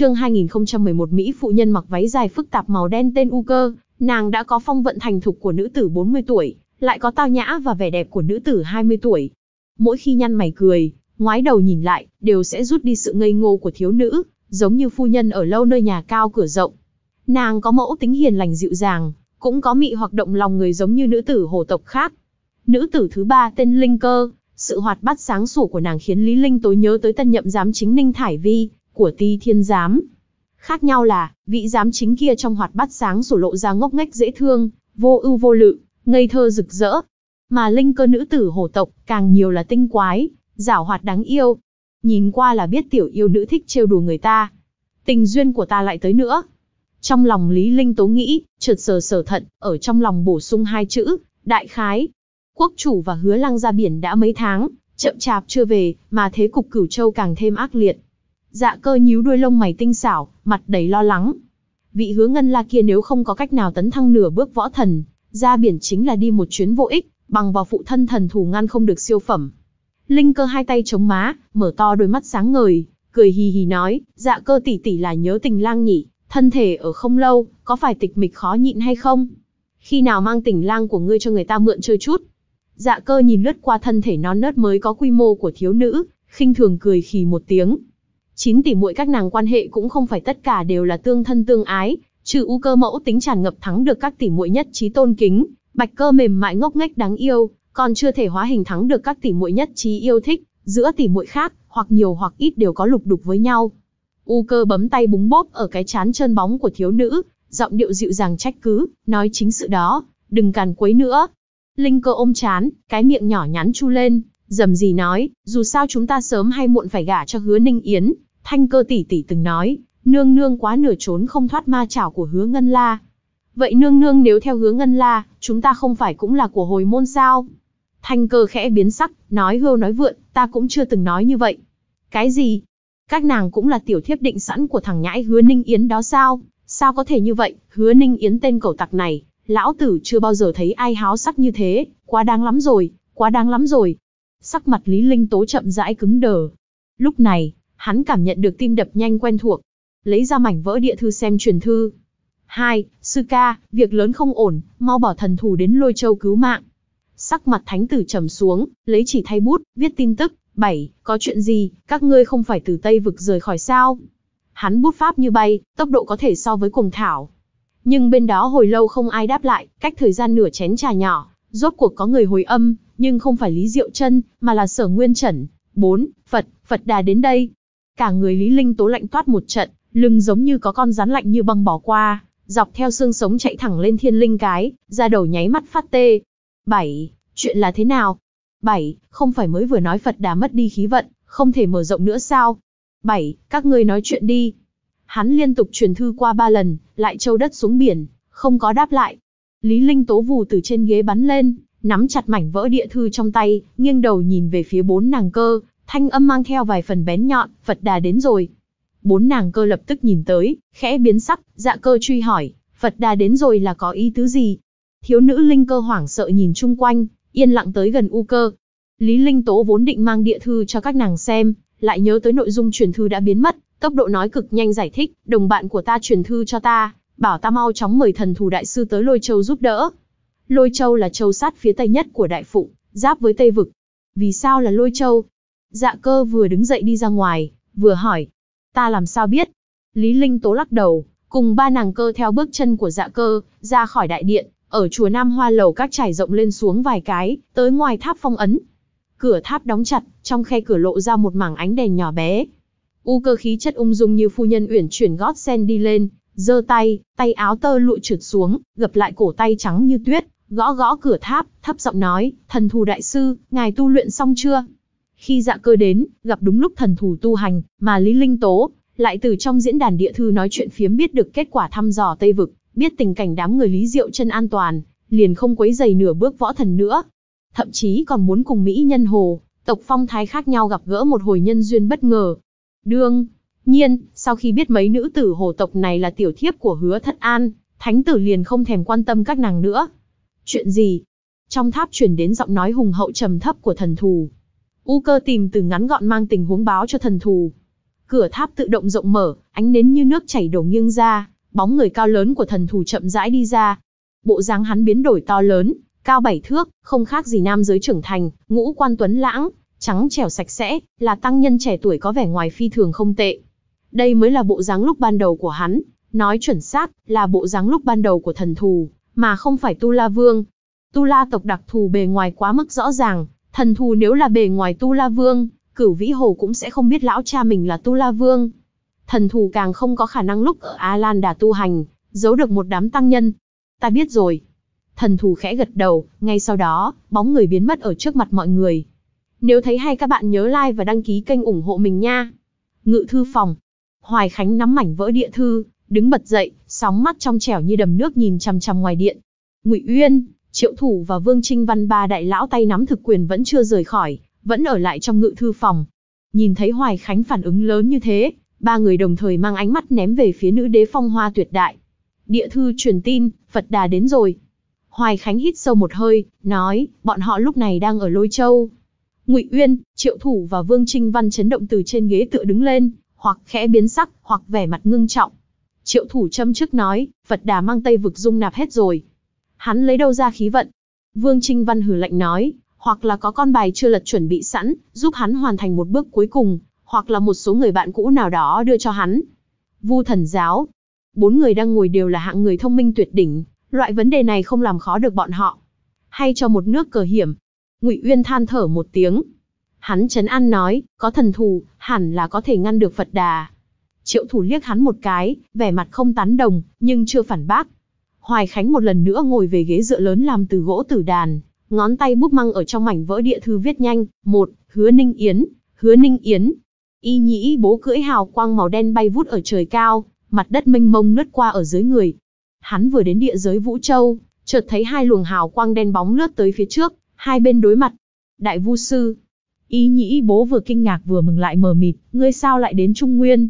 Chương 2011 Mỹ phụ nhân mặc váy dài phức tạp màu đen tên U nàng đã có phong vận thành thục của nữ tử 40 tuổi, lại có tao nhã và vẻ đẹp của nữ tử 20 tuổi. Mỗi khi nhăn mày cười, ngoái đầu nhìn lại, đều sẽ rút đi sự ngây ngô của thiếu nữ, giống như phu nhân ở lâu nơi nhà cao cửa rộng. Nàng có mẫu tính hiền lành dịu dàng, cũng có mị hoặc động lòng người giống như nữ tử hồ tộc khác. Nữ tử thứ ba tên Linh Cơ, sự hoạt bát sáng sủa của nàng khiến Lý Linh tối nhớ tới tân nhậm giám chính Ninh Thải Vi, của ti thiên giám. Khác nhau là, vị giám chính kia trong hoạt bát sáng sổ lộ ra ngốc nghếch dễ thương, vô ưu vô lự, ngây thơ rực rỡ. Mà linh cơ nữ tử hồ tộc càng nhiều là tinh quái, giảo hoạt đáng yêu. Nhìn qua là biết tiểu yêu nữ thích trêu đùa người ta. Tình duyên của ta lại tới nữa. Trong lòng Lý Linh tố nghĩ, trượt sờ sờ thận, ở trong lòng bổ sung hai chữ, đại khái. Quốc chủ và hứa lăng ra biển đã mấy tháng, chậm chạp chưa về, mà thế cục cửu châu càng thêm ác liệt. Dạ cơ nhíu đuôi lông mày tinh xảo, mặt đầy lo lắng. Vị hứa ngân la kia nếu không có cách nào tấn thăng nửa bước võ thần, ra biển chính là đi một chuyến vô ích, bằng vào phụ thân thần thủ ngăn không được siêu phẩm. Linh cơ hai tay chống má, mở to đôi mắt sáng ngời, cười hì hì nói, dạ cơ tỷ tỷ là nhớ tình lang nhỉ, thân thể ở không lâu, có phải tịch mịch khó nhịn hay không? Khi nào mang tình lang của ngươi cho người ta mượn chơi chút? Dạ cơ nhìn lướt qua thân thể non nớt mới có quy mô của thiếu nữ, khinh thường cười khì một tiếng, chín tỷ muội các nàng quan hệ cũng không phải tất cả đều là tương thân tương ái, trừ u cơ mẫu tính tràn ngập thắng được các tỷ muội nhất trí tôn kính, bạch cơ mềm mại ngốc nghếch đáng yêu, còn chưa thể hóa hình thắng được các tỷ muội nhất trí yêu thích, giữa tỷ muội khác, hoặc nhiều hoặc ít đều có lục đục với nhau. U cơ bấm tay búng bóp ở cái chán chân bóng của thiếu nữ, giọng điệu dịu dàng trách cứ, nói chính sự đó, đừng càn quấy nữa. Linh cơ ôm chán, cái miệng nhỏ nhắn chu lên, dầm gì nói, dù sao chúng ta sớm hay muộn phải gả cho hứa Ninh Yến, Thanh cơ tỷ tỷ từng nói, nương nương quá nửa trốn không thoát ma chảo của hứa ngân la. Vậy nương nương nếu theo hứa ngân la, chúng ta không phải cũng là của hồi môn sao? Thanh cơ khẽ biến sắc, nói hưu nói vượn, ta cũng chưa từng nói như vậy. Cái gì? Các nàng cũng là tiểu thiếp định sẵn của thằng nhãi hứa ninh yến đó sao? Sao có thể như vậy, hứa ninh yến tên cầu tặc này, lão tử chưa bao giờ thấy ai háo sắc như thế, quá đáng lắm rồi, quá đáng lắm rồi. Sắc mặt Lý Linh Tố chậm rãi cứng đờ. Lúc này, Hắn cảm nhận được tim đập nhanh quen thuộc. Lấy ra mảnh vỡ địa thư xem truyền thư. Hai, sư ca, việc lớn không ổn, mau bỏ thần thủ đến lôi châu cứu mạng. Sắc mặt thánh tử trầm xuống, lấy chỉ thay bút, viết tin tức. Bảy, có chuyện gì, các ngươi không phải từ Tây vực rời khỏi sao? Hắn bút pháp như bay, tốc độ có thể so với cùng thảo. Nhưng bên đó hồi lâu không ai đáp lại, cách thời gian nửa chén trà nhỏ, rốt cuộc có người hồi âm, nhưng không phải Lý Diệu chân mà là Sở Nguyên Trẩn. bốn Phật, Phật Đà đến đây, Cả người Lý Linh tố lạnh toát một trận, lưng giống như có con rắn lạnh như băng bỏ qua, dọc theo xương sống chạy thẳng lên thiên linh cái, ra đầu nháy mắt phát tê. 7. Chuyện là thế nào? 7. Không phải mới vừa nói Phật đã mất đi khí vận, không thể mở rộng nữa sao? 7. Các ngươi nói chuyện đi. Hắn liên tục truyền thư qua ba lần, lại trâu đất xuống biển, không có đáp lại. Lý Linh tố vù từ trên ghế bắn lên, nắm chặt mảnh vỡ địa thư trong tay, nghiêng đầu nhìn về phía bốn nàng cơ, thanh âm mang theo vài phần bén nhọn, Phật đà đến rồi. Bốn nàng cơ lập tức nhìn tới, khẽ biến sắc, dạ cơ truy hỏi, Phật đà đến rồi là có ý tứ gì? Thiếu nữ linh cơ hoảng sợ nhìn chung quanh, yên lặng tới gần u cơ. Lý Linh Tố vốn định mang địa thư cho các nàng xem, lại nhớ tới nội dung truyền thư đã biến mất, tốc độ nói cực nhanh giải thích, đồng bạn của ta truyền thư cho ta, bảo ta mau chóng mời thần thù đại sư tới Lôi Châu giúp đỡ. Lôi Châu là châu sát phía tây nhất của Đại Phụng, giáp với Tây Vực. Vì sao là Lôi Châu? Dạ cơ vừa đứng dậy đi ra ngoài, vừa hỏi. Ta làm sao biết? Lý Linh tố lắc đầu, cùng ba nàng cơ theo bước chân của dạ cơ, ra khỏi đại điện, ở chùa Nam Hoa Lầu các trải rộng lên xuống vài cái, tới ngoài tháp phong ấn. Cửa tháp đóng chặt, trong khe cửa lộ ra một mảng ánh đèn nhỏ bé. U cơ khí chất ung dung như phu nhân uyển chuyển gót sen đi lên, giơ tay, tay áo tơ lụa trượt xuống, gập lại cổ tay trắng như tuyết, gõ gõ cửa tháp, thấp giọng nói, thần thù đại sư, ngài tu luyện xong chưa? Khi dạ cơ đến, gặp đúng lúc thần thủ tu hành, mà Lý Linh Tố, lại từ trong diễn đàn địa thư nói chuyện phiếm biết được kết quả thăm dò Tây Vực, biết tình cảnh đám người Lý Diệu chân an toàn, liền không quấy dày nửa bước võ thần nữa. Thậm chí còn muốn cùng Mỹ nhân hồ, tộc phong thái khác nhau gặp gỡ một hồi nhân duyên bất ngờ. Đương, nhiên, sau khi biết mấy nữ tử hồ tộc này là tiểu thiếp của hứa thất an, thánh tử liền không thèm quan tâm các nàng nữa. Chuyện gì? Trong tháp chuyển đến giọng nói hùng hậu trầm thấp của thần thù, U cơ tìm từ ngắn gọn mang tình huống báo cho thần thù. Cửa tháp tự động rộng mở, ánh nến như nước chảy đổ nghiêng ra, bóng người cao lớn của thần thù chậm rãi đi ra. Bộ dáng hắn biến đổi to lớn, cao bảy thước, không khác gì nam giới trưởng thành, ngũ quan tuấn lãng, trắng trẻo sạch sẽ, là tăng nhân trẻ tuổi có vẻ ngoài phi thường không tệ. Đây mới là bộ dáng lúc ban đầu của hắn, nói chuẩn xác, là bộ dáng lúc ban đầu của thần thù, mà không phải Tu La Vương. Tu La tộc đặc thù bề ngoài quá mức rõ ràng, Thần thù nếu là bề ngoài Tu La Vương, cửu vĩ hồ cũng sẽ không biết lão cha mình là Tu La Vương. Thần thù càng không có khả năng lúc ở A Lan Đà tu hành, giấu được một đám tăng nhân. Ta biết rồi. Thần thù khẽ gật đầu, ngay sau đó, bóng người biến mất ở trước mặt mọi người. Nếu thấy hay các bạn nhớ like và đăng ký kênh ủng hộ mình nha. Ngự thư phòng. Hoài Khánh nắm mảnh vỡ địa thư, đứng bật dậy, sóng mắt trong trẻo như đầm nước nhìn chằm chằm ngoài điện. Ngụy Uyên, Triệu Thủ và Vương Trinh Văn ba đại lão tay nắm thực quyền vẫn chưa rời khỏi, vẫn ở lại trong ngự thư phòng. Nhìn thấy Hoài Khánh phản ứng lớn như thế, ba người đồng thời mang ánh mắt ném về phía nữ đế phong hoa tuyệt đại. Địa thư truyền tin, Phật Đà đến rồi. Hoài Khánh hít sâu một hơi, nói, bọn họ lúc này đang ở Lôi Châu. Ngụy Uyên, Triệu Thủ và Vương Trinh Văn chấn động từ trên ghế tựa đứng lên, hoặc khẽ biến sắc, hoặc vẻ mặt ngưng trọng. Triệu Thủ châm trước nói, Phật Đà mang Tây vực dung nạp hết rồi, hắn lấy đâu ra khí vận? Vương Trinh Văn hử lạnh nói, hoặc là có con bài chưa lật chuẩn bị sẵn, giúp hắn hoàn thành một bước cuối cùng, hoặc là một số người bạn cũ nào đó đưa cho hắn. Vu thần giáo. Bốn người đang ngồi đều là hạng người thông minh tuyệt đỉnh, loại vấn đề này không làm khó được bọn họ. Hay cho một nước cờ hiểm. Ngụy Uyên than thở một tiếng. Hắn chấn an nói, có thần thù, hẳn là có thể ngăn được Phật đà. Triệu thủ liếc hắn một cái, vẻ mặt không tán đồng, nhưng chưa phản bác. Hoài Khánh một lần nữa ngồi về ghế dựa lớn làm từ gỗ tử đàn, ngón tay bút măng ở trong mảnh vỡ địa thư viết nhanh, một, hứa ninh yến, hứa ninh yến. Y nhĩ bố cưỡi hào quang màu đen bay vút ở trời cao, mặt đất mênh mông lướt qua ở dưới người. Hắn vừa đến địa giới Vũ Châu, chợt thấy hai luồng hào quang đen bóng lướt tới phía trước, hai bên đối mặt. Đại Vu Sư, Y nhĩ bố vừa kinh ngạc vừa mừng lại mờ mịt, ngươi sao lại đến Trung Nguyên?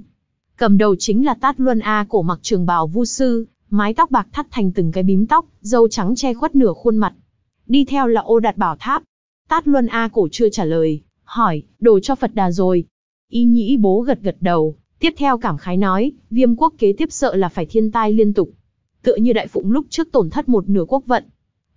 Cầm đầu chính là Tát Luân A cổ mặc trường bào Vu Sư, mái tóc bạc thắt thành từng cái bím tóc, râu trắng che khuất nửa khuôn mặt. Đi theo là ô đạt bảo tháp. Tát Luân A cổ chưa trả lời, hỏi, đồ cho Phật đà rồi. Y nhĩ bố gật gật đầu, tiếp theo cảm khái nói, viêm quốc kế tiếp sợ là phải thiên tai liên tục. Tựa như đại phụng lúc trước tổn thất một nửa quốc vận.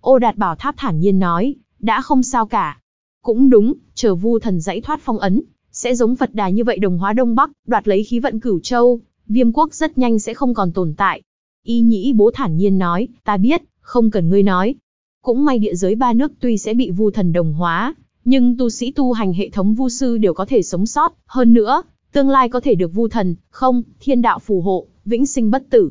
Ô đạt bảo tháp thản nhiên nói, đã không sao cả. Cũng đúng, chờ vu thần dãy thoát phong ấn, sẽ giống Phật đà như vậy đồng hóa Đông Bắc, đoạt lấy khí vận cửu châu, viêm quốc rất nhanh sẽ không còn tồn tại. Y nhĩ bố thản nhiên nói, ta biết, không cần ngươi nói. Cũng may địa giới ba nước tuy sẽ bị vu thần đồng hóa, nhưng tu sĩ tu hành hệ thống vu sư đều có thể sống sót, hơn nữa, tương lai có thể được vu thần, không, thiên đạo phù hộ, vĩnh sinh bất tử.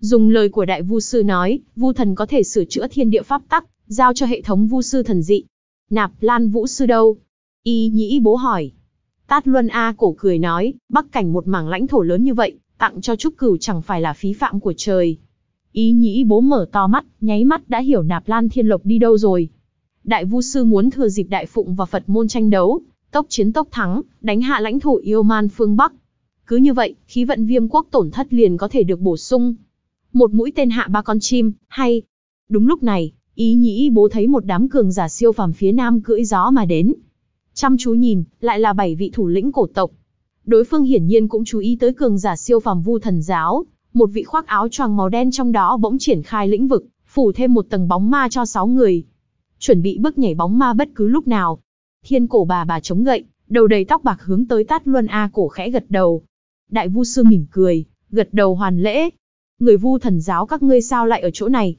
Dùng lời của đại vu sư nói, vu thần có thể sửa chữa thiên địa pháp tắc, giao cho hệ thống vu sư thần dị. Nạp Lan Vũ sư đâu? Y nhĩ bố hỏi. Tát Luân A cổ cười nói, bắc cảnh một mảng lãnh thổ lớn như vậy, tặng cho Trúc Cửu chẳng phải là phí phạm của trời. Ý nhĩ bố mở to mắt, nháy mắt đã hiểu nạp lan thiên lộc đi đâu rồi. Đại vu sư muốn thừa dịp đại phụng và Phật môn tranh đấu, tốc chiến tốc thắng, đánh hạ lãnh thổ yêu man phương Bắc. Cứ như vậy, khí vận viêm quốc tổn thất liền có thể được bổ sung. Một mũi tên hạ ba con chim, hay. Đúng lúc này, ý nhĩ bố thấy một đám cường giả siêu phàm phía nam cưỡi gió mà đến. Chăm chú nhìn, lại là bảy vị thủ lĩnh cổ tộc. Đối phương hiển nhiên cũng chú ý tới cường giả siêu phàm vu thần giáo, một vị khoác áo choàng màu đen trong đó bỗng triển khai lĩnh vực, phủ thêm một tầng bóng ma cho sáu người. Chuẩn bị bước nhảy bóng ma bất cứ lúc nào. Thiên cổ bà bà chống gậy, đầu đầy tóc bạc hướng tới tát luân A cổ khẽ gật đầu. Đại vu sư mỉm cười, gật đầu hoàn lễ. Người vu thần giáo các ngươi sao lại ở chỗ này?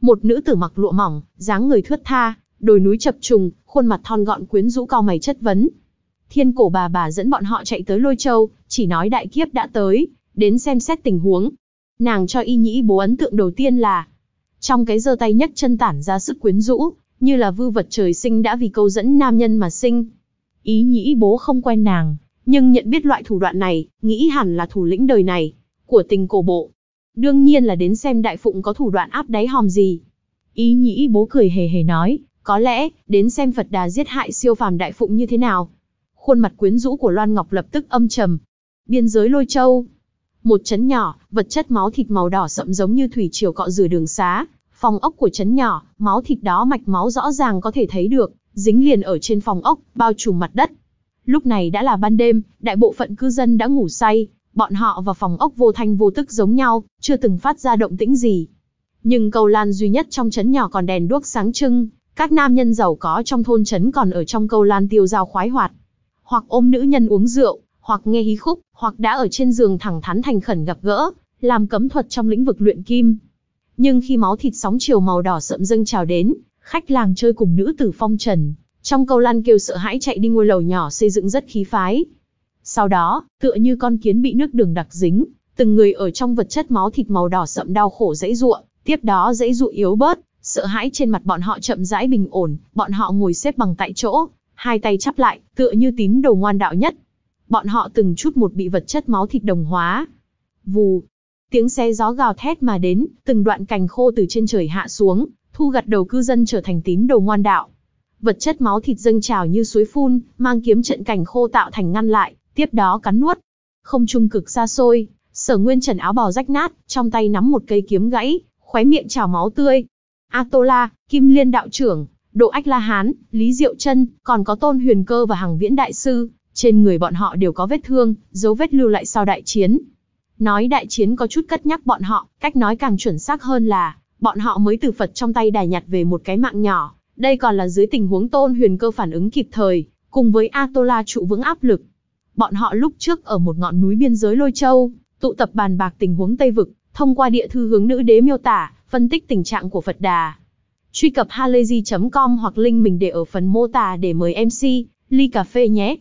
Một nữ tử mặc lụa mỏng, dáng người thướt tha, đồi núi chập trùng, khuôn mặt thon gọn quyến rũ cao mày chất vấn, Thiên cổ bà bà dẫn bọn họ chạy tới Lôi Châu, chỉ nói đại kiếp đã tới, đến xem xét tình huống. Nàng cho y nhĩ bố ấn tượng đầu tiên là, trong cái giơ tay nhấc chân tản ra sức quyến rũ, như là vư vật trời sinh đã vì câu dẫn nam nhân mà sinh. Ý nhĩ bố không quen nàng, nhưng nhận biết loại thủ đoạn này, nghĩ hẳn là thủ lĩnh đời này, của tình cổ bộ. Đương nhiên là đến xem đại phụng có thủ đoạn áp đáy hòm gì. Ý nhĩ bố cười hề hề nói, có lẽ, đến xem Phật Đà giết hại siêu phàm đại phụng như thế nào, khuôn mặt quyến rũ của Loan Ngọc lập tức âm trầm. Biên giới Lôi Châu, một chấn nhỏ, vật chất máu thịt màu đỏ sậm giống như thủy triều cọ rửa đường xá, phòng ốc của chấn nhỏ, máu thịt đó mạch máu rõ ràng có thể thấy được, dính liền ở trên phòng ốc, bao trùm mặt đất. Lúc này đã là ban đêm, đại bộ phận cư dân đã ngủ say, bọn họ và phòng ốc vô thanh vô tức giống nhau, chưa từng phát ra động tĩnh gì. Nhưng cầu lan duy nhất trong chấn nhỏ còn đèn đuốc sáng trưng, các nam nhân giàu có trong thôn chấn còn ở trong cầu lan tiêu dao khoái hoạt hoặc ôm nữ nhân uống rượu, hoặc nghe hí khúc, hoặc đã ở trên giường thẳng thắn thành khẩn gặp gỡ, làm cấm thuật trong lĩnh vực luyện kim. Nhưng khi máu thịt sóng chiều màu đỏ sậm dâng trào đến, khách làng chơi cùng nữ tử phong trần, trong câu lan kêu sợ hãi chạy đi ngôi lầu nhỏ xây dựng rất khí phái. Sau đó, tựa như con kiến bị nước đường đặc dính, từng người ở trong vật chất máu thịt màu đỏ sậm đau khổ dãy ruộng, tiếp đó dãy ruộng yếu bớt, sợ hãi trên mặt bọn họ chậm rãi bình ổn, bọn họ ngồi xếp bằng tại chỗ, hai tay chắp lại, tựa như tín đồ ngoan đạo nhất. Bọn họ từng chút một bị vật chất máu thịt đồng hóa. Vù, tiếng xe gió gào thét mà đến, từng đoạn cành khô từ trên trời hạ xuống, thu gặt đầu cư dân trở thành tín đồ ngoan đạo. Vật chất máu thịt dâng trào như suối phun, mang kiếm trận cành khô tạo thành ngăn lại, tiếp đó cắn nuốt. Không trung cực xa xôi, sở nguyên trần áo bò rách nát, trong tay nắm một cây kiếm gãy, khóe miệng trào máu tươi. Atola, Kim Liên đạo trưởng, Độ Ách La Hán, Lý Diệu Trân, còn có Tôn Huyền Cơ và Hàng Viễn Đại Sư, trên người bọn họ đều có vết thương, dấu vết lưu lại sau đại chiến. Nói đại chiến có chút cất nhắc bọn họ, cách nói càng chuẩn xác hơn là, bọn họ mới từ Phật trong tay đài nhặt về một cái mạng nhỏ, đây còn là dưới tình huống Tôn Huyền Cơ phản ứng kịp thời, cùng với Atola trụ vững áp lực. Bọn họ lúc trước ở một ngọn núi biên giới Lôi Châu, tụ tập bàn bạc tình huống Tây Vực, thông qua địa thư hướng nữ đế miêu tả, phân tích tình trạng của Phật Đà, truy cập halayzi.com hoặc link mình để ở phần mô tả để mời MC, ly cà phê nhé.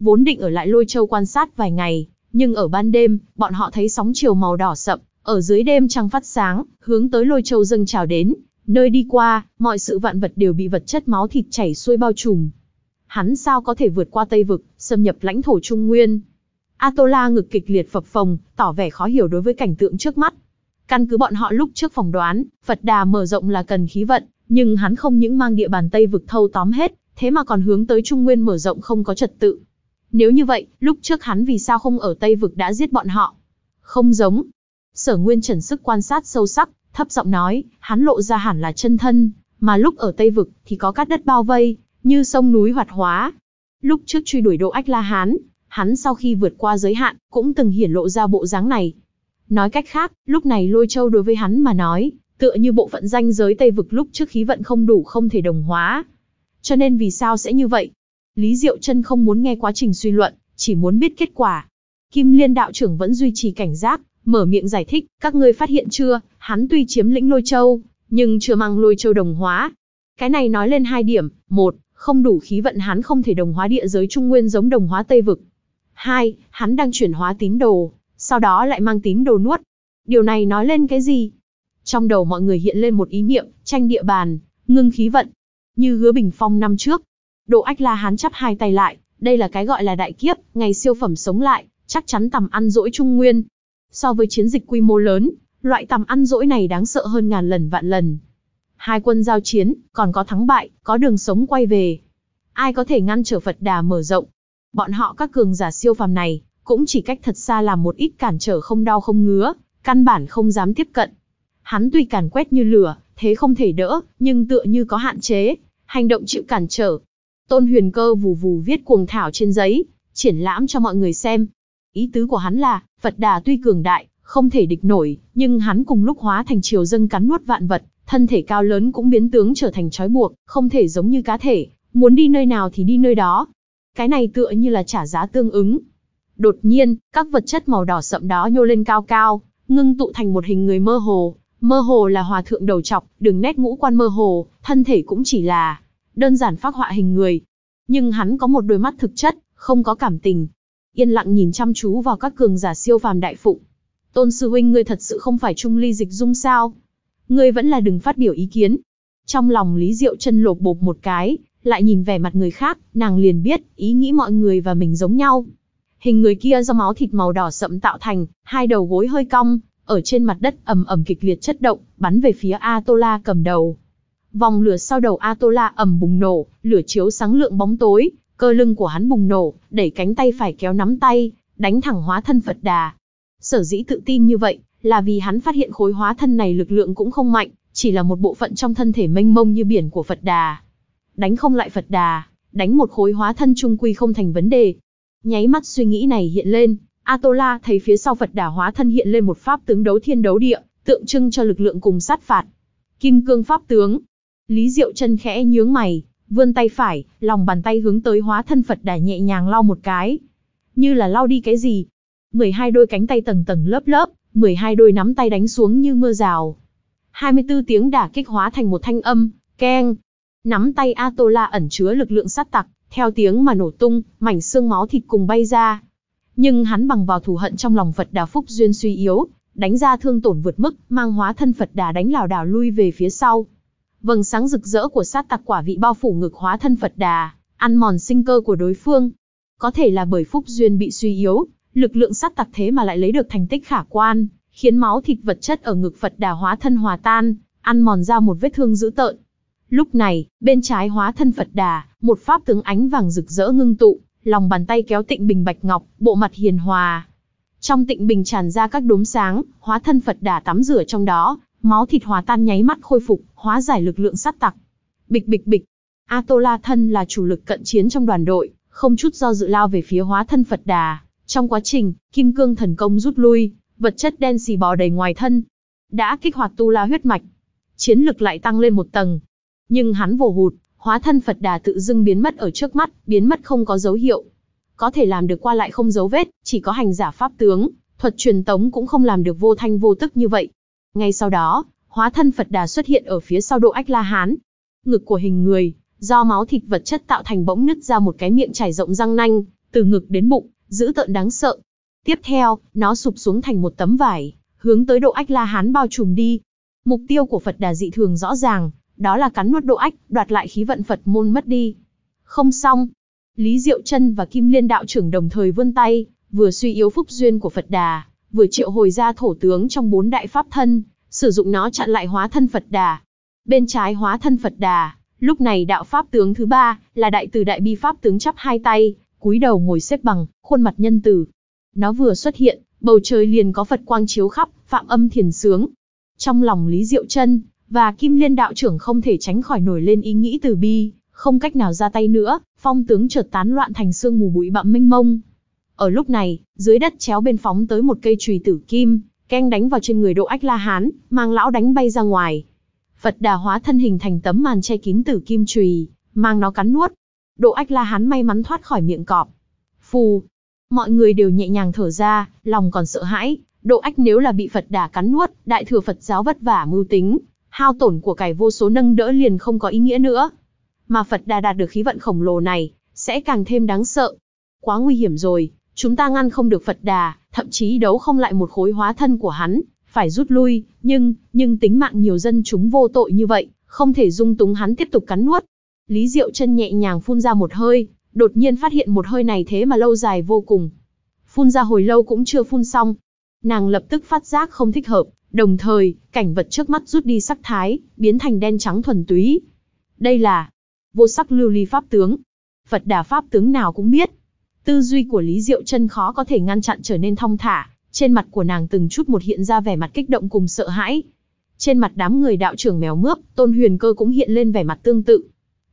Vốn định ở lại lôi châu quan sát vài ngày, nhưng ở ban đêm, bọn họ thấy sóng chiều màu đỏ sậm, ở dưới đêm trăng phát sáng, hướng tới lôi châu dâng trào đến, nơi đi qua, mọi sự vạn vật đều bị vật chất máu thịt chảy xuôi bao trùm. Hắn sao có thể vượt qua Tây Vực, xâm nhập lãnh thổ Trung Nguyên? Atola ngực kịch liệt phập phồng, tỏ vẻ khó hiểu đối với cảnh tượng trước mắt. Căn cứ bọn họ lúc trước phỏng đoán, Phật Đà mở rộng là cần khí vận, nhưng hắn không những mang địa bàn Tây vực thâu tóm hết, thế mà còn hướng tới Trung Nguyên mở rộng không có trật tự. Nếu như vậy, lúc trước hắn vì sao không ở Tây vực đã giết bọn họ? Không giống. Sở Nguyên Trần sức quan sát sâu sắc, thấp giọng nói, hắn lộ ra hẳn là chân thân, mà lúc ở Tây vực thì có các đất bao vây, như sông núi hoạt hóa. Lúc trước truy đuổi Đỗ Ách La Hán, hắn sau khi vượt qua giới hạn, cũng từng hiển lộ ra bộ dáng này. Nói cách khác, lúc này Lôi Châu đối với hắn mà nói, Tựa như bộ phận danh giới Tây vực lúc trước khí vận không đủ không thể đồng hóa. Cho nên vì sao sẽ như vậy? Lý Diệu chân không muốn nghe quá trình suy luận, chỉ muốn biết kết quả. Kim Liên đạo trưởng vẫn duy trì cảnh giác, mở miệng giải thích, các ngươi phát hiện chưa, hắn tuy chiếm lĩnh Lôi Châu, nhưng chưa mang Lôi Châu đồng hóa. Cái này nói lên hai điểm, một, không đủ khí vận hắn không thể đồng hóa địa giới Trung Nguyên giống đồng hóa Tây Vực. Hai, hắn đang chuyển hóa tín đồ, sau đó lại mang tín đồ nuốt. Điều này nói lên cái gì? Trong đầu mọi người hiện lên một ý niệm, tranh địa bàn, ngưng khí vận. Như hứa bình phong năm trước. Độ ách la hán chắp hai tay lại, đây là cái gọi là đại kiếp, ngày siêu phẩm sống lại, chắc chắn tầm ăn dỗi trung nguyên. So với chiến dịch quy mô lớn, loại tầm ăn dỗi này đáng sợ hơn ngàn lần vạn lần. Hai quân giao chiến, còn có thắng bại, có đường sống quay về. Ai có thể ngăn trở Phật Đà mở rộng? Bọn họ các cường giả siêu phàm này, cũng chỉ cách thật xa làm một ít cản trở không đau không ngứa, căn bản không dám tiếp cận. Hắn tuy càn quét như lửa, thế không thể đỡ, nhưng tựa như có hạn chế, hành động chịu cản trở. Tôn huyền cơ vù vù viết cuồng thảo trên giấy, triển lãm cho mọi người xem. Ý tứ của hắn là, Phật đà tuy cường đại, không thể địch nổi, nhưng hắn cùng lúc hóa thành chiều dâng cắn nuốt vạn vật, thân thể cao lớn cũng biến tướng trở thành trói buộc, không thể giống như cá thể, muốn đi nơi nào thì đi nơi đó. Cái này tựa như là trả giá tương ứng. Đột nhiên, các vật chất màu đỏ sậm đó nhô lên cao cao, ngưng tụ thành một hình người mơ hồ, Mơ hồ là hòa thượng đầu trọc, đường nét ngũ quan mơ hồ, thân thể cũng chỉ là đơn giản phác họa hình người. Nhưng hắn có một đôi mắt thực chất, không có cảm tình. Yên lặng nhìn chăm chú vào các cường giả siêu phàm đại phụ. Tôn sư huynh ngươi thật sự không phải trung ly dịch dung sao? Ngươi vẫn là đừng phát biểu ý kiến. Trong lòng Lý Diệu chân lột bột một cái, lại nhìn vẻ mặt người khác, nàng liền biết, ý nghĩ mọi người và mình giống nhau. Hình người kia do máu thịt màu đỏ sậm tạo thành, hai đầu gối hơi cong, ở trên mặt đất ầm ầm kịch liệt chất động, bắn về phía Atola cầm đầu. Vòng lửa sau đầu Atola ầm bùng nổ, lửa chiếu sáng lượng bóng tối, cơ lưng của hắn bùng nổ, đẩy cánh tay phải kéo nắm tay, đánh thẳng hóa thân Phật Đà. Sở dĩ tự tin như vậy, là vì hắn phát hiện khối hóa thân này lực lượng cũng không mạnh, chỉ là một bộ phận trong thân thể mênh mông như biển của Phật Đà. Đánh không lại Phật Đà, đánh một khối hóa thân trung quy không thành vấn đề. Nháy mắt suy nghĩ này hiện lên, Atola thấy phía sau Phật Đà hóa thân hiện lên một pháp tướng đấu thiên đấu địa, tượng trưng cho lực lượng cùng sát phạt. Kim cương pháp tướng. Lý Diệu chân khẽ nhướng mày, vươn tay phải, lòng bàn tay hướng tới hóa thân Phật Đà nhẹ nhàng lau một cái. Như là lau đi cái gì? 12 đôi cánh tay tầng tầng lớp lớp, 12 đôi nắm tay đánh xuống như mưa rào. 24 tiếng đả kích hóa thành một thanh âm, keng. Nắm tay Atola ẩn chứa lực lượng sát tặc, theo tiếng mà nổ tung, mảnh xương máu thịt cùng bay ra, nhưng hắn bằng vào thù hận trong lòng Phật Đà Phúc duyên suy yếu, đánh ra thương tổn vượt mức, mang hóa thân Phật Đà đánh lảo đảo lui về phía sau. Vầng sáng rực rỡ của sát tặc quả vị bao phủ ngực hóa thân Phật Đà, ăn mòn sinh cơ của đối phương. Có thể là bởi Phúc duyên bị suy yếu, lực lượng sát tặc thế mà lại lấy được thành tích khả quan, khiến máu thịt vật chất ở ngực Phật Đà hóa thân hòa tan, ăn mòn ra một vết thương dữ tợn. Lúc này, bên trái hóa thân Phật Đà, một pháp tướng ánh vàng rực rỡ ngưng tụ, lòng bàn tay kéo tịnh bình bạch ngọc, bộ mặt hiền hòa. Trong tịnh bình tràn ra các đốm sáng, hóa thân Phật đà tắm rửa trong đó, máu thịt hòa tan nháy mắt khôi phục, hóa giải lực lượng sát tặc. Bịch bịch bịch, Atola Thân là chủ lực cận chiến trong đoàn đội, không chút do dự lao về phía hóa thân Phật đà. Trong quá trình, kim cương thần công rút lui, vật chất đen xì bò đầy ngoài thân. Đã kích hoạt tu la huyết mạch. Chiến lực lại tăng lên một tầng. Nhưng hắn vồ hụt, hóa thân Phật Đà tự dưng biến mất ở trước mắt, biến mất không có dấu hiệu. Có thể làm được qua lại không dấu vết, chỉ có hành giả pháp tướng, thuật truyền tống cũng không làm được vô thanh vô tức như vậy. Ngay sau đó, hóa thân Phật Đà xuất hiện ở phía sau Độ Ách La Hán. Ngực của hình người, do máu thịt vật chất tạo thành bỗng nứt ra một cái miệng trải rộng răng nanh, từ ngực đến bụng, dữ tợn đáng sợ. Tiếp theo, nó sụp xuống thành một tấm vải, hướng tới Độ Ách La Hán bao trùm đi. Mục tiêu của Phật Đà dị thường rõ ràng, đó là cắn nuốt độ ách, đoạt lại khí vận Phật môn mất đi. Không xong. Lý Diệu chân và Kim Liên đạo trưởng đồng thời vươn tay, vừa suy yếu phúc duyên của Phật Đà, vừa triệu hồi ra thổ tướng trong bốn đại pháp thân, sử dụng nó chặn lại hóa thân Phật Đà. Bên trái hóa thân Phật Đà, lúc này đạo pháp tướng thứ ba là đại từ đại bi pháp tướng chắp hai tay, cúi đầu ngồi xếp bằng, khuôn mặt nhân từ. Nó vừa xuất hiện, bầu trời liền có Phật quang chiếu khắp, phạm âm thiền sướng. Trong lòng Lý Diệu chân. Và Kim Liên đạo trưởng không thể tránh khỏi nổi lên ý nghĩ từ bi, không cách nào ra tay nữa, phong tướng chợt tán loạn thành sương mù bụi bặm mênh mông. Ở lúc này, dưới đất chéo bên phóng tới một cây chùy tử kim, keng đánh vào trên người độ Ách La Hán, mang lão đánh bay ra ngoài. Phật Đà hóa thân hình thành tấm màn che kín tử kim chùy, mang nó cắn nuốt. độ Ách La Hán may mắn thoát khỏi miệng cọp. Phù, mọi người đều nhẹ nhàng thở ra, lòng còn sợ hãi. độ Ách nếu là bị Phật Đà cắn nuốt, đại thừa Phật giáo vất vả mưu tính, hao tổn của cải vô số nâng đỡ liền không có ý nghĩa nữa. Mà Phật Đà đạt được khí vận khổng lồ này, sẽ càng thêm đáng sợ. Quá nguy hiểm rồi, chúng ta ngăn không được Phật Đà, thậm chí đấu không lại một khối hóa thân của hắn, phải rút lui, nhưng, nhưng tính mạng nhiều dân chúng vô tội như vậy, không thể dung túng hắn tiếp tục cắn nuốt. Lý Diệu chân nhẹ nhàng phun ra một hơi, đột nhiên phát hiện một hơi này thế mà lâu dài vô cùng. Phun ra hồi lâu cũng chưa phun xong, nàng lập tức phát giác không thích hợp, đồng thời, cảnh vật trước mắt rút đi sắc thái, biến thành đen trắng thuần túy. Đây là vô sắc lưu ly pháp tướng. Phật đà pháp tướng nào cũng biết. Tư duy của Lý Diệu chân khó có thể ngăn chặn trở nên thong thả, trên mặt của nàng từng chút một hiện ra vẻ mặt kích động cùng sợ hãi. Trên mặt đám người đạo trưởng mèo mướp, Tôn Huyền Cơ cũng hiện lên vẻ mặt tương tự.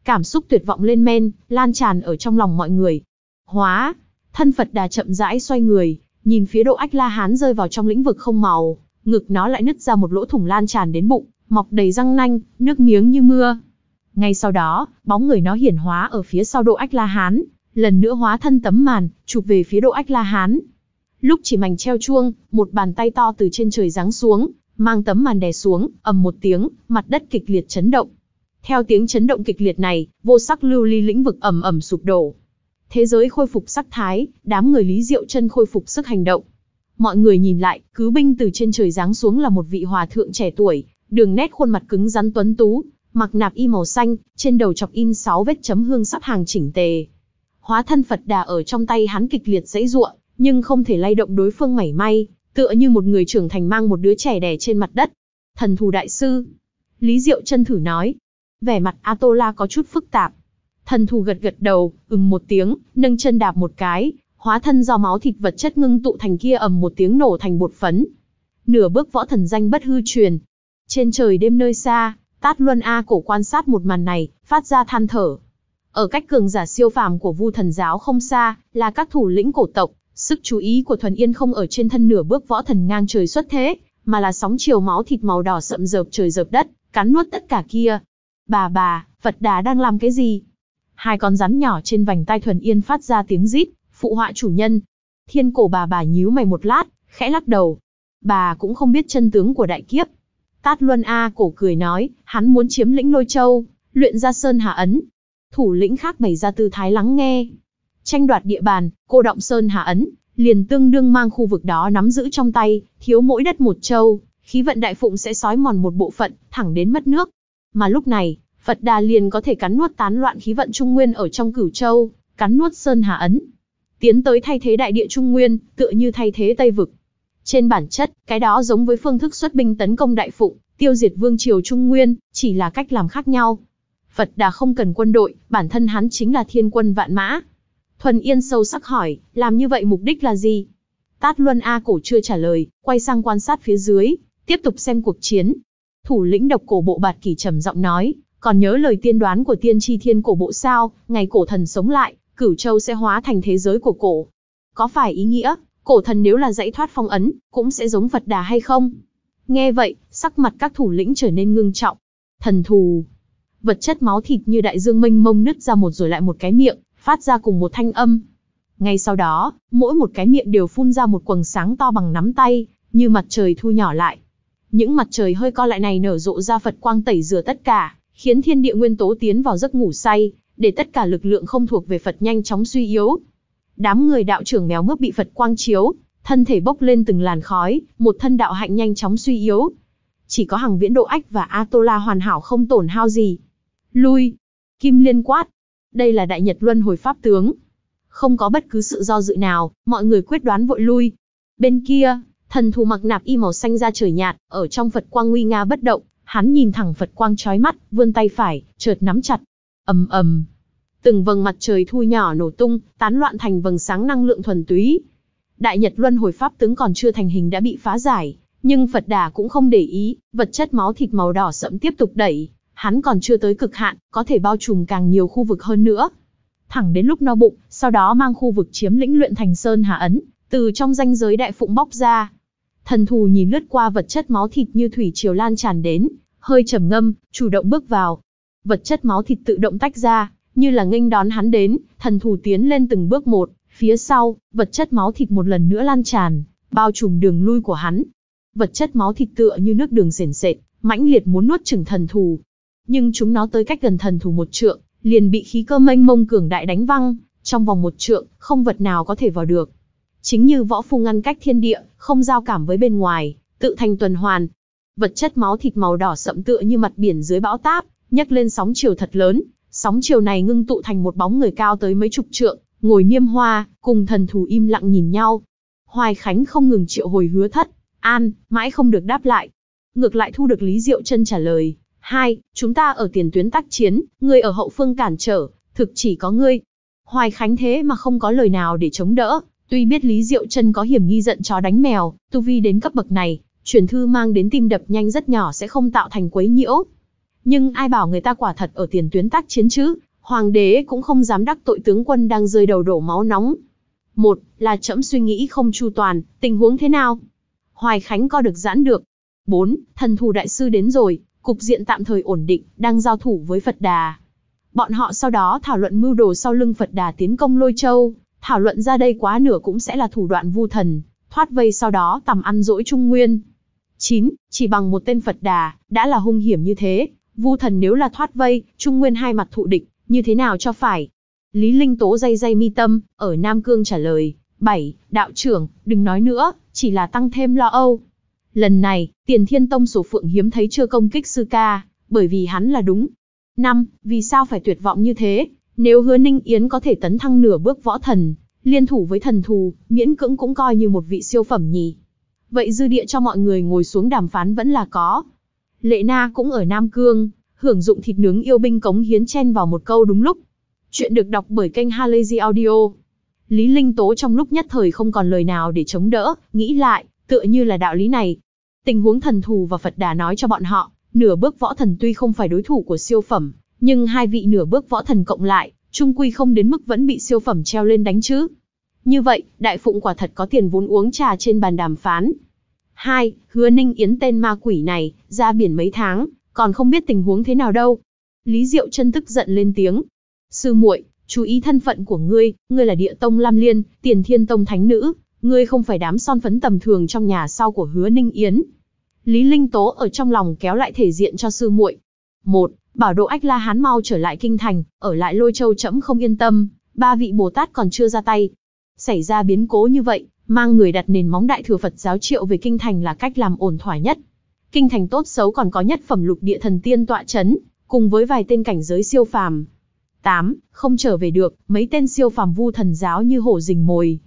Cảm xúc tuyệt vọng lên men, lan tràn ở trong lòng mọi người. Hóa, thân Phật đà chậm rãi xoay người, Nhìn phía độ ách la hán rơi vào trong lĩnh vực không màu, ngực nó lại nứt ra một lỗ thủng lan tràn đến bụng, mọc đầy răng nanh, nước miếng như mưa. Ngay sau đó, bóng người nó hiển hóa ở phía sau độ ách la hán, lần nữa hóa thân tấm màn, chụp về phía độ ách la hán. Lúc chỉ mảnh treo chuông, một bàn tay to từ trên trời giáng xuống, mang tấm màn đè xuống, ầm một tiếng, mặt đất kịch liệt chấn động. Theo tiếng chấn động kịch liệt này, vô sắc lưu ly lĩnh vực ầm ầm sụp đổ thế giới khôi phục sắc thái, đám người Lý Diệu chân khôi phục sức hành động. Mọi người nhìn lại, cứ binh từ trên trời giáng xuống là một vị hòa thượng trẻ tuổi, đường nét khuôn mặt cứng rắn tuấn tú, mặc nạp y màu xanh, trên đầu chọc in 6 vết chấm hương sắp hàng chỉnh tề. Hóa thân Phật Đà ở trong tay hắn kịch liệt dãy giụa, nhưng không thể lay động đối phương mảy may, tựa như một người trưởng thành mang một đứa trẻ đè trên mặt đất. Thần thù đại sư. Lý Diệu chân thử nói. Vẻ mặt atola có chút phức tạp, Thần thù gật gật đầu, ừm một tiếng, nâng chân đạp một cái, hóa thân do máu thịt vật chất ngưng tụ thành kia ầm một tiếng nổ thành bột phấn. Nửa bước võ thần danh bất hư truyền. Trên trời đêm nơi xa, Tát Luân A cổ quan sát một màn này, phát ra than thở. Ở cách cường giả siêu phàm của Vu thần giáo không xa, là các thủ lĩnh cổ tộc, sức chú ý của Thuần Yên không ở trên thân nửa bước võ thần ngang trời xuất thế, mà là sóng chiều máu thịt màu đỏ sậm dợp trời dợp đất, cắn nuốt tất cả kia. Bà bà, Phật Đà đang làm cái gì? Hai con rắn nhỏ trên vành tai thuần yên phát ra tiếng rít, phụ họa chủ nhân. Thiên cổ bà bà nhíu mày một lát, khẽ lắc đầu. Bà cũng không biết chân tướng của đại kiếp. Tát Luân A cổ cười nói, hắn muốn chiếm lĩnh lôi châu, luyện ra sơn hạ ấn. Thủ lĩnh khác bày ra tư thái lắng nghe. Tranh đoạt địa bàn, cô động sơn hạ ấn, liền tương đương mang khu vực đó nắm giữ trong tay, thiếu mỗi đất một châu, khí vận đại phụng sẽ sói mòn một bộ phận, thẳng đến mất nước. Mà lúc này, Phật Đà liền có thể cắn nuốt tán loạn khí vận Trung Nguyên ở trong cửu châu, cắn nuốt Sơn Hà Ấn. Tiến tới thay thế đại địa Trung Nguyên, tựa như thay thế Tây Vực. Trên bản chất, cái đó giống với phương thức xuất binh tấn công đại Phụ, tiêu diệt vương triều Trung Nguyên, chỉ là cách làm khác nhau. Phật Đà không cần quân đội, bản thân hắn chính là thiên quân vạn mã. Thuần Yên sâu sắc hỏi, làm như vậy mục đích là gì? Tát Luân A cổ chưa trả lời, quay sang quan sát phía dưới, tiếp tục xem cuộc chiến. Thủ lĩnh độc cổ bộ bạt kỳ trầm giọng nói, còn nhớ lời tiên đoán của tiên tri thiên cổ bộ sao, ngày cổ thần sống lại, cửu châu sẽ hóa thành thế giới của cổ. Có phải ý nghĩa, cổ thần nếu là dãy thoát phong ấn, cũng sẽ giống Phật Đà hay không? Nghe vậy, sắc mặt các thủ lĩnh trở nên ngưng trọng. Thần thù, vật chất máu thịt như đại dương mênh mông nứt ra một rồi lại một cái miệng, phát ra cùng một thanh âm. Ngay sau đó, mỗi một cái miệng đều phun ra một quầng sáng to bằng nắm tay, như mặt trời thu nhỏ lại. Những mặt trời hơi co lại này nở rộ ra Phật quang tẩy rửa tất cả, khiến thiên địa nguyên tố tiến vào giấc ngủ say, để tất cả lực lượng không thuộc về Phật nhanh chóng suy yếu. Đám người đạo trưởng méo mướp bị Phật quang chiếu, thân thể bốc lên từng làn khói, một thân đạo hạnh nhanh chóng suy yếu. Chỉ có hàng viễn độ ách và Atola hoàn hảo không tổn hao gì. Lui! Kim liên quát! Đây là đại nhật luân hồi pháp tướng. Không có bất cứ sự do dự nào, mọi người quyết đoán vội lui. Bên kia, thần thù mặc nạp y màu xanh ra trời nhạt, ở trong Phật quang nguy nga bất động, Hắn nhìn thẳng Phật quang chói mắt, vươn tay phải, chợt nắm chặt. Ầm ầm. Từng vầng mặt trời thu nhỏ nổ tung, tán loạn thành vầng sáng năng lượng thuần túy. Đại Nhật Luân hồi pháp tướng còn chưa thành hình đã bị phá giải, nhưng Phật Đà cũng không để ý, vật chất máu thịt màu đỏ sẫm tiếp tục đẩy, hắn còn chưa tới cực hạn, có thể bao trùm càng nhiều khu vực hơn nữa. Thẳng đến lúc no bụng, sau đó mang khu vực chiếm lĩnh luyện thành sơn hà ấn, từ trong danh giới đại phụng bóc ra, Thần thù nhìn lướt qua vật chất máu thịt như thủy triều lan tràn đến, hơi trầm ngâm, chủ động bước vào. Vật chất máu thịt tự động tách ra, như là nghênh đón hắn đến, thần thù tiến lên từng bước một, phía sau, vật chất máu thịt một lần nữa lan tràn, bao trùm đường lui của hắn. Vật chất máu thịt tựa như nước đường sền sệt, mãnh liệt muốn nuốt chửng thần thù. Nhưng chúng nó tới cách gần thần thù một trượng, liền bị khí cơ mênh mông cường đại đánh văng, trong vòng một trượng, không vật nào có thể vào được. Chính như võ phu ngăn cách thiên địa, không giao cảm với bên ngoài, tự thành tuần hoàn. Vật chất máu thịt màu đỏ sậm tựa như mặt biển dưới bão táp, nhấc lên sóng chiều thật lớn, sóng chiều này ngưng tụ thành một bóng người cao tới mấy chục trượng, ngồi niêm hoa, cùng thần thù im lặng nhìn nhau. Hoài Khánh không ngừng triệu hồi hứa thất, an, mãi không được đáp lại. Ngược lại thu được Lý Diệu chân trả lời, hai, chúng ta ở tiền tuyến tác chiến, ngươi ở hậu phương cản trở, thực chỉ có ngươi. Hoài Khánh thế mà không có lời nào để chống đỡ, Tuy biết Lý Diệu Trân có hiểm nghi giận chó đánh mèo, tu vi đến cấp bậc này, chuyển thư mang đến tim đập nhanh rất nhỏ sẽ không tạo thành quấy nhiễu. Nhưng ai bảo người ta quả thật ở tiền tuyến tác chiến chứ, hoàng đế cũng không dám đắc tội tướng quân đang rơi đầu đổ máu nóng. Một là chậm suy nghĩ không chu toàn, tình huống thế nào? Hoài Khánh co được giãn được. Bốn Thần thù đại sư đến rồi, cục diện tạm thời ổn định, đang giao thủ với Phật Đà. Bọn họ sau đó thảo luận mưu đồ sau lưng Phật Đà tiến công Lôi Châu, Thảo luận ra đây quá nửa cũng sẽ là thủ đoạn vu thần, thoát vây sau đó tầm ăn dỗi Trung Nguyên. 9. Chỉ bằng một tên Phật Đà, đã là hung hiểm như thế, vu thần nếu là thoát vây, Trung Nguyên hai mặt thụ địch, như thế nào cho phải? Lý Linh Tố dây dây mi tâm, ở Nam Cương trả lời, 7. Đạo trưởng, đừng nói nữa, chỉ là tăng thêm lo âu. Lần này, tiền thiên tông sổ phượng hiếm thấy chưa công kích sư ca, bởi vì hắn là đúng. 5. Vì sao phải tuyệt vọng như thế? Nếu hứa Ninh Yến có thể tấn thăng nửa bước võ thần, liên thủ với thần thù, miễn cưỡng cũng coi như một vị siêu phẩm nhỉ. Vậy dư địa cho mọi người ngồi xuống đàm phán vẫn là có. Lệ Na cũng ở Nam Cương, hưởng dụng thịt nướng yêu binh cống hiến chen vào một câu đúng lúc. Chuyện được đọc bởi kênh Halazy Audio. Lý Linh Tố trong lúc nhất thời không còn lời nào để chống đỡ, nghĩ lại, tựa như là đạo lý này. Tình huống thần thù và Phật đà nói cho bọn họ, nửa bước võ thần tuy không phải đối thủ của siêu phẩm, nhưng hai vị nửa bước võ thần cộng lại, trung quy không đến mức vẫn bị siêu phẩm treo lên đánh chứ. Như vậy, đại phụng quả thật có tiền vốn uống trà trên bàn đàm phán. Hai, hứa ninh yến tên ma quỷ này, ra biển mấy tháng, còn không biết tình huống thế nào đâu. Lý Diệu chân tức giận lên tiếng. Sư muội, chú ý thân phận của ngươi, ngươi là địa tông Lam Liên, tiền thiên tông thánh nữ, ngươi không phải đám son phấn tầm thường trong nhà sau của hứa ninh yến. Lý Linh Tố ở trong lòng kéo lại thể diện cho sư muội, một Bảo Độ Ách La Hán mau trở lại kinh thành, ở lại Lôi Châu trẫm không yên tâm, ba vị Bồ Tát còn chưa ra tay. Xảy ra biến cố như vậy, mang người đặt nền móng đại thừa Phật giáo triệu về kinh thành là cách làm ổn thỏa nhất. Kinh thành tốt xấu còn có nhất phẩm lục địa thần tiên tọa Trấn, cùng với vài tên cảnh giới siêu phàm. 8. Không trở về được, mấy tên siêu phàm vu thần giáo như hổ rình mồi.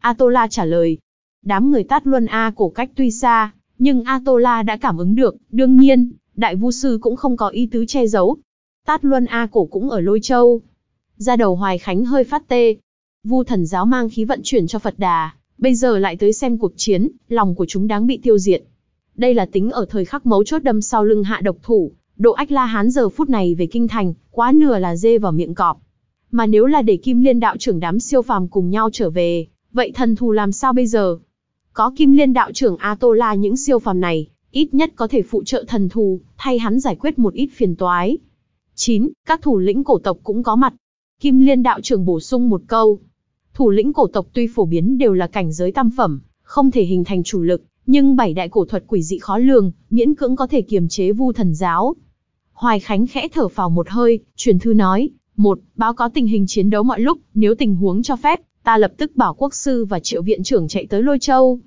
Atola trả lời. Đám người tát luân A cổ cách tuy xa, nhưng Atola đã cảm ứng được, đương nhiên, đại vu sư cũng không có ý tứ che giấu. Tát Luân A cổ cũng ở Lôi Châu. Ra đầu Hoài Khánh hơi phát tê. Vu thần giáo mang khí vận chuyển cho Phật Đà, bây giờ lại tới xem cuộc chiến, lòng của chúng đáng bị tiêu diệt. Đây là tính ở thời khắc mấu chốt đâm sau lưng hạ độc thủ, độ ách la hán giờ phút này về kinh thành, quá nửa là dê vào miệng cọp. Mà nếu là để kim liên đạo trưởng đám siêu phàm cùng nhau trở về, vậy thần thù làm sao bây giờ? Có kim liên đạo trưởng A Tô La những siêu phàm này, ít nhất có thể phụ trợ thần thù, thay hắn giải quyết một ít phiền toái. 9. Các thủ lĩnh cổ tộc cũng có mặt. Kim Liên đạo trưởng bổ sung một câu. Thủ lĩnh cổ tộc tuy phổ biến đều là cảnh giới tam phẩm, không thể hình thành chủ lực, nhưng bảy đại cổ thuật quỷ dị khó lường, miễn cưỡng có thể kiềm chế vu thần giáo. Hoài Khánh khẽ thở phào một hơi, truyền thư nói, một, báo có tình hình chiến đấu mọi lúc, nếu tình huống cho phép, ta lập tức bảo quốc sư và triệu viện trưởng chạy tới Lôi Châu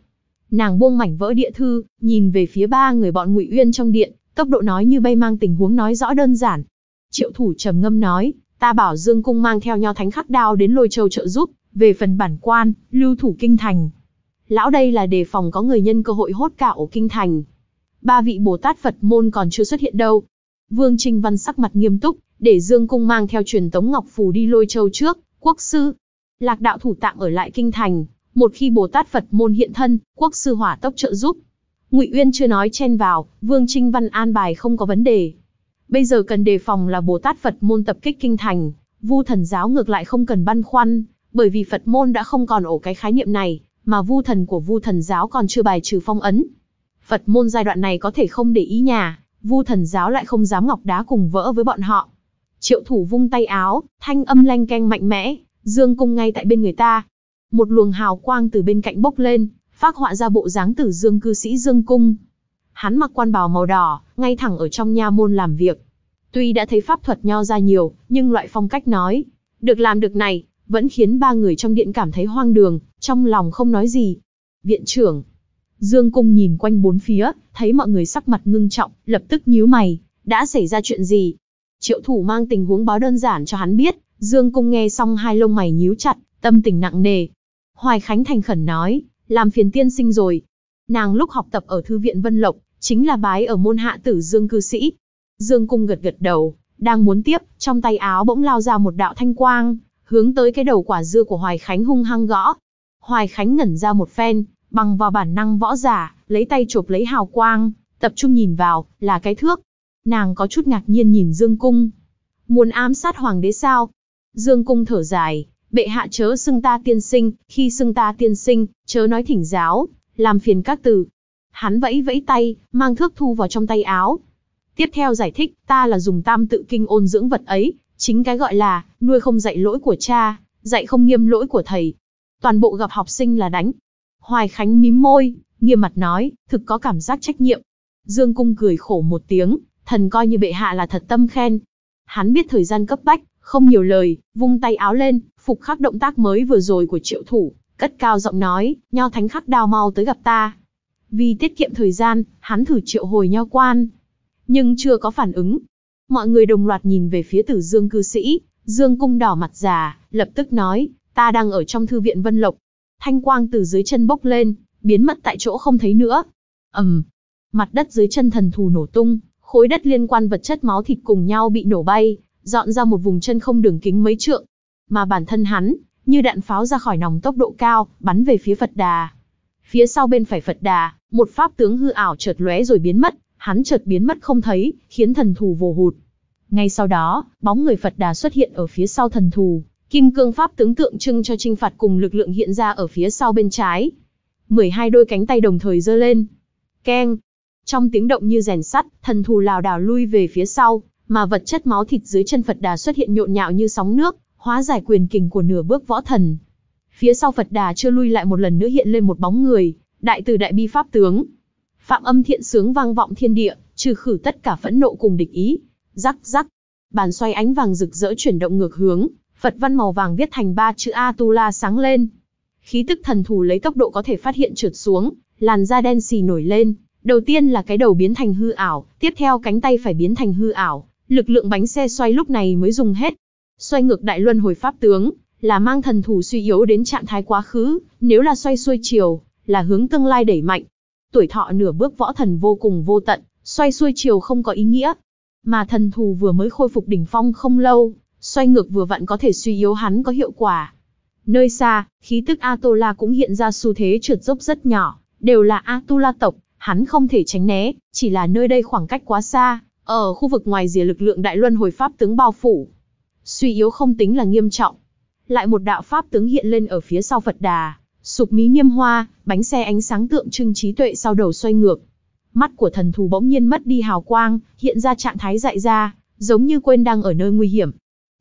nàng buông mảnh vỡ địa thư, nhìn về phía ba người bọn Ngụy Uyên trong điện, tốc độ nói như bay mang tình huống nói rõ đơn giản. Triệu thủ trầm ngâm nói, ta bảo Dương cung mang theo nho thánh khắc đao đến Lôi Châu trợ giúp, về phần bản quan, lưu thủ kinh thành. Lão đây là đề phòng có người nhân cơ hội hốt cả ổ kinh thành. Ba vị Bồ Tát Phật môn còn chưa xuất hiện đâu. Vương Trinh Văn sắc mặt nghiêm túc, để Dương cung mang theo truyền tống ngọc phù đi Lôi Châu trước, quốc sư. Lạc đạo thủ tạng ở lại kinh thành, một khi Bồ Tát Phật môn hiện thân, quốc sư hỏa tốc trợ giúp. Ngụy Uyên chưa nói chen vào, Vương Trinh Văn an bài không có vấn đề. Bây giờ cần đề phòng là Bồ Tát Phật môn tập kích kinh thành, Vu Thần giáo ngược lại không cần băn khoăn, bởi vì Phật môn đã không còn ổ cái khái niệm này, mà Vu Thần của Vu Thần giáo còn chưa bài trừ phong ấn. Phật môn giai đoạn này có thể không để ý nhà, Vu Thần giáo lại không dám ngọc đá cùng vỡ với bọn họ. Triệu Thủ vung tay áo, thanh âm lanh keng mạnh mẽ, dương cung ngay tại bên người ta, một luồng hào quang từ bên cạnh bốc lên, phác họa ra bộ dáng tử dương cư sĩ Dương Cung. Hắn mặc quan bào màu đỏ, ngay thẳng ở trong nha môn làm việc. Tuy đã thấy pháp thuật nho ra nhiều, nhưng loại phong cách nói, được làm được này, vẫn khiến ba người trong điện cảm thấy hoang đường, trong lòng không nói gì. Viện trưởng, Dương Cung nhìn quanh bốn phía, thấy mọi người sắc mặt ngưng trọng, lập tức nhíu mày, đã xảy ra chuyện gì? Triệu thủ mang tình huống báo đơn giản cho hắn biết, Dương Cung nghe xong hai lông mày nhíu chặt, tâm tình nặng nề, Hoài Khánh thành khẩn nói, làm phiền tiên sinh rồi. Nàng lúc học tập ở Thư viện Vân Lộc, chính là bái ở môn hạ tử Dương cư sĩ. Dương cung gật gật đầu, đang muốn tiếp, trong tay áo bỗng lao ra một đạo thanh quang, hướng tới cái đầu quả dưa của Hoài Khánh hung hăng gõ. Hoài Khánh ngẩn ra một phen, bằng vào bản năng võ giả, lấy tay chộp lấy hào quang, tập trung nhìn vào, là cái thước. Nàng có chút ngạc nhiên nhìn Dương Cung. Muốn ám sát hoàng đế sao? Dương Cung thở dài, bệ hạ chớ xưng ta tiên sinh, khi xưng ta tiên sinh, chớ nói thỉnh giáo, làm phiền các từ. Hắn vẫy vẫy tay, mang thước thu vào trong tay áo. Tiếp theo giải thích, ta là dùng tam tự kinh ôn dưỡng vật ấy, chính cái gọi là, nuôi không dạy lỗi của cha, dạy không nghiêm lỗi của thầy. Toàn bộ gặp học sinh là đánh. Hoài Khánh mím môi, nghiêm mặt nói, thực có cảm giác trách nhiệm. Dương Cung cười khổ một tiếng, thần coi như bệ hạ là thật tâm khen. Hắn biết thời gian cấp bách, không nhiều lời, vung tay áo lên, phục khắc động tác mới vừa rồi của triệu thủ, cất cao giọng nói, nho thánh khắc đào mau tới gặp ta. Vì tiết kiệm thời gian, hắn thử triệu hồi nho quan. Nhưng chưa có phản ứng. Mọi người đồng loạt nhìn về phía tử dương cư sĩ, dương cung đỏ mặt già, lập tức nói, ta đang ở trong thư viện Vân Lộc. Thanh quang từ dưới chân bốc lên, biến mất tại chỗ không thấy nữa. ầm, um, mặt đất dưới chân thần thù nổ tung, khối đất liên quan vật chất máu thịt cùng nhau bị nổ bay, dọn ra một vùng chân không đường kính mấy trượng. Mà bản thân hắn, như đạn pháo ra khỏi nòng tốc độ cao, bắn về phía Phật Đà. Phía sau bên phải Phật Đà, một pháp tướng hư ảo chợt lóe rồi biến mất, hắn chợt biến mất không thấy, khiến thần thù vồ hụt. Ngay sau đó, bóng người Phật Đà xuất hiện ở phía sau thần thù, kim cương pháp tướng tượng trưng cho trinh phạt cùng lực lượng hiện ra ở phía sau bên trái. 12 đôi cánh tay đồng thời giơ lên. Keng! Trong tiếng động như rèn sắt, thần thù lào đảo lui về phía sau, mà vật chất máu thịt dưới chân Phật Đà xuất hiện nhộn nhạo như sóng nước, hóa giải quyền kình của nửa bước võ thần. Phía sau Phật Đà chưa lui lại một lần nữa hiện lên một bóng người, đại từ đại bi pháp tướng. Phạm âm thiện sướng vang vọng thiên địa, trừ khử tất cả phẫn nộ cùng địch ý. Rắc rắc, bàn xoay ánh vàng rực rỡ chuyển động ngược hướng, Phật văn màu vàng viết thành ba chữ A Tu La sáng lên. Khí tức thần thù lấy tốc độ có thể phát hiện trượt xuống, làn da đen xì nổi lên, đầu tiên là cái đầu biến thành hư ảo, tiếp theo cánh tay phải biến thành hư ảo, Lực lượng bánh xe xoay lúc này mới dùng hết. Xoay ngược đại luân hồi pháp tướng, là mang thần thủ suy yếu đến trạng thái quá khứ, nếu là xoay xuôi chiều, là hướng tương lai đẩy mạnh. Tuổi thọ nửa bước võ thần vô cùng vô tận, xoay xuôi chiều không có ý nghĩa. Mà thần thù vừa mới khôi phục đỉnh phong không lâu, xoay ngược vừa vặn có thể suy yếu hắn có hiệu quả. Nơi xa, khí tức Atola cũng hiện ra xu thế trượt dốc rất nhỏ, đều là Atula tộc, hắn không thể tránh né, chỉ là nơi đây khoảng cách quá xa, ở khu vực ngoài rìa lực lượng đại luân hồi pháp tướng bao phủ, suy yếu không tính là nghiêm trọng. Lại một đạo pháp tướng hiện lên ở phía sau Phật Đà, sụp mí niêm hoa, bánh xe ánh sáng tượng trưng trí tuệ sau đầu xoay ngược. Mắt của thần thù bỗng nhiên mất đi hào quang, hiện ra trạng thái dại ra, giống như quên đang ở nơi nguy hiểm.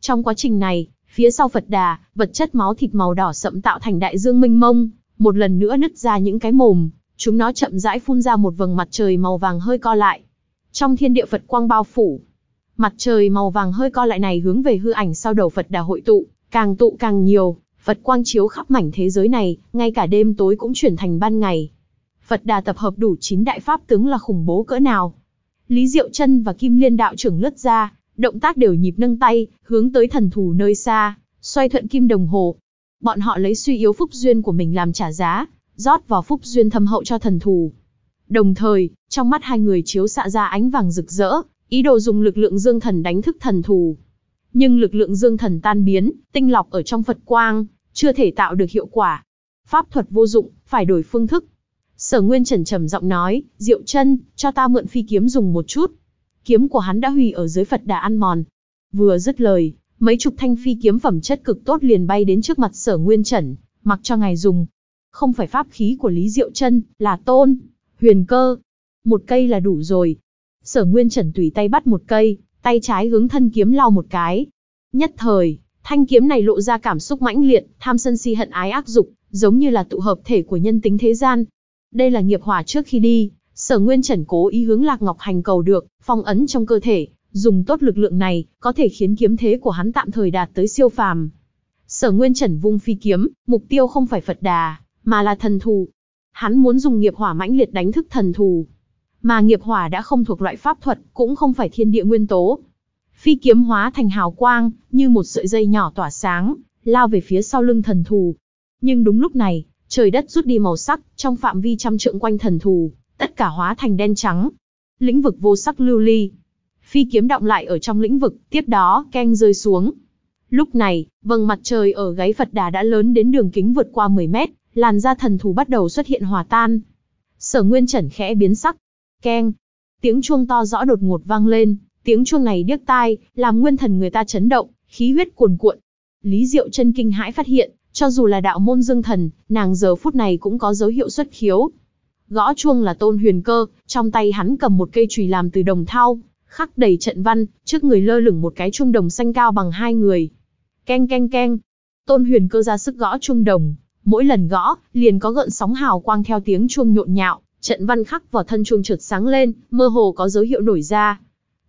Trong quá trình này, phía sau Phật Đà, vật chất máu thịt màu đỏ sậm tạo thành đại dương mênh mông, một lần nữa nứt ra những cái mồm, chúng nó chậm rãi phun ra một vầng mặt trời màu vàng hơi co lại trong thiên địa Phật quang bao phủ. Mặt trời màu vàng hơi co lại này hướng về hư ảnh sau đầu Phật đà hội tụ, càng tụ càng nhiều, Phật quang chiếu khắp mảnh thế giới này, ngay cả đêm tối cũng chuyển thành ban ngày. Phật đà tập hợp đủ 9 đại pháp tướng là khủng bố cỡ nào. Lý Diệu Chân và Kim Liên đạo trưởng lướt ra, động tác đều nhịp nâng tay, hướng tới thần thù nơi xa, xoay thuận kim đồng hồ. Bọn họ lấy suy yếu phúc duyên của mình làm trả giá, rót vào phúc duyên thâm hậu cho thần thù. Đồng thời, trong mắt hai người chiếu xạ ra ánh vàng rực rỡ, ý đồ dùng lực lượng dương thần đánh thức thần thù. Nhưng lực lượng dương thần tan biến, tinh lọc ở trong Phật quang, chưa thể tạo được hiệu quả. Pháp thuật vô dụng, phải đổi phương thức. Sở Nguyên trần trầm giọng nói, Diệu chân, cho ta mượn phi kiếm dùng một chút. Kiếm của hắn đã hủy ở dưới Phật đà ăn mòn. Vừa dứt lời, mấy chục thanh phi kiếm phẩm chất cực tốt liền bay đến trước mặt Sở Nguyên Trần, mặc cho ngài dùng. Không phải pháp khí của Lý Diệu Chân, là tôn huyền cơ. Một cây là đủ rồi. Sở Nguyên Trần tùy tay bắt một cây, tay trái hướng thân kiếm lau một cái. Nhất thời, thanh kiếm này lộ ra cảm xúc mãnh liệt, tham sân si hận ái ác dục, giống như là tụ hợp thể của nhân tính thế gian. Đây là nghiệp hỏa trước khi đi, Sở Nguyên Trần cố ý hướng Lạc Ngọc Hành cầu được, phong ấn trong cơ thể, dùng tốt lực lượng này, có thể khiến kiếm thế của hắn tạm thời đạt tới siêu phàm. Sở Nguyên Trần vung phi kiếm, mục tiêu không phải Phật Đà, mà là thần thù, hắn muốn dùng nghiệp hỏa mãnh liệt đánh thức thần thù. Mà nghiệp hỏa đã không thuộc loại pháp thuật, cũng không phải thiên địa nguyên tố. Phi kiếm hóa thành hào quang, như một sợi dây nhỏ tỏa sáng, lao về phía sau lưng thần thù. Nhưng đúng lúc này, trời đất rút đi màu sắc, trong phạm vi trăm trượng quanh thần thù, tất cả hóa thành đen trắng. Lĩnh vực vô sắc lưu ly. Phi kiếm động lại ở trong lĩnh vực, tiếp đó keng rơi xuống. Lúc này, vầng mặt trời ở gáy Phật Đà đã lớn đến đường kính vượt qua 10 mét, làn da thần thú bắt đầu xuất hiện hòa tan. Sở Nguyên Trần khẽ biến sắc. Keng. Tiếng chuông to rõ đột ngột vang lên, tiếng chuông này điếc tai, làm nguyên thần người ta chấn động, khí huyết cuồn cuộn. Lý Diệu chân kinh hãi phát hiện, cho dù là đạo môn dương thần, nàng giờ phút này cũng có dấu hiệu xuất khiếu. Gõ chuông là Tôn Huyền Cơ, trong tay hắn cầm một cây chùy làm từ đồng thau, khắc đầy trận văn, trước người lơ lửng một cái chuông đồng xanh cao bằng hai người. Keng keng keng. Tôn Huyền Cơ ra sức gõ chuông đồng, mỗi lần gõ, liền có gợn sóng hào quang theo tiếng chuông nhộn nhạo, trận văn khắc vào thân chuông trượt sáng lên, mơ hồ có dấu hiệu nổi ra.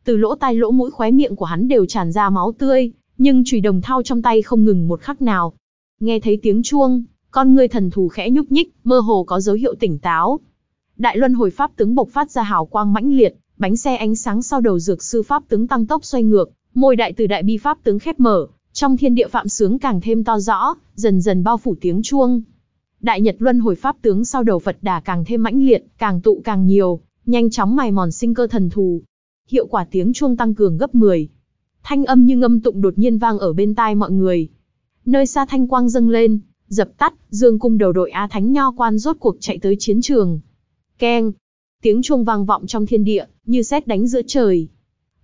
Từ lỗ tai lỗ mũi khóe miệng của hắn đều tràn ra máu tươi, nhưng chùy đồng thao trong tay không ngừng một khắc nào. Nghe thấy tiếng chuông, con người thần thù khẽ nhúc nhích, mơ hồ có dấu hiệu tỉnh táo. Đại luân hồi pháp tướng bộc phát ra hào quang mãnh liệt, bánh xe ánh sáng sau đầu dược sư pháp tướng tăng tốc xoay ngược, môi đại từ đại bi pháp tướng khép mở, trong thiên địa phạm sướng càng thêm to rõ, dần dần bao phủ tiếng chuông. Đại Nhật Luân hồi pháp tướng sau đầu Phật Đà càng thêm mãnh liệt, càng tụ càng nhiều, nhanh chóng mài mòn sinh cơ thần thù. Hiệu quả tiếng chuông tăng cường gấp 10. Thanh âm như ngâm tụng đột nhiên vang ở bên tai mọi người. Nơi xa thanh quang dâng lên, dập tắt, Dương cung đầu đội a Thánh Nho quan rốt cuộc chạy tới chiến trường. Keng, tiếng chuông vang vọng trong thiên địa, như xét đánh giữa trời.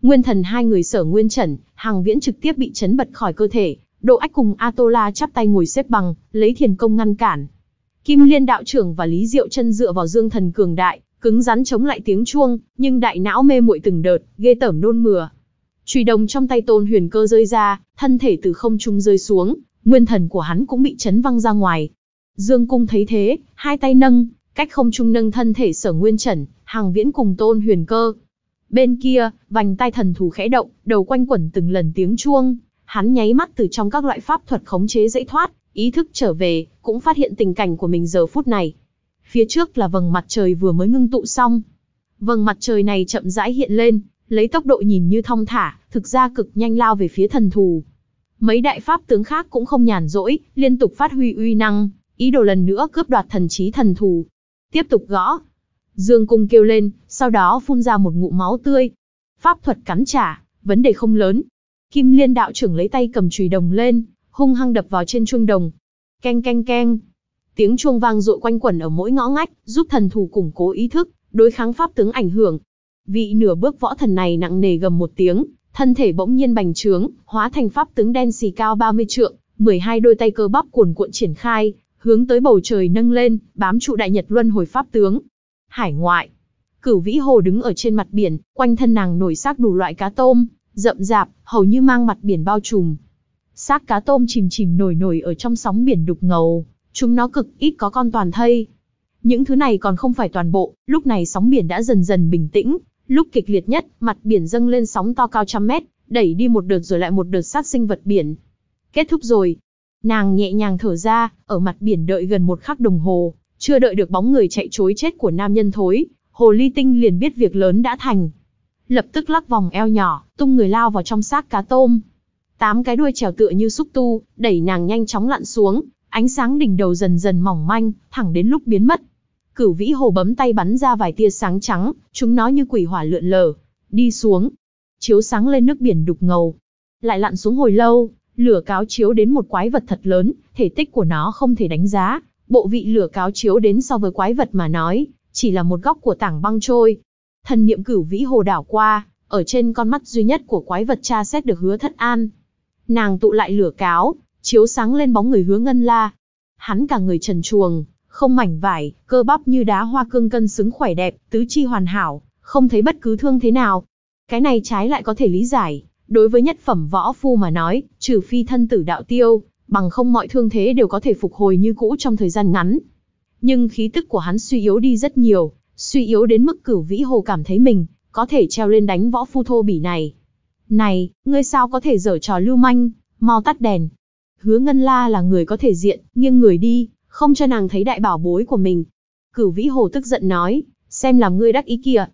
Nguyên thần hai người sở nguyên trần, hằng viễn trực tiếp bị chấn bật khỏi cơ thể, độ ách cùng Atola chắp tay ngồi xếp bằng, lấy thiền công ngăn cản. Kim Liên đạo trưởng và Lý Diệu chân dựa vào dương thần cường đại, cứng rắn chống lại tiếng chuông, nhưng đại não mê muội từng đợt, ghê tởm nôn mửa. Chùy đồng trong tay Tôn Huyền Cơ rơi ra, thân thể từ không trung rơi xuống, nguyên thần của hắn cũng bị chấn văng ra ngoài. Dương Cung thấy thế, hai tay nâng, cách không trung nâng thân thể Sở Nguyên Trần, Hàng Viễn cùng Tôn Huyền Cơ. Bên kia, vành tai thần thù khẽ động, đầu quanh quẩn từng lần tiếng chuông. Hắn nháy mắt từ trong các loại pháp thuật khống chế dễ thoát, ý thức trở về, cũng phát hiện tình cảnh của mình giờ phút này. Phía trước là vầng mặt trời vừa mới ngưng tụ xong. Vầng mặt trời này chậm rãi hiện lên, lấy tốc độ nhìn như thong thả, thực ra cực nhanh lao về phía thần thù. Mấy đại pháp tướng khác cũng không nhàn rỗi, liên tục phát huy uy năng, ý đồ lần nữa cướp đoạt thần trí thần thù. Tiếp tục gõ. Dương cung kêu lên, sau đó phun ra một ngụm máu tươi. Pháp thuật cắn trả, vấn đề không lớn. Kim Liên đạo trưởng lấy tay cầm chùy đồng lên, hung hăng đập vào trên chuông đồng. Keng keng keng. Tiếng chuông vang dội quanh quẩn ở mỗi ngõ ngách, giúp thần thù củng cố ý thức, đối kháng pháp tướng ảnh hưởng. Vị nửa bước võ thần này nặng nề gầm một tiếng, thân thể bỗng nhiên bành trướng, hóa thành pháp tướng đen xì cao 30 trượng, 12 đôi tay cơ bắp cuồn cuộn triển khai, hướng tới bầu trời nâng lên, bám trụ đại nhật luân hồi pháp tướng. Hải ngoại, Cửu vĩ hồ đứng ở trên mặt biển, quanh thân nàng nổi xác đủ loại cá tôm, rậm rạp, hầu như mang mặt biển bao trùm. Xác cá tôm chìm chìm nổi nổi ở trong sóng biển đục ngầu, chúng nó cực ít có con toàn thây. Những thứ này còn không phải toàn bộ, lúc này sóng biển đã dần dần bình tĩnh, lúc kịch liệt nhất, mặt biển dâng lên sóng to cao trăm mét, đẩy đi một đợt rồi lại một đợt sát sinh vật biển. Kết thúc rồi. Nàng nhẹ nhàng thở ra, ở mặt biển đợi gần một khắc đồng hồ, chưa đợi được bóng người chạy chối chết của nam nhân thối, hồ ly tinh liền biết việc lớn đã thành. Lập tức lắc vòng eo nhỏ, tung người lao vào trong xác cá tôm. Tám cái đuôi trèo tựa như xúc tu, đẩy nàng nhanh chóng lặn xuống, ánh sáng đỉnh đầu dần dần mỏng manh, thẳng đến lúc biến mất. Cửu vĩ hồ bấm tay bắn ra vài tia sáng trắng, chúng nó như quỷ hỏa lượn lờ, đi xuống, chiếu sáng lên nước biển đục ngầu. Lại lặn xuống hồi lâu, lửa cáo chiếu đến một quái vật thật lớn, thể tích của nó không thể đánh giá, bộ vị lửa cáo chiếu đến so với quái vật mà nói, chỉ là một góc của tảng băng trôi. Thần niệm cửu vĩ hồ đảo qua, ở trên con mắt duy nhất của quái vật cha xét được hứa thất an. Nàng tụ lại lửa cáo, chiếu sáng lên bóng người hứa ngân la. Hắn cả người trần chuồng, không mảnh vải, cơ bắp như đá hoa cương cân xứng khỏe đẹp, tứ chi hoàn hảo, không thấy bất cứ thương thế nào. Cái này trái lại có thể lý giải, đối với nhất phẩm võ phu mà nói, trừ phi thân tử đạo tiêu, bằng không mọi thương thế đều có thể phục hồi như cũ trong thời gian ngắn nhưng khí tức của hắn suy yếu đi rất nhiều, suy yếu đến mức cửu vĩ hồ cảm thấy mình có thể treo lên đánh võ phu thô bỉ này. Này, ngươi sao có thể dở trò lưu manh, mau tắt đèn. Hứa Ngân La là người có thể diện, nghiêng người đi, không cho nàng thấy đại bảo bối của mình. Cửu vĩ hồ tức giận nói, xem làm ngươi đắc ý kìa.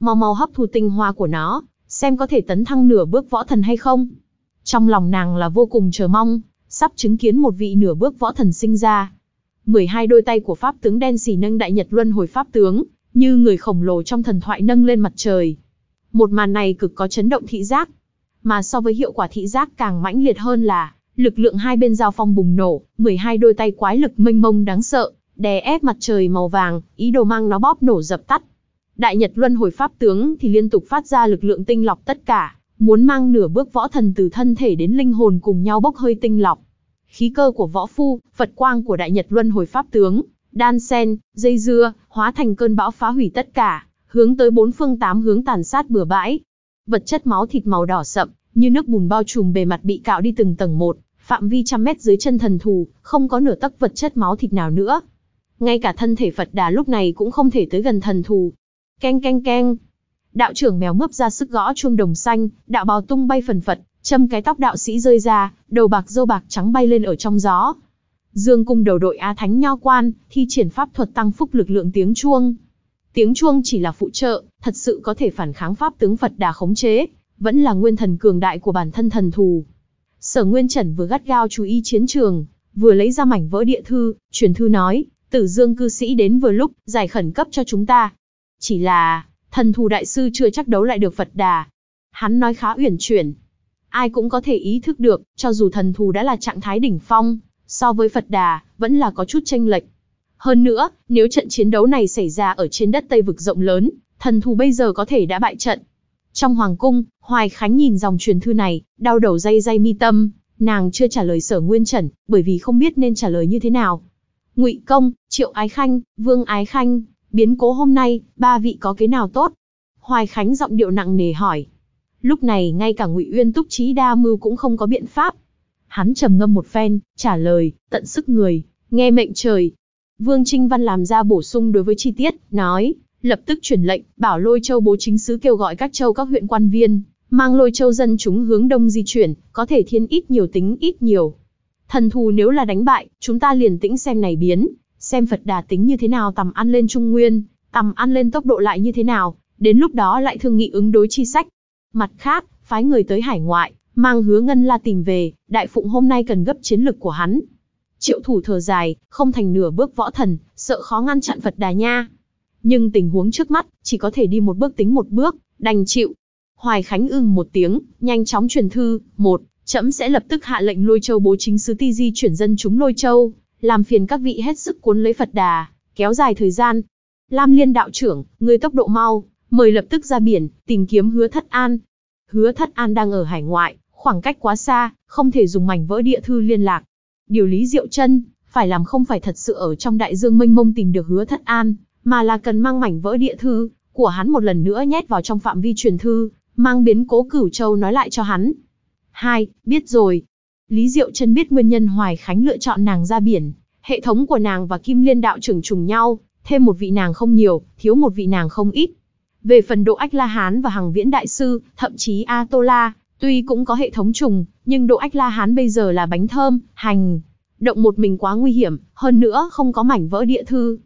Mau mau hấp thu tinh hoa của nó, xem có thể tấn thăng nửa bước võ thần hay không. Trong lòng nàng là vô cùng chờ mong, sắp chứng kiến một vị nửa bước võ thần sinh ra, 12 đôi tay của pháp tướng đen xì nâng đại nhật luân hồi pháp tướng, như người khổng lồ trong thần thoại nâng lên mặt trời. Một màn này cực có chấn động thị giác, mà so với hiệu quả thị giác càng mãnh liệt hơn là lực lượng hai bên giao phong bùng nổ, 12 đôi tay quái lực mênh mông đáng sợ, đè ép mặt trời màu vàng, ý đồ mang nó bóp nổ dập tắt. Đại Nhật Luân hồi pháp tướng thì liên tục phát ra lực lượng tinh lọc tất cả, muốn mang nửa bước võ thần từ thân thể đến linh hồn cùng nhau bốc hơi tinh lọc khí cơ của võ phu, Phật quang của đại nhật luân hồi pháp tướng, đan sen, dây dưa, hóa thành cơn bão phá hủy tất cả, hướng tới bốn phương tám hướng tàn sát bừa bãi. Vật chất máu thịt màu đỏ sậm, như nước bùn bao trùm bề mặt bị cạo đi từng tầng một, phạm vi trăm mét dưới chân thần thù, không có nửa tấc vật chất máu thịt nào nữa. Ngay cả thân thể Phật Đà lúc này cũng không thể tới gần thần thù. Keng keng keng. Đạo trưởng mèo mướp ra sức gõ chuông đồng xanh, đạo bào tung bay phần phật, Châm cái tóc đạo sĩ rơi ra, đầu bạc dâu bạc trắng bay lên ở trong gió. Dương cung đầu đội a Thánh Nho Quan, thi triển pháp thuật tăng phúc lực lượng tiếng chuông. Tiếng chuông chỉ là phụ trợ, thật sự có thể phản kháng pháp tướng Phật Đà khống chế, vẫn là nguyên thần cường đại của bản thân thần thù. Sở Nguyên Trần vừa gắt gao chú ý chiến trường, vừa lấy ra mảnh vỡ địa thư, truyền thư nói, tử dương cư sĩ đến vừa lúc, giải khẩn cấp cho chúng ta. Chỉ là, thần thù đại sư chưa chắc đấu lại được Phật Đà. Hắn nói khá uyển chuyển, ai cũng có thể ý thức được, cho dù thần thù đã là trạng thái đỉnh phong, so với Phật Đà, vẫn là có chút tranh lệch. Hơn nữa, nếu trận chiến đấu này xảy ra ở trên đất Tây vực rộng lớn, thần thù bây giờ có thể đã bại trận. Trong hoàng cung, Hoài Khánh nhìn dòng truyền thư này, đau đầu dây dây mi tâm, nàng chưa trả lời Sở Nguyên Trần, bởi vì không biết nên trả lời như thế nào. Ngụy Công, Triệu Ái Khanh, Vương Ái Khanh, biến cố hôm nay, ba vị có cái nào tốt? Hoài Khánh giọng điệu nặng nề hỏi. Lúc này ngay cả Ngụy Uyên Túc Trí đa mưu cũng không có biện pháp. Hắn trầm ngâm một phen, trả lời, tận sức người, nghe mệnh trời. Vương Trinh Văn làm ra bổ sung đối với chi tiết, nói, lập tức truyền lệnh, bảo Lôi Châu bố chính sứ kêu gọi các châu các huyện quan viên, mang Lôi Châu dân chúng hướng đông di chuyển, có thể thiên ít nhiều tính ít nhiều. Thần thù nếu là đánh bại, chúng ta liền tĩnh xem này biến, xem Phật Đà tính như thế nào tầm ăn lên Trung Nguyên, tầm ăn lên tốc độ lại như thế nào, đến lúc đó lại thương nghị ứng đối chi sách. Mặt khác, phái người tới hải ngoại, mang hứa ngân la tìm về, đại phụng hôm nay cần gấp chiến lực của hắn. Triệu thủ thở dài, không thành nửa bước võ thần, sợ khó ngăn chặn Phật Đà Nha. Nhưng tình huống trước mắt, chỉ có thể đi một bước tính một bước, đành chịu. Hoài Khánh ưng một tiếng, nhanh chóng truyền thư, một, trẫm sẽ lập tức hạ lệnh lôi châu bố chính sứ ti di chuyển dân chúng lôi châu, làm phiền các vị hết sức cuốn lấy Phật Đà, kéo dài thời gian. Lam Liên đạo trưởng, người tốc độ mau, mời lập tức ra biển, tìm kiếm hứa thất an. Hứa thất an đang ở hải ngoại, khoảng cách quá xa, không thể dùng mảnh vỡ địa thư liên lạc. Điều lý diệu chân, phải làm không phải thật sự ở trong đại dương mênh mông tìm được hứa thất an, mà là cần mang mảnh vỡ địa thư của hắn một lần nữa nhét vào trong phạm vi truyền thư, mang biến cố cửu châu nói lại cho hắn. Hai, biết rồi. Lý Diệu Trân biết nguyên nhân Hoài Khánh lựa chọn nàng ra biển, hệ thống của nàng và Kim Liên đạo trưởng trùng nhau, thêm một vị nàng không nhiều, thiếu một vị nàng không ít, về phần Độ Ách La Hán và Hằng Viễn Đại Sư, thậm chí A Tô La, tuy cũng có hệ thống trùng, nhưng Độ Ách La Hán bây giờ là bánh thơm, hành. Động một mình quá nguy hiểm, hơn nữa không có mảnh vỡ địa thư.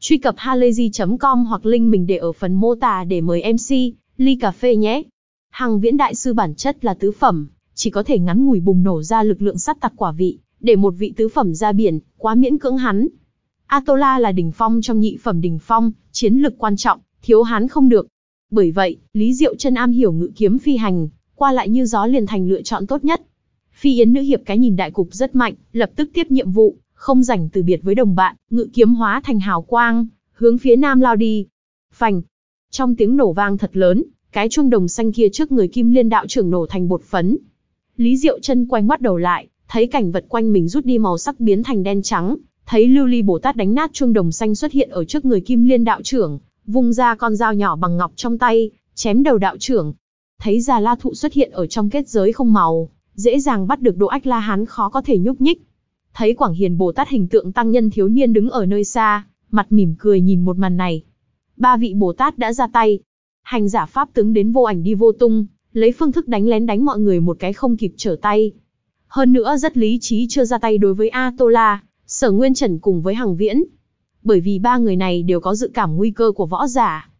Truy cập halayzi.com hoặc link mình để ở phần mô tả để mời MC, ly cà phê nhé. Hằng Viễn Đại Sư bản chất là tứ phẩm, chỉ có thể ngắn ngủi bùng nổ ra lực lượng sát tặc quả vị, để một vị tứ phẩm ra biển, quá miễn cưỡng hắn. Atola là đỉnh phong trong nhị phẩm đỉnh phong, chiến lực quan trọng, thiếu hắn không được. Bởi vậy, Lý Diệu chân am hiểu ngự kiếm phi hành, qua lại như gió liền thành lựa chọn tốt nhất. Phi Yến nữ hiệp cái nhìn đại cục rất mạnh, lập tức tiếp nhiệm vụ, không rảnh từ biệt với đồng bạn, ngự kiếm hóa thành hào quang, hướng phía nam lao đi. Phành. Trong tiếng nổ vang thật lớn, cái chuông đồng xanh kia trước người Kim Liên đạo trưởng nổ thành bột phấn. Lý Diệu chân quay mắt đầu lại, thấy cảnh vật quanh mình rút đi màu sắc biến thành đen trắng, thấy Lưu Ly Bồ Tát đánh nát chuông đồng xanh xuất hiện ở trước người Kim Liên đạo trưởng, vung ra con dao nhỏ bằng ngọc trong tay, chém đầu đạo trưởng. Thấy già la thụ xuất hiện ở trong kết giới không màu, dễ dàng bắt được độ ách la hán khó có thể nhúc nhích. Thấy Quảng Hiền Bồ Tát hình tượng tăng nhân thiếu niên đứng ở nơi xa, mặt mỉm cười nhìn một màn này. Ba vị Bồ Tát đã ra tay. Hành giả Pháp tướng đến vô ảnh đi vô tung, lấy phương thức đánh lén đánh mọi người một cái không kịp trở tay. Hơn nữa rất lý trí chưa ra tay đối với A Tô La, Sở Nguyên Trần cùng với Hằng Viễn bởi vì ba người này đều có dự cảm nguy cơ của võ giả.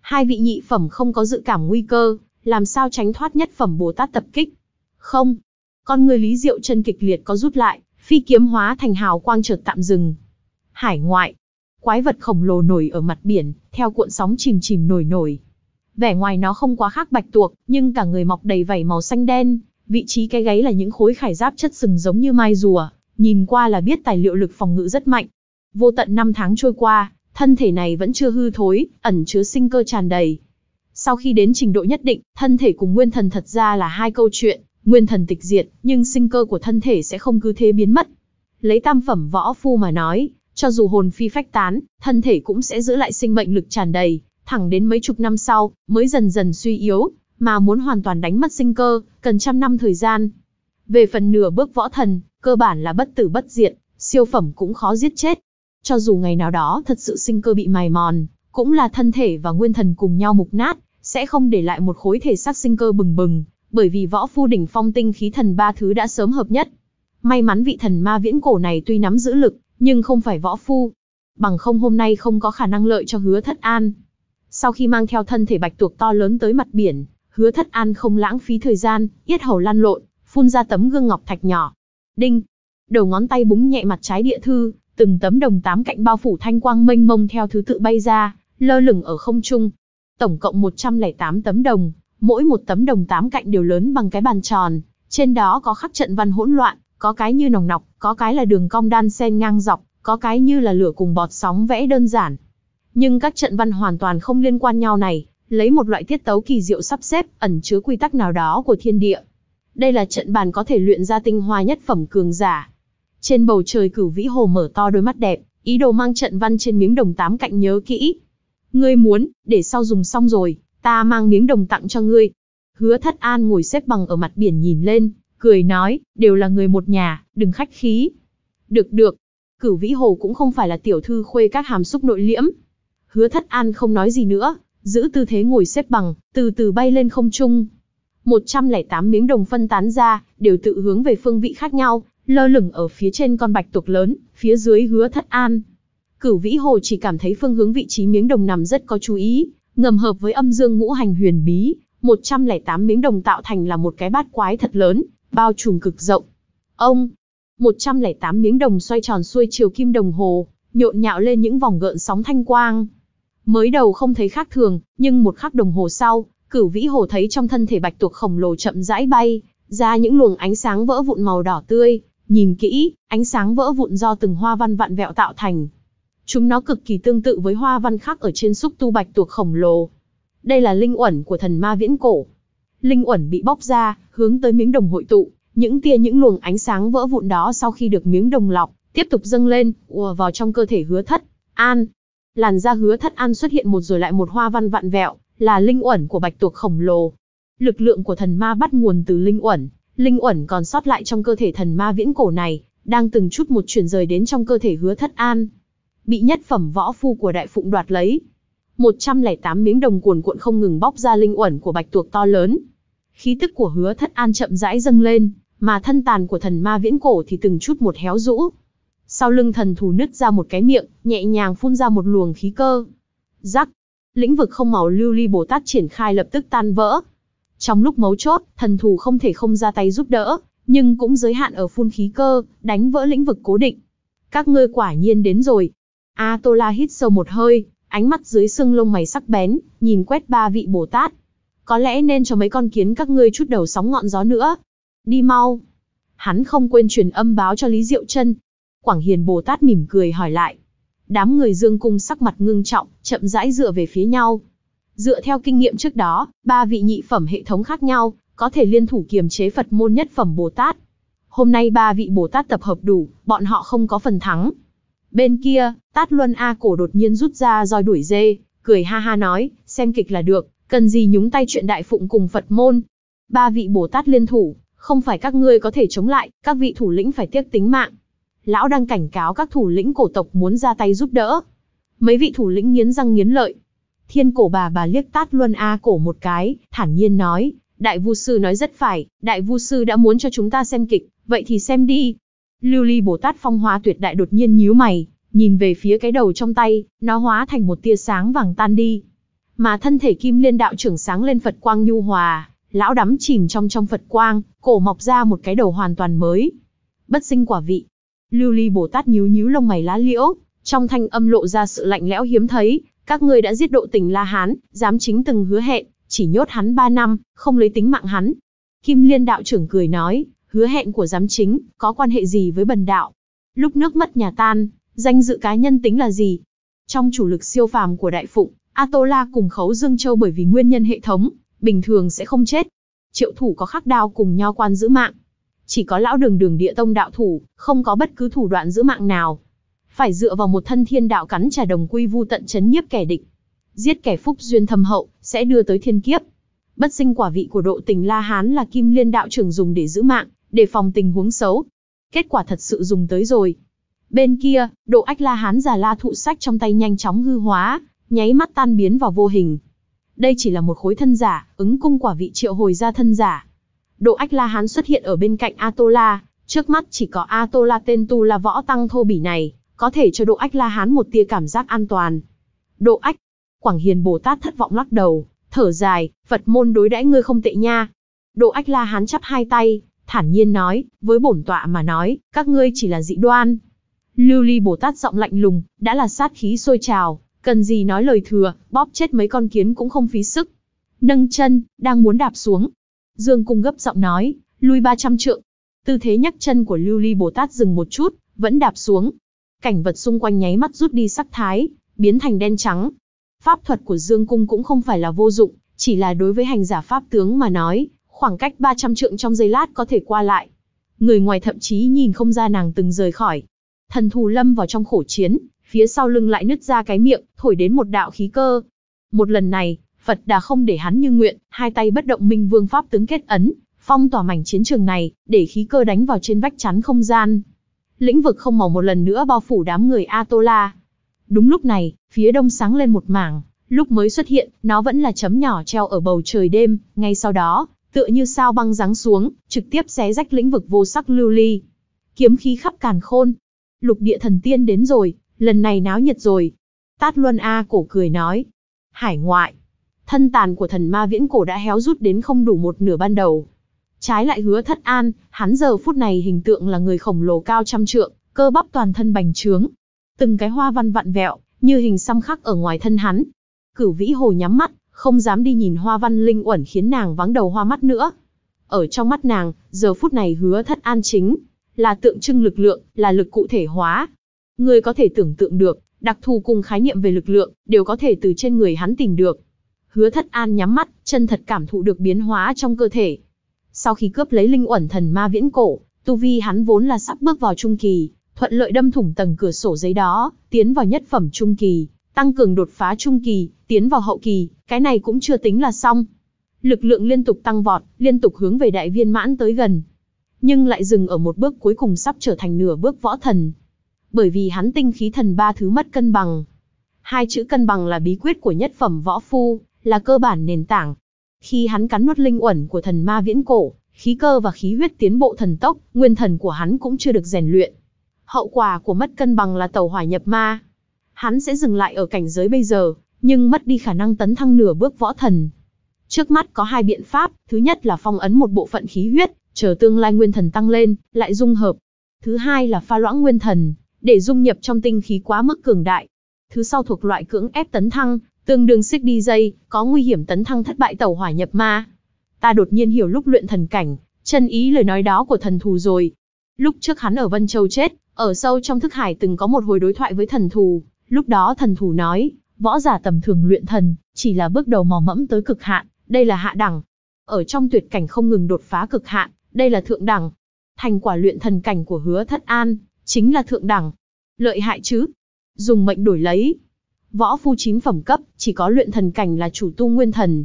Hai vị nhị phẩm không có dự cảm nguy cơ, làm sao tránh thoát nhất phẩm Bồ Tát tập kích? Không. Con người Lý Diệu chân kịch liệt có rút lại, phi kiếm hóa thành hào quang chợt tạm dừng. Hải ngoại, quái vật khổng lồ nổi ở mặt biển, theo cuộn sóng chìm chìm nổi nổi. Vẻ ngoài nó không quá khác bạch tuộc, nhưng cả người mọc đầy vảy màu xanh đen, vị trí cái gáy là những khối khải giáp chất sừng giống như mai rùa, nhìn qua là biết tài liệu lực phòng ngự rất mạnh, Vô tận năm tháng trôi qua, thân thể này vẫn chưa hư thối, ẩn chứa sinh cơ tràn đầy. Sau khi đến trình độ nhất định, thân thể cùng nguyên thần thật ra là hai câu chuyện, nguyên thần tịch diệt, nhưng sinh cơ của thân thể sẽ không cứ thế biến mất. Lấy tam phẩm võ phu mà nói, cho dù hồn phi phách tán, thân thể cũng sẽ giữ lại sinh mệnh lực tràn đầy, thẳng đến mấy chục năm sau, mới dần dần suy yếu, mà muốn hoàn toàn đánh mất sinh cơ, cần trăm năm thời gian. Về phần nửa bước võ thần, cơ bản là bất tử bất diệt, siêu phẩm cũng khó giết chết, cho dù ngày nào đó thật sự sinh cơ bị mài mòn, cũng là thân thể và nguyên thần cùng nhau mục nát, sẽ không để lại một khối thể xác sinh cơ bừng bừng, bởi vì võ phu đỉnh phong tinh khí thần ba thứ đã sớm hợp nhất. May mắn vị thần ma viễn cổ này tuy nắm giữ lực, nhưng không phải võ phu. Bằng không hôm nay không có khả năng lợi cho hứa thất an. Sau khi mang theo thân thể bạch tuộc to lớn tới mặt biển, hứa thất an không lãng phí thời gian, yết hầu lăn lộn, phun ra tấm gương ngọc thạch nhỏ. Đinh! Đầu ngón tay búng nhẹ mặt trái địa thư, từng tấm đồng tám cạnh bao phủ thanh quang mênh mông theo thứ tự bay ra, lơ lửng ở không trung. Tổng cộng 108 tấm đồng, mỗi một tấm đồng tám cạnh đều lớn bằng cái bàn tròn, trên đó có khắc trận văn hỗn loạn, có cái như nòng nọc, có cái là đường cong đan xen ngang dọc, có cái như là lửa cùng bọt sóng vẽ đơn giản. Nhưng các trận văn hoàn toàn không liên quan nhau này, lấy một loại tiết tấu kỳ diệu sắp xếp, ẩn chứa quy tắc nào đó của thiên địa. Đây là trận bàn có thể luyện ra tinh hoa nhất phẩm cường giả, trên bầu trời cửu vĩ hồ mở to đôi mắt đẹp, ý đồ mang trận văn trên miếng đồng tám cạnh nhớ kỹ. Ngươi muốn, để sau dùng xong rồi, ta mang miếng đồng tặng cho ngươi. Hứa thất an ngồi xếp bằng ở mặt biển nhìn lên, cười nói, đều là người một nhà, đừng khách khí. Được được, cửu vĩ hồ cũng không phải là tiểu thư khuê các hàm xúc nội liễm. Hứa thất an không nói gì nữa, giữ tư thế ngồi xếp bằng, từ từ bay lên không trung. 108 miếng đồng phân tán ra, đều tự hướng về phương vị khác nhau, lơ lửng ở phía trên con bạch tuộc lớn, phía dưới hứa thất an. Cửu vĩ hồ chỉ cảm thấy phương hướng vị trí miếng đồng nằm rất có chú ý, ngầm hợp với âm dương ngũ hành huyền bí, 108 miếng đồng tạo thành là một cái bát quái thật lớn, bao trùm cực rộng. Ông, 108 miếng đồng xoay tròn xuôi chiều kim đồng hồ, nhộn nhạo lên những vòng gợn sóng thanh quang. Mới đầu không thấy khác thường, nhưng một khắc đồng hồ sau, cửu vĩ hồ thấy trong thân thể bạch tuộc khổng lồ chậm rãi bay, ra những luồng ánh sáng vỡ vụn màu đỏ tươi, Nhìn kỹ, ánh sáng vỡ vụn do từng hoa văn vặn vẹo tạo thành. Chúng nó cực kỳ tương tự với hoa văn khác ở trên xúc tu bạch tuộc khổng lồ. Đây là linh uẩn của thần ma viễn cổ. Linh uẩn bị bóc ra, hướng tới miếng đồng hội tụ, những tia những luồng ánh sáng vỡ vụn đó sau khi được miếng đồng lọc, tiếp tục dâng lên, ùa vào trong cơ thể hứa thất, an. Làn da hứa thất an xuất hiện một rồi lại một hoa văn vạn vẹo, là linh uẩn của bạch tuộc khổng lồ. Lực lượng của thần ma bắt nguồn từ linh uẩn, linh uẩn còn sót lại trong cơ thể thần ma viễn cổ này, đang từng chút một chuyển rời đến trong cơ thể hứa thất an. Bị nhất phẩm võ phu của đại phụng đoạt lấy. 108 miếng đồng cuồn cuộn không ngừng bóc ra linh uẩn của bạch tuộc to lớn. Khí tức của hứa thất an chậm rãi dâng lên, mà thân tàn của thần ma viễn cổ thì từng chút một héo rũ. Sau lưng thần thù nứt ra một cái miệng, nhẹ nhàng phun ra một luồng khí cơ. Rắc! Lĩnh vực không màu lưu ly Bồ Tát triển khai lập tức tan vỡ, trong lúc mấu chốt, thần thủ không thể không ra tay giúp đỡ, nhưng cũng giới hạn ở phun khí cơ, đánh vỡ lĩnh vực cố định. Các ngươi quả nhiên đến rồi. A Tô La hít sâu một hơi, ánh mắt dưới sưng lông mày sắc bén, nhìn quét ba vị Bồ Tát. Có lẽ nên cho mấy con kiến các ngươi chút đầu sóng ngọn gió nữa. Đi mau. Hắn không quên truyền âm báo cho Lý Diệu Chân. Quảng Hiền Bồ Tát mỉm cười hỏi lại. Đám người Dương cung sắc mặt ngưng trọng, chậm rãi dựa về phía nhau, Dựa theo kinh nghiệm trước đó, ba vị nhị phẩm hệ thống khác nhau, có thể liên thủ kiềm chế Phật môn nhất phẩm Bồ Tát. Hôm nay ba vị Bồ Tát tập hợp đủ, bọn họ không có phần thắng. Bên kia, Tát Luân A Cổ đột nhiên rút ra roi đuổi dê, cười ha ha nói, xem kịch là được, cần gì nhúng tay chuyện đại phụng cùng Phật môn. Ba vị Bồ Tát liên thủ, không phải các ngươi có thể chống lại, các vị thủ lĩnh phải tiếc tính mạng. Lão đang cảnh cáo các thủ lĩnh cổ tộc muốn ra tay giúp đỡ. Mấy vị thủ lĩnh nghiến răng nghiến lợi, Thiên cổ bà bà liếc tát Luân A cổ một cái, thản nhiên nói, đại vu sư nói rất phải, đại vu sư đã muốn cho chúng ta xem kịch, vậy thì xem đi. Lưu ly Bồ Tát phong hóa tuyệt đại đột nhiên nhíu mày, nhìn về phía cái đầu trong tay, nó hóa thành một tia sáng vàng tan đi. Mà thân thể kim liên đạo trưởng sáng lên Phật quang nhu hòa, lão đắm chìm trong trong Phật quang, cổ mọc ra một cái đầu hoàn toàn mới. Bất sinh quả vị. Lưu ly Bồ Tát nhíu nhíu lông mày lá liễu, trong thanh âm lộ ra sự lạnh lẽo hiếm thấy, các ngươi đã giết độ tình La Hán, dám chính từng hứa hẹn, chỉ nhốt hắn 3 năm, không lấy tính mạng hắn. Kim Liên đạo trưởng cười nói, hứa hẹn của giám chính, có quan hệ gì với bần đạo? Lúc nước mất nhà tan, danh dự cá nhân tính là gì? Trong chủ lực siêu phàm của đại phụng, Atola cùng khấu Dương Châu bởi vì nguyên nhân hệ thống, bình thường sẽ không chết. Triệu thủ có khắc đao cùng nho quan giữ mạng. Chỉ có lão đường đường địa tông đạo thủ, không có bất cứ thủ đoạn giữ mạng nào phải dựa vào một thân thiên đạo cắn trả đồng quy vu tận chấn nhiếp kẻ địch. Giết kẻ phúc duyên thâm hậu, sẽ đưa tới thiên kiếp. Bất sinh quả vị của độ tình La Hán là kim liên đạo trưởng dùng để giữ mạng, để phòng tình huống xấu. Kết quả thật sự dùng tới rồi. Bên kia, độ ách La Hán giả la thụ sách trong tay nhanh chóng hư hóa, nháy mắt tan biến vào vô hình. Đây chỉ là một khối thân giả, ứng cung quả vị triệu hồi ra thân giả. Độ ách La Hán xuất hiện ở bên cạnh Atola, trước mắt chỉ có Atola tên tu là võ tăng thô bỉ này, có thể cho Độ Ách La Hán một tia cảm giác an toàn. Độ Ách, Quảng Hiền Bồ Tát thất vọng lắc đầu, thở dài, Phật môn đối đãi ngươi không tệ nha. Độ Ách La Hán chắp hai tay, thản nhiên nói, với bổn tọa mà nói, các ngươi chỉ là dị đoan. Lưu Ly Bồ Tát giọng lạnh lùng, đã là sát khí sôi trào, cần gì nói lời thừa, bóp chết mấy con kiến cũng không phí sức. Nâng chân, đang muốn đạp xuống. Dương Cung gấp giọng nói, lui 300 trượng. Tư thế nhấc chân của Lưu Ly Bồ Tát dừng một chút, vẫn đạp xuống, cảnh vật xung quanh nháy mắt rút đi sắc thái, biến thành đen trắng. Pháp thuật của Dương Cung cũng không phải là vô dụng, chỉ là đối với hành giả pháp tướng mà nói, khoảng cách 300 trượng trong giây lát có thể qua lại. Người ngoài thậm chí nhìn không ra nàng từng rời khỏi. Thần thù lâm vào trong khổ chiến, phía sau lưng lại nứt ra cái miệng, thổi đến một đạo khí cơ. Một lần này, Phật đã không để hắn như nguyện, hai tay bất động minh vương pháp tướng kết ấn, phong tỏa mảnh chiến trường này, để khí cơ đánh vào trên vách chắn không gian, lĩnh vực không màu một lần nữa bao phủ đám người Atola. Đúng lúc này, phía đông sáng lên một mảng, lúc mới xuất hiện, nó vẫn là chấm nhỏ treo ở bầu trời đêm, ngay sau đó, tựa như sao băng giáng xuống, trực tiếp xé rách lĩnh vực vô sắc lưu ly. Kiếm khí khắp càn khôn. Lục địa thần tiên đến rồi, lần này náo nhiệt rồi. Tát Luân A cổ cười nói. Hải ngoại. Thân tàn của thần ma viễn cổ đã héo rút đến không đủ một nửa ban đầu, Trái lại hứa thất an, hắn giờ phút này hình tượng là người khổng lồ cao trăm trượng, cơ bắp toàn thân bành trướng. Từng cái hoa văn vặn vẹo, như hình xăm khắc ở ngoài thân hắn. Cửu vĩ hồ nhắm mắt, không dám đi nhìn hoa văn linh uẩn khiến nàng vắng đầu hoa mắt nữa. Ở trong mắt nàng, giờ phút này hứa thất an chính, là tượng trưng lực lượng, là lực cụ thể hóa. Người có thể tưởng tượng được, đặc thù cùng khái niệm về lực lượng, đều có thể từ trên người hắn tìm được. Hứa thất an nhắm mắt, chân thật cảm thụ được biến hóa trong cơ thể, sau khi cướp lấy linh uẩn thần ma viễn cổ, tu vi hắn vốn là sắp bước vào trung kỳ, thuận lợi đâm thủng tầng cửa sổ giấy đó, tiến vào nhất phẩm trung kỳ, tăng cường đột phá trung kỳ, tiến vào hậu kỳ, cái này cũng chưa tính là xong. Lực lượng liên tục tăng vọt, liên tục hướng về đại viên mãn tới gần, nhưng lại dừng ở một bước cuối cùng sắp trở thành nửa bước võ thần. Bởi vì hắn tinh khí thần ba thứ mất cân bằng. Hai chữ cân bằng là bí quyết của nhất phẩm võ phu, là cơ bản nền tảng, khi hắn cắn nuốt linh uẩn của thần ma viễn cổ, khí cơ và khí huyết tiến bộ thần tốc, nguyên thần của hắn cũng chưa được rèn luyện. Hậu quả của mất cân bằng là tàu hỏa nhập ma. Hắn sẽ dừng lại ở cảnh giới bây giờ, nhưng mất đi khả năng tấn thăng nửa bước võ thần. Trước mắt có hai biện pháp, thứ nhất là phong ấn một bộ phận khí huyết, chờ tương lai nguyên thần tăng lên, lại dung hợp. Thứ hai là pha loãng nguyên thần, để dung nhập trong tinh khí quá mức cường đại. Thứ sau thuộc loại cưỡng ép tấn thăng, Tương đương xích DJ, có nguy hiểm tấn thăng thất bại tàu hỏa nhập ma. Ta đột nhiên hiểu lúc luyện thần cảnh, chân ý lời nói đó của thần thù rồi. Lúc trước hắn ở Vân Châu chết, ở sâu trong thức hải từng có một hồi đối thoại với thần thù, lúc đó thần thù nói, võ giả tầm thường luyện thần, chỉ là bước đầu mò mẫm tới cực hạn, đây là hạ đẳng. Ở trong tuyệt cảnh không ngừng đột phá cực hạn, đây là thượng đẳng. Thành quả luyện thần cảnh của hứa thất an, chính là thượng đẳng. Lợi hại chứ? Dùng mệnh đổi lấy, Võ phu chín phẩm cấp, chỉ có luyện thần cảnh là chủ tu nguyên thần.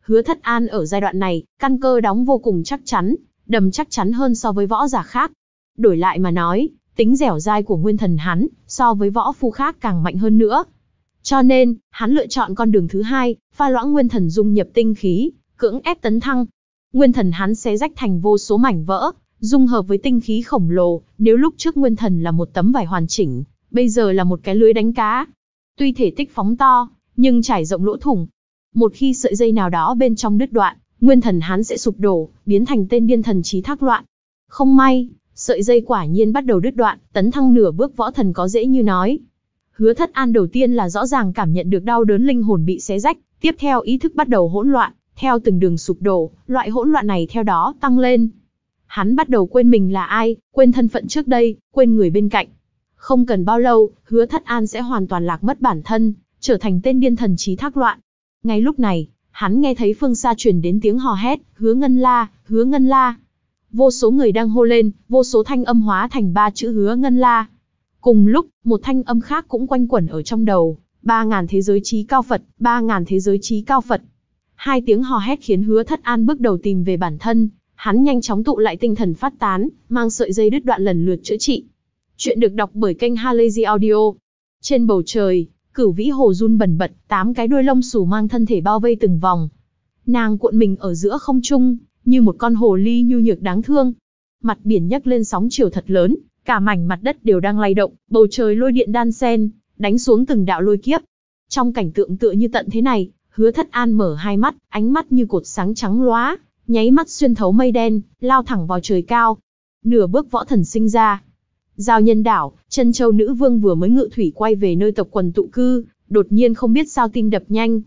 Hứa thất an ở giai đoạn này, căn cơ đóng vô cùng chắc chắn, đầm chắc chắn hơn so với võ giả khác. Đổi lại mà nói, tính dẻo dai của nguyên thần hắn, so với võ phu khác càng mạnh hơn nữa. Cho nên, hắn lựa chọn con đường thứ hai, pha loãng nguyên thần dung nhập tinh khí, cưỡng ép tấn thăng. Nguyên thần hắn sẽ rách thành vô số mảnh vỡ, dung hợp với tinh khí khổng lồ, nếu lúc trước nguyên thần là một tấm vải hoàn chỉnh, bây giờ là một cái lưới đánh cá, Tuy thể tích phóng to, nhưng trải rộng lỗ thủng. Một khi sợi dây nào đó bên trong đứt đoạn, nguyên thần hắn sẽ sụp đổ, biến thành tên điên thần trí thác loạn. Không may, sợi dây quả nhiên bắt đầu đứt đoạn, tấn thăng nửa bước võ thần có dễ như nói. Hứa thất an đầu tiên là rõ ràng cảm nhận được đau đớn linh hồn bị xé rách, tiếp theo ý thức bắt đầu hỗn loạn, theo từng đường sụp đổ, loại hỗn loạn này theo đó tăng lên. Hắn bắt đầu quên mình là ai, quên thân phận trước đây, quên người bên cạnh, không cần bao lâu, hứa thất an sẽ hoàn toàn lạc mất bản thân, trở thành tên điên thần trí thác loạn. Ngay lúc này, hắn nghe thấy phương xa truyền đến tiếng hò hét, hứa ngân la, hứa ngân la. Vô số người đang hô lên, vô số thanh âm hóa thành ba chữ hứa ngân la. Cùng lúc, một thanh âm khác cũng quanh quẩn ở trong đầu, ba ngàn thế giới trí cao Phật, ba ngàn thế giới trí cao Phật. Hai tiếng hò hét khiến hứa thất an bước đầu tìm về bản thân, hắn nhanh chóng tụ lại tinh thần phát tán, mang sợi dây đứt đoạn lần lượt chữa trị, Chuyện được đọc bởi kênh Halazy Audio. Trên bầu trời, cửu vĩ hồ run bẩn bật, tám cái đuôi lông xù mang thân thể bao vây từng vòng. Nàng cuộn mình ở giữa không trung, như một con hồ ly nhu nhược đáng thương. Mặt biển nhấc lên sóng chiều thật lớn, cả mảnh mặt đất đều đang lay động, bầu trời lôi điện đan sen, đánh xuống từng đạo lôi kiếp. Trong cảnh tượng tựa như tận thế này, Hứa Thất An mở hai mắt, ánh mắt như cột sáng trắng loá, nháy mắt xuyên thấu mây đen, lao thẳng vào trời cao. Nửa bước võ thần sinh ra, Giao nhân đảo, chân châu nữ vương vừa mới ngự thủy quay về nơi tập quần tụ cư, đột nhiên không biết sao tim đập nhanh.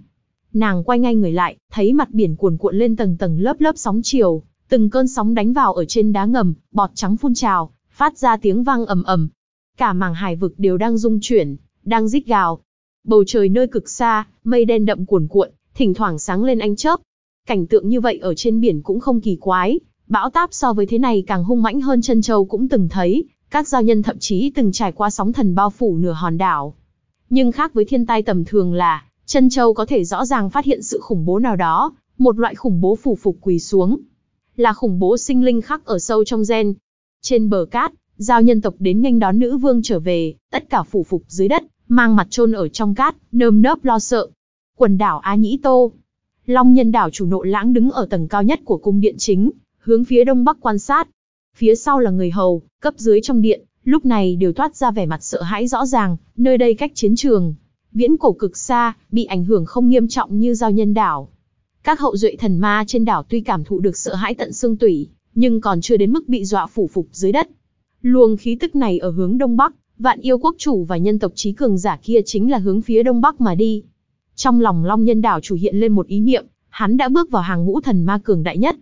Nàng quay ngay người lại, thấy mặt biển cuồn cuộn lên tầng tầng lớp lớp sóng chiều, từng cơn sóng đánh vào ở trên đá ngầm, bọt trắng phun trào, phát ra tiếng vang ầm ầm. Cả mảng hải vực đều đang rung chuyển, đang rít gào. Bầu trời nơi cực xa, mây đen đậm cuồn cuộn, thỉnh thoảng sáng lên ánh chớp. Cảnh tượng như vậy ở trên biển cũng không kỳ quái, bão táp so với thế này càng hung mãnh hơn chân châu cũng từng thấy, các giao nhân thậm chí từng trải qua sóng thần bao phủ nửa hòn đảo. Nhưng khác với thiên tai tầm thường là, chân châu có thể rõ ràng phát hiện sự khủng bố nào đó, một loại khủng bố phủ phục quỳ xuống. Là khủng bố sinh linh khắc ở sâu trong gen. Trên bờ cát, giao nhân tộc đến nghênh đón nữ vương trở về, tất cả phủ phục dưới đất, mang mặt chôn ở trong cát, nơm nớp lo sợ. Quần đảo Á Nhĩ Tô. Long nhân đảo chủ nộ lãng đứng ở tầng cao nhất của cung điện chính, hướng phía đông bắc quan sát. Phía sau là người hầu, Cấp dưới trong điện, lúc này đều toát ra vẻ mặt sợ hãi rõ ràng, nơi đây cách chiến trường. Viễn cổ cực xa, bị ảnh hưởng không nghiêm trọng như giao nhân đảo. Các hậu duệ thần ma trên đảo tuy cảm thụ được sợ hãi tận xương tủy, nhưng còn chưa đến mức bị dọa phủ phục dưới đất. Luồng khí tức này ở hướng đông bắc, vạn yêu quốc chủ và nhân tộc trí cường giả kia chính là hướng phía đông bắc mà đi. Trong lòng Long Nhân Đảo chủ hiện lên một ý niệm, hắn đã bước vào hàng ngũ thần ma cường đại nhất,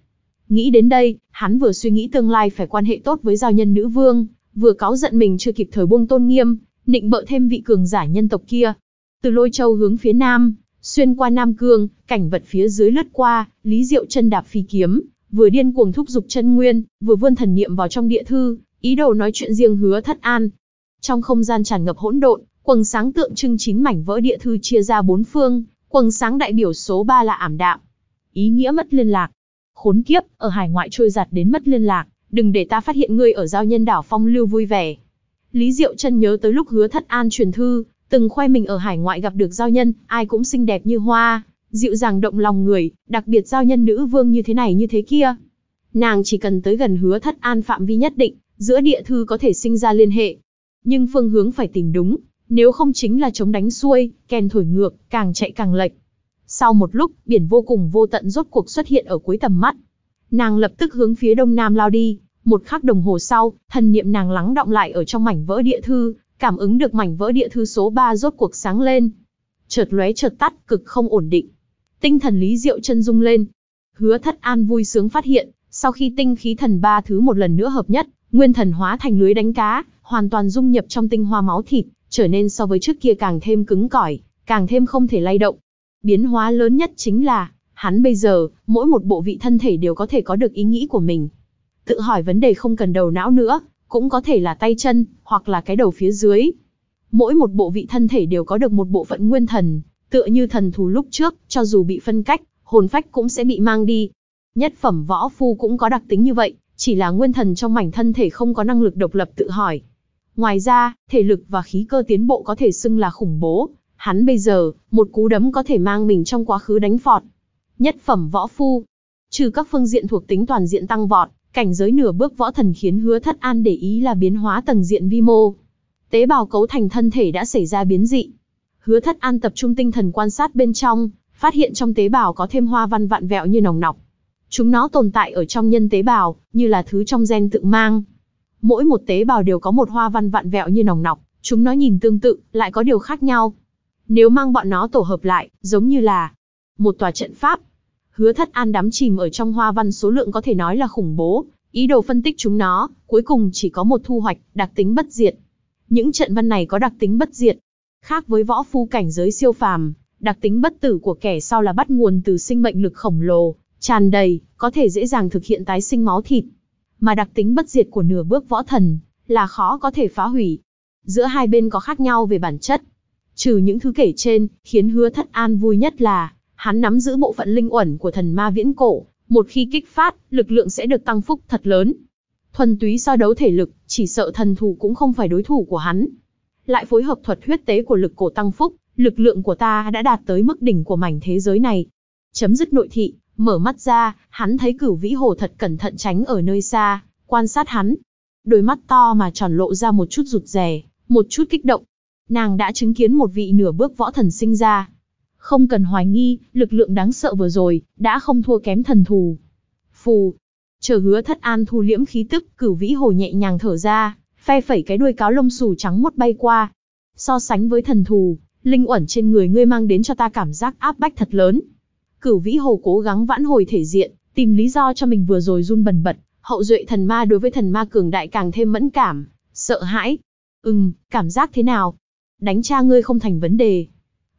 Nghĩ đến đây, hắn vừa suy nghĩ tương lai phải quan hệ tốt với giao nhân nữ vương, vừa cáu giận mình chưa kịp thời buông tôn nghiêm, nịnh bợ thêm vị cường giả nhân tộc kia. Từ lôi châu hướng phía nam, xuyên qua nam cương, cảnh vật phía dưới lướt qua, lý diệu chân đạp phi kiếm, vừa điên cuồng thúc giục chân nguyên, vừa vươn thần niệm vào trong địa thư, ý đồ nói chuyện riêng hứa thất an. Trong không gian tràn ngập hỗn độn, quầng sáng tượng trưng chín mảnh vỡ địa thư chia ra bốn phương, quầng sáng đại biểu số 3 là ảm đạm. Ý nghĩa mất liên lạc, Khốn kiếp, ở hải ngoại trôi giạt đến mất liên lạc, đừng để ta phát hiện ngươi ở giao nhân đảo phong lưu vui vẻ. Lý Diệu chân nhớ tới lúc hứa thất an truyền thư, từng khoe mình ở hải ngoại gặp được giao nhân, ai cũng xinh đẹp như hoa, dịu dàng động lòng người, đặc biệt giao nhân nữ vương như thế này như thế kia. Nàng chỉ cần tới gần hứa thất an phạm vi nhất định, giữa địa thư có thể sinh ra liên hệ. Nhưng phương hướng phải tìm đúng, nếu không chính là chống đánh xuôi, kèn thổi ngược, càng chạy càng lệch. Sau một lúc, biển vô cùng vô tận rốt cuộc xuất hiện ở cuối tầm mắt. Nàng lập tức hướng phía đông nam lao đi, một khắc đồng hồ sau, thần niệm nàng lắng động lại ở trong mảnh vỡ địa thư, cảm ứng được mảnh vỡ địa thư số 3 rốt cuộc sáng lên. Chợt lóe chợt tắt, cực không ổn định. Tinh thần Lý Diệu chân rung lên. Hứa Thất An vui sướng phát hiện, sau khi tinh khí thần ba thứ một lần nữa hợp nhất, nguyên thần hóa thành lưới đánh cá, hoàn toàn dung nhập trong tinh hoa máu thịt, trở nên so với trước kia càng thêm cứng cỏi, càng thêm không thể lay động, biến hóa lớn nhất chính là, hắn bây giờ, mỗi một bộ vị thân thể đều có thể có được ý nghĩ của mình. Tự hỏi vấn đề không cần đầu não nữa, cũng có thể là tay chân, hoặc là cái đầu phía dưới. Mỗi một bộ vị thân thể đều có được một bộ phận nguyên thần, tựa như thần thú lúc trước, cho dù bị phân cách, hồn phách cũng sẽ bị mang đi. Nhất phẩm võ phu cũng có đặc tính như vậy, chỉ là nguyên thần trong mảnh thân thể không có năng lực độc lập tự hỏi. Ngoài ra, thể lực và khí cơ tiến bộ có thể xưng là khủng bố, Hắn bây giờ, một cú đấm có thể mang mình trong quá khứ đánh phọt. Nhất phẩm võ phu. Trừ các phương diện thuộc tính toàn diện tăng vọt, cảnh giới nửa bước võ thần khiến hứa thất an để ý là biến hóa tầng diện vi mô. Tế bào cấu thành thân thể đã xảy ra biến dị. Hứa thất an tập trung tinh thần quan sát bên trong, phát hiện trong tế bào có thêm hoa văn vạn vẹo như nòng nọc. Chúng nó tồn tại ở trong nhân tế bào, như là thứ trong gen tự mang. Mỗi một tế bào đều có một hoa văn vạn vẹo như nòng nọc, chúng nó nhìn tương tự, lại có điều khác nhau. Nếu mang bọn nó tổ hợp lại, giống như là một tòa trận pháp. Hứa thất an đắm chìm ở trong hoa văn số lượng có thể nói là khủng bố, ý đồ phân tích chúng nó, cuối cùng chỉ có một thu hoạch, đặc tính bất diệt. Những trận văn này có đặc tính bất diệt. Khác với võ phu cảnh giới siêu phàm, đặc tính bất tử của kẻ sau là bắt nguồn từ sinh mệnh lực khổng lồ, tràn đầy, có thể dễ dàng thực hiện tái sinh máu thịt. Mà đặc tính bất diệt của nửa bước võ thần là khó có thể phá hủy. Giữa hai bên có khác nhau về bản chất, Trừ những thứ kể trên, khiến hứa thất an vui nhất là, hắn nắm giữ bộ phận linh uẩn của thần ma viễn cổ, một khi kích phát, lực lượng sẽ được tăng phúc thật lớn. Thuần túy so đấu thể lực, chỉ sợ thần thủ cũng không phải đối thủ của hắn. Lại phối hợp thuật huyết tế của lực cổ tăng phúc, lực lượng của ta đã đạt tới mức đỉnh của mảnh thế giới này. Chấm dứt nội thị, mở mắt ra, hắn thấy cửu vĩ hồ thật cẩn thận tránh ở nơi xa, quan sát hắn. Đôi mắt to mà tròn lộ ra một chút rụt rè, một chút kích động, nàng đã chứng kiến một vị nửa bước võ thần sinh ra. Không cần hoài nghi, lực lượng đáng sợ vừa rồi, đã không thua kém thần thù. Phù, chờ hứa thất an thu liễm khí tức, cửu vĩ hồ nhẹ nhàng thở ra, phe phẩy cái đuôi cáo lông xù trắng một bay qua. So sánh với thần thù, linh uẩn trên người ngươi mang đến cho ta cảm giác áp bách thật lớn. Cửu vĩ hồ cố gắng vãn hồi thể diện, tìm lý do cho mình vừa rồi run bần bật, hậu duệ thần ma đối với thần ma cường đại càng thêm mẫn cảm, sợ hãi. Ừm, cảm giác thế nào? đánh cha ngươi không thành vấn đề.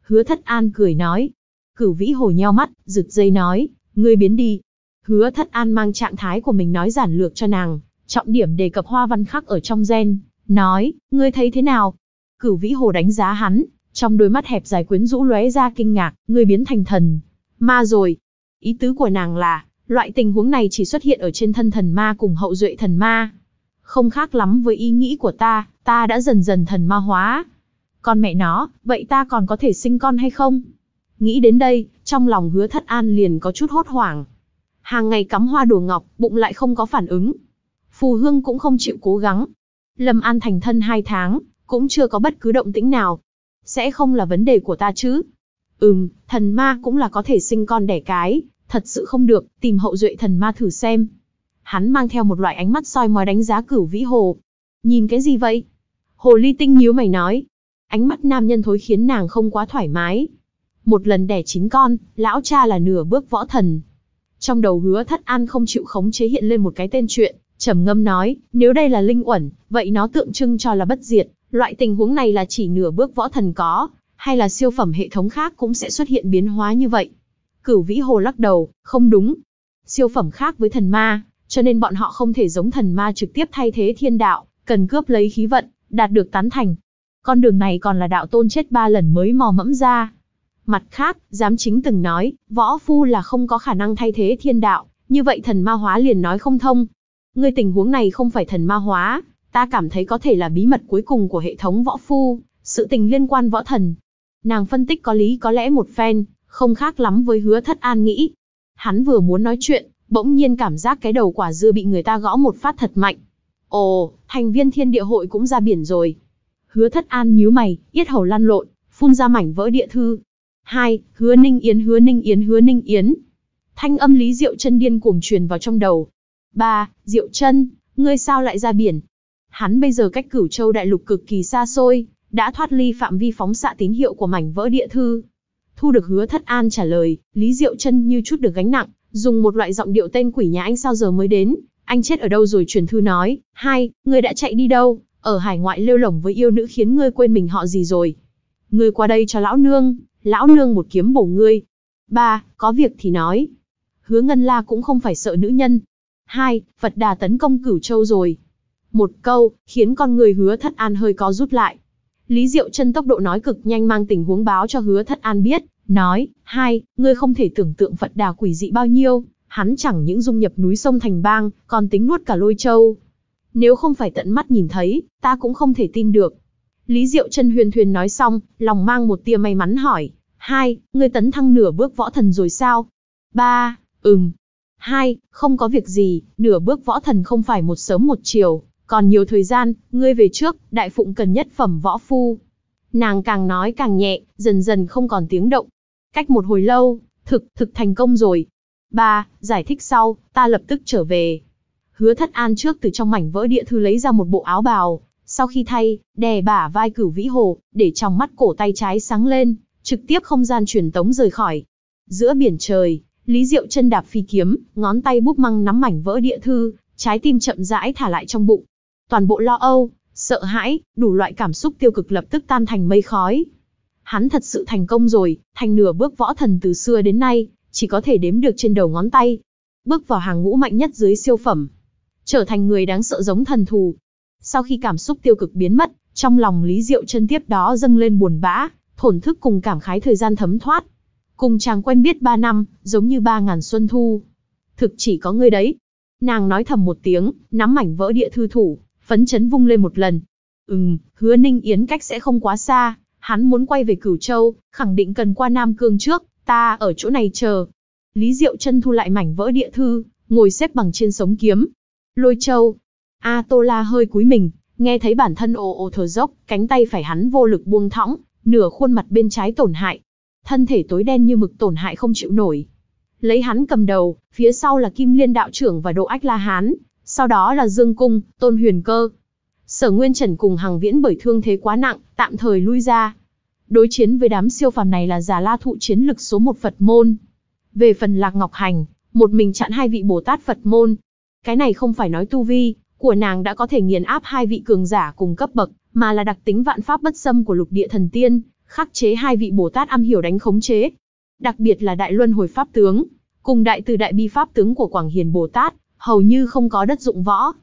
Hứa thất an cười nói. Cửu vĩ hồ nheo mắt, rực dây nói, ngươi biến đi. Hứa thất an mang trạng thái của mình nói giản lược cho nàng, trọng điểm đề cập hoa văn khắc ở trong gen, nói, ngươi thấy thế nào? Cửu vĩ hồ đánh giá hắn, trong đôi mắt hẹp dài quyến rũ lóe ra kinh ngạc, ngươi biến thành thần, ma rồi. Ý tứ của nàng là, loại tình huống này chỉ xuất hiện ở trên thân thần ma cùng hậu duệ thần ma. Không khác lắm với ý nghĩ của ta, ta đã dần dần thần ma hóa, con mẹ nó, vậy ta còn có thể sinh con hay không? Nghĩ đến đây, trong lòng hứa thất an liền có chút hốt hoảng. Hàng ngày cắm hoa đùa ngọc, bụng lại không có phản ứng. Phù Hương cũng không chịu cố gắng. Lâm An thành thân hai tháng, cũng chưa có bất cứ động tĩnh nào. Sẽ không là vấn đề của ta chứ? Ừm, thần ma cũng là có thể sinh con đẻ cái, thật sự không được, tìm hậu duệ thần ma thử xem. Hắn mang theo một loại ánh mắt soi mói đánh giá cửu vĩ hồ. Nhìn cái gì vậy? Hồ ly tinh nhíu mày nói, Ánh mắt nam nhân thối khiến nàng không quá thoải mái. Một lần đẻ chín con, lão cha là nửa bước võ thần. Trong đầu hứa thất an không chịu khống chế hiện lên một cái tên chuyện, trầm ngâm nói, nếu đây là linh uẩn, vậy nó tượng trưng cho là bất diệt, loại tình huống này là chỉ nửa bước võ thần có, hay là siêu phẩm hệ thống khác cũng sẽ xuất hiện biến hóa như vậy. Cửu vĩ hồ lắc đầu, không đúng. Siêu phẩm khác với thần ma, cho nên bọn họ không thể giống thần ma trực tiếp thay thế thiên đạo, cần cướp lấy khí vận, đạt được tán thành, con đường này còn là đạo tôn chết ba lần mới mò mẫm ra. Mặt khác, giám chính từng nói, võ phu là không có khả năng thay thế thiên đạo, như vậy thần ma hóa liền nói không thông. người tình huống này không phải thần ma hóa, ta cảm thấy có thể là bí mật cuối cùng của hệ thống võ phu, sự tình liên quan võ thần. Nàng phân tích có lý có lẽ một phen, không khác lắm với hứa thất an nghĩ. Hắn vừa muốn nói chuyện, bỗng nhiên cảm giác cái đầu quả dưa bị người ta gõ một phát thật mạnh. Ồ, thành viên thiên địa hội cũng ra biển rồi, Hứa Thất An nhíu mày, yết hầu lăn lộn, phun ra mảnh vỡ địa thư. Hai, Hứa Ninh Yến, Hứa Ninh Yến, Hứa Ninh Yến. Thanh âm Lý Diệu Chân điên cuồng truyền vào trong đầu. Ba, Diệu Chân, ngươi sao lại ra biển? Hắn bây giờ cách Cửu Châu đại lục cực kỳ xa xôi, đã thoát ly phạm vi phóng xạ tín hiệu của mảnh vỡ địa thư. Thu được Hứa Thất An trả lời, Lý Diệu Chân như chút được gánh nặng, dùng một loại giọng điệu tên quỷ nhà anh sao giờ mới đến, anh chết ở đâu rồi truyền thư nói, hai, ngươi đã chạy đi đâu? ở hải ngoại lêu lổng với yêu nữ khiến ngươi quên mình họ gì rồi. Ngươi qua đây cho lão nương, lão nương một kiếm bổ ngươi. Ba, có việc thì nói. Hứa Ngân La cũng không phải sợ nữ nhân. Hai, Phật Đà tấn công Cửu Châu rồi. Một câu, khiến con người hứa thất an hơi có rút lại. Lý Diệu chân tốc độ nói cực nhanh mang tình huống báo cho hứa thất an biết, nói, hai, ngươi không thể tưởng tượng Phật Đà quỷ dị bao nhiêu, hắn chẳng những dung nhập núi sông thành bang, còn tính nuốt cả lôi châu, nếu không phải tận mắt nhìn thấy, ta cũng không thể tin được. Lý Diệu chân huyền thuyền nói xong, lòng mang một tia may mắn hỏi. Hai, ngươi tấn thăng nửa bước võ thần rồi sao? Ba, ừm. Hai, không có việc gì, nửa bước võ thần không phải một sớm một chiều. Còn nhiều thời gian, ngươi về trước, đại phụng cần nhất phẩm võ phu. Nàng càng nói càng nhẹ, dần dần không còn tiếng động. Cách một hồi lâu, thực, thực thành công rồi. Ba, giải thích sau, ta lập tức trở về. Hứa thất an trước từ trong mảnh vỡ địa thư lấy ra một bộ áo bào, sau khi thay, đè bả vai cửu vĩ hồ, để trong mắt cổ tay trái sáng lên, trực tiếp không gian truyền tống rời khỏi. Giữa biển trời, Lý Diệu chân đạp phi kiếm, ngón tay búp măng nắm mảnh vỡ địa thư, trái tim chậm rãi thả lại trong bụng. Toàn bộ lo âu, sợ hãi, đủ loại cảm xúc tiêu cực lập tức tan thành mây khói. Hắn thật sự thành công rồi, thành nửa bước võ thần từ xưa đến nay, chỉ có thể đếm được trên đầu ngón tay. Bước vào hàng ngũ mạnh nhất dưới siêu phẩm, trở thành người đáng sợ giống thần thù. Sau khi cảm xúc tiêu cực biến mất, trong lòng Lý Diệu chân tiếp đó dâng lên buồn bã, thổn thức cùng cảm khái thời gian thấm thoát. Cùng chàng quen biết ba năm, giống như ba ngàn xuân thu. Thực chỉ có ngươi đấy. Nàng nói thầm một tiếng, nắm mảnh vỡ địa thư thủ, phấn chấn vung lên một lần. Ừm, hứa Ninh Yến cách sẽ không quá xa, hắn muốn quay về Cửu Châu, khẳng định cần qua Nam Cương trước, ta ở chỗ này chờ. Lý Diệu chân thu lại mảnh vỡ địa thư, ngồi xếp bằng trên sống kiếm, Lôi châu. A Tô La hơi cúi mình, nghe thấy bản thân ồ ồ thở dốc, cánh tay phải hắn vô lực buông thõng, nửa khuôn mặt bên trái tổn hại. Thân thể tối đen như mực tổn hại không chịu nổi. Lấy hắn cầm đầu, phía sau là Kim Liên Đạo trưởng và Đỗ Ách La Hán, sau đó là Dương Cung, Tôn Huyền Cơ. Sở Nguyên Trần cùng Hằng Viễn bởi thương thế quá nặng, tạm thời lui ra. Đối chiến với đám siêu phàm này là Già La Thụ chiến lực số một Phật môn. Về phần Lạc Ngọc Hành, một mình chặn hai vị Bồ Tát Phật môn, cái này không phải nói tu vi của nàng đã có thể nghiền áp hai vị cường giả cùng cấp bậc, mà là đặc tính vạn pháp bất xâm của lục địa thần tiên, khắc chế hai vị Bồ Tát am hiểu đánh khống chế. Đặc biệt là đại luân hồi pháp tướng, cùng đại từ đại bi pháp tướng của Quảng Hiền Bồ Tát, hầu như không có đất dụng võ.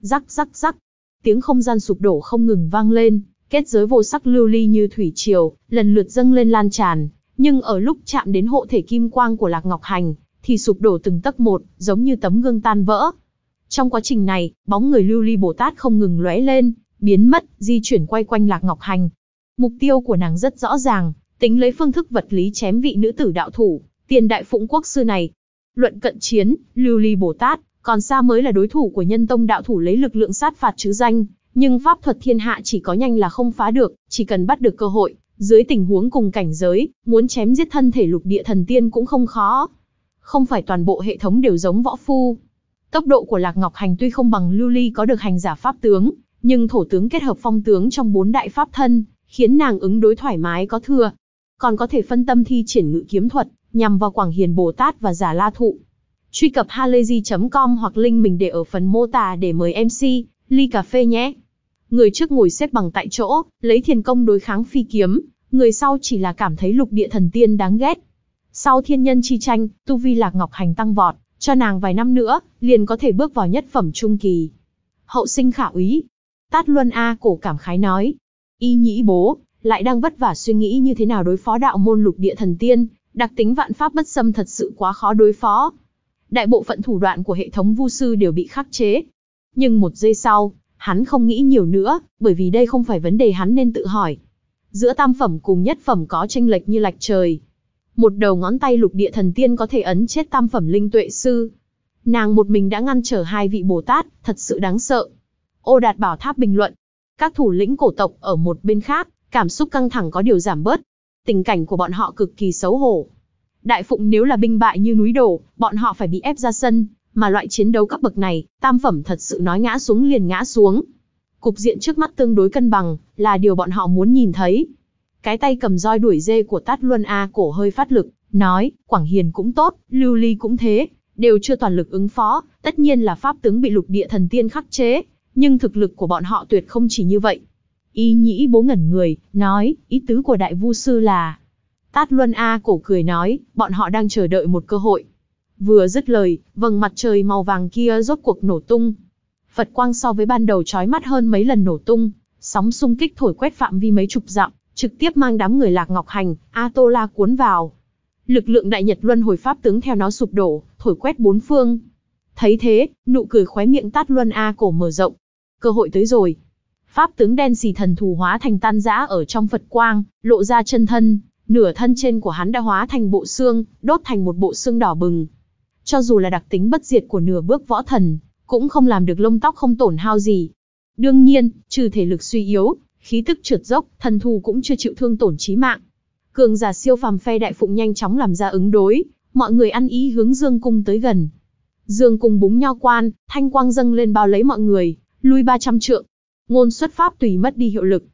Rắc rắc rắc, tiếng không gian sụp đổ không ngừng vang lên, kết giới vô sắc lưu ly như thủy triều, lần lượt dâng lên lan tràn, nhưng ở lúc chạm đến hộ thể kim quang của Lạc Ngọc Hành, thì sụp đổ từng tấc một, giống như tấm gương tan vỡ, trong quá trình này, bóng người lưu ly Bồ Tát không ngừng lóe lên, biến mất, di chuyển quay quanh Lạc Ngọc Hành. Mục tiêu của nàng rất rõ ràng, tính lấy phương thức vật lý chém vị nữ tử đạo thủ, tiền đại phụng quốc sư này. Luận cận chiến, lưu ly Bồ Tát, còn xa mới là đối thủ của nhân tông đạo thủ lấy lực lượng sát phạt chứ danh, nhưng pháp thuật thiên hạ chỉ có nhanh là không phá được, chỉ cần bắt được cơ hội, dưới tình huống cùng cảnh giới, muốn chém giết thân thể lục địa thần tiên cũng không khó. Không phải toàn bộ hệ thống đều giống võ phu, Tốc độ của Lạc Ngọc Hành tuy không bằng Lưu Ly có được hành giả pháp tướng, nhưng thổ tướng kết hợp phong tướng trong bốn đại pháp thân, khiến nàng ứng đối thoải mái có thừa. Còn có thể phân tâm thi triển ngự kiếm thuật, nhằm vào Quảng Hiền Bồ Tát và Giả La Thụ. Truy cập halayzi.com hoặc link mình để ở phần mô tả để mời MC, ly cà phê nhé. Người trước ngồi xếp bằng tại chỗ, lấy thiền công đối kháng phi kiếm, người sau chỉ là cảm thấy lục địa thần tiên đáng ghét. Sau thiên nhân chi tranh, tu vi lạc ngọc hành tăng vọt, cho nàng vài năm nữa, liền có thể bước vào nhất phẩm trung kỳ. Hậu sinh khả úy. Tát Luân A cổ cảm khái nói. Y nhĩ bố, lại đang vất vả suy nghĩ như thế nào đối phó đạo môn lục địa thần tiên, đặc tính vạn pháp bất xâm thật sự quá khó đối phó. Đại bộ phận thủ đoạn của hệ thống vu sư đều bị khắc chế. Nhưng một giây sau, hắn không nghĩ nhiều nữa, bởi vì đây không phải vấn đề hắn nên tự hỏi. Giữa tam phẩm cùng nhất phẩm có tranh lệch như lạch trời, một đầu ngón tay lục địa thần tiên có thể ấn chết tam phẩm linh tuệ sư. Nàng một mình đã ngăn trở hai vị Bồ Tát, thật sự đáng sợ. Ô Đạt Bảo Tháp bình luận. Các thủ lĩnh cổ tộc ở một bên khác, cảm xúc căng thẳng có điều giảm bớt. Tình cảnh của bọn họ cực kỳ xấu hổ. Đại Phụng nếu là binh bại như núi đổ, bọn họ phải bị ép ra sân, mà loại chiến đấu cấp bậc này, tam phẩm thật sự nói ngã xuống liền ngã xuống. Cục diện trước mắt tương đối cân bằng, là điều bọn họ muốn nhìn thấy. Cái tay cầm roi đuổi dê của Tát Luân A cổ hơi phát lực, nói, Quảng Hiền cũng tốt, Lưu Ly cũng thế, đều chưa toàn lực ứng phó, tất nhiên là pháp tướng bị lục địa thần tiên khắc chế, nhưng thực lực của bọn họ tuyệt không chỉ như vậy. Y nhĩ bố ngẩn người, nói, ý tứ của đại vu sư là... Tát Luân A cổ cười nói, bọn họ đang chờ đợi một cơ hội. Vừa dứt lời, vầng mặt trời màu vàng kia rốt cuộc nổ tung. Phật quang so với ban đầu trói mắt hơn mấy lần nổ tung, sóng xung kích thổi quét phạm vi mấy chục dặm, trực tiếp mang đám người lạc ngọc hành, A Tô La cuốn vào. Lực lượng đại nhật luân hồi pháp tướng theo nó sụp đổ, thổi quét bốn phương. Thấy thế, nụ cười khóe miệng tát luân A cổ mở rộng. Cơ hội tới rồi. Pháp tướng đen xì thần thù hóa thành tan rã ở trong Phật quang, lộ ra chân thân, nửa thân trên của hắn đã hóa thành bộ xương, đốt thành một bộ xương đỏ bừng. Cho dù là đặc tính bất diệt của nửa bước võ thần, cũng không làm được lông tóc không tổn hao gì. Đương nhiên, trừ thể lực suy yếu, khí tức trượt dốc, thần thù cũng chưa chịu thương tổn chí mạng. Cường giả siêu phàm phe đại phụng nhanh chóng làm ra ứng đối, mọi người ăn ý hướng Dương cung tới gần. Dương cung búng nho quan, thanh quang dâng lên bao lấy mọi người, lui 300 trượng. Ngôn xuất pháp tùy mất đi hiệu lực.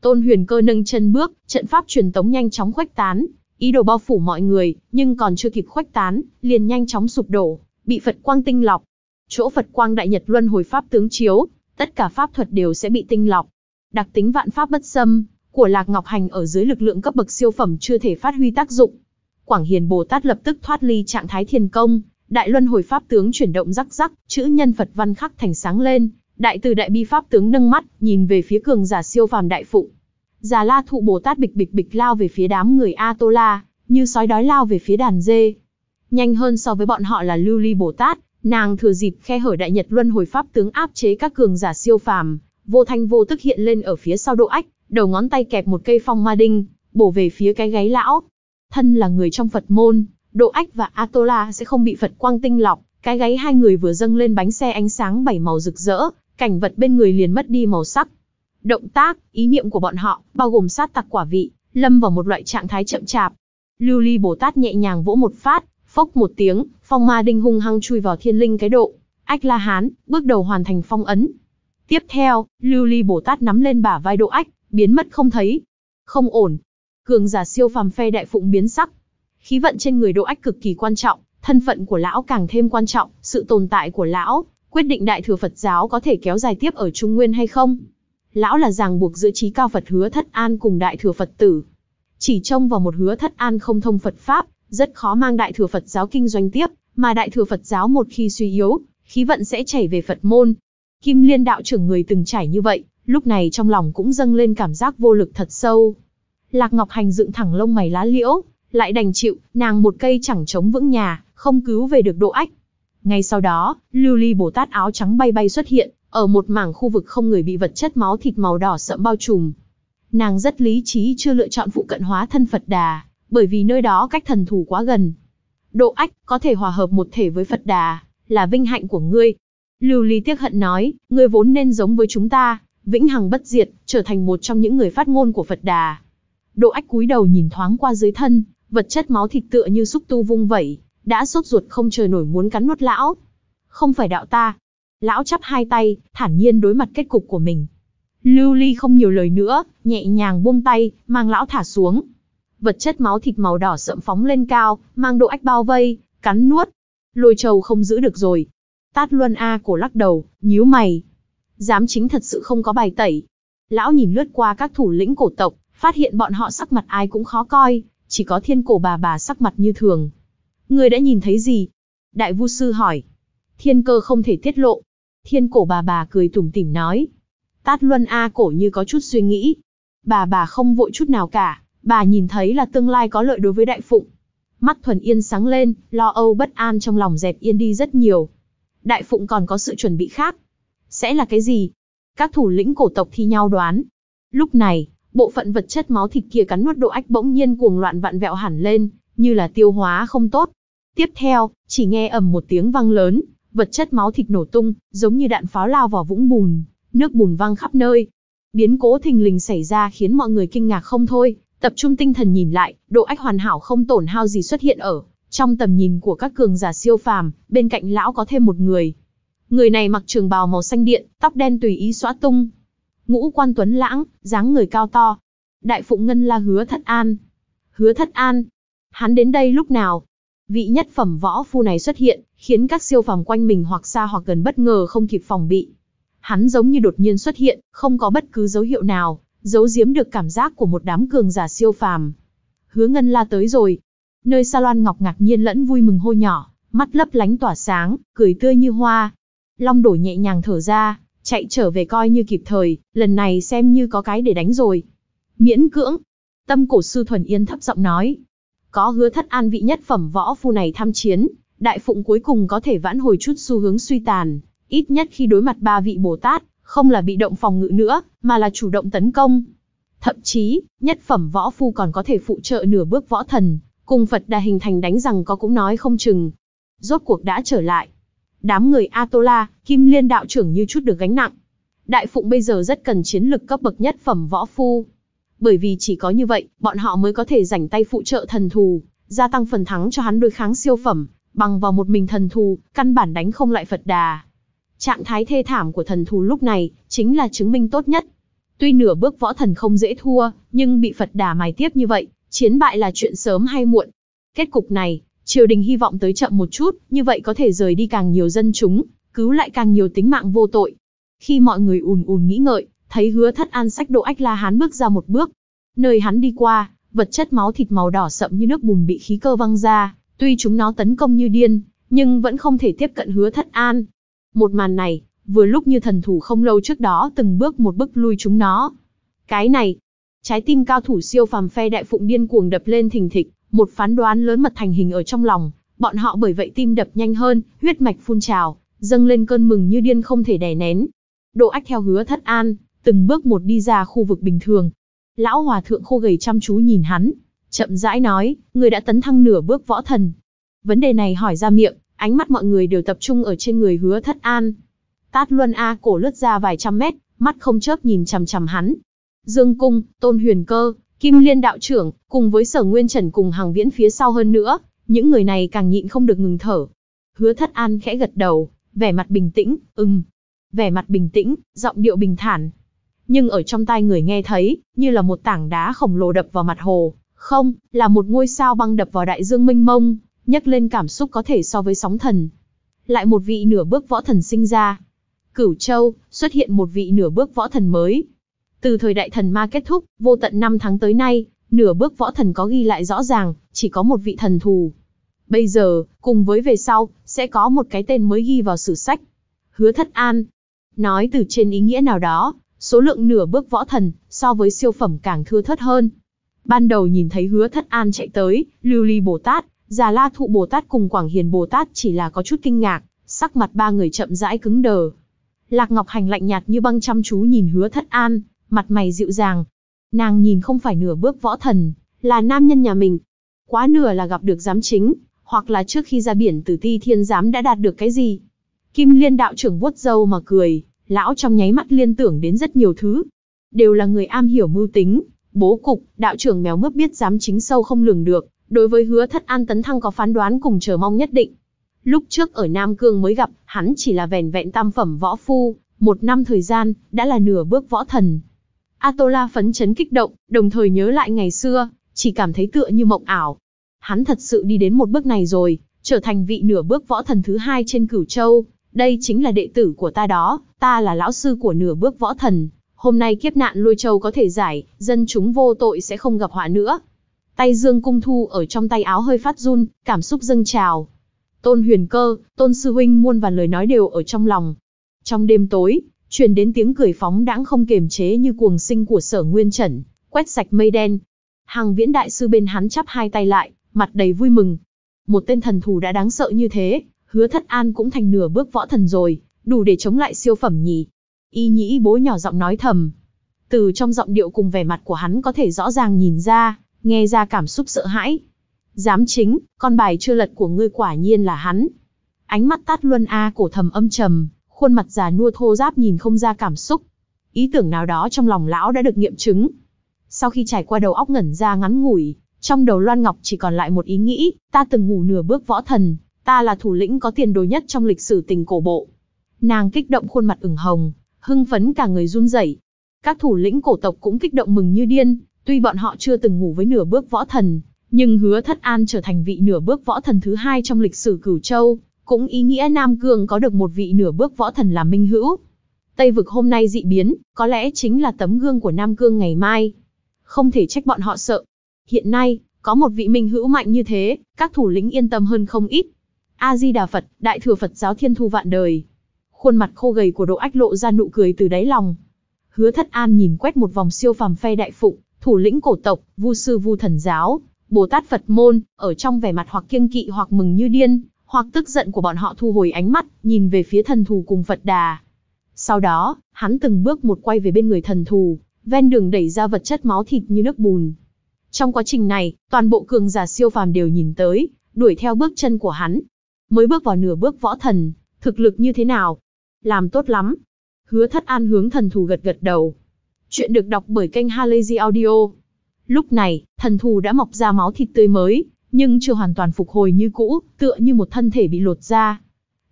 Tôn Huyền Cơ nâng chân bước, trận pháp truyền tống nhanh chóng khuếch tán, ý đồ bao phủ mọi người, nhưng còn chưa kịp khuếch tán, liền nhanh chóng sụp đổ, bị Phật quang tinh lọc. Chỗ Phật quang đại nhật luân hồi pháp tướng chiếu, tất cả pháp thuật đều sẽ bị tinh lọc, đặc tính vạn pháp bất xâm của Lạc Ngọc Hành ở dưới lực lượng cấp bậc siêu phẩm chưa thể phát huy tác dụng. Quảng Hiền Bồ Tát lập tức thoát ly trạng thái thiền công, đại luân hồi pháp tướng chuyển động rắc rắc, chữ nhân Phật văn khắc thành sáng lên, đại từ đại bi pháp tướng nâng mắt, nhìn về phía cường giả siêu phàm đại phụ. Già La thụ Bồ Tát bịch bịch bịch lao về phía đám người A Tô La, như sói đói lao về phía đàn dê. Nhanh hơn so với bọn họ là Lưu Ly Bồ Tát, nàng thừa dịp khe hở đại nhật luân hồi pháp tướng áp chế các cường giả siêu phàm, vô thanh vô tức hiện lên ở phía sau độ ách, đầu ngón tay kẹp một cây phong ma đinh, bổ về phía cái gáy lão. Thân là người trong Phật môn, độ ách và Atola sẽ không bị Phật quang tinh lọc, cái gáy hai người vừa dâng lên bánh xe ánh sáng bảy màu rực rỡ, cảnh vật bên người liền mất đi màu sắc. Động tác, ý niệm của bọn họ, bao gồm sát tạc quả vị, lâm vào một loại trạng thái chậm chạp. Lưu Ly Bồ Tát nhẹ nhàng vỗ một phát, phốc một tiếng, phong ma đinh hung hăng chui vào thiên linh cái độ. Ách La Hán, bước đầu hoàn thành phong ấn, Tiếp theo, lưu ly Bồ Tát nắm lên bả vai độ ách, biến mất không thấy. Không ổn. Cường giả siêu phàm phe đại phụng biến sắc. Khí vận trên người độ ách cực kỳ quan trọng, thân phận của lão càng thêm quan trọng, sự tồn tại của lão, quyết định đại thừa Phật giáo có thể kéo dài tiếp ở Trung Nguyên hay không. Lão là ràng buộc giữa trí cao Phật hứa thất an cùng đại thừa Phật tử. Chỉ trông vào một hứa thất an không thông Phật Pháp, rất khó mang đại thừa Phật giáo kinh doanh tiếp, mà đại thừa Phật giáo một khi suy yếu, khí vận sẽ chảy về Phật môn, Kim Liên đạo trưởng người từng trải như vậy, lúc này trong lòng cũng dâng lên cảm giác vô lực thật sâu. Lạc Ngọc Hành dựng thẳng lông mày lá liễu, lại đành chịu, nàng một cây chẳng chống vững nhà, không cứu về được độ ách. Ngay sau đó, lưu ly Bồ Tát áo trắng bay bay xuất hiện, ở một mảng khu vực không người bị vật chất máu thịt màu đỏ sẫm bao trùm. Nàng rất lý trí chưa lựa chọn phụ cận hóa thân Phật Đà, bởi vì nơi đó cách thần thủ quá gần. Độ ách có thể hòa hợp một thể với Phật Đà, là vinh hạnh của ngươi, Lưu Ly tiếc hận nói, ngươi vốn nên giống với chúng ta, vĩnh hằng bất diệt, trở thành một trong những người phát ngôn của Phật Đà. Độ ách cúi đầu nhìn thoáng qua dưới thân, vật chất máu thịt tựa như xúc tu vung vẩy, đã sốt ruột không chờ nổi muốn cắn nuốt lão. Không phải đạo ta. Lão chắp hai tay, thản nhiên đối mặt kết cục của mình. Lưu Ly không nhiều lời nữa, nhẹ nhàng buông tay, mang lão thả xuống. Vật chất máu thịt màu đỏ sậm phóng lên cao, mang độ ách bao vây, cắn nuốt. Lôi châu không giữ được rồi, Tát Luân A cổ lắc đầu, nhíu mày. Giám chính thật sự không có bài tẩy. Lão nhìn lướt qua các thủ lĩnh cổ tộc, phát hiện bọn họ sắc mặt ai cũng khó coi, chỉ có thiên cổ bà bà sắc mặt như thường. Người đã nhìn thấy gì? Đại vu sư hỏi. Thiên cơ không thể tiết lộ. Thiên cổ bà bà cười tủm tỉm nói. Tát Luân A cổ như có chút suy nghĩ. Bà bà không vội chút nào cả, bà nhìn thấy là tương lai có lợi đối với đại phụng. Mắt thuần yên sáng lên, lo âu bất an trong lòng dẹp yên đi rất nhiều, đại phụng còn có sự chuẩn bị khác. Sẽ là cái gì? Các thủ lĩnh cổ tộc thi nhau đoán. Lúc này, bộ phận vật chất máu thịt kia cắn nuốt độ ách bỗng nhiên cuồng loạn vặn vẹo hẳn lên, như là tiêu hóa không tốt. Tiếp theo, chỉ nghe ầm một tiếng vang lớn, vật chất máu thịt nổ tung, giống như đạn pháo lao vào vũng bùn, nước bùn văng khắp nơi. Biến cố thình lình xảy ra khiến mọi người kinh ngạc không thôi, tập trung tinh thần nhìn lại, độ ách hoàn hảo không tổn hao gì xuất hiện ở trong tầm nhìn của các cường giả siêu phàm, bên cạnh lão có thêm một người. Người này mặc trường bào màu xanh điện, tóc đen tùy ý xóa tung. Ngũ quan tuấn lãng, dáng người cao to. Đại phụng ngân la hứa thất an. Hứa thất an. Hắn đến đây lúc nào? Vị nhất phẩm võ phu này xuất hiện, khiến các siêu phàm quanh mình hoặc xa hoặc gần bất ngờ không kịp phòng bị. Hắn giống như đột nhiên xuất hiện, không có bất cứ dấu hiệu nào, giấu giếm được cảm giác của một đám cường giả siêu phàm. Hứa Ngân La tới rồi, Nơi Sa Loan Ngọc ngạc nhiên lẫn vui mừng hô nhỏ, mắt lấp lánh tỏa sáng, cười tươi như hoa. Long đổi nhẹ nhàng thở ra, chạy trở về coi như kịp thời, lần này xem như có cái để đánh rồi. Miễn cưỡng. Tâm cổ sư thuần yên thấp giọng nói. Có hứa thất an vị nhất phẩm võ phu này tham chiến, đại phụng cuối cùng có thể vãn hồi chút xu hướng suy tàn, ít nhất khi đối mặt ba vị Bồ Tát, không là bị động phòng ngự nữa, mà là chủ động tấn công. Thậm chí, nhất phẩm võ phu còn có thể phụ trợ nửa bước võ thần, Cùng Phật đà hình thành đánh rằng có cũng nói không chừng. Rốt cuộc đã trở lại. Đám người Atola, Kim Liên đạo trưởng như chút được gánh nặng. Đại Phụng bây giờ rất cần chiến lực cấp bậc nhất phẩm võ phu. Bởi vì chỉ có như vậy, bọn họ mới có thể rảnh tay phụ trợ thần thù, gia tăng phần thắng cho hắn đối kháng siêu phẩm, bằng vào một mình thần thù, căn bản đánh không lại Phật Đà. Trạng thái thê thảm của thần thù lúc này, chính là chứng minh tốt nhất. Tuy nửa bước võ thần không dễ thua, nhưng bị Phật Đà mài tiếp như vậy, Chiến bại là chuyện sớm hay muộn. Kết cục này, triều đình hy vọng tới chậm một chút, như vậy có thể rời đi càng nhiều dân chúng, cứu lại càng nhiều tính mạng vô tội. Khi mọi người ùn ùn nghĩ ngợi, thấy hứa thất an sách độ ách la hán bước ra một bước. Nơi hắn đi qua, vật chất máu thịt màu đỏ sậm như nước bùn bị khí cơ văng ra, tuy chúng nó tấn công như điên, nhưng vẫn không thể tiếp cận hứa thất an. Một màn này, vừa lúc như thần thủ không lâu trước đó từng bước một bước lui chúng nó. Cái này, Trái tim cao thủ siêu phàm phe đại phụng điên cuồng đập lên thình thịch, một phán đoán lớn mật thành hình ở trong lòng, bọn họ bởi vậy tim đập nhanh hơn, huyết mạch phun trào, dâng lên cơn mừng như điên không thể đè nén. Độ ách theo hứa thất an, từng bước một đi ra khu vực bình thường. Lão hòa thượng khô gầy chăm chú nhìn hắn, chậm rãi nói, người đã tấn thăng nửa bước võ thần. Vấn đề này hỏi ra miệng, ánh mắt mọi người đều tập trung ở trên người hứa thất an. Tát Luân A cổ lướt ra vài trăm mét, mắt không chớp nhìn chằm chằm hắn, Dương Cung, Tôn Huyền Cơ, Kim Liên đạo trưởng, cùng với Sở Nguyên Trần cùng hàng viễn phía sau hơn nữa, những người này càng nhịn không được ngừng thở. Hứa Thất An khẽ gật đầu, vẻ mặt bình tĩnh, ừm. Vẻ mặt bình tĩnh, giọng điệu bình thản. Nhưng ở trong tai người nghe thấy, như là một tảng đá khổng lồ đập vào mặt hồ, không, là một ngôi sao băng đập vào đại dương mênh mông, nhấc lên cảm xúc có thể so với sóng thần. Lại một vị nửa bước võ thần sinh ra. Cửu Châu, xuất hiện một vị nửa bước võ thần mới, từ thời đại thần ma kết thúc, vô tận năm tháng tới nay, nửa bước võ thần có ghi lại rõ ràng, chỉ có một vị thần thù. Bây giờ, cùng với về sau, sẽ có một cái tên mới ghi vào sử sách. Hứa Thất An. Nói từ trên ý nghĩa nào đó, số lượng nửa bước võ thần so với siêu phẩm càng thưa thất hơn. Ban đầu nhìn thấy Hứa Thất An chạy tới, Lưu Ly Bồ Tát, Già La Thụ Bồ Tát cùng Quảng Hiền Bồ Tát chỉ là có chút kinh ngạc, sắc mặt ba người chậm rãi cứng đờ. Lạc Ngọc Hành lạnh nhạt như băng chăm chú nhìn Hứa Thất An, mặt mày dịu dàng. Nàng nhìn không phải nửa bước võ thần, là nam nhân nhà mình. Quá nửa là gặp được giám chính, hoặc là trước khi ra biển tử ti thiên giám đã đạt được cái gì. Kim liên đạo trưởng vuốt dâu mà cười, lão trong nháy mắt liên tưởng đến rất nhiều thứ. Đều là người am hiểu mưu tính, bố cục, đạo trưởng mèo mướp biết giám chính sâu không lường được, đối với hứa thất an tấn thăng có phán đoán cùng chờ mong nhất định. Lúc trước ở Nam Cương mới gặp, hắn chỉ là vẻn vẹn tam phẩm võ phu, một năm thời gian, đã là nửa bước võ thần, Atola phấn chấn kích động, đồng thời nhớ lại ngày xưa, chỉ cảm thấy tựa như mộng ảo. Hắn thật sự đi đến một bước này rồi, trở thành vị nửa bước võ thần thứ hai trên cửu châu. Đây chính là đệ tử của ta đó, ta là lão sư của nửa bước võ thần. Hôm nay kiếp nạn lôi châu có thể giải, dân chúng vô tội sẽ không gặp họa nữa. Tay dương cung thu ở trong tay áo hơi phát run, cảm xúc dâng trào. Tôn huyền cơ, tôn sư huynh muôn và lời nói đều ở trong lòng. Trong đêm tối, truyền đến tiếng cười phóng đãng không kềm chế như cuồng sinh của sở nguyên trần, quét sạch mây đen. Hằng viễn đại sư bên hắn chắp hai tay lại, mặt đầy vui mừng. Một tên thần thù đã đáng sợ như thế, hứa thất an cũng thành nửa bước võ thần rồi, đủ để chống lại siêu phẩm nhỉ. Y nhĩ bố nhỏ giọng nói thầm. Từ trong giọng điệu cùng vẻ mặt của hắn có thể rõ ràng nhìn ra, nghe ra cảm xúc sợ hãi. Dám chính, con bài chưa lật của ngươi quả nhiên là hắn. Ánh mắt tát luân A cổ thầm âm trầm, khuôn mặt già nua thô giáp nhìn không ra cảm xúc. Ý tưởng nào đó trong lòng lão đã được nghiệm chứng. Sau khi trải qua đầu óc ngẩn ra ngắn ngủi, trong đầu Loan Ngọc chỉ còn lại một ý nghĩ, ta từng ngủ nửa bước võ thần, ta là thủ lĩnh có tiền đồ nhất trong lịch sử tình cổ bộ. Nàng kích động khuôn mặt ửng hồng, hưng phấn cả người run rẩy. Các thủ lĩnh cổ tộc cũng kích động mừng như điên, tuy bọn họ chưa từng ngủ với nửa bước võ thần, nhưng hứa thất an trở thành vị nửa bước võ thần thứ hai trong lịch sử cửu châu, cũng ý nghĩa Nam Cương có được một vị nửa bước võ thần làm minh hữu. Tây vực hôm nay dị biến, có lẽ chính là tấm gương của Nam Cương ngày mai. Không thể trách bọn họ sợ. Hiện nay, có một vị minh hữu mạnh như thế, các thủ lĩnh yên tâm hơn không ít. A-di-đà Phật, Đại Thừa Phật Giáo Thiên Thu Vạn Đời. Khuôn mặt khô gầy của độ Ách lộ ra nụ cười từ đáy lòng. Hứa Thất An nhìn quét một vòng siêu phàm phe đại phụ thủ lĩnh cổ tộc, vu sư vu thần giáo, Bồ Tát Phật môn, ở trong vẻ mặt hoặc kiêng kỵ hoặc mừng như điên, hoặc tức giận của bọn họ thu hồi ánh mắt, nhìn về phía thần thù cùng Phật Đà. Sau đó, hắn từng bước một quay về bên người thần thù, ven đường đẩy ra vật chất máu thịt như nước bùn. Trong quá trình này, toàn bộ cường giả siêu phàm đều nhìn tới, đuổi theo bước chân của hắn. Mới bước vào nửa bước võ thần, thực lực như thế nào? Làm tốt lắm. Hứa thất an hướng thần thù gật gật đầu. Chuyện được đọc bởi kênh Halazy Audio. Lúc này, thần thù đã mọc ra máu thịt tươi mới, nhưng chưa hoàn toàn phục hồi như cũ, tựa như một thân thể bị lột ra.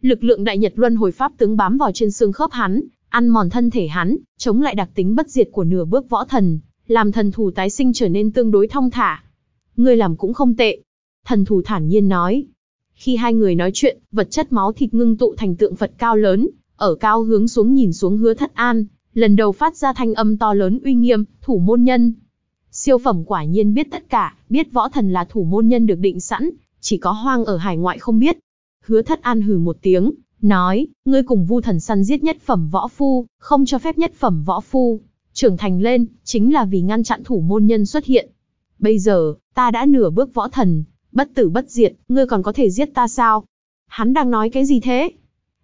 Lực lượng đại nhật luân hồi pháp tướng bám vào trên xương khớp hắn, ăn mòn thân thể hắn, chống lại đặc tính bất diệt của nửa bước võ thần, làm thần thù tái sinh trở nên tương đối thong thả. Ngươi làm cũng không tệ. Thần thù thản nhiên nói. Khi hai người nói chuyện, vật chất máu thịt ngưng tụ thành tượng Phật cao lớn, ở cao hướng xuống nhìn xuống hứa thất an, lần đầu phát ra thanh âm to lớn uy nghiêm, thủ môn nhân, siêu phẩm quả nhiên biết tất cả, biết võ thần là thủ môn nhân được định sẵn, chỉ có hoang ở hải ngoại không biết. Hứa thất an hừ một tiếng, nói, ngươi cùng vu thần săn giết nhất phẩm võ phu, không cho phép nhất phẩm võ phu. Trưởng thành lên, chính là vì ngăn chặn thủ môn nhân xuất hiện. Bây giờ, ta đã nửa bước võ thần, bất tử bất diệt, ngươi còn có thể giết ta sao? Hắn đang nói cái gì thế?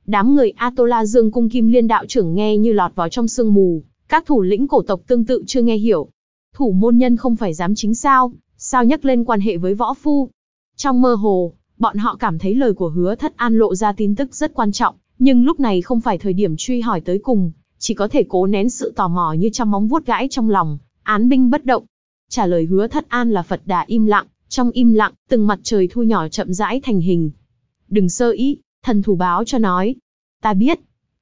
Đám người Atola Dương Cung Kim Liên Đạo trưởng nghe như lọt vào trong sương mù, các thủ lĩnh cổ tộc tương tự chưa nghe hiểu, thủ môn nhân không phải dám chính sao, sao nhắc lên quan hệ với võ phu. Trong mơ hồ, bọn họ cảm thấy lời của hứa thất an lộ ra tin tức rất quan trọng, nhưng lúc này không phải thời điểm truy hỏi tới cùng, chỉ có thể cố nén sự tò mò như trong móng vuốt gãi trong lòng, án binh bất động. Trả lời hứa thất an là Phật đà im lặng, trong im lặng, từng mặt trời thu nhỏ chậm rãi thành hình. Đừng sơ ý, thần thủ báo cho nói. Ta biết.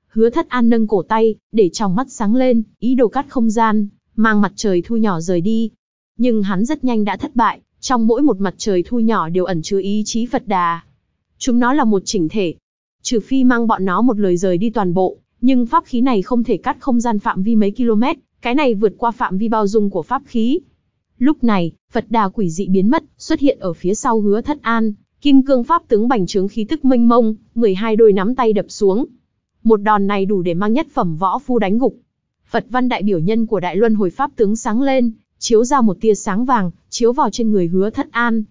Hứa thất an nâng cổ tay, để trong mắt sáng lên, ý đồ cắt không gian, mang mặt trời thu nhỏ rời đi. Nhưng hắn rất nhanh đã thất bại, trong mỗi một mặt trời thu nhỏ đều ẩn chứa ý chí Phật Đà. Chúng nó là một chỉnh thể. Trừ phi mang bọn nó một lời rời đi toàn bộ, nhưng pháp khí này không thể cắt không gian phạm vi mấy km, cái này vượt qua phạm vi bao dung của pháp khí. Lúc này, Phật Đà quỷ dị biến mất, xuất hiện ở phía sau hứa thất an, kim cương pháp tướng bành trướng khí tức mênh mông, 12 đôi nắm tay đập xuống. Một đòn này đủ để mang nhất phẩm võ phu đánh gục. Phật văn đại biểu nhân của đại luân hồi pháp tướng sáng lên, chiếu ra một tia sáng vàng, chiếu vào trên người Hứa Thất An.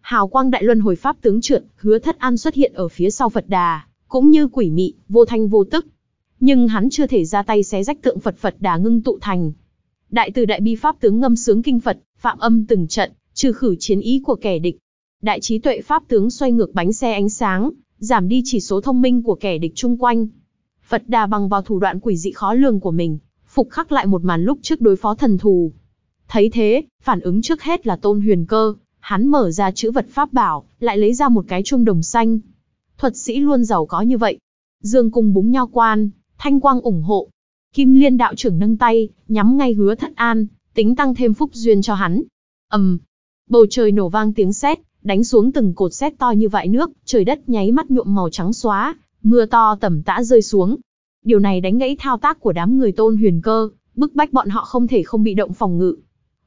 Hào quang đại luân hồi pháp tướng trượt, Hứa Thất An xuất hiện ở phía sau Phật Đà, cũng như quỷ mị, vô thanh vô tức. Nhưng hắn chưa thể ra tay xé rách tượng Phật Phật Đà ngưng tụ thành. Đại từ đại bi pháp tướng ngâm sướng kinh Phật, phạm âm từng trận, trừ khử chiến ý của kẻ địch. Đại trí tuệ pháp tướng xoay ngược bánh xe ánh sáng, giảm đi chỉ số thông minh của kẻ địch chung quanh. Phật Đà bằng vào thủ đoạn quỷ dị khó lường của mình, phục khắc lại một màn lúc trước đối phó thần thù. Thấy thế, phản ứng trước hết là Tôn Huyền Cơ, hắn mở ra chữ vật pháp bảo, lại lấy ra một cái chuông đồng xanh. Thuật sĩ luôn giàu có như vậy. Dương cung búng nho quan, thanh quang ủng hộ. Kim Liên đạo trưởng nâng tay, nhắm ngay Hứa Thất An, tính tăng thêm phúc duyên cho hắn. Ầm. Um, bầu trời nổ vang tiếng sét, đánh xuống từng cột sét to như vại nước, trời đất nháy mắt nhuộm màu trắng xóa, mưa to tầm tã rơi xuống, điều này đánh gãy thao tác của đám người tôn huyền cơ, bức bách bọn họ không thể không bị động phòng ngự.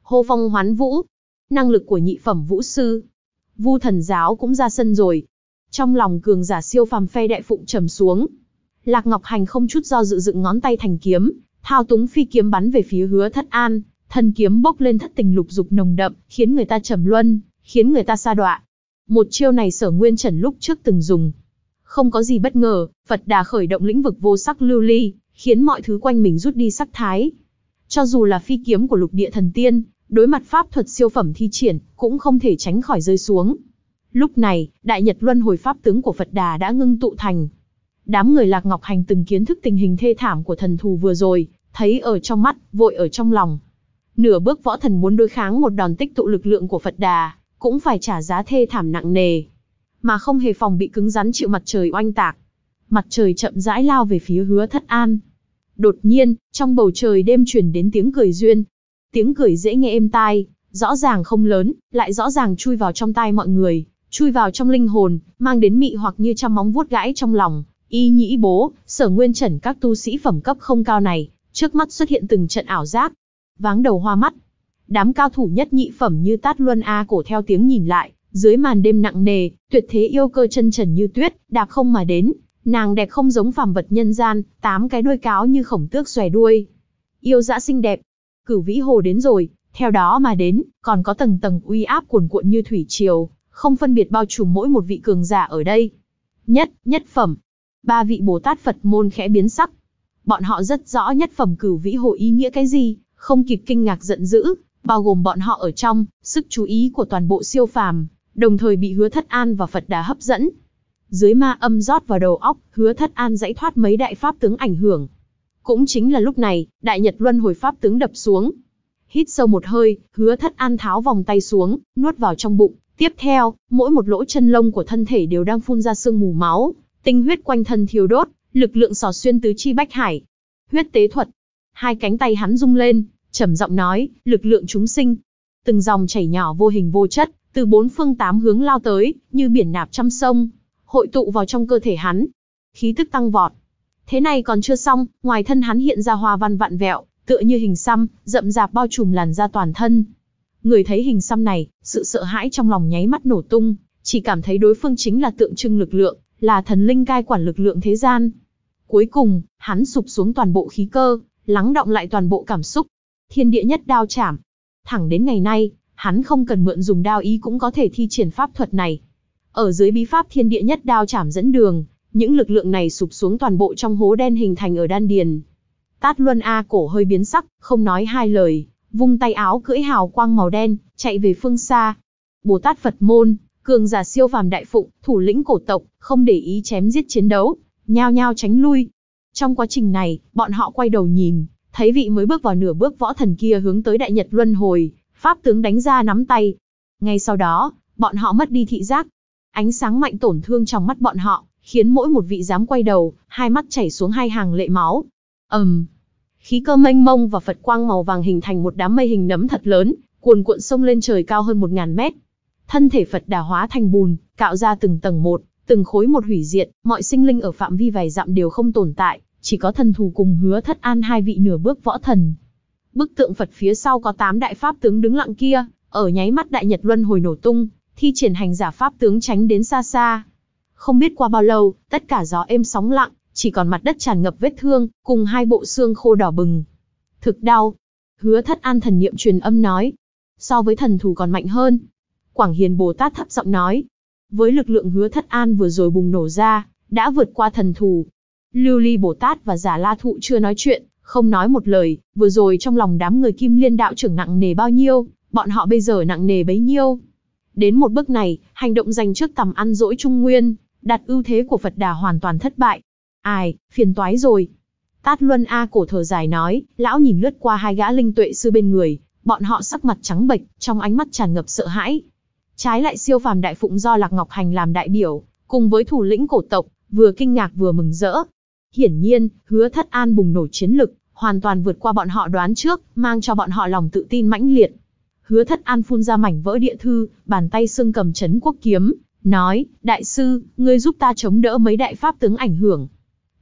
Hô phong hoán vũ, năng lực của nhị phẩm vũ sư. Vu thần giáo cũng ra sân rồi. Trong lòng cường giả siêu phàm phe đại phụng trầm xuống. Lạc Ngọc Hành không chút do dự dựng ngón tay thành kiếm, thao túng phi kiếm bắn về phía hứa thất an, thân kiếm bốc lên thất tình lục dục nồng đậm, khiến người ta trầm luân, khiến người ta sa đọa. Một chiêu này sở nguyên trần lúc trước từng dùng, không có gì bất ngờ, Phật Đà khởi động lĩnh vực vô sắc lưu ly, khiến mọi thứ quanh mình rút đi sắc thái. Cho dù là phi kiếm của lục địa thần tiên, đối mặt pháp thuật siêu phẩm thi triển, cũng không thể tránh khỏi rơi xuống. Lúc này, đại nhật luân hồi pháp tướng của Phật Đà đã ngưng tụ thành. Đám người Lạc Ngọc Hành từng kiến thức tình hình thê thảm của thần thù vừa rồi, thấy ở trong mắt, vội ở trong lòng. Nửa bước võ thần muốn đối kháng một đòn tích tụ lực lượng của Phật Đà, cũng phải trả giá thê thảm nặng nề mà không hề phòng bị cứng rắn chịu mặt trời oanh tạc. Mặt trời chậm rãi lao về phía hứa thất an. Đột nhiên, trong bầu trời đêm chuyển đến tiếng cười duyên. Tiếng cười dễ nghe êm tai, rõ ràng không lớn, lại rõ ràng chui vào trong tai mọi người, chui vào trong linh hồn, mang đến mị hoặc như trăm móng vuốt gãi trong lòng. Y nhĩ bố, sở nguyên trần các tu sĩ phẩm cấp không cao này, trước mắt xuất hiện từng trận ảo giác. Váng đầu hoa mắt. Đám cao thủ nhất nhị phẩm như Tát Luân A cổ theo tiếng nhìn lại, dưới màn đêm nặng nề, tuyệt thế yêu cơ chân trần như tuyết, đạp không mà đến, nàng đẹp không giống phàm vật nhân gian, tám cái đuôi cáo như khổng tước xòe đuôi. Yêu dã xinh đẹp, cửu vĩ hồ đến rồi, theo đó mà đến, còn có tầng tầng uy áp cuồn cuộn như thủy triều, không phân biệt bao trùm mỗi một vị cường giả ở đây. Nhất, nhất phẩm. Ba vị Bồ Tát Phật môn khẽ biến sắc. Bọn họ rất rõ nhất phẩm cửu vĩ hồ ý nghĩa cái gì, không kịp kinh ngạc giận dữ, bao gồm bọn họ ở trong, sức chú ý của toàn bộ siêu phàm, đồng thời bị hứa thất an và Phật đà hấp dẫn. Dưới ma âm rót vào đầu óc, hứa thất an dãy thoát mấy đại pháp tướng ảnh hưởng. Cũng chính là lúc này, đại nhật luân hồi pháp tướng đập xuống. Hít sâu một hơi, hứa thất an tháo vòng tay xuống, nuốt vào trong bụng. Tiếp theo, mỗi một lỗ chân lông của thân thể đều đang phun ra sương mù máu, tinh huyết quanh thân thiêu đốt, lực lượng sò xuyên tứ chi bách hải. Huyết tế thuật. Hai cánh tay hắn rung lên, trầm giọng nói, lực lượng chúng sinh. Từng dòng chảy nhỏ vô hình vô chất, từ bốn phương tám hướng lao tới, như biển nạp trăm sông, hội tụ vào trong cơ thể hắn. Khí tức tăng vọt. Thế này còn chưa xong, ngoài thân hắn hiện ra hoa văn vạn vẹo, tựa như hình xăm, rậm rạp bao trùm làn da toàn thân. Người thấy hình xăm này, sự sợ hãi trong lòng nháy mắt nổ tung, chỉ cảm thấy đối phương chính là tượng trưng lực lượng, là thần linh cai quản lực lượng thế gian. Cuối cùng, hắn sụp xuống toàn bộ khí cơ, lắng động lại toàn bộ cảm xúc. Thiên địa nhất đao chảm. Thẳng đến ngày nay, hắn không cần mượn dùng đao ý cũng có thể thi triển pháp thuật này. Ở dưới bí pháp thiên địa nhất đao chảm dẫn đường, những lực lượng này sụp xuống toàn bộ trong hố đen hình thành ở đan điền. Tát Luân A cổ hơi biến sắc, không nói hai lời, vung tay áo cưỡi hào quang màu đen, chạy về phương xa. Bồ Tát Phật môn, cường giả siêu phàm đại phụng, thủ lĩnh cổ tộc, không để ý chém giết chiến đấu, nhao nhao tránh lui. Trong quá trình này, bọn họ quay đầu nhìn, thấy vị mới bước vào nửa bước võ thần kia hướng tới đại nhật luân hồi, Pháp tướng đánh ra nắm tay. Ngay sau đó, bọn họ mất đi thị giác. Ánh sáng mạnh tổn thương trong mắt bọn họ, khiến mỗi một vị dám quay đầu, hai mắt chảy xuống hai hàng lệ máu. ầm, um, khí cơ mênh mông và phật quang màu vàng hình thành một đám mây hình nấm thật lớn, cuồn cuộn sông lên trời cao hơn 1.000 mét. Thân thể Phật đà hóa thành bùn, cạo ra từng tầng một, từng khối một hủy diệt, mọi sinh linh ở phạm vi vài dặm đều không tồn tại, chỉ có thần thù cùng hứa thất an hai vị nửa bước võ thần, Bức tượng Phật phía sau có 8 đại pháp tướng đứng lặng kia, ở nháy mắt đại nhật luân hồi nổ tung, thi triển hành giả pháp tướng tránh đến xa xa. Không biết qua bao lâu, tất cả gió êm sóng lặng, chỉ còn mặt đất tràn ngập vết thương, cùng hai bộ xương khô đỏ bừng. Thực đau. Hứa thất an thần niệm truyền âm nói. So với thần thủ còn mạnh hơn. Quảng Hiền Bồ Tát thấp giọng nói. Với lực lượng hứa thất an vừa rồi bùng nổ ra, đã vượt qua thần thủ. Lưu Ly Bồ Tát và giả la thụ chưa nói chuyện, không nói một lời, vừa rồi trong lòng đám người kim liên đạo trưởng nặng nề bao nhiêu, bọn họ bây giờ nặng nề bấy nhiêu. Đến một bước này, hành động giành trước tầm ăn dỗi Trung Nguyên, đặt ưu thế của Phật Đà hoàn toàn thất bại. Ai, phiền toái rồi. Tát Luân A cổ thở dài nói, lão nhìn lướt qua hai gã linh tuệ sư bên người, bọn họ sắc mặt trắng bệch, trong ánh mắt tràn ngập sợ hãi. Trái lại siêu phàm đại phụng do Lạc Ngọc Hành làm đại biểu, cùng với thủ lĩnh cổ tộc, vừa kinh ngạc vừa mừng rỡ, Hiển nhiên, hứa thất an bùng nổ chiến lực, hoàn toàn vượt qua bọn họ đoán trước, mang cho bọn họ lòng tự tin mãnh liệt. Hứa thất an phun ra mảnh vỡ địa thư, bàn tay xương cầm chấn quốc kiếm, nói, đại sư, ngươi giúp ta chống đỡ mấy đại pháp tướng ảnh hưởng.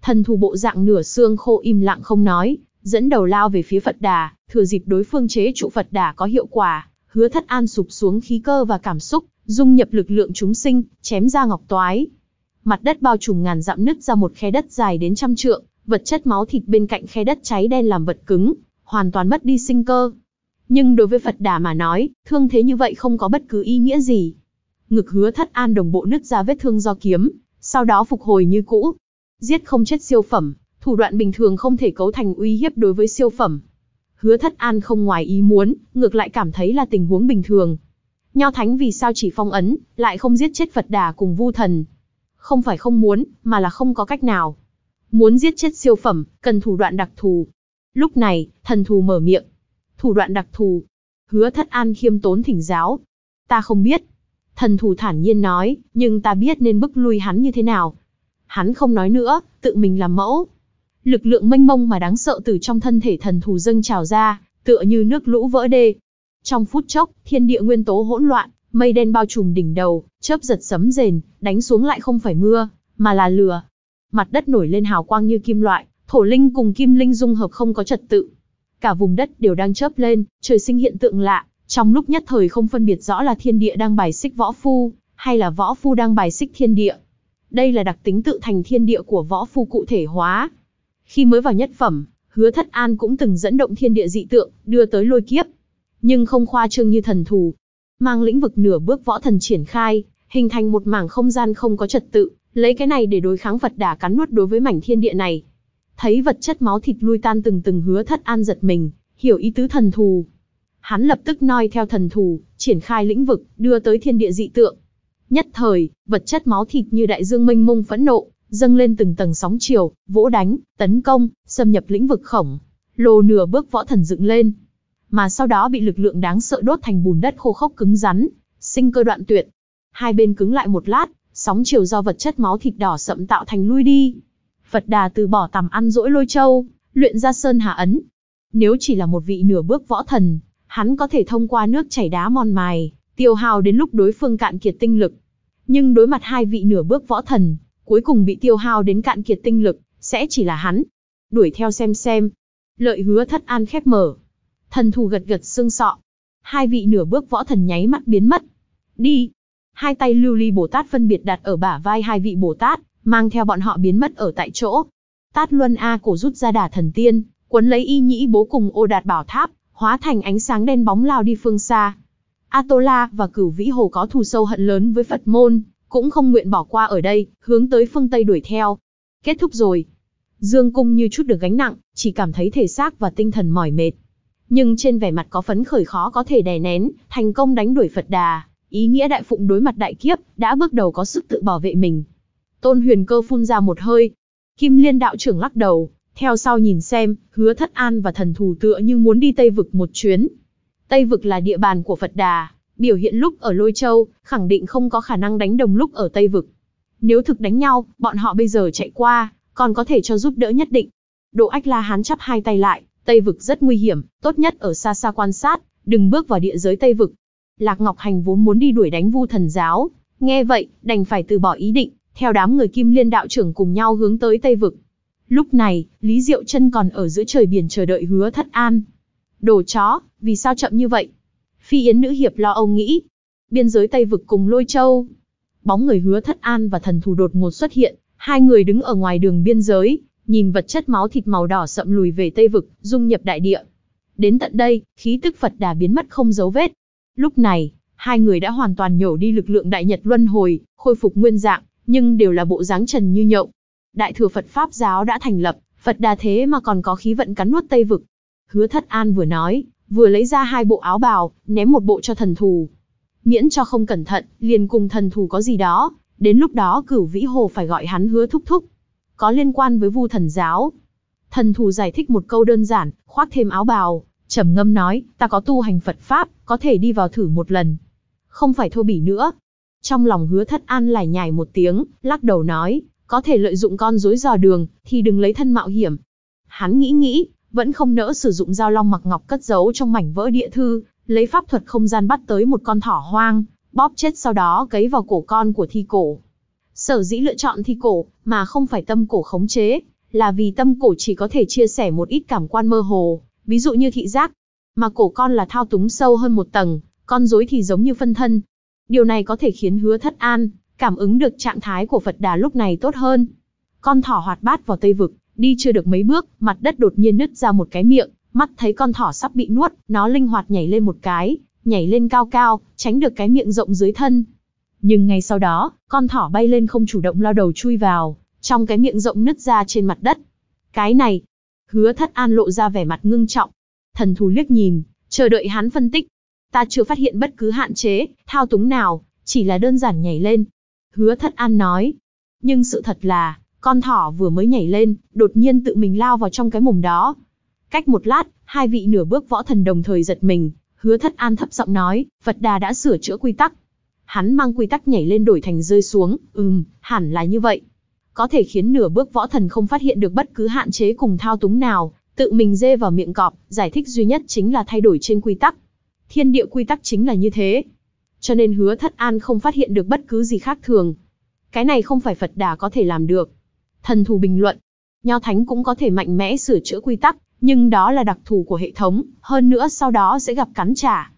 Thần thù bộ dạng nửa xương khô im lặng không nói, dẫn đầu lao về phía Phật Đà, thừa dịp đối phương chế trụ Phật Đà có hiệu quả, hứa thất an sụp xuống khí cơ và cảm xúc, dung nhập lực lượng chúng sinh, chém ra ngọc toái mặt đất bao trùm ngàn dặm nứt ra một khe đất dài đến trăm trượng, vật chất máu thịt bên cạnh khe đất cháy đen làm vật cứng, hoàn toàn mất đi sinh cơ. Nhưng đối với Phật Đà mà nói, thương thế như vậy không có bất cứ ý nghĩa gì. Ngực hứa thất an đồng bộ nứt ra vết thương do kiếm, sau đó phục hồi như cũ. Giết không chết siêu phẩm, thủ đoạn bình thường không thể cấu thành uy hiếp đối với siêu phẩm. Hứa thất an không ngoài ý muốn, ngược lại cảm thấy là tình huống bình thường. Nho Thánh vì sao chỉ phong ấn, lại không giết chết Phật Đà cùng Vu Thần, không phải không muốn, mà là không có cách nào. Muốn giết chết siêu phẩm, cần thủ đoạn đặc thù. Lúc này, thần thù mở miệng. Thủ đoạn đặc thù. Hứa thất an khiêm tốn thỉnh giáo. Ta không biết. Thần thù thản nhiên nói, nhưng ta biết nên bức lui hắn như thế nào. Hắn không nói nữa, tự mình làm mẫu. Lực lượng mênh mông mà đáng sợ từ trong thân thể thần thù dâng trào ra, tựa như nước lũ vỡ đê. Trong phút chốc, thiên địa nguyên tố hỗn loạn, Mây đen bao trùm đỉnh đầu, chớp giật sấm rền, đánh xuống lại không phải mưa, mà là lửa. Mặt đất nổi lên hào quang như kim loại, thổ linh cùng kim linh dung hợp không có trật tự. Cả vùng đất đều đang chớp lên, trời sinh hiện tượng lạ, trong lúc nhất thời không phân biệt rõ là thiên địa đang bài xích võ phu, hay là võ phu đang bài xích thiên địa. Đây là đặc tính tự thành thiên địa của võ phu cụ thể hóa. Khi mới vào nhất phẩm, hứa thất an cũng từng dẫn động thiên địa dị tượng, đưa tới lôi kiếp. Nhưng không khoa trương như thần thù, mang lĩnh vực nửa bước võ thần triển khai, hình thành một mảng không gian không có trật tự, lấy cái này để đối kháng vật đả cắn nuốt đối với mảnh thiên địa này. Thấy vật chất máu thịt lui tan từng từng hứa thất an giật mình, hiểu ý tứ thần thù. Hắn lập tức noi theo thần thù, triển khai lĩnh vực, đưa tới thiên địa dị tượng. Nhất thời, vật chất máu thịt như đại dương mênh mông phẫn nộ, dâng lên từng tầng sóng chiều, vỗ đánh, tấn công, xâm nhập lĩnh vực khổng. Lồ nửa bước võ thần dựng lên, mà sau đó bị lực lượng đáng sợ đốt thành bùn đất khô khốc cứng rắn, sinh cơ đoạn tuyệt. Hai bên cứng lại một lát, sóng chiều do vật chất máu thịt đỏ sậm tạo thành lui đi. Phật Đà từ bỏ tầm ăn dỗi lôi châu, luyện ra sơn hà ấn. Nếu chỉ là một vị nửa bước võ thần, hắn có thể thông qua nước chảy đá mòn mài, tiêu hao đến lúc đối phương cạn kiệt tinh lực. Nhưng đối mặt hai vị nửa bước võ thần, cuối cùng bị tiêu hao đến cạn kiệt tinh lực, sẽ chỉ là hắn. Đuổi theo xem xem. Lợi hứa thất an khép mở, Thần thù gật gật xương sọ. Hai vị nửa bước võ thần nháy mắt biến mất. Đi. Hai tay lưu ly Bồ Tát phân biệt đặt ở bả vai hai vị Bồ Tát, mang theo bọn họ biến mất ở tại chỗ. Tát Luân A cổ rút ra đà thần tiên, quấn lấy y nhĩ bố cùng ô đạt bảo tháp, hóa thành ánh sáng đen bóng lao đi phương xa. Atola và cửu vĩ hồ có thù sâu hận lớn với Phật môn, cũng không nguyện bỏ qua ở đây, hướng tới phương Tây đuổi theo. Kết thúc rồi. Dương Cung như chút được gánh nặng, chỉ cảm thấy thể xác và tinh thần mỏi mệt, nhưng trên vẻ mặt có phấn khởi khó có thể đè nén, thành công đánh đuổi Phật Đà, ý nghĩa đại phụng đối mặt đại kiếp, đã bước đầu có sức tự bảo vệ mình. Tôn Huyền Cơ phun ra một hơi. Kim Liên đạo trưởng lắc đầu, theo sau nhìn xem, hứa thất an và thần thù tựa như muốn đi Tây Vực một chuyến. Tây Vực là địa bàn của Phật Đà, biểu hiện lúc ở Lôi Châu, khẳng định không có khả năng đánh đồng lúc ở Tây Vực. Nếu thực đánh nhau, bọn họ bây giờ chạy qua, còn có thể cho giúp đỡ nhất định. Độ Ách La Hán chắp hai tay lại, Tây vực rất nguy hiểm, tốt nhất ở xa xa quan sát, đừng bước vào địa giới Tây vực. Lạc Ngọc Hành vốn muốn đi đuổi đánh Vu Thần giáo, nghe vậy, đành phải từ bỏ ý định, theo đám người Kim Liên đạo trưởng cùng nhau hướng tới Tây vực. Lúc này, Lý Diệu Chân còn ở giữa trời biển chờ đợi Hứa Thất An. Đồ chó, vì sao chậm như vậy? Phi Yến nữ hiệp lo âu nghĩ. Biên giới Tây vực cùng Lôi Châu. Bóng người Hứa Thất An và thần thủ đột ngột xuất hiện, hai người đứng ở ngoài đường biên giới, nhìn vật chất máu thịt màu đỏ sậm lùi về Tây vực, dung nhập đại địa. Đến tận đây, khí tức Phật Đà biến mất không dấu vết. Lúc này, hai người đã hoàn toàn nhổ đi lực lượng đại nhật luân hồi, khôi phục nguyên dạng, nhưng đều là bộ dáng trần như nhộng. Đại thừa Phật Pháp giáo đã thành lập, Phật Đà thế mà còn có khí vận cắn nuốt Tây vực. Hứa Thất An vừa nói, vừa lấy ra hai bộ áo bào, ném một bộ cho thần thù. Miễn cho không cẩn thận, liền cùng thần thù có gì đó, đến lúc đó cửu vĩ hồ phải gọi hắn hứa thúc thúc có liên quan với Vu Thần giáo. Thần thù giải thích một câu đơn giản, khoác thêm áo bào, trầm ngâm nói, ta có tu hành Phật pháp, có thể đi vào thử một lần. Không phải thô bỉ nữa. Trong lòng Hứa Thất An lải nhải một tiếng, lắc đầu nói, có thể lợi dụng con rối dò đường thì đừng lấy thân mạo hiểm. Hắn nghĩ nghĩ, vẫn không nỡ sử dụng dao long mặc ngọc cất giấu trong mảnh vỡ địa thư, lấy pháp thuật không gian bắt tới một con thỏ hoang, bóp chết sau đó cấy vào cổ con của thi cổ. Sở dĩ lựa chọn thi cổ, mà không phải tâm cổ khống chế, là vì tâm cổ chỉ có thể chia sẻ một ít cảm quan mơ hồ, ví dụ như thị giác, mà cổ con là thao túng sâu hơn một tầng, con rối thì giống như phân thân. Điều này có thể khiến hứa thất an, cảm ứng được trạng thái của Phật Đà lúc này tốt hơn. Con thỏ hoạt bát vào Tây Vực, đi chưa được mấy bước, mặt đất đột nhiên nứt ra một cái miệng, mắt thấy con thỏ sắp bị nuốt, nó linh hoạt nhảy lên một cái, nhảy lên cao cao, tránh được cái miệng rộng dưới thân. Nhưng ngay sau đó, con thỏ bay lên không chủ động lao đầu chui vào, trong cái miệng rộng nứt ra trên mặt đất. Cái này, hứa thất an lộ ra vẻ mặt ngưng trọng. Thần thù liếc nhìn, chờ đợi hắn phân tích. Ta chưa phát hiện bất cứ hạn chế, thao túng nào, chỉ là đơn giản nhảy lên. Hứa thất an nói. Nhưng sự thật là, con thỏ vừa mới nhảy lên, đột nhiên tự mình lao vào trong cái mồm đó. Cách một lát, hai vị nửa bước võ thần đồng thời giật mình, hứa thất an thấp giọng nói, Phật đà đã sửa chữa quy tắc, Hắn mang quy tắc nhảy lên đổi thành rơi xuống, ừm, hẳn là như vậy. Có thể khiến nửa bước võ thần không phát hiện được bất cứ hạn chế cùng thao túng nào, tự mình dê vào miệng cọp, giải thích duy nhất chính là thay đổi trên quy tắc. Thiên địa quy tắc chính là như thế. Cho nên hứa thất an không phát hiện được bất cứ gì khác thường. Cái này không phải Phật đà có thể làm được. Thần thù bình luận, Nho Thánh cũng có thể mạnh mẽ sửa chữa quy tắc, nhưng đó là đặc thù của hệ thống, hơn nữa sau đó sẽ gặp cắn trả.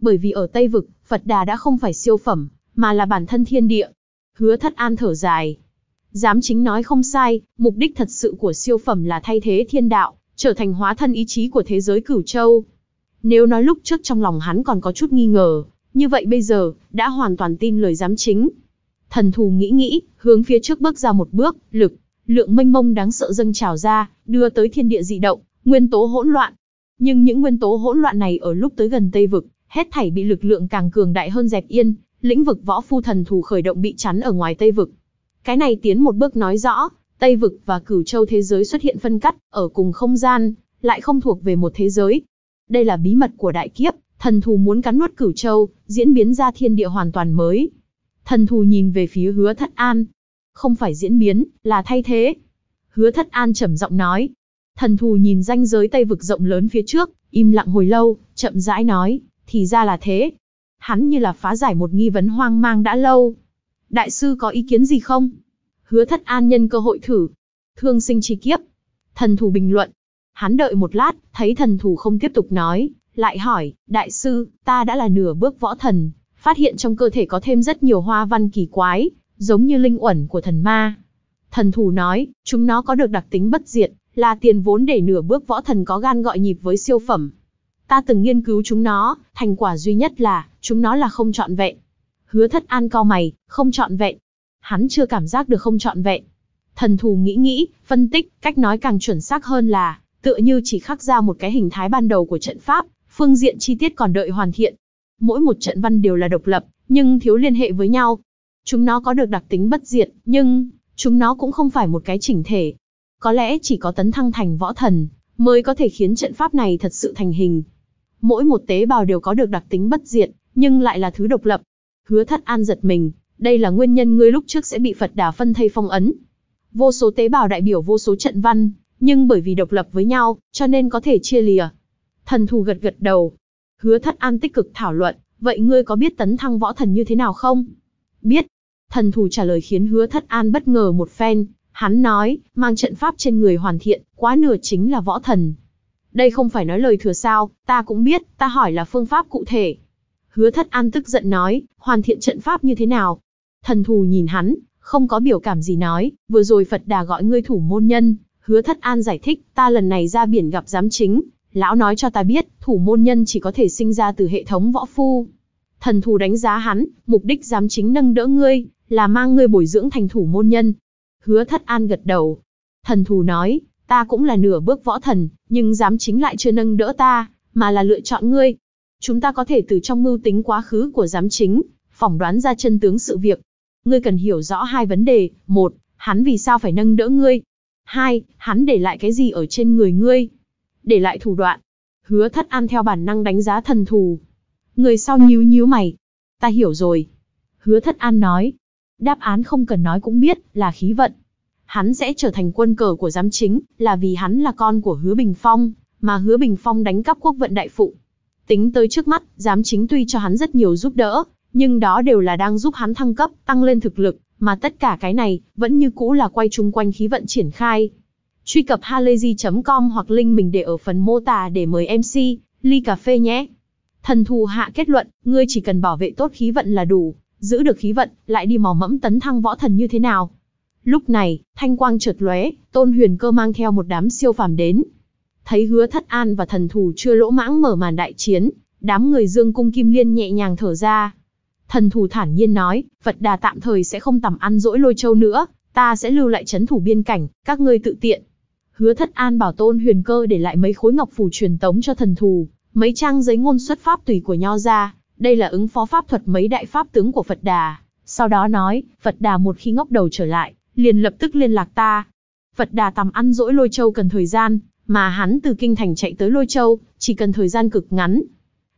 Bởi vì ở Tây Vực, Phật Đà đã không phải siêu phẩm, mà là bản thân thiên địa. Hứa thất an thở dài. Dám chính nói không sai, mục đích thật sự của siêu phẩm là thay thế thiên đạo, trở thành hóa thân ý chí của thế giới cửu châu. Nếu nói lúc trước trong lòng hắn còn có chút nghi ngờ, như vậy bây giờ, đã hoàn toàn tin lời giám chính. Thần thù nghĩ nghĩ, hướng phía trước bước ra một bước, lực, lượng mênh mông đáng sợ dâng trào ra, đưa tới thiên địa dị động, nguyên tố hỗn loạn. Nhưng những nguyên tố hỗn loạn này ở lúc tới gần Tây Vực, hết thảy bị lực lượng càng cường đại hơn dẹp yên, lĩnh vực võ phu thần thủ khởi động bị chắn ở ngoài Tây vực. Cái này tiến một bước nói rõ, Tây vực và Cửu Châu thế giới xuất hiện phân cắt ở cùng không gian, lại không thuộc về một thế giới. Đây là bí mật của đại kiếp, thần thù muốn cắn nuốt Cửu Châu, diễn biến ra thiên địa hoàn toàn mới. Thần thù nhìn về phía Hứa Thất An, không phải diễn biến, là thay thế. Hứa Thất An trầm giọng nói. Thần thù nhìn ranh giới Tây vực rộng lớn phía trước, im lặng hồi lâu, chậm rãi nói, thì ra là thế. Hắn như là phá giải một nghi vấn hoang mang đã lâu. Đại sư có ý kiến gì không? Hứa thất an nhân cơ hội thử. Thương sinh chi kiếp. Thần thủ bình luận. Hắn đợi một lát, thấy thần thủ không tiếp tục nói, lại hỏi, đại sư, ta đã là nửa bước võ thần, phát hiện trong cơ thể có thêm rất nhiều hoa văn kỳ quái, giống như linh uẩn của thần ma. Thần thủ nói, chúng nó có được đặc tính bất diệt, là tiền vốn để nửa bước võ thần có gan gọi nhịp với siêu phẩm. Ta từng nghiên cứu chúng nó, thành quả duy nhất là, chúng nó là không trọn vẹn. Hứa thất an cao mày, không trọn vẹn. Hắn chưa cảm giác được không trọn vẹn. Thần thù nghĩ nghĩ, phân tích, cách nói càng chuẩn xác hơn là, tựa như chỉ khắc ra một cái hình thái ban đầu của trận pháp, phương diện chi tiết còn đợi hoàn thiện. Mỗi một trận văn đều là độc lập, nhưng thiếu liên hệ với nhau. Chúng nó có được đặc tính bất diệt, nhưng chúng nó cũng không phải một cái chỉnh thể. Có lẽ chỉ có tấn thăng thành võ thần mới có thể khiến trận pháp này thật sự thành hình, mỗi một tế bào đều có được đặc tính bất diệt, nhưng lại là thứ độc lập. Hứa thất an giật mình, đây là nguyên nhân ngươi lúc trước sẽ bị Phật Đà phân thây phong ấn. Vô số tế bào đại biểu vô số trận văn, nhưng bởi vì độc lập với nhau, cho nên có thể chia lìa. Thần thù gật gật đầu. Hứa thất an tích cực thảo luận, vậy ngươi có biết tấn thăng võ thần như thế nào không? Biết. Thần thù trả lời khiến hứa thất an bất ngờ một phen. Hắn nói, mang trận pháp trên người hoàn thiện, quá nửa chính là võ thần. Đây không phải nói lời thừa sao, ta cũng biết, ta hỏi là phương pháp cụ thể. Hứa thất an tức giận nói, hoàn thiện trận pháp như thế nào? Thần thù nhìn hắn, không có biểu cảm gì nói, vừa rồi Phật đà gọi ngươi thủ môn nhân. Hứa thất an giải thích, ta lần này ra biển gặp giám chính, lão nói cho ta biết, thủ môn nhân chỉ có thể sinh ra từ hệ thống võ phu. Thần thù đánh giá hắn, mục đích giám chính nâng đỡ ngươi, là mang ngươi bồi dưỡng thành thủ môn nhân. Hứa thất an gật đầu. Thần thù nói, Ta cũng là nửa bước võ thần, nhưng dám chính lại chưa nâng đỡ ta, mà là lựa chọn ngươi. Chúng ta có thể từ trong mưu tính quá khứ của giám chính, phỏng đoán ra chân tướng sự việc. Ngươi cần hiểu rõ hai vấn đề, một, hắn vì sao phải nâng đỡ ngươi? Hai, hắn để lại cái gì ở trên người ngươi? Để lại thủ đoạn. Hứa thất an theo bản năng đánh giá thần thù. Người sau nhíu nhíu mày. Ta hiểu rồi. Hứa thất an nói. Đáp án không cần nói cũng biết, là khí vận hắn sẽ trở thành quân cờ của giám chính, là vì hắn là con của Hứa Bình Phong, mà Hứa Bình Phong đánh cắp quốc vận đại phụ. Tính tới trước mắt, giám chính tuy cho hắn rất nhiều giúp đỡ, nhưng đó đều là đang giúp hắn thăng cấp, tăng lên thực lực, mà tất cả cái này vẫn như cũ là quay chung quanh khí vận triển khai. Truy cập halayzi.com hoặc link mình để ở phần mô tả để mời MC, ly cà phê nhé. Thần thù hạ kết luận, ngươi chỉ cần bảo vệ tốt khí vận là đủ, giữ được khí vận, lại đi mò mẫm tấn thăng võ thần như thế nào, Lúc này, thanh quang chợt lóe, Tôn Huyền Cơ mang theo một đám siêu phàm đến. Thấy Hứa Thất An và thần thủ chưa lỗ mãng mở màn đại chiến, đám người Dương Cung Kim Liên nhẹ nhàng thở ra. Thần thủ thản nhiên nói, Phật Đà tạm thời sẽ không tầm ăn dỗi lôi châu nữa, ta sẽ lưu lại chấn thủ biên cảnh, các ngươi tự tiện. Hứa Thất An bảo Tôn Huyền Cơ để lại mấy khối ngọc phù truyền tống cho thần thủ mấy trang giấy ngôn xuất pháp tùy của nho ra, đây là ứng phó pháp thuật mấy đại pháp tướng của Phật Đà. Sau đó nói, Phật Đà một khi ngóc đầu trở lại, liền lập tức liên lạc ta. Phật Đà tầm ăn dỗi Lôi Châu cần thời gian, mà hắn từ kinh thành chạy tới Lôi Châu, chỉ cần thời gian cực ngắn.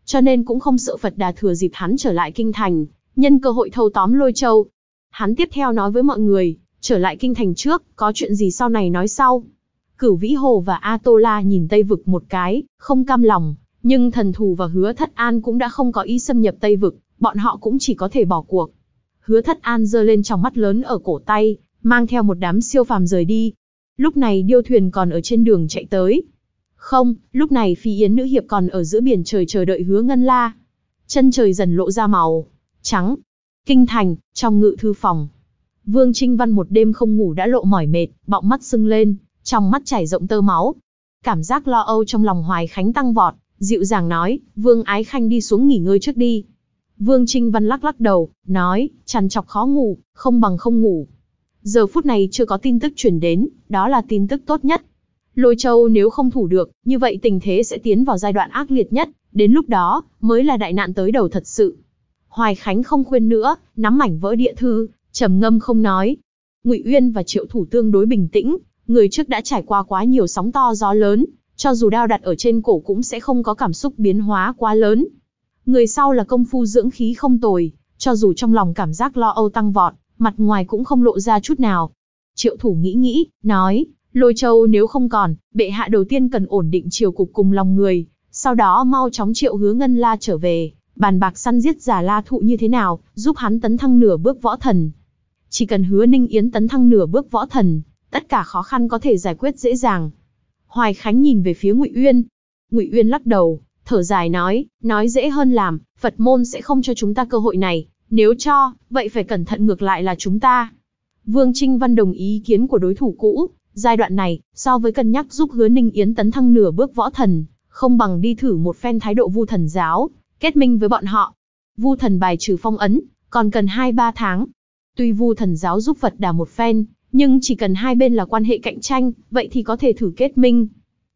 Cho nên cũng không sợ Phật Đà thừa dịp hắn trở lại kinh thành, nhân cơ hội thâu tóm Lôi Châu. Hắn tiếp theo nói với mọi người, trở lại kinh thành trước, có chuyện gì sau này nói sau. Cửu Vĩ Hồ và A Tô La nhìn Tây Vực một cái, không cam lòng, nhưng thần thù và hứa thất an cũng đã không có ý xâm nhập Tây Vực, bọn họ cũng chỉ có thể bỏ cuộc. Hứa thất an giơ lên trong mắt lớn ở cổ tay, mang theo một đám siêu phàm rời đi. Lúc này điêu thuyền còn ở trên đường chạy tới. Không, lúc này phi yến nữ hiệp còn ở giữa biển trời chờ đợi hứa ngân la. Chân trời dần lộ ra màu trắng. Kinh thành, trong ngự thư phòng. Vương Trinh Văn một đêm không ngủ đã lộ mỏi mệt, bọng mắt sưng lên, trong mắt chảy rộng tơ máu. Cảm giác lo âu trong lòng Hoài Khánh tăng vọt, dịu dàng nói, Vương Ái Khanh đi xuống nghỉ ngơi trước đi. Vương Trinh Văn lắc lắc đầu, nói, trằn chọc khó ngủ, không bằng không ngủ. Giờ phút này chưa có tin tức chuyển đến, đó là tin tức tốt nhất. Lôi châu nếu không thủ được, như vậy tình thế sẽ tiến vào giai đoạn ác liệt nhất, đến lúc đó, mới là đại nạn tới đầu thật sự. Hoài Khánh không khuyên nữa, nắm mảnh vỡ địa thư, trầm ngâm không nói. Ngụy Uyên và Triệu Thủ tương đối bình tĩnh, người trước đã trải qua quá nhiều sóng to gió lớn, cho dù đao đặt ở trên cổ cũng sẽ không có cảm xúc biến hóa quá lớn. Người sau là công phu dưỡng khí không tồi, cho dù trong lòng cảm giác lo âu tăng vọt, mặt ngoài cũng không lộ ra chút nào. Triệu thủ nghĩ nghĩ, nói, lôi châu nếu không còn, bệ hạ đầu tiên cần ổn định triều cục cùng lòng người, sau đó mau chóng triệu hứa ngân la trở về, bàn bạc săn giết giả la thụ như thế nào, giúp hắn tấn thăng nửa bước võ thần. Chỉ cần hứa ninh yến tấn thăng nửa bước võ thần, tất cả khó khăn có thể giải quyết dễ dàng. Hoài Khánh nhìn về phía Ngụy Uyên. Ngụy Uyên lắc đầu, thở dài nói, nói dễ hơn làm, Phật môn sẽ không cho chúng ta cơ hội này. Nếu cho, vậy phải cẩn thận ngược lại là chúng ta. Vương Trinh Văn đồng ý ý kiến của đối thủ cũ, giai đoạn này, so với cân nhắc giúp hứa Ninh Yến tấn thăng nửa bước võ thần, không bằng đi thử một phen thái độ vu thần giáo, kết minh với bọn họ. Vu thần bài trừ phong ấn, còn cần 2-3 tháng. Tuy vu thần giáo giúp Phật đà một phen, nhưng chỉ cần hai bên là quan hệ cạnh tranh, vậy thì có thể thử kết minh.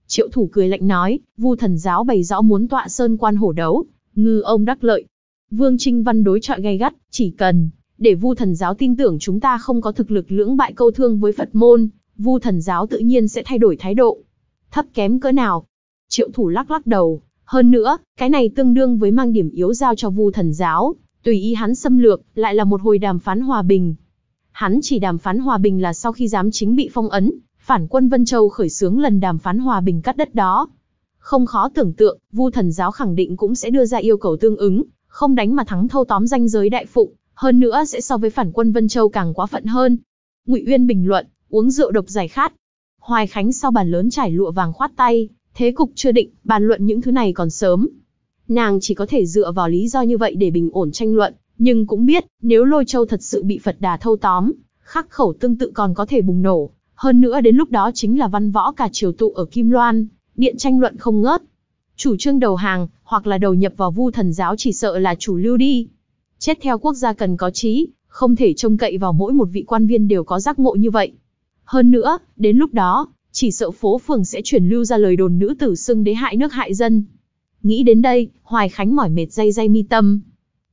Triệu thủ cười lạnh nói, vu thần giáo bày rõ muốn tọa sơn quan hổ đấu, ngư ông đắc lợi, Vương Trinh Văn đối chọi gay gắt, chỉ cần để Vu Thần giáo tin tưởng chúng ta không có thực lực lưỡng bại câu thương với Phật môn, Vu Thần giáo tự nhiên sẽ thay đổi thái độ. Thấp kém cỡ nào? Triệu Thủ lắc lắc đầu, hơn nữa, cái này tương đương với mang điểm yếu giao cho Vu Thần giáo, tùy ý hắn xâm lược, lại là một hồi đàm phán hòa bình. Hắn chỉ đàm phán hòa bình là sau khi giám chính bị phong ấn, phản quân Vân Châu khởi xướng lần đàm phán hòa bình cắt đất đó. Không khó tưởng tượng, Vu Thần giáo khẳng định cũng sẽ đưa ra yêu cầu tương ứng, không đánh mà thắng thâu tóm danh giới đại phụ, hơn nữa sẽ so với phản quân Vân Châu càng quá phận hơn. Ngụy Uyên bình luận, uống rượu độc giải khát. Hoài Khánh sau bàn lớn trải lụa vàng khoát tay, thế cục chưa định, bàn luận những thứ này còn sớm. Nàng chỉ có thể dựa vào lý do như vậy để bình ổn tranh luận, nhưng cũng biết, nếu Lôi Châu thật sự bị Phật Đà thâu tóm, khắc khẩu tương tự còn có thể bùng nổ, hơn nữa đến lúc đó chính là văn võ cả triều tụ ở Kim Loan, điện tranh luận không ngớt. Chủ trương đầu hàng, hoặc là đầu nhập vào vu thần giáo chỉ sợ là chủ lưu đi. Chết theo quốc gia cần có trí, không thể trông cậy vào mỗi một vị quan viên đều có giác ngộ như vậy. Hơn nữa, đến lúc đó, chỉ sợ phố phường sẽ chuyển lưu ra lời đồn nữ tử xưng đế hại nước hại dân. Nghĩ đến đây, Hoài Khánh mỏi mệt dây dây mi tâm.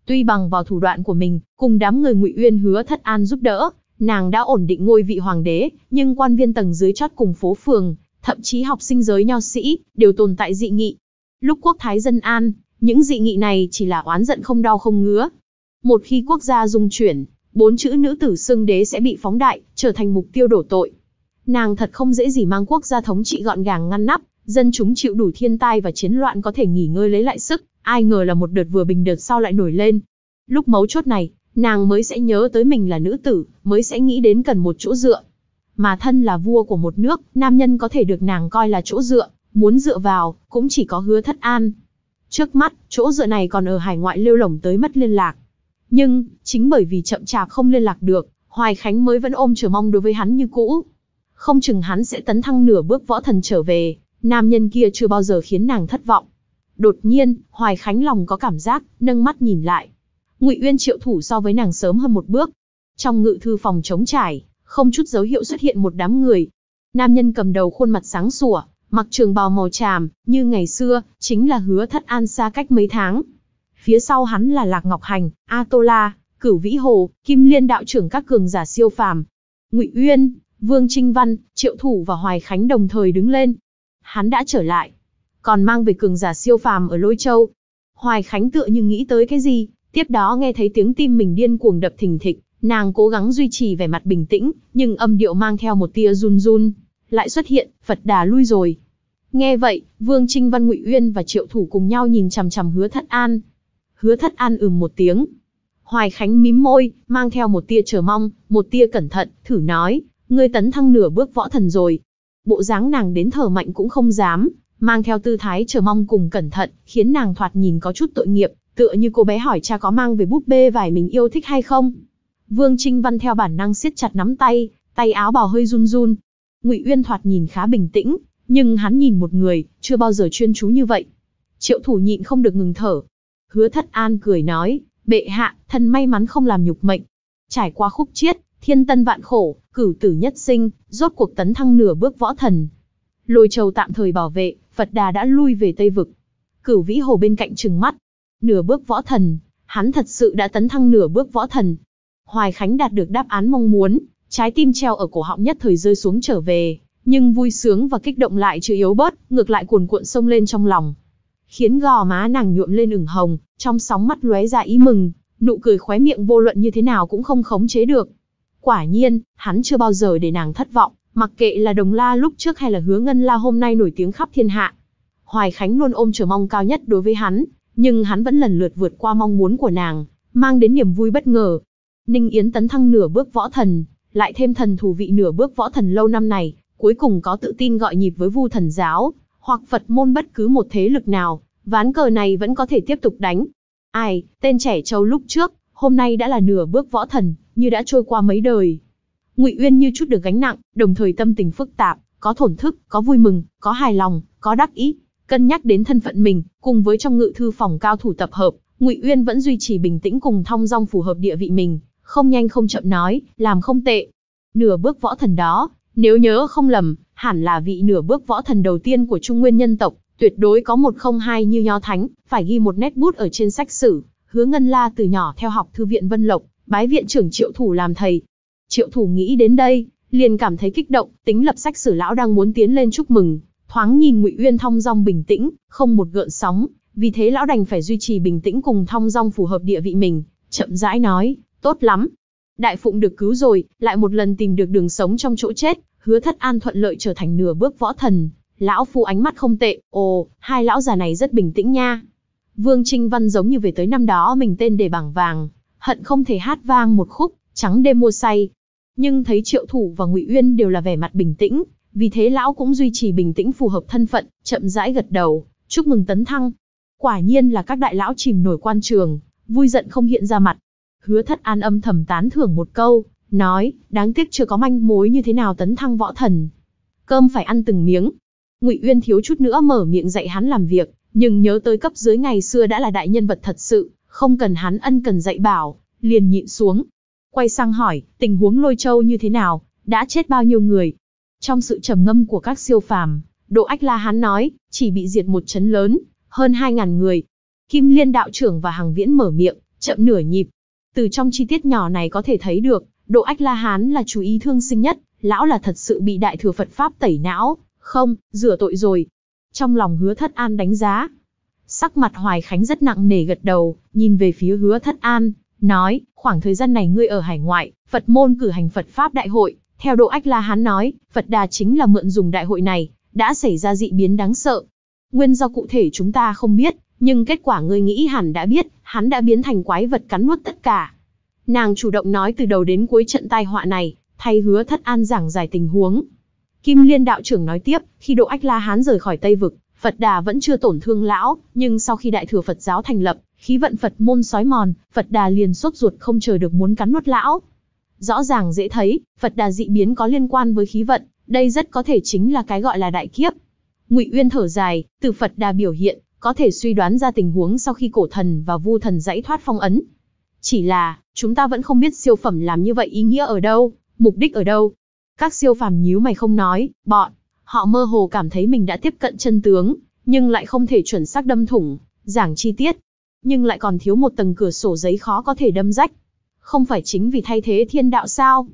Tuy bằng vào thủ đoạn của mình, cùng đám người Ngụy Uyên hứa thất an giúp đỡ, nàng đã ổn định ngôi vị hoàng đế, nhưng quan viên tầng dưới chót cùng phố phường, thậm chí học sinh giới nho sĩ, đều tồn tại dị nghị, Lúc quốc thái dân an, những dị nghị này chỉ là oán giận không đau không ngứa. Một khi quốc gia dung chuyển, bốn chữ nữ tử xưng đế sẽ bị phóng đại, trở thành mục tiêu đổ tội. Nàng thật không dễ gì mang quốc gia thống trị gọn gàng ngăn nắp, dân chúng chịu đủ thiên tai và chiến loạn có thể nghỉ ngơi lấy lại sức, ai ngờ là một đợt vừa bình đợt sau lại nổi lên. Lúc mấu chốt này, nàng mới sẽ nhớ tới mình là nữ tử, mới sẽ nghĩ đến cần một chỗ dựa. Mà thân là vua của một nước, nam nhân có thể được nàng coi là chỗ dựa, muốn dựa vào, cũng chỉ có hứa thất an. Trước mắt, chỗ dựa này còn ở hải ngoại lưu lỏng tới mất liên lạc. Nhưng, chính bởi vì chậm chạp không liên lạc được, Hoài Khánh mới vẫn ôm chờ mong đối với hắn như cũ. Không chừng hắn sẽ tấn thăng nửa bước võ thần trở về, nam nhân kia chưa bao giờ khiến nàng thất vọng. Đột nhiên, Hoài Khánh lòng có cảm giác, nâng mắt nhìn lại. Ngụy Uyên triệu thủ so với nàng sớm hơn một bước. Trong ngự thư phòng trống trải, không chút dấu hiệu xuất hiện một đám người. Nam nhân cầm đầu khuôn mặt sáng sủa, mặc trường bào màu tràm, như ngày xưa, chính là hứa thất an xa cách mấy tháng. Phía sau hắn là Lạc Ngọc Hành, A Tô La, Cửu Vĩ Hồ, Kim Liên đạo trưởng các cường giả siêu phàm. Ngụy Uyên, Vương Trinh Văn, Triệu Thủ và Hoài Khánh đồng thời đứng lên. Hắn đã trở lại, còn mang về cường giả siêu phàm ở Lôi Châu. Hoài Khánh tựa như nghĩ tới cái gì, tiếp đó nghe thấy tiếng tim mình điên cuồng đập thình thịch, nàng cố gắng duy trì vẻ mặt bình tĩnh, nhưng âm điệu mang theo một tia run run. Lại xuất hiện, Phật đà lui rồi, Nghe vậy, Vương Trinh Văn Ngụy Uyên và Triệu Thủ cùng nhau nhìn chằm chằm Hứa Thất An. Hứa Thất An ừm một tiếng. Hoài Khánh mím môi, mang theo một tia chờ mong, một tia cẩn thận, thử nói, ngươi tấn thăng nửa bước võ thần rồi. Bộ dáng nàng đến thở mạnh cũng không dám, mang theo tư thái chờ mong cùng cẩn thận, khiến nàng thoạt nhìn có chút tội nghiệp, tựa như cô bé hỏi cha có mang về búp bê vải mình yêu thích hay không. Vương Trinh Văn theo bản năng siết chặt nắm tay, tay áo bào hơi run run. Ngụy Uyên thoạt nhìn khá bình tĩnh, nhưng hắn nhìn một người, chưa bao giờ chuyên chú như vậy. Triệu thủ nhịn không được ngừng thở. Hứa thất an cười nói, bệ hạ, thân may mắn không làm nhục mệnh. Trải qua khúc chiết, thiên tân vạn khổ, cử tử nhất sinh, rốt cuộc tấn thăng nửa bước võ thần. Lôi châu tạm thời bảo vệ, Phật Đà đã lui về Tây Vực. Cửu Vĩ Hồ bên cạnh trừng mắt. Nửa bước võ thần, hắn thật sự đã tấn thăng nửa bước võ thần. Hoài Khánh đạt được đáp án mong muốn, trái tim treo ở cổ họng nhất thời rơi xuống trở về nhưng vui sướng và kích động lại chưa yếu bớt, ngược lại cuồn cuộn sông lên trong lòng, khiến gò má nàng nhuộm lên ửng hồng, trong sóng mắt lóe ra ý mừng, nụ cười khóe miệng vô luận như thế nào cũng không khống chế được. Quả nhiên, hắn chưa bao giờ để nàng thất vọng, mặc kệ là Đồng La lúc trước hay là Hứa Ngân La hôm nay nổi tiếng khắp thiên hạ. Hoài Khánh luôn ôm chờ mong cao nhất đối với hắn, nhưng hắn vẫn lần lượt vượt qua mong muốn của nàng, mang đến niềm vui bất ngờ. Ninh Yến tấn thăng nửa bước võ thần, lại thêm thần thủ vị nửa bước võ thần lâu năm này, cuối cùng có tự tin gọi nhịp với Vu Thần giáo, hoặc Phật môn bất cứ một thế lực nào, ván cờ này vẫn có thể tiếp tục đánh. Ai, tên trẻ trâu lúc trước, hôm nay đã là nửa bước võ thần, như đã trôi qua mấy đời. Ngụy Uyên như chút được gánh nặng, đồng thời tâm tình phức tạp, có thổn thức, có vui mừng, có hài lòng, có đắc ý, cân nhắc đến thân phận mình, cùng với trong ngự thư phòng cao thủ tập hợp, Ngụy Uyên vẫn duy trì bình tĩnh cùng thong dong phù hợp địa vị mình, không nhanh không chậm nói, làm không tệ. Nửa bước võ thần đó, nếu nhớ không lầm, hẳn là vị nửa bước võ thần đầu tiên của Trung Nguyên nhân tộc, tuyệt đối có một không hai như Nho Thánh, phải ghi một nét bút ở trên sách sử. Hứa Ngân La từ nhỏ theo học thư viện Vân Lộc, bái viện trưởng Triệu Thủ làm thầy. Triệu Thủ nghĩ đến đây, liền cảm thấy kích động, tính lập sách sử lão đang muốn tiến lên chúc mừng, thoáng nhìn Ngụy Uyên thong dong bình tĩnh, không một gợn sóng, vì thế lão đành phải duy trì bình tĩnh cùng thong dong phù hợp địa vị mình, chậm rãi nói, "Tốt lắm, Đại Phụng được cứu rồi, lại một lần tìm được đường sống trong chỗ chết, hứa thất an thuận lợi trở thành nửa bước võ thần. Lão phu ánh mắt không tệ, ồ, hai lão già này rất bình tĩnh nha. Vương Trinh Văn giống như về tới năm đó mình tên để bảng vàng, hận không thể hát vang một khúc, trắng đêm mua say. Nhưng thấy Triệu Thủ và Ngụy Uyên đều là vẻ mặt bình tĩnh, vì thế lão cũng duy trì bình tĩnh phù hợp thân phận, chậm rãi gật đầu, chúc mừng tấn thăng. Quả nhiên là các đại lão chìm nổi quan trường, vui giận không hiện ra mặt, Hứa thất an âm thầm tán thưởng một câu, nói, đáng tiếc chưa có manh mối như thế nào tấn thăng võ thần. Cơm phải ăn từng miếng. Ngụy Uyên thiếu chút nữa mở miệng dạy hắn làm việc, nhưng nhớ tới cấp dưới ngày xưa đã là đại nhân vật thật sự, không cần hắn ân cần dạy bảo, liền nhịn xuống. Quay sang hỏi, tình huống lôi châu như thế nào, đã chết bao nhiêu người? Trong sự trầm ngâm của các siêu phàm, Độ Ách La hắn nói, chỉ bị diệt một chấn lớn, hơn 2.000 người. Kim Liên đạo trưởng và Hàng Viễn mở miệng, chậm nửa nhịp, từ trong chi tiết nhỏ này có thể thấy được, Độ Ách La Hán là chú ý thương sinh nhất, lão là thật sự bị đại thừa Phật Pháp tẩy não, không, rửa tội rồi. Trong lòng hứa thất an đánh giá, sắc mặt Hoài Khánh rất nặng nề gật đầu, nhìn về phía hứa thất an, nói, khoảng thời gian này ngươi ở hải ngoại, Phật môn cử hành Phật Pháp đại hội, theo Độ Ách La Hán nói, Phật Đà chính là mượn dùng đại hội này, đã xảy ra dị biến đáng sợ. Nguyên do cụ thể chúng ta không biết, nhưng kết quả ngươi nghĩ hẳn đã biết, hắn đã biến thành quái vật cắn nuốt tất cả. Nàng chủ động nói từ đầu đến cuối trận tai họa này, thay hứa thất an giảng giải tình huống. Kim Liên đạo trưởng nói tiếp, khi Độ Ách La Hán rời khỏi Tây Vực, Phật Đà vẫn chưa tổn thương lão, nhưng sau khi Đại Thừa Phật Giáo thành lập, khí vận Phật môn sói mòn, Phật Đà liền sốt ruột không chờ được muốn cắn nuốt lão. Rõ ràng dễ thấy, Phật Đà dị biến có liên quan với khí vận, đây rất có thể chính là cái gọi là đại kiếp. Ngụy Uyên thở dài, từ Phật Đà biểu hiện, có thể suy đoán ra tình huống sau khi cổ thần và vu thần giải thoát phong ấn. Chỉ là, chúng ta vẫn không biết siêu phẩm làm như vậy ý nghĩa ở đâu, mục đích ở đâu. Các siêu phàm nhíu mày không nói, bọn, họ mơ hồ cảm thấy mình đã tiếp cận chân tướng, nhưng lại không thể chuẩn xác đâm thủng, giảng chi tiết. Nhưng lại còn thiếu một tầng cửa sổ giấy khó có thể đâm rách. Không phải chính vì thay thế thiên đạo sao?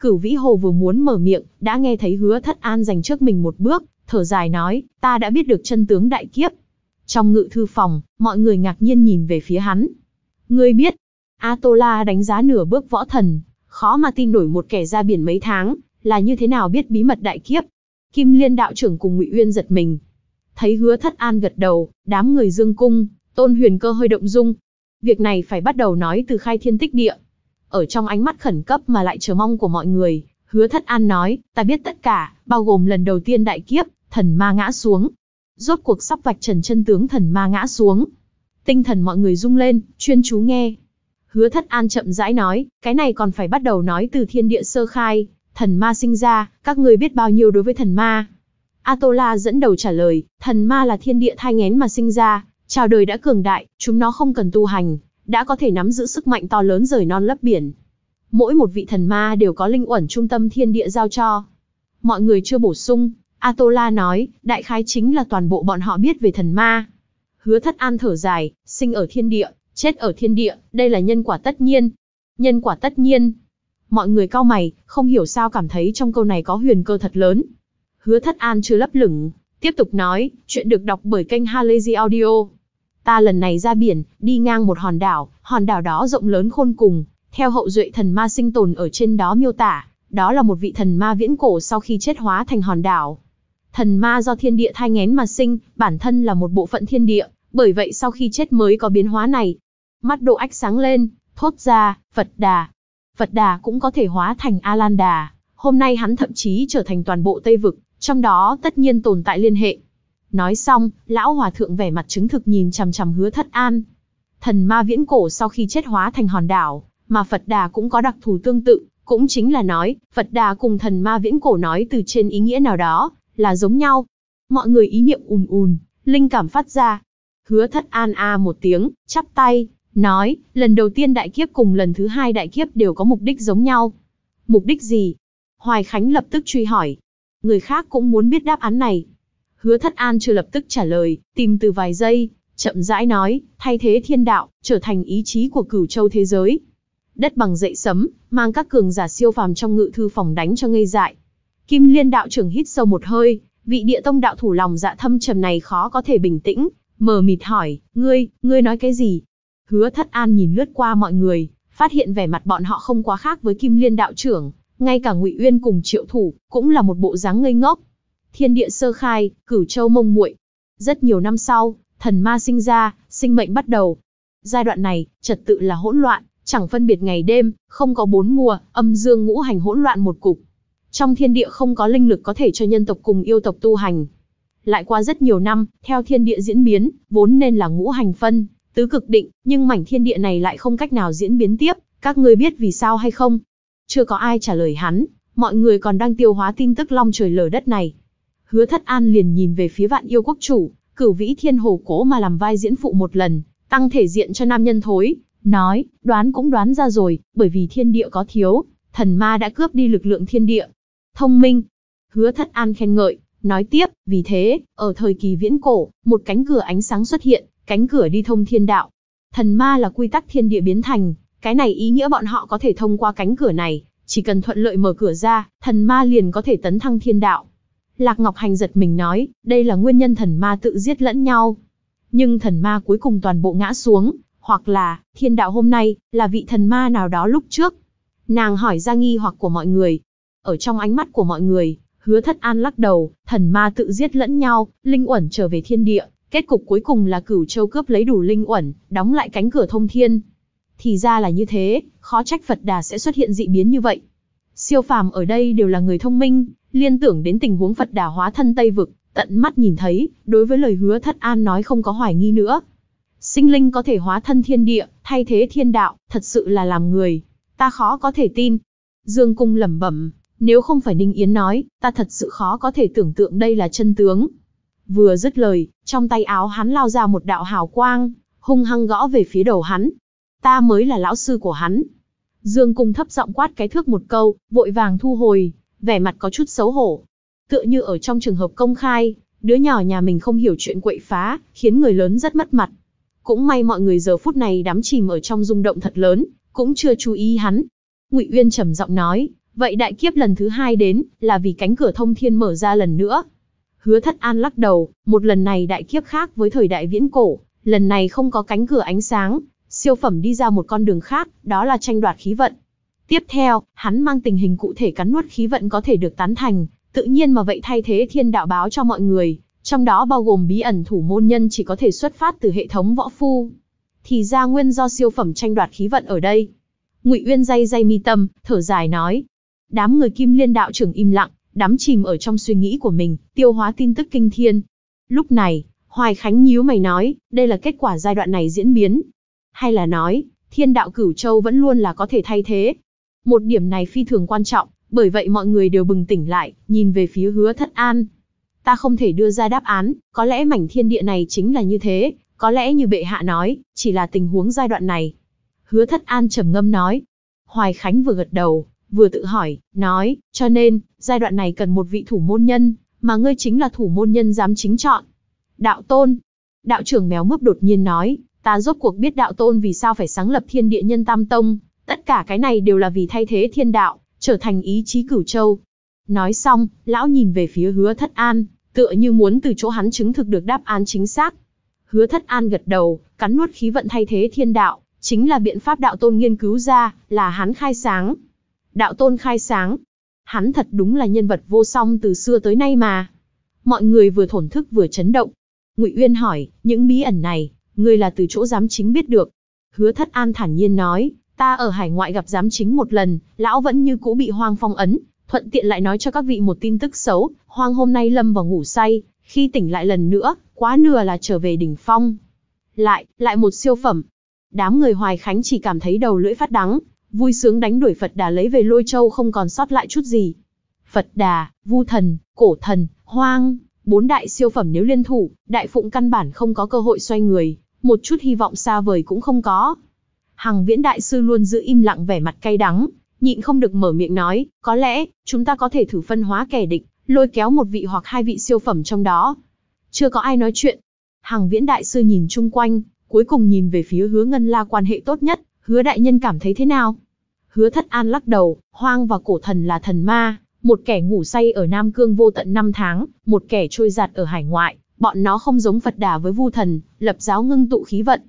Cửu Vĩ Hồ vừa muốn mở miệng, đã nghe thấy hứa thất an dành trước mình một bước, thở dài nói, ta đã biết được chân tướng đại kiếp, trong ngự thư phòng, mọi người ngạc nhiên nhìn về phía hắn. Ngươi biết, Atola đánh giá nửa bước võ thần, khó mà tin nổi một kẻ ra biển mấy tháng, là như thế nào biết bí mật đại kiếp. Kim Liên đạo trưởng cùng Ngụy Uyên giật mình. Thấy hứa thất an gật đầu, đám người dương cung, tôn huyền cơ hơi động dung. Việc này phải bắt đầu nói từ khai thiên tích địa. Ở trong ánh mắt khẩn cấp mà lại chờ mong của mọi người, hứa thất an nói, ta biết tất cả, bao gồm lần đầu tiên đại kiếp, thần ma ngã xuống, rốt cuộc sắp vạch trần chân tướng thần ma ngã xuống. Tinh thần mọi người rung lên, chuyên chú nghe. Hứa thất an chậm rãi nói, cái này còn phải bắt đầu nói từ thiên địa sơ khai, thần ma sinh ra, các người biết bao nhiêu đối với thần ma. Atola dẫn đầu trả lời, thần ma là thiên địa thai ngén mà sinh ra, chào đời đã cường đại, chúng nó không cần tu hành, đã có thể nắm giữ sức mạnh to lớn rời non lấp biển. Mỗi một vị thần ma đều có linh uẩn trung tâm thiên địa giao cho. Mọi người chưa bổ sung, Atola nói, đại khái chính là toàn bộ bọn họ biết về thần ma. Hứa thất an thở dài, sinh ở thiên địa, chết ở thiên địa, đây là nhân quả tất nhiên. Nhân quả tất nhiên. Mọi người cao mày, không hiểu sao cảm thấy trong câu này có huyền cơ thật lớn. Hứa thất an chưa lấp lửng, tiếp tục nói, chuyện được đọc bởi kênh Halazy Audio. Ta lần này ra biển, đi ngang một hòn đảo, hòn đảo đó rộng lớn khôn cùng, theo hậu duệ thần ma sinh tồn ở trên đó miêu tả, đó là một vị thần ma viễn cổ sau khi chết hóa thành hòn đảo, Thần ma do thiên địa thai ngén mà sinh, bản thân là một bộ phận thiên địa, bởi vậy sau khi chết mới có biến hóa này. Mắt độ ách sáng lên, thốt ra, Phật Đà. Phật Đà cũng có thể hóa thành A-Lan Đà, hôm nay hắn thậm chí trở thành toàn bộ Tây Vực, trong đó tất nhiên tồn tại liên hệ. Nói xong, lão hòa thượng vẻ mặt chứng thực nhìn chằm chằm hứa thất an. Thần ma viễn cổ sau khi chết hóa thành hòn đảo, mà Phật Đà cũng có đặc thù tương tự, cũng chính là nói, Phật Đà cùng thần ma viễn cổ nói từ trên ý nghĩa nào đó, là giống nhau. Mọi người ý niệm ùn ùn, linh cảm phát ra. Hứa thất an a một tiếng, chắp tay, nói, lần đầu tiên đại kiếp cùng lần thứ hai đại kiếp đều có mục đích giống nhau. Mục đích gì? Hoài Khánh lập tức truy hỏi. Người khác cũng muốn biết đáp án này. Hứa thất an chưa lập tức trả lời, tìm từ vài giây, chậm rãi nói, thay thế thiên đạo, trở thành ý chí của cửu châu thế giới. Đất bằng dậy sấm, mang các cường giả siêu phàm trong ngự thư phòng đánh cho ngây dại. Kim Liên đạo trưởng hít sâu một hơi, vị địa tông đạo thủ lòng dạ thâm trầm này khó có thể bình tĩnh, mờ mịt hỏi, ngươi, ngươi nói cái gì? Hứa thất an nhìn lướt qua mọi người, phát hiện vẻ mặt bọn họ không quá khác với Kim Liên đạo trưởng, ngay cả Ngụy Uyên cùng Triệu Thủ cũng là một bộ dáng ngây ngốc. Thiên địa sơ khai, cửu châu mông muội. Rất nhiều năm sau, thần ma sinh ra, sinh mệnh bắt đầu. Giai đoạn này, trật tự là hỗn loạn, chẳng phân biệt ngày đêm, không có bốn mùa, âm dương ngũ hành hỗn loạn một cục. Trong thiên địa không có linh lực có thể cho nhân tộc cùng yêu tộc tu hành. Lại qua rất nhiều năm, theo thiên địa diễn biến, vốn nên là ngũ hành phân, tứ cực định, nhưng mảnh thiên địa này lại không cách nào diễn biến tiếp, các ngươi biết vì sao hay không? Chưa có ai trả lời hắn, mọi người còn đang tiêu hóa tin tức long trời lở đất này. Hứa Thất An liền nhìn về phía vạn yêu quốc chủ, cửu vĩ thiên hồ cố mà làm vai diễn phụ một lần, tăng thể diện cho nam nhân thối, nói, đoán cũng đoán ra rồi, bởi vì thiên địa có thiếu, thần ma đã cướp đi lực lượng thiên địa, thông minh. Hứa Thất An khen ngợi, nói tiếp, vì thế, ở thời kỳ viễn cổ, một cánh cửa ánh sáng xuất hiện, cánh cửa đi thông thiên đạo. Thần ma là quy tắc thiên địa biến thành, cái này ý nghĩa bọn họ có thể thông qua cánh cửa này, chỉ cần thuận lợi mở cửa ra, thần ma liền có thể tấn thăng thiên đạo. Lạc Ngọc Hành giật mình nói, đây là nguyên nhân thần ma tự giết lẫn nhau. Nhưng thần ma cuối cùng toàn bộ ngã xuống, hoặc là, thiên đạo hôm nay, là vị thần ma nào đó lúc trước. Nàng hỏi ra nghi hoặc của mọi người, ở trong ánh mắt của mọi người, hứa thất an lắc đầu, thần ma tự giết lẫn nhau, linh uẩn trở về thiên địa, kết cục cuối cùng là cửu châu cướp lấy đủ linh uẩn, đóng lại cánh cửa thông thiên. Thì ra là như thế, khó trách Phật Đà sẽ xuất hiện dị biến như vậy. Siêu phàm ở đây đều là người thông minh, liên tưởng đến tình huống Phật Đà hóa thân Tây Vực, tận mắt nhìn thấy, đối với lời hứa thất an nói không có hoài nghi nữa. Sinh linh có thể hóa thân thiên địa, thay thế thiên đạo, thật sự là làm người. Ta khó có thể tin. Dương Cung lẩm bẩm, nếu không phải Ninh Yến nói, ta thật sự khó có thể tưởng tượng đây là chân tướng. Vừa dứt lời, trong tay áo hắn lao ra một đạo hào quang, hung hăng gõ về phía đầu hắn. Ta mới là lão sư của hắn. Dương Cung thấp giọng quát cái thước một câu, vội vàng thu hồi, vẻ mặt có chút xấu hổ. Tựa như ở trong trường hợp công khai, đứa nhỏ nhà mình không hiểu chuyện quậy phá, khiến người lớn rất mất mặt. Cũng may mọi người giờ phút này đắm chìm ở trong rung động thật lớn, cũng chưa chú ý hắn. Ngụy Uyên trầm giọng nói, Vậy đại kiếp lần thứ hai đến, là vì cánh cửa thông thiên mở ra lần nữa. Hứa thất an lắc đầu, một lần này đại kiếp khác với thời đại viễn cổ, lần này không có cánh cửa ánh sáng, siêu phẩm đi ra một con đường khác, đó là tranh đoạt khí vận. Tiếp theo, hắn mang tình hình cụ thể cắn nuốt khí vận có thể được tán thành, tự nhiên mà vậy thay thế thiên đạo báo cho mọi người, trong đó bao gồm bí ẩn thủ môn nhân chỉ có thể xuất phát từ hệ thống võ phu. Thì ra nguyên do siêu phẩm tranh đoạt khí vận ở đây. Ngụy Uyên dây dây mi tâm, thở dài nói, Đám người kim liên đạo trưởng im lặng, đắm chìm ở trong suy nghĩ của mình, tiêu hóa tin tức kinh thiên. Lúc này, Hoài Khánh nhíu mày nói, đây là kết quả giai đoạn này diễn biến. Hay là nói, thiên đạo cửu châu vẫn luôn là có thể thay thế. Một điểm này phi thường quan trọng, bởi vậy mọi người đều bừng tỉnh lại, nhìn về phía hứa thất an. Ta không thể đưa ra đáp án, có lẽ mảnh thiên địa này chính là như thế, có lẽ như bệ hạ nói, chỉ là tình huống giai đoạn này. Hứa thất an trầm ngâm nói. Hoài Khánh vừa gật đầu, vừa tự hỏi, nói, cho nên, giai đoạn này cần một vị thủ môn nhân, mà ngươi chính là thủ môn nhân dám chính chọn. Đạo tôn, đạo trưởng méo mướp đột nhiên nói, ta rốt cuộc biết đạo tôn vì sao phải sáng lập thiên địa nhân tam tông, tất cả cái này đều là vì thay thế thiên đạo, trở thành ý chí cửu châu. Nói xong, lão nhìn về phía hứa thất an, tựa như muốn từ chỗ hắn chứng thực được đáp án chính xác. Hứa thất an gật đầu, cắn nuốt khí vận thay thế thiên đạo, chính là biện pháp đạo tôn nghiên cứu ra, là hắn khai sáng đạo tôn khai sáng. Hắn thật đúng là nhân vật vô song từ xưa tới nay mà. Mọi người vừa thổn thức vừa chấn động. Ngụy Uyên hỏi, những bí ẩn này, ngươi là từ chỗ giám chính biết được. Hứa thất an thản nhiên nói, ta ở hải ngoại gặp giám chính một lần, lão vẫn như cũ bị hoang phong ấn, thuận tiện lại nói cho các vị một tin tức xấu, hoang hôm nay lâm vào ngủ say, khi tỉnh lại lần nữa, quá nửa là trở về đỉnh phong. Lại, lại một siêu phẩm. Đám người Hoài Khánh chỉ cảm thấy đầu lưỡi phát đắng, vui sướng đánh đuổi Phật Đà lấy về Lôi Châu không còn sót lại chút gì. Phật Đà, Vu Thần, Cổ Thần, Hoang, bốn đại siêu phẩm nếu liên thủ, đại phụng căn bản không có cơ hội xoay người, một chút hy vọng xa vời cũng không có. Hằng Viễn đại sư luôn giữ im lặng vẻ mặt cay đắng, nhịn không được mở miệng nói, có lẽ chúng ta có thể thử phân hóa kẻ địch, lôi kéo một vị hoặc hai vị siêu phẩm trong đó. Chưa có ai nói chuyện. Hằng Viễn đại sư nhìn chung quanh, cuối cùng nhìn về phía Hứa Ngân La quan hệ tốt nhất, hứa đại nhân cảm thấy thế nào? Hứa thất an lắc đầu, hoang và cổ thần là thần ma, một kẻ ngủ say ở Nam Cương vô tận năm tháng, một kẻ trôi giạt ở hải ngoại, bọn nó không giống Phật đà với vu thần, lập giáo ngưng tụ khí vận.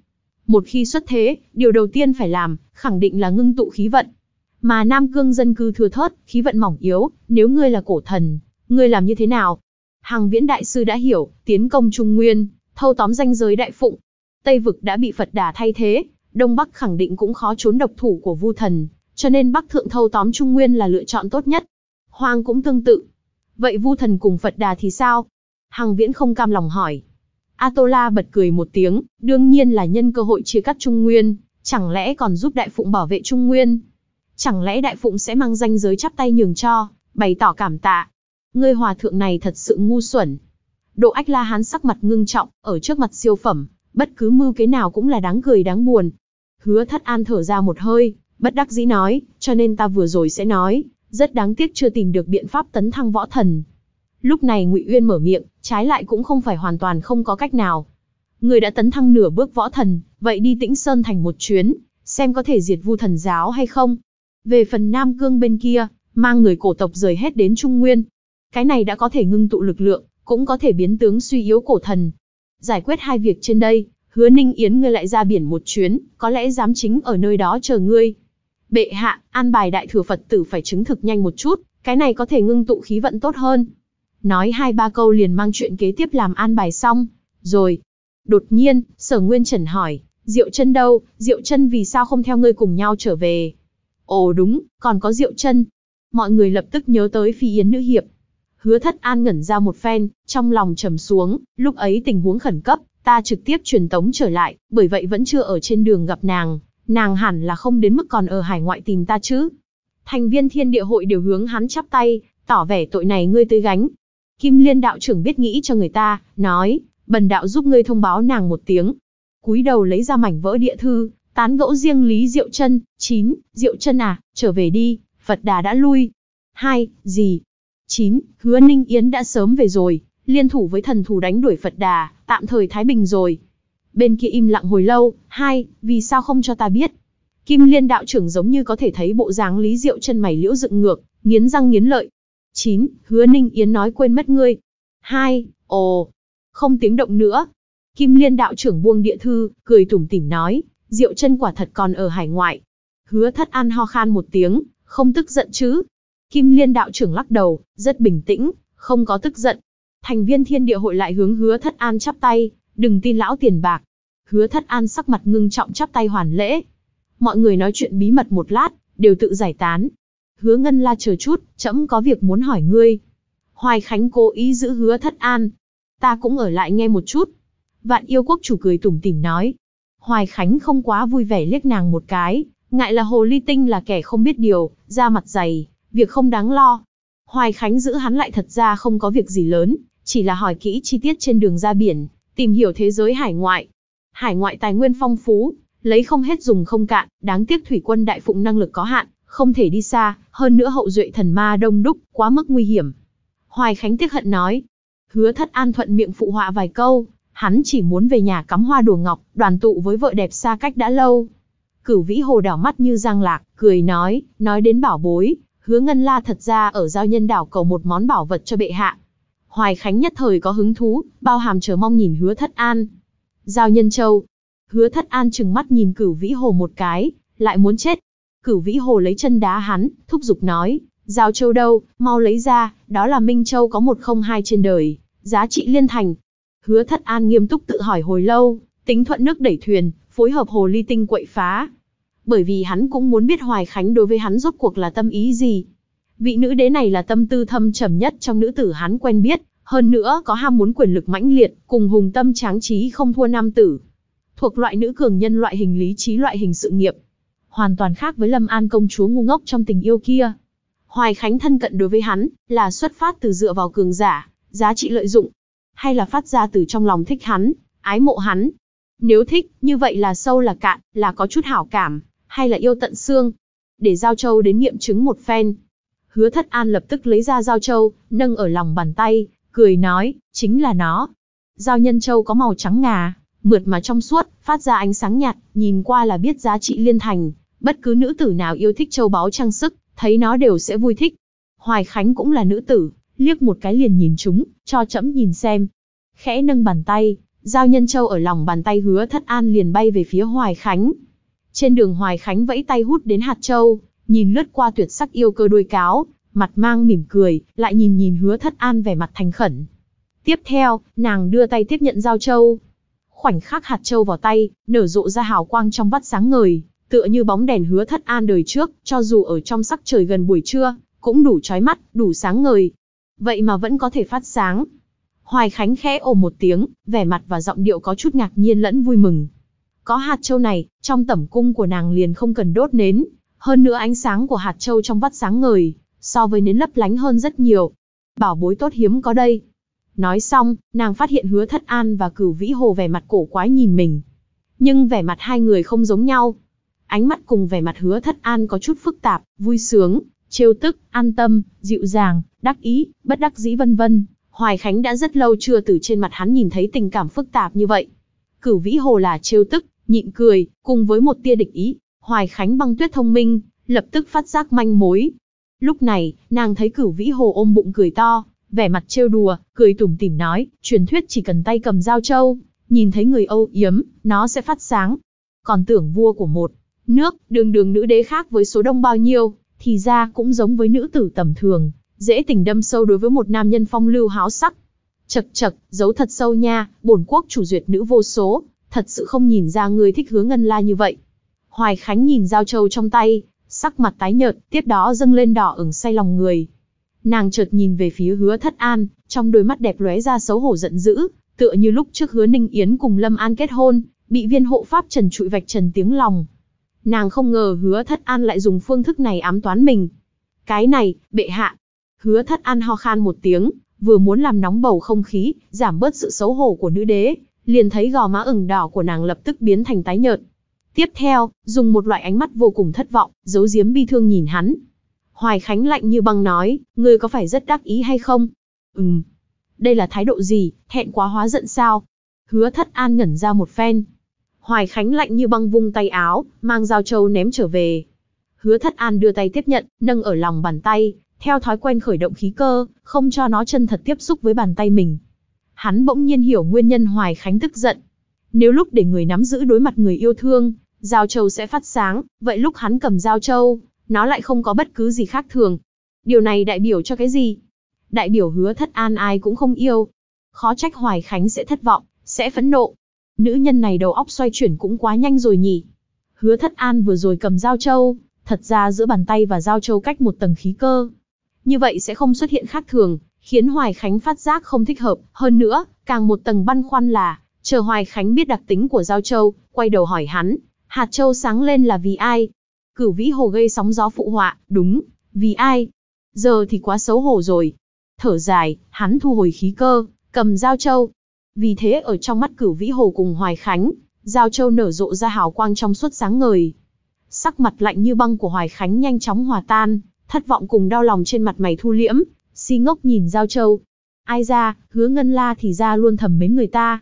Một khi xuất thế, điều đầu tiên phải làm, khẳng định là ngưng tụ khí vận. Mà Nam Cương dân cư thừa thớt, khí vận mỏng yếu, nếu ngươi là cổ thần, ngươi làm như thế nào? Hàng viễn đại sư đã hiểu, tiến công Trung Nguyên, thâu tóm danh giới đại phụng. Tây vực đã bị Phật đà thay thế, Đông Bắc khẳng định cũng khó trốn độc thủ của Vu Thần, cho nên Bắc Thượng thâu tóm Trung Nguyên là lựa chọn tốt nhất. Hoàng cũng tương tự. Vậy Vu Thần cùng Phật Đà thì sao? Hằng Viễn không cam lòng hỏi. Atola bật cười một tiếng, đương nhiên là nhân cơ hội chia cắt Trung Nguyên, chẳng lẽ còn giúp Đại Phụng bảo vệ Trung Nguyên? Chẳng lẽ Đại Phụng sẽ mang danh giới chắp tay nhường cho, bày tỏ cảm tạ? Ngươi hòa thượng này thật sự ngu xuẩn. Độ Ách La Hán sắc mặt ngưng trọng, ở trước mặt siêu phẩm, bất cứ mưu kế nào cũng là đáng cười đáng buồn, Hứa thất an thở ra một hơi, bất đắc dĩ nói, cho nên ta vừa rồi sẽ nói, rất đáng tiếc chưa tìm được biện pháp tấn thăng võ thần. Lúc này Ngụy Uyên mở miệng, trái lại cũng không phải hoàn toàn không có cách nào. Người đã tấn thăng nửa bước võ thần, vậy đi Tĩnh Sơn thành một chuyến, xem có thể diệt Vu thần giáo hay không. Về phần Nam Cương bên kia, mang người cổ tộc rời hết đến Trung Nguyên. Cái này đã có thể ngưng tụ lực lượng, cũng có thể biến tướng suy yếu cổ thần. Giải quyết hai việc trên đây, hứa ninh yến ngươi lại ra biển một chuyến, có lẽ giám chính ở nơi đó chờ ngươi. Bệ hạ, an bài đại thừa Phật tử phải chứng thực nhanh một chút, cái này có thể ngưng tụ khí vận tốt hơn. Nói hai ba câu liền mang chuyện kế tiếp làm an bài xong, rồi. Đột nhiên, sở nguyên trần hỏi, Diệu chân đâu, Diệu chân vì sao không theo ngươi cùng nhau trở về? Ồ đúng, còn có Diệu chân. Mọi người lập tức nhớ tới phi yến nữ hiệp. Hứa thất an ngẩn ra một phen, trong lòng trầm xuống, lúc ấy tình huống khẩn cấp, Ta trực tiếp truyền tống trở lại, bởi vậy vẫn chưa ở trên đường gặp nàng, nàng hẳn là không đến mức còn ở hải ngoại tìm ta chứ. Thành viên thiên địa hội đều hướng hắn chắp tay, tỏ vẻ tội này ngươi tới gánh. Kim liên đạo trưởng biết nghĩ cho người ta, nói, bần đạo giúp ngươi thông báo nàng một tiếng. Cúi đầu lấy ra mảnh vỡ địa thư, tán gẫu riêng Lý Diệu chân chín Diệu chân à, trở về đi, Phật Đà đã lui. hai Gì? chín Hứa Ninh Yến đã sớm về rồi, liên thủ với thần thú đánh đuổi Phật Đà, tạm thời thái bình rồi. Bên kia im lặng hồi lâu, hai, vì sao không cho ta biết? Kim Liên đạo trưởng giống như có thể thấy bộ dáng Lý Diệu chân mày liễu dựng ngược, nghiến răng nghiến lợi. 9. Hứa Ninh Yến nói quên mất ngươi. 2. Ồ, không tiếng động nữa. Kim Liên đạo trưởng buông địa thư, cười tủm tỉm nói, Diệu chân quả thật còn ở hải ngoại. Hứa Thất An ho khan một tiếng, không tức giận chứ? Kim Liên đạo trưởng lắc đầu, rất bình tĩnh, không có tức giận, Thành viên thiên địa hội lại hướng hứa thất an chắp tay, đừng tin lão tiền bạc. Hứa thất an sắc mặt ngưng trọng chắp tay hoàn lễ. Mọi người nói chuyện bí mật một lát, đều tự giải tán. Hứa ngân la chờ chút, trẫm có việc muốn hỏi ngươi. Hoài Khánh cố ý giữ hứa thất an. Ta cũng ở lại nghe một chút. Vạn yêu quốc chủ cười tủm tỉm nói. Hoài Khánh không quá vui vẻ liếc nàng một cái, ngại là hồ ly tinh là kẻ không biết điều, da mặt dày, việc không đáng lo. Hoài Khánh giữ hắn lại thật ra không có việc gì lớn, chỉ là hỏi kỹ chi tiết trên đường ra biển, tìm hiểu thế giới hải ngoại. Hải ngoại tài nguyên phong phú, lấy không hết dùng không cạn, đáng tiếc thủy quân đại phụng năng lực có hạn, không thể đi xa, hơn nữa hậu duệ thần ma đông đúc, quá mức nguy hiểm. Hoài Khánh tiếc hận nói, hứa thất an thuận miệng phụ họa vài câu, hắn chỉ muốn về nhà cắm hoa đùa ngọc, đoàn tụ với vợ đẹp xa cách đã lâu. Cửu vĩ hồ đảo mắt như giang lạc, cười nói, nói đến bảo bối, hứa ngân la thật ra ở giao nhân đảo cầu một món bảo vật cho bệ hạ, Hoài Khánh nhất thời có hứng thú, bao hàm chờ mong nhìn hứa thất an. Giao Nhân Châu. Hứa thất an trừng mắt nhìn cửu vĩ hồ một cái, lại muốn chết. Cửu vĩ hồ lấy chân đá hắn, thúc giục nói, Giao Châu đâu, mau lấy ra, đó là Minh Châu có một không hai trên đời, giá trị liên thành. Hứa thất an nghiêm túc tự hỏi hồi lâu, tính thuận nước đẩy thuyền, phối hợp hồ ly tinh quậy phá. Bởi vì hắn cũng muốn biết Hoài Khánh đối với hắn rốt cuộc là tâm ý gì. Vị nữ đế này là tâm tư thâm trầm nhất trong nữ tử hắn quen biết, hơn nữa có ham muốn quyền lực mãnh liệt, cùng hùng tâm tráng trí không thua nam tử. Thuộc loại nữ cường nhân loại hình lý trí loại hình sự nghiệp. Hoàn toàn khác với Lâm An công chúa ngu ngốc trong tình yêu kia. Hoài Khánh thân cận đối với hắn, là xuất phát từ dựa vào cường giả, giá trị lợi dụng, hay là phát ra từ trong lòng thích hắn, ái mộ hắn. Nếu thích, như vậy là sâu là cạn, là có chút hảo cảm, hay là yêu tận xương. Để Giao Châu đến nghiệm chứng một phen, Hứa thất an lập tức lấy ra dao trâu, nâng ở lòng bàn tay, cười nói, chính là nó. Dao nhân trâu có màu trắng ngà, mượt mà trong suốt, phát ra ánh sáng nhạt, nhìn qua là biết giá trị liên thành. Bất cứ nữ tử nào yêu thích châu báu trang sức, thấy nó đều sẽ vui thích. Hoài Khánh cũng là nữ tử, liếc một cái liền nhìn chúng, cho chẫm nhìn xem. Khẽ nâng bàn tay, dao nhân châu ở lòng bàn tay hứa thất an liền bay về phía Hoài Khánh. Trên đường Hoài Khánh vẫy tay hút đến hạt châu, nhìn lướt qua tuyệt sắc yêu cơ đôi cáo, mặt mang mỉm cười, lại nhìn nhìn hứa thất an vẻ mặt thành khẩn. Tiếp theo, nàng đưa tay tiếp nhận giao châu. Khoảnh khắc hạt châu vào tay, nở rộ ra hào quang trong vắt sáng ngời, tựa như bóng đèn hứa thất an đời trước, cho dù ở trong sắc trời gần buổi trưa, cũng đủ trói mắt, đủ sáng ngời. Vậy mà vẫn có thể phát sáng. Hoài Khánh khẽ ồ một tiếng, vẻ mặt và giọng điệu có chút ngạc nhiên lẫn vui mừng. Có hạt châu này, trong tẩm cung của nàng liền không cần đốt nến, hơn nữa ánh sáng của hạt châu trong vắt sáng ngời, so với nến lấp lánh hơn rất nhiều. Bảo bối tốt hiếm có đây. Nói xong, nàng phát hiện hứa thất an và cửu vĩ hồ vẻ mặt cổ quái nhìn mình. Nhưng vẻ mặt hai người không giống nhau. Ánh mắt cùng vẻ mặt hứa thất an có chút phức tạp, vui sướng, trêu tức, an tâm, dịu dàng, đắc ý, bất đắc dĩ vân vân. Hoài Khánh đã rất lâu chưa từ trên mặt hắn nhìn thấy tình cảm phức tạp như vậy. Cửu vĩ hồ là trêu tức, nhịn cười, cùng với một tia địch ý, Hoài Khánh băng tuyết thông minh, lập tức phát giác manh mối. Lúc này, nàng thấy cửu vĩ hồ ôm bụng cười to, vẻ mặt trêu đùa, cười tủm tỉm nói, truyền thuyết chỉ cần tay cầm dao trâu, nhìn thấy người Âu yếm, nó sẽ phát sáng. Còn tưởng vua của một nước, đường đường nữ đế khác với số đông bao nhiêu, thì ra cũng giống với nữ tử tầm thường, dễ tình đâm sâu đối với một nam nhân phong lưu háo sắc. Chật chật, giấu thật sâu nha, bổn quốc chủ duyệt nữ vô số, thật sự không nhìn ra người thích hướng ngân la như vậy. Hoài Khánh nhìn giao châu trong tay, sắc mặt tái nhợt, tiếp đó dâng lên đỏ ửng say lòng người. Nàng chợt nhìn về phía Hứa Thất An, trong đôi mắt đẹp lóe ra xấu hổ giận dữ, tựa như lúc trước Hứa Ninh Yến cùng Lâm An kết hôn, bị viên hộ pháp Trần trụi vạch trần tiếng lòng. Nàng không ngờ Hứa Thất An lại dùng phương thức này ám toán mình. Cái này, bệ hạ. Hứa Thất An ho khan một tiếng, vừa muốn làm nóng bầu không khí, giảm bớt sự xấu hổ của nữ đế, liền thấy gò má ửng đỏ của nàng lập tức biến thành tái nhợt, Tiếp theo, dùng một loại ánh mắt vô cùng thất vọng, giấu giếm bi thương nhìn hắn. Hoài Khánh lạnh như băng nói, ngươi có phải rất đắc ý hay không? Ừm. Đây là thái độ gì, thẹn quá hóa giận sao? Hứa thất an ngẩn ra một phen. Hoài Khánh lạnh như băng vung tay áo, mang dao trâu ném trở về. Hứa thất an đưa tay tiếp nhận, nâng ở lòng bàn tay, theo thói quen khởi động khí cơ, không cho nó chân thật tiếp xúc với bàn tay mình. Hắn bỗng nhiên hiểu nguyên nhân Hoài Khánh tức giận, nếu lúc để người nắm giữ đối mặt người yêu thương, giao châu sẽ phát sáng, vậy lúc hắn cầm giao châu, nó lại không có bất cứ gì khác thường. Điều này đại biểu cho cái gì? Đại biểu hứa thất an ai cũng không yêu. Khó trách Hoài Khánh sẽ thất vọng, sẽ phẫn nộ. Nữ nhân này đầu óc xoay chuyển cũng quá nhanh rồi nhỉ. Hứa thất an vừa rồi cầm giao châu, thật ra giữa bàn tay và giao châu cách một tầng khí cơ. Như vậy sẽ không xuất hiện khác thường, khiến Hoài Khánh phát giác không thích hợp. Hơn nữa, càng một tầng băn khoăn là, Chờ Hoài Khánh biết đặc tính của Giao Châu, quay đầu hỏi hắn, hạt châu sáng lên là vì ai? Cửu vĩ hồ gây sóng gió phụ họa, đúng, vì ai? Giờ thì quá xấu hổ rồi. Thở dài, hắn thu hồi khí cơ, cầm Giao Châu. Vì thế ở trong mắt cửu vĩ hồ cùng Hoài Khánh, Giao Châu nở rộ ra hào quang trong suốt sáng ngời. Sắc mặt lạnh như băng của Hoài Khánh nhanh chóng hòa tan, thất vọng cùng đau lòng trên mặt mày thu liễm, si ngốc nhìn Giao Châu. Ai ra, hứa ngân la thì ra luôn thầm mến người ta,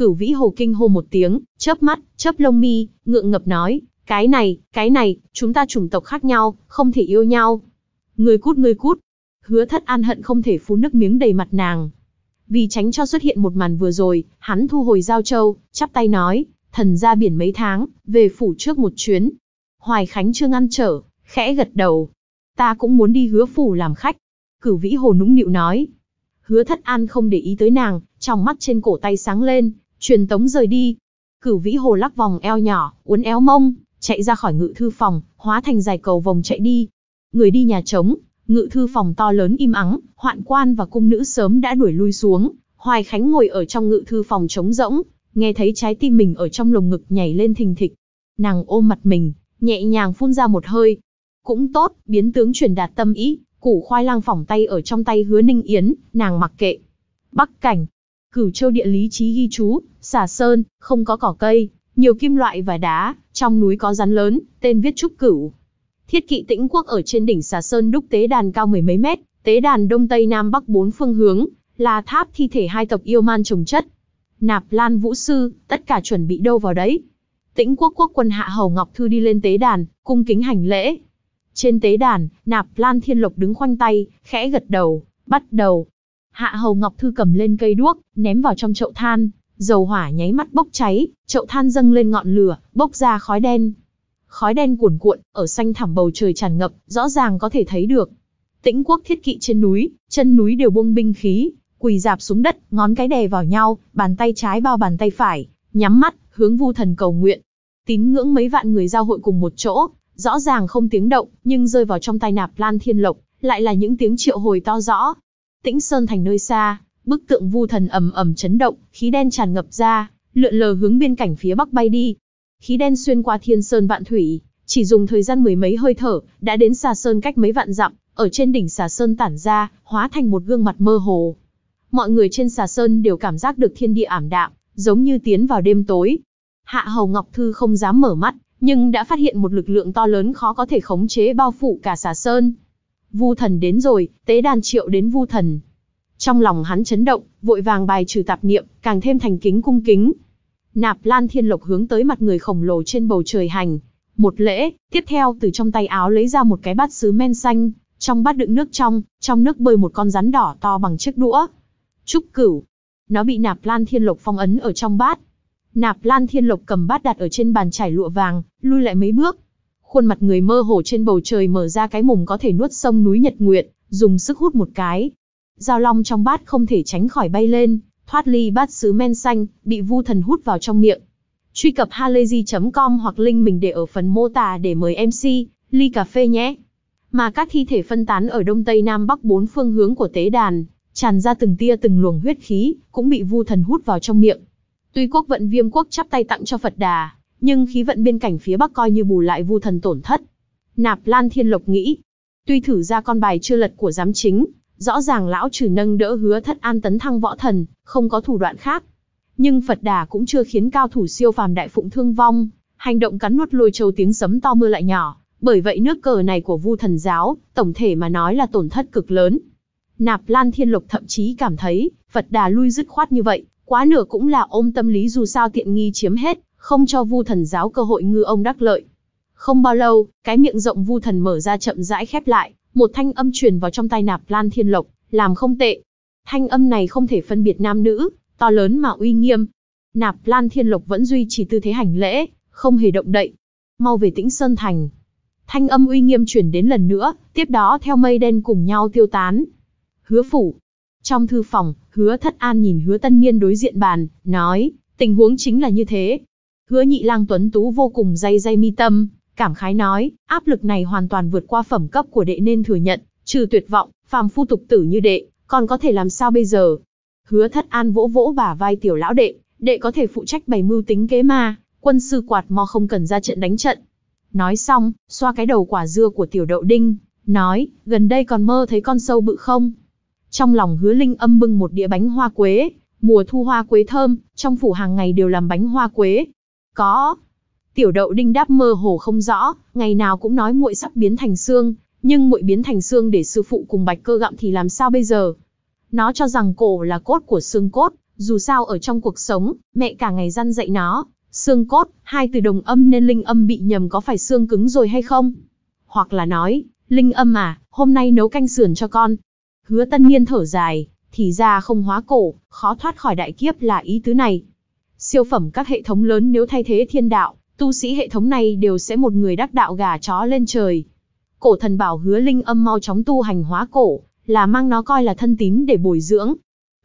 Cửu vĩ hồ kinh hô một tiếng, chớp mắt, chớp lông mi, ngượng ngập nói, cái này, cái này, chúng ta chủng tộc khác nhau, không thể yêu nhau. Người cút người cút. Hứa thất an hận không thể phú nước miếng đầy mặt nàng. Vì tránh cho xuất hiện một màn vừa rồi, hắn thu hồi giao châu, chắp tay nói, thần ra biển mấy tháng, về phủ trước một chuyến. Hoài Khánh chưa ngăn trở, khẽ gật đầu. Ta cũng muốn đi hứa phủ làm khách. Cửu vĩ hồ nũng nịu nói. Hứa thất an không để ý tới nàng, trong mắt trên cổ tay sáng lên, truyền tống rời đi. Cửu vĩ hồ lắc vòng eo nhỏ, uốn éo mông, chạy ra khỏi ngự thư phòng, hóa thành dài cầu vòng chạy đi. Người đi nhà trống, ngự thư phòng to lớn im ắng, hoạn quan và cung nữ sớm đã đuổi lui xuống. Hoài Khánh ngồi ở trong ngự thư phòng trống rỗng, nghe thấy trái tim mình ở trong lồng ngực nhảy lên thình thịch. Nàng ôm mặt mình, nhẹ nhàng phun ra một hơi. Cũng tốt, biến tướng truyền đạt tâm ý, củ khoai lang phỏng tay ở trong tay hứa ninh yến, nàng mặc kệ. Bắc cảnh, Cửu Châu địa lý trí ghi chú, xà sơn, không có cỏ cây, nhiều kim loại và đá, trong núi có rắn lớn, tên viết trúc cửu. Thiết kỵ tĩnh quốc ở trên đỉnh xà sơn đúc tế đàn cao mười mấy mét, tế đàn đông tây nam bắc bốn phương hướng, là tháp thi thể hai tộc yêu man trồng chất. Nạp Lan Vũ Sư, tất cả chuẩn bị đâu vào đấy. Tĩnh quốc quốc quân Hạ Hầu Ngọc Thư đi lên tế đàn, cung kính hành lễ. Trên tế đàn, Nạp Lan Thiên Lộc đứng khoanh tay, khẽ gật đầu, bắt đầu, Hạ Hầu Ngọc Thư cầm lên cây đuốc, ném vào trong chậu than, dầu hỏa nháy mắt bốc cháy, chậu than dâng lên ngọn lửa, bốc ra khói đen. Khói đen cuồn cuộn, ở xanh thẳm bầu trời tràn ngập, rõ ràng có thể thấy được. Tĩnh quốc thiết kỵ trên núi, chân núi đều buông binh khí, quỳ dạp xuống đất, ngón cái đè vào nhau, bàn tay trái bao bàn tay phải, nhắm mắt, hướng vu thần cầu nguyện. Tín ngưỡng mấy vạn người giao hội cùng một chỗ, rõ ràng không tiếng động, nhưng rơi vào trong tai nạp lan thiên lộc, lại là những tiếng triệu hồi to rõ, Tĩnh Sơn thành nơi xa, bức tượng Vu thần ầm ầm chấn động, khí đen tràn ngập ra, lượn lờ hướng biên cảnh phía bắc bay đi. Khí đen xuyên qua thiên sơn vạn thủy, chỉ dùng thời gian mười mấy hơi thở, đã đến xà sơn cách mấy vạn dặm, ở trên đỉnh xà sơn tản ra, hóa thành một gương mặt mơ hồ. Mọi người trên xà sơn đều cảm giác được thiên địa ảm đạm, giống như tiến vào đêm tối. Hạ Hầu Ngọc Thư không dám mở mắt, nhưng đã phát hiện một lực lượng to lớn khó có thể khống chế bao phủ cả xà sơn. Vu thần đến rồi, tế đàn triệu đến Vu thần. Trong lòng hắn chấn động, vội vàng bài trừ tạp niệm, càng thêm thành kính cung kính. Nạp Lan Thiên Lộc hướng tới mặt người khổng lồ trên bầu trời hành, một lễ, tiếp theo từ trong tay áo lấy ra một cái bát sứ men xanh, trong bát đựng nước trong, trong nước bơi một con rắn đỏ to bằng chiếc đũa. Trúc Cửu, nó bị Nạp Lan Thiên Lộc phong ấn ở trong bát. Nạp Lan Thiên Lộc cầm bát đặt ở trên bàn trải lụa vàng, lui lại mấy bước, khuôn mặt người mơ hồ trên bầu trời mở ra cái mồm có thể nuốt sông núi Nhật Nguyệt, dùng sức hút một cái. Giao long trong bát không thể tránh khỏi bay lên, thoát ly bát sứ men xanh, bị vu thần hút vào trong miệng. Truy cập halayzi.com hoặc link mình để ở phần mô tả để mời MC, ly cà phê nhé. Mà các thi thể phân tán ở đông tây nam bắc bốn phương hướng của tế đàn, tràn ra từng tia từng luồng huyết khí, cũng bị vu thần hút vào trong miệng. Tuy quốc vận viêm quốc chắp tay tặng cho Phật Đà, nhưng khí vận biên cảnh phía Bắc coi như bù lại vu thần tổn thất. Nạp Lan Thiên Lộc nghĩ, tuy thử ra con bài chưa lật của giám chính, rõ ràng lão trừ nâng đỡ hứa thất an tấn thăng võ thần, không có thủ đoạn khác. Nhưng Phật Đà cũng chưa khiến cao thủ siêu phàm đại phụng thương vong, hành động cắn nuốt lôi châu tiếng sấm to mưa lại nhỏ, bởi vậy nước cờ này của Vu thần giáo, tổng thể mà nói là tổn thất cực lớn. Nạp Lan Thiên Lộc thậm chí cảm thấy, Phật Đà lui dứt khoát như vậy, quá nửa cũng là ôm tâm lý dù sao tiện nghi chiếm hết, không cho Vu Thần giáo cơ hội ngư ông đắc lợi. Không bao lâu, cái miệng rộng Vu Thần mở ra chậm rãi khép lại, một thanh âm truyền vào trong tai Nạp Lan Thiên Lộc, làm không tệ. Thanh âm này không thể phân biệt nam nữ, to lớn mà uy nghiêm. Nạp Lan Thiên Lộc vẫn duy trì tư thế hành lễ, không hề động đậy. Mau về Tĩnh Sơn thành. Thanh âm uy nghiêm truyền đến lần nữa, tiếp đó theo mây đen cùng nhau tiêu tán. Hứa phủ. Trong thư phòng, Hứa Thất An nhìn Hứa Tân Niên đối diện bàn, nói, tình huống chính là như thế, Hứa nhị lang tuấn tú vô cùng dây dây mi tâm, cảm khái nói, áp lực này hoàn toàn vượt qua phẩm cấp của đệ nên thừa nhận, trừ tuyệt vọng, phàm phu tục tử như đệ, còn có thể làm sao bây giờ? Hứa thất an vỗ vỗ bả vai tiểu lão đệ, đệ có thể phụ trách bày mưu tính kế ma, quân sư quạt mò không cần ra trận đánh trận. Nói xong, xoa cái đầu quả dưa của tiểu đậu đinh, nói, gần đây còn mơ thấy con sâu bự không? Trong lòng hứa linh âm bưng một đĩa bánh hoa quế, mùa thu hoa quế thơm, trong phủ hàng ngày đều làm bánh hoa quế, có. Tiểu đậu đinh đáp mơ hồ không rõ, ngày nào cũng nói muội sắp biến thành xương, nhưng muội biến thành xương để sư phụ cùng bạch cơ gặm thì làm sao bây giờ? Nó cho rằng cổ là cốt của xương cốt, dù sao ở trong cuộc sống, mẹ cả ngày răn dạy nó, xương cốt, hai từ đồng âm nên linh âm bị nhầm có phải xương cứng rồi hay không? Hoặc là nói, linh âm à, hôm nay nấu canh sườn cho con. Hứa tân niên thở dài, thì ra không hóa cổ, khó thoát khỏi đại kiếp là ý tứ này. Siêu phẩm các hệ thống lớn nếu thay thế thiên đạo, tu sĩ hệ thống này đều sẽ một người đắc đạo gà chó lên trời. Cổ thần bảo hứa linh âm mau chóng tu hành hóa cổ, là mang nó coi là thân tín để bồi dưỡng.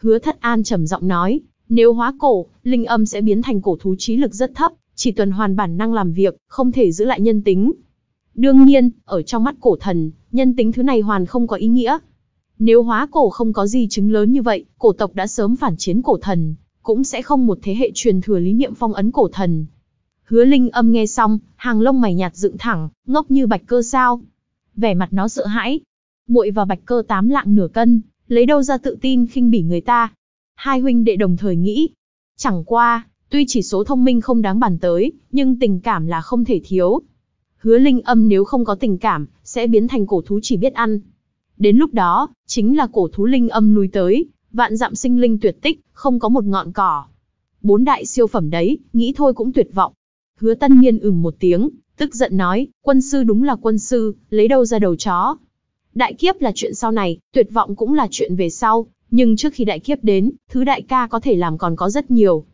Hứa thất an trầm giọng nói, nếu hóa cổ, linh âm sẽ biến thành cổ thú trí lực rất thấp, chỉ tuần hoàn bản năng làm việc, không thể giữ lại nhân tính. Đương nhiên, ở trong mắt cổ thần, nhân tính thứ này hoàn không có ý nghĩa. Nếu hóa cổ không có gì chứng lớn như vậy, cổ tộc đã sớm phản chiến cổ thần, cũng sẽ không một thế hệ truyền thừa lý niệm phong ấn cổ thần. Hứa Linh Âm nghe xong, hàng lông mày nhạt dựng thẳng, ngốc như bạch cơ sao? Vẻ mặt nó sợ hãi. Muội và bạch cơ tám lạng nửa cân, lấy đâu ra tự tin khinh bỉ người ta? Hai huynh đệ đồng thời nghĩ. Chẳng qua, tuy chỉ số thông minh không đáng bàn tới, nhưng tình cảm là không thể thiếu. Hứa Linh Âm nếu không có tình cảm, sẽ biến thành cổ thú chỉ biết ăn. Đến lúc đó, chính là cổ thú Linh Âm lùi tới, Vạn dặm sinh linh tuyệt tích, không có một ngọn cỏ. Bốn đại siêu phẩm đấy, nghĩ thôi cũng tuyệt vọng. Hứa Tân Nhiên ừm một tiếng, tức giận nói, quân sư đúng là quân sư, lấy đâu ra đầu chó. Đại kiếp là chuyện sau này, tuyệt vọng cũng là chuyện về sau, nhưng trước khi đại kiếp đến, thứ đại ca có thể làm còn có rất nhiều.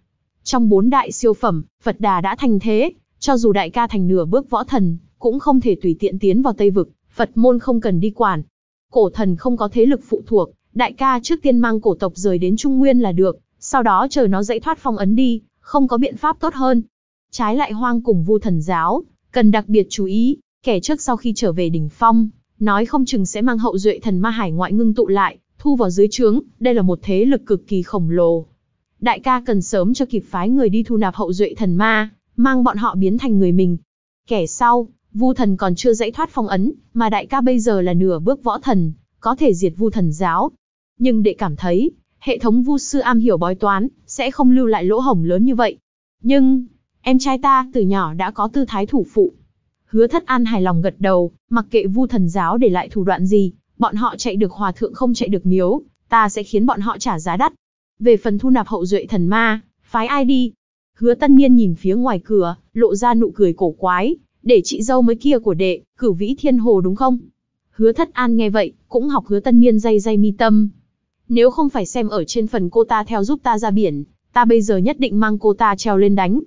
Trong bốn đại siêu phẩm, Phật Đà đã thành thế, cho dù đại ca thành nửa bước võ thần, cũng không thể tùy tiện tiến vào Tây Vực, Phật môn không cần đi quản. Cổ thần không có thế lực phụ thuộc, đại ca trước tiên mang cổ tộc rời đến Trung Nguyên là được, sau đó chờ nó dãy thoát phong ấn đi, không có biện pháp tốt hơn. Trái lại hoang cùng vu thần giáo, cần đặc biệt chú ý, kẻ trước sau khi trở về đỉnh phong, nói không chừng sẽ mang hậu duệ thần ma hải ngoại ngưng tụ lại, thu vào dưới trướng, đây là một thế lực cực kỳ khổng lồ. Đại ca cần sớm cho kịp phái người đi thu nạp hậu duệ thần ma, mang bọn họ biến thành người mình. Kẻ sau, vu thần còn chưa dãy thoát phong ấn, mà đại ca bây giờ là nửa bước võ thần, có thể diệt vu thần giáo, nhưng đệ cảm thấy, hệ thống vu sư am hiểu bói toán, sẽ không lưu lại lỗ hổng lớn như vậy. Nhưng, em trai ta từ nhỏ đã có tư thái thủ phụ. Hứa thất an hài lòng gật đầu, mặc kệ vu thần giáo để lại thủ đoạn gì, bọn họ chạy được hòa thượng không chạy được miếu, ta sẽ khiến bọn họ trả giá đắt. Về phần thu nạp hậu duệ thần ma, phái ai đi? Hứa tân niên nhìn phía ngoài cửa, lộ ra nụ cười cổ quái, để chị dâu mới kia của đệ, cửu vĩ thiên hồ đúng không? Hứa thất an nghe vậy, cũng học hứa tân niên dây dây mi tâm, nếu không phải xem ở trên phần cô ta theo giúp ta ra biển, ta bây giờ nhất định mang cô ta treo lên đánh.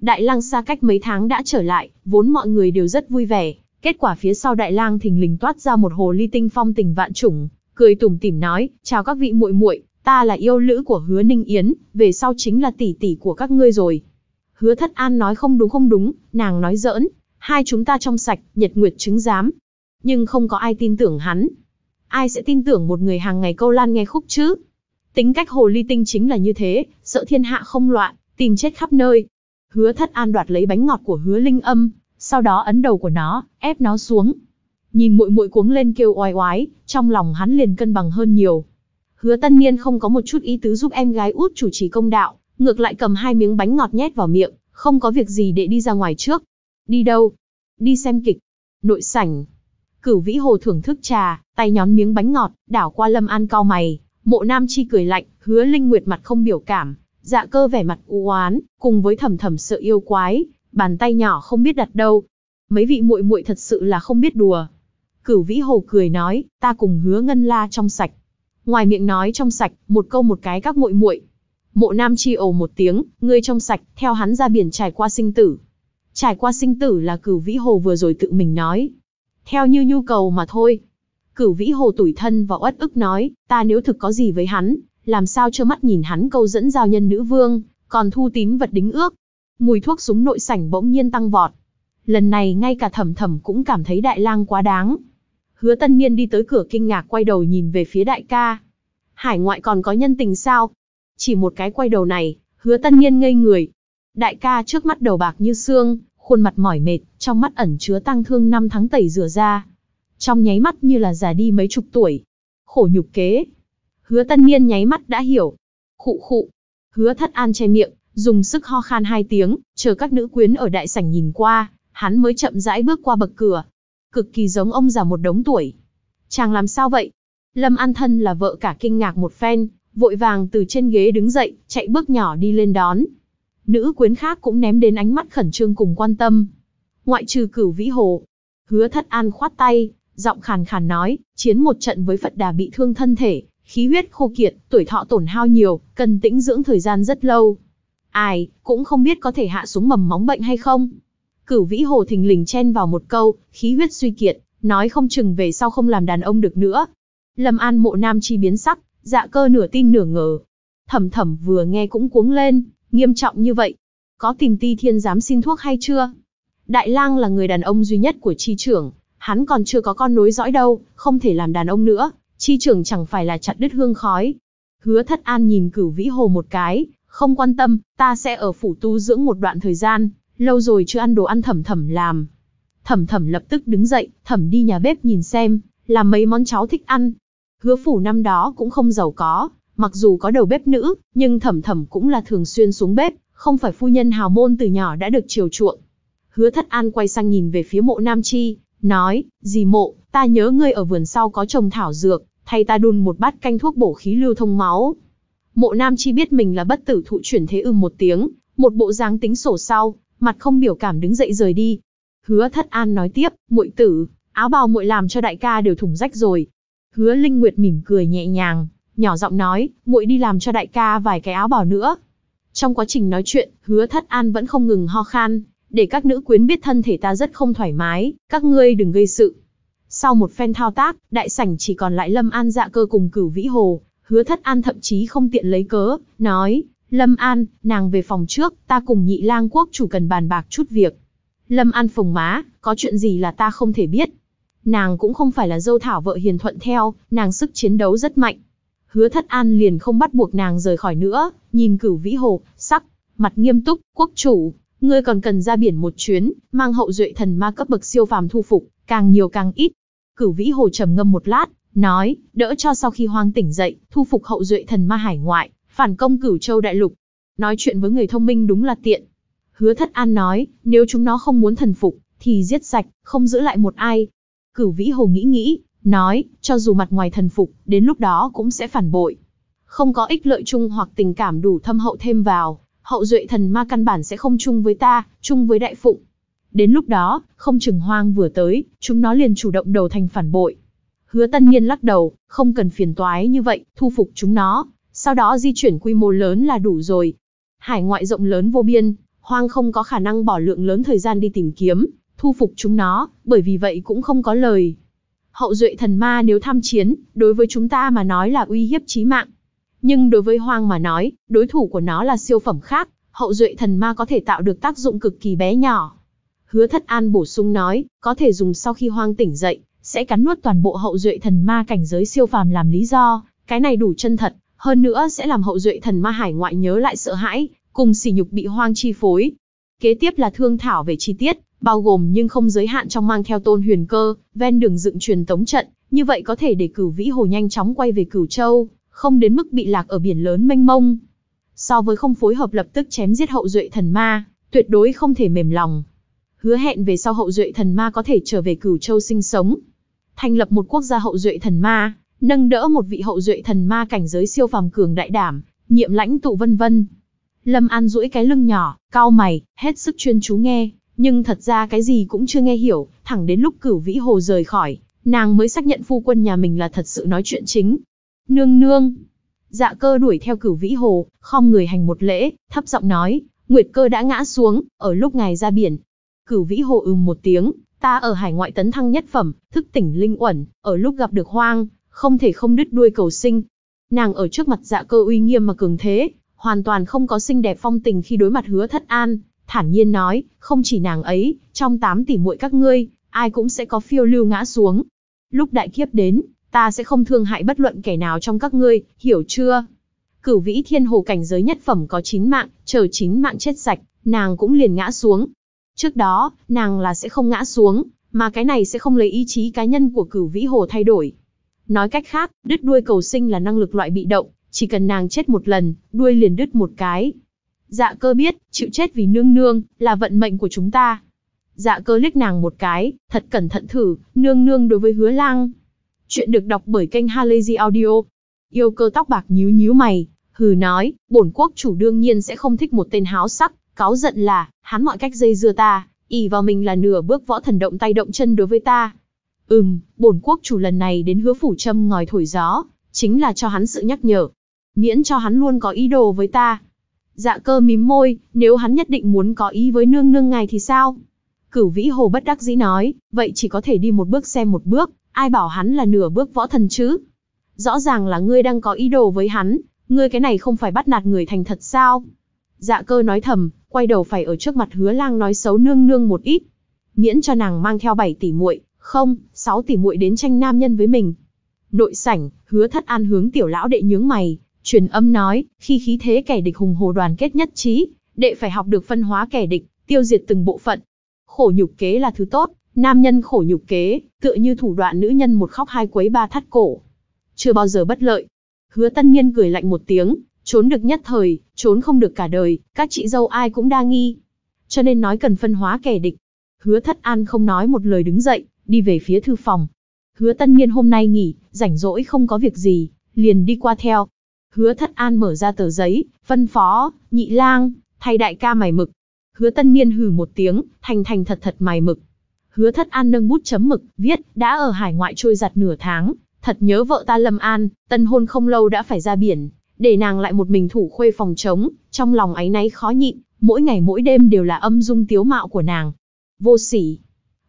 Đại lang xa cách mấy tháng đã trở lại, vốn mọi người đều rất vui vẻ. Kết quả phía sau đại lang thình lình toát ra một hồ ly tinh phong tình vạn trùng, cười tủm tỉm nói, chào các vị muội muội, ta là yêu lữ của hứa ninh yến, về sau chính là tỷ tỷ của các ngươi rồi. Hứa thất an nói không đúng không đúng, nàng nói giỡn, hai chúng ta trong sạch, nhật nguyệt chứng giám. Nhưng không có ai tin tưởng hắn, ai sẽ tin tưởng một người hàng ngày câu lan nghe khúc chứ? Tính cách hồ ly tinh chính là như thế, sợ thiên hạ không loạn, tìm chết khắp nơi. Hứa thất an đoạt lấy bánh ngọt của hứa linh âm, sau đó ấn đầu của nó, ép nó xuống. Nhìn muội muội cuống lên kêu oai oái, trong lòng hắn liền cân bằng hơn nhiều. Hứa tân niên không có một chút ý tứ giúp em gái út chủ trì công đạo, ngược lại cầm hai miếng bánh ngọt nhét vào miệng, không có việc gì để đi ra ngoài trước. Đi đâu? Đi xem kịch. Nội sảnh. Cửu Vĩ Hồ thưởng thức trà, tay nhón miếng bánh ngọt, đảo qua Lâm An cao mày, Mộ Nam Chi cười lạnh, Hứa Linh Nguyệt mặt không biểu cảm, Dạ Cơ vẻ mặt u oán, cùng với Thầm Thầm sợ yêu quái, bàn tay nhỏ không biết đặt đâu. Mấy vị muội muội thật sự là không biết đùa. Cửu Vĩ Hồ cười nói, ta cùng Hứa Ngân La trong sạch. Ngoài miệng nói trong sạch, một câu một cái các muội muội. Mộ Nam Chi ồ một tiếng, ngươi trong sạch, theo hắn ra biển trải qua sinh tử. Trải qua sinh tử là Cửu Vĩ Hồ vừa rồi tự mình nói, theo như nhu cầu mà thôi. Cửu vĩ hồ tủi thân và uất ức nói, ta nếu thực có gì với hắn, làm sao cho mắt nhìn hắn câu dẫn giao nhân nữ vương, còn thu tín vật đính ước. Mùi thuốc súng nội sảnh bỗng nhiên tăng vọt. Lần này ngay cả thẩm thẩm cũng cảm thấy đại lang quá đáng. Hứa tân niên đi tới cửa kinh ngạc quay đầu nhìn về phía đại ca. Hải ngoại còn có nhân tình sao? Chỉ một cái quay đầu này, hứa tân niên ngây người. Đại ca trước mắt đầu bạc như xương, khuôn mặt mỏi mệt, trong mắt ẩn chứa tăng thương năm tháng tẩy rửa ra. Trong nháy mắt như là già đi mấy chục tuổi. Khổ nhục kế. Hứa tân niên nháy mắt đã hiểu. Khụ khụ. Hứa thất an che miệng, dùng sức ho khan hai tiếng, chờ các nữ quyến ở đại sảnh nhìn qua, hắn mới chậm rãi bước qua bậc cửa. Cực kỳ giống ông già một đống tuổi. Chàng làm sao vậy? Lâm An Thân là vợ cả kinh ngạc một phen, vội vàng từ trên ghế đứng dậy, chạy bước nhỏ đi lên đón, Nữ quyến khác cũng ném đến ánh mắt khẩn trương cùng quan tâm. Ngoại trừ cửu vĩ hồ. Hứa thất an khoát tay, giọng khàn khàn nói, chiến một trận với Phật đà bị thương thân thể, khí huyết khô kiệt, tuổi thọ tổn hao nhiều, cần tĩnh dưỡng thời gian rất lâu. Ai, cũng không biết có thể hạ xuống mầm móng bệnh hay không. Cửu vĩ hồ thình lình chen vào một câu, khí huyết suy kiệt, nói không chừng về sau không làm đàn ông được nữa. Lâm An mộ nam chi biến sắc, dạ cơ nửa tin nửa ngờ. Thẩm thẩm vừa nghe cũng cuống lên, Nghiêm trọng như vậy, có tìm ti thiên dám xin thuốc hay chưa? Đại lang là người đàn ông duy nhất của chi trưởng, hắn còn chưa có con nối dõi đâu, không thể làm đàn ông nữa, chi trưởng chẳng phải là chặt đứt hương khói. Hứa thất an nhìn cửu vĩ hồ một cái, không quan tâm, ta sẽ ở phủ tu dưỡng một đoạn thời gian, lâu rồi chưa ăn đồ ăn thẩm thẩm làm. Thẩm thẩm lập tức đứng dậy, thẩm đi nhà bếp nhìn xem, làm mấy món cháu thích ăn. Hứa phủ năm đó cũng không giàu có, Mặc dù có đầu bếp nữ, nhưng thẩm thẩm cũng là thường xuyên xuống bếp, không phải phu nhân hào môn từ nhỏ đã được chiều chuộng. Hứa thất an quay sang nhìn về phía mộ nam chi, nói, dì mộ, ta nhớ ngươi ở vườn sau có trồng thảo dược, thay ta đun một bát canh thuốc bổ khí lưu thông máu. Mộ nam chi biết mình là bất tử thụ chuyển thế ư một tiếng, một bộ dáng tính sổ sau, mặt không biểu cảm đứng dậy rời đi. Hứa thất an nói tiếp, muội tử, áo bào muội làm cho đại ca đều thủng rách rồi. Hứa Linh Nguyệt mỉm cười nhẹ nhàng, nhỏ giọng nói, muội đi làm cho đại ca vài cái áo bảo nữa. Trong quá trình nói chuyện, hứa thất an vẫn không ngừng ho khan, để các nữ quyến biết thân thể ta rất không thoải mái, các ngươi đừng gây sự. Sau một phen thao tác, đại sảnh chỉ còn lại Lâm An dạ cơ cùng cửu vĩ hồ, hứa thất an thậm chí không tiện lấy cớ, nói, Lâm An, nàng về phòng trước, ta cùng nhị lang quốc chủ cần bàn bạc chút việc. Lâm An phồng má, có chuyện gì là ta không thể biết. Nàng cũng không phải là dâu thảo vợ hiền thuận theo, nàng sức chiến đấu rất mạnh hứa thất an liền không bắt buộc nàng rời khỏi nữa, nhìn cửu vĩ hồ, sắc, mặt nghiêm túc, quốc chủ, ngươi còn cần ra biển một chuyến, mang hậu duệ thần ma cấp bậc siêu phàm thu phục, càng nhiều càng ít. Cửu vĩ hồ trầm ngâm một lát, nói, đỡ cho sau khi hoang tỉnh dậy, thu phục hậu duệ thần ma hải ngoại, phản công cửu châu đại lục. Nói chuyện với người thông minh đúng là tiện. Hứa thất an nói, nếu chúng nó không muốn thần phục, thì giết sạch, không giữ lại một ai. Cửu vĩ hồ nghĩ nghĩ, Nói, cho dù mặt ngoài thần phục, đến lúc đó cũng sẽ phản bội. Không có ích lợi chung hoặc tình cảm đủ thâm hậu thêm vào, hậu duệ thần ma căn bản sẽ không chung với ta, chung với đại phụng. Đến lúc đó, không chừng hoang vừa tới, chúng nó liền chủ động đầu thành phản bội. Hứa tân nhiên lắc đầu, không cần phiền toái như vậy, thu phục chúng nó, sau đó di chuyển quy mô lớn là đủ rồi. Hải ngoại rộng lớn vô biên, hoang không có khả năng bỏ lượng lớn thời gian đi tìm kiếm, thu phục chúng nó, bởi vì vậy cũng không có lời. Hậu duệ thần ma nếu tham chiến, đối với chúng ta mà nói là uy hiếp chí mạng. Nhưng đối với hoang mà nói, đối thủ của nó là siêu phẩm khác, hậu duệ thần ma có thể tạo được tác dụng cực kỳ bé nhỏ. Hứa thất an bổ sung nói, có thể dùng sau khi hoang tỉnh dậy, sẽ cắn nuốt toàn bộ hậu duệ thần ma cảnh giới siêu phàm làm lý do, cái này đủ chân thật, hơn nữa sẽ làm hậu duệ thần ma hải ngoại nhớ lại sợ hãi, cùng sỉ nhục bị hoang chi phối. Kế tiếp là thương thảo về chi tiết, bao gồm nhưng không giới hạn trong mang theo tôn huyền cơ, ven đường dựng truyền tống trận, như vậy có thể để cửu vĩ hồ nhanh chóng quay về cửu châu, không đến mức bị lạc ở biển lớn mênh mông. So với không phối hợp lập tức chém giết hậu duệ thần ma, tuyệt đối không thể mềm lòng. Hứa hẹn về sau hậu duệ thần ma có thể trở về cửu châu sinh sống. Thành lập một quốc gia hậu duệ thần ma, nâng đỡ một vị hậu duệ thần ma cảnh giới siêu phàm cường đại đảm, nhiệm lãnh tụ vân vân. Lâm An duỗi cái lưng nhỏ, cao mày, hết sức chuyên chú nghe, nhưng thật ra cái gì cũng chưa nghe hiểu, thẳng đến lúc cửu vĩ hồ rời khỏi, nàng mới xác nhận phu quân nhà mình là thật sự nói chuyện chính. Nương nương. Dạ cơ đuổi theo cửu vĩ hồ, khom người hành một lễ, thấp giọng nói, Nguyệt cơ đã ngã xuống, ở lúc ngài ra biển. Cửu vĩ hồ ừm một tiếng, ta ở hải ngoại tấn thăng nhất phẩm, thức tỉnh linh uẩn, ở lúc gặp được hoang, không thể không đứt đuôi cầu sinh. Nàng ở trước mặt dạ cơ uy nghiêm mà cường thế, hoàn toàn không có xinh đẹp phong tình khi đối mặt hứa thất an, thản nhiên nói, không chỉ nàng ấy, trong tám tỷ muội các ngươi, ai cũng sẽ có phiêu lưu ngã xuống. Lúc đại kiếp đến, ta sẽ không thương hại bất luận kẻ nào trong các ngươi, hiểu chưa? Cửu vĩ thiên hồ cảnh giới nhất phẩm có chín mạng, chờ chín mạng chết sạch, nàng cũng liền ngã xuống. Trước đó, nàng là sẽ không ngã xuống, mà cái này sẽ không lấy ý chí cá nhân của cửu vĩ hồ thay đổi. Nói cách khác, đứt đuôi cầu sinh là năng lực loại bị động, chỉ cần nàng chết một lần, đuôi liền đứt một cái, Dạ cơ biết, chịu chết vì nương nương, là vận mệnh của chúng ta. Dạ cơ liếc nàng một cái, thật cẩn thận thử, nương nương đối với hứa lang. Chuyện được đọc bởi kênh Halazy Audio. Yêu cơ tóc bạc nhíu nhíu mày, hừ nói, bổn quốc chủ đương nhiên sẽ không thích một tên háo sắc, cáo giận là, hắn mọi cách dây dưa ta, ỉ vào mình là nửa bước võ thần động tay động chân đối với ta. Ừm, bổn quốc chủ lần này đến hứa phủ châm ngòi thổi gió, chính là cho hắn sự nhắc nhở. Miễn cho hắn luôn có ý đồ với ta, Dạ cơ mím môi, nếu hắn nhất định muốn có ý với nương nương ngài thì sao? Cửu vĩ hồ bất đắc dĩ nói, vậy chỉ có thể đi một bước xem một bước, ai bảo hắn là nửa bước võ thần chứ? Rõ ràng là ngươi đang có ý đồ với hắn, ngươi cái này không phải bắt nạt người thành thật sao? Dạ cơ nói thầm, quay đầu phải ở trước mặt hứa lang nói xấu nương nương một ít. Miễn cho nàng mang theo 7 tỷ muội, không, 6 tỷ muội đến tranh nam nhân với mình. Nội sảnh, hứa thất an hướng tiểu lão đệ nhướng mày, Truyền âm nói, khi khí thế kẻ địch hùng hồ đoàn kết nhất trí, đệ phải học được phân hóa kẻ địch, tiêu diệt từng bộ phận. Khổ nhục kế là thứ tốt, nam nhân khổ nhục kế, tựa như thủ đoạn nữ nhân một khóc hai quấy ba thắt cổ. Chưa bao giờ bất lợi. Hứa tân Nhiên cười lạnh một tiếng, trốn được nhất thời, trốn không được cả đời, các chị dâu ai cũng đa nghi. Cho nên nói cần phân hóa kẻ địch. Hứa thất an không nói một lời đứng dậy, đi về phía thư phòng. Hứa tân Nhiên hôm nay nghỉ, rảnh rỗi không có việc gì, liền đi qua theo, Hứa Thất An mở ra tờ giấy, phân phó, nhị lang, thay đại ca mày mực. Hứa Tân Niên hừ một tiếng, thành thành thật thật mày mực. Hứa Thất An nâng bút chấm mực, viết, đã ở hải ngoại trôi giặt nửa tháng, thật nhớ vợ ta Lâm An, tân hôn không lâu đã phải ra biển, để nàng lại một mình thủ khuê phòng trống, trong lòng ấy náy khó nhịn, mỗi ngày mỗi đêm đều là âm dung tiếu mạo của nàng. Vô sỉ.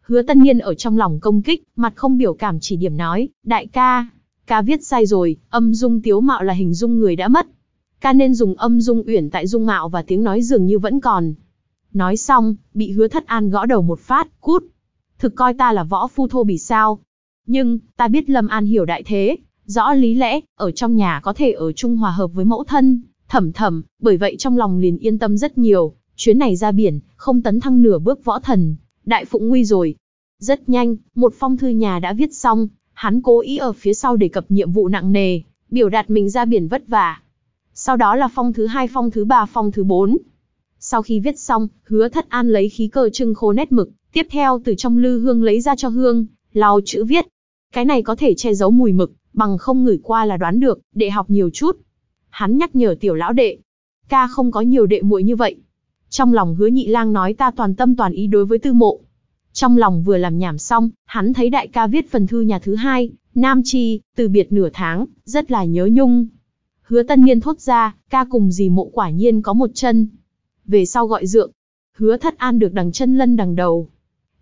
Hứa Tân Niên ở trong lòng công kích, mặt không biểu cảm chỉ điểm nói, đại ca, Ca viết sai rồi, âm dung tiếu mạo là hình dung người đã mất. Ca nên dùng âm dung uyển tại dung mạo và tiếng nói dường như vẫn còn. Nói xong, bị hứa thất an gõ đầu một phát, cút. Thực coi ta là võ phu thô bỉ sao. Nhưng, ta biết Lâm An hiểu đại thế, rõ lý lẽ, ở trong nhà có thể ở chung hòa hợp với mẫu thân, thầm thầm, bởi vậy trong lòng liền yên tâm rất nhiều, chuyến này ra biển, không tấn thăng nửa bước võ thần, đại phụng nguy rồi. Rất nhanh, một phong thư nhà đã viết xong, Hắn cố ý ở phía sau để cập nhiệm vụ nặng nề, biểu đạt mình ra biển vất vả. Sau đó là phong thứ hai, phong thứ ba, phong thứ bốn. Sau khi viết xong, hứa thất an lấy khí cờ trưng khô nét mực, tiếp theo từ trong lư hương lấy ra cho hương, lau chữ viết. Cái này có thể che giấu mùi mực, bằng không ngửi qua là đoán được, để học nhiều chút. Hắn nhắc nhở tiểu lão đệ, ca không có nhiều đệ muội như vậy. Trong lòng hứa nhị lang nói ta toàn tâm toàn ý đối với tư mộ, trong lòng vừa làm nhảm xong, hắn thấy đại ca viết phần thư nhà thứ hai, Nam Chi, từ biệt nửa tháng, rất là nhớ nhung. Hứa tân nghiên thốt ra, ca cùng dì mộ quả nhiên có một chân. Về sau gọi dượng, hứa thất an được đằng chân lân đằng đầu.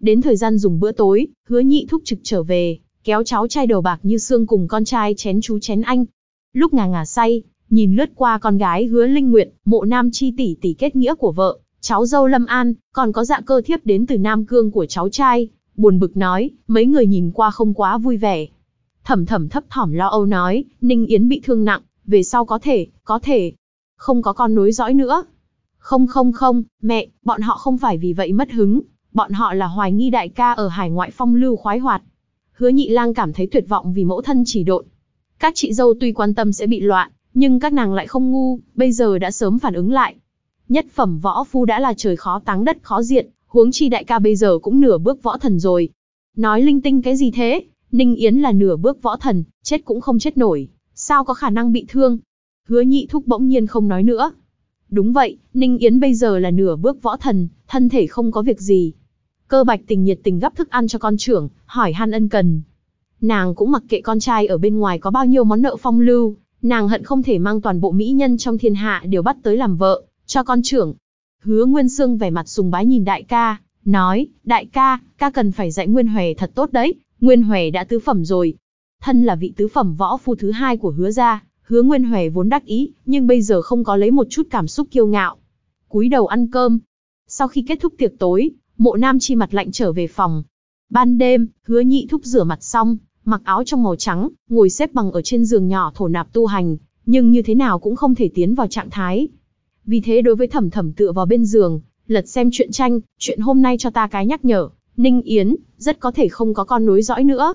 Đến thời gian dùng bữa tối, hứa nhị thúc trực trở về, kéo cháu trai đầu bạc như xương cùng con trai chén chú chén anh. Lúc ngà ngà say, nhìn lướt qua con gái hứa linh nguyện, mộ nam chi tỷ tỷ kết nghĩa của vợ, cháu dâu Lâm An, còn có dạ cơ thiếp đến từ Nam Cương của cháu trai, buồn bực nói, mấy người nhìn qua không quá vui vẻ. Thẩm thẩm thấp thỏm lo âu nói, Ninh Yến bị thương nặng, về sau có thể, có thể, không có con nối dõi nữa. Không không không, mẹ, bọn họ không phải vì vậy mất hứng, bọn họ là hoài nghi đại ca ở hải ngoại phong lưu khoái hoạt. Hứa nhị lang cảm thấy tuyệt vọng vì mẫu thân chỉ độn. Các chị dâu tuy quan tâm sẽ bị loạn, nhưng các nàng lại không ngu, bây giờ đã sớm phản ứng lại, Nhất phẩm võ phu đã là trời khó táng đất khó diện, huống chi đại ca bây giờ cũng nửa bước võ thần rồi. Nói linh tinh cái gì thế, Ninh Yến là nửa bước võ thần, chết cũng không chết nổi, sao có khả năng bị thương. Hứa nhị thúc bỗng nhiên không nói nữa. Đúng vậy, Ninh Yến bây giờ là nửa bước võ thần, thân thể không có việc gì. Cơ bạch tình nhiệt tình gấp thức ăn cho con trưởng, hỏi han ân cần. Nàng cũng mặc kệ con trai ở bên ngoài có bao nhiêu món nợ phong lưu, nàng hận không thể mang toàn bộ mỹ nhân trong thiên hạ đều bắt tới làm vợ, cho con trưởng. Hứa Nguyên Sương vẻ mặt sùng bái nhìn đại ca, nói, đại ca, ca cần phải dạy Nguyên Huệ thật tốt đấy, Nguyên Huệ đã tứ phẩm rồi. Thân là vị tứ phẩm võ phu thứ hai của hứa gia, hứa Nguyên Huệ vốn đắc ý, nhưng bây giờ không có lấy một chút cảm xúc kiêu ngạo. Cúi đầu ăn cơm. Sau khi kết thúc tiệc tối, mộ nam chi mặt lạnh trở về phòng. Ban đêm, hứa nhị thúc rửa mặt xong, mặc áo trong màu trắng, ngồi xếp bằng ở trên giường nhỏ thổ nạp tu hành, nhưng như thế nào cũng không thể tiến vào trạng thái vì thế đối với thẩm thẩm tựa vào bên giường, lật xem chuyện tranh, chuyện hôm nay cho ta cái nhắc nhở, Ninh Yến, rất có thể không có con nối dõi nữa.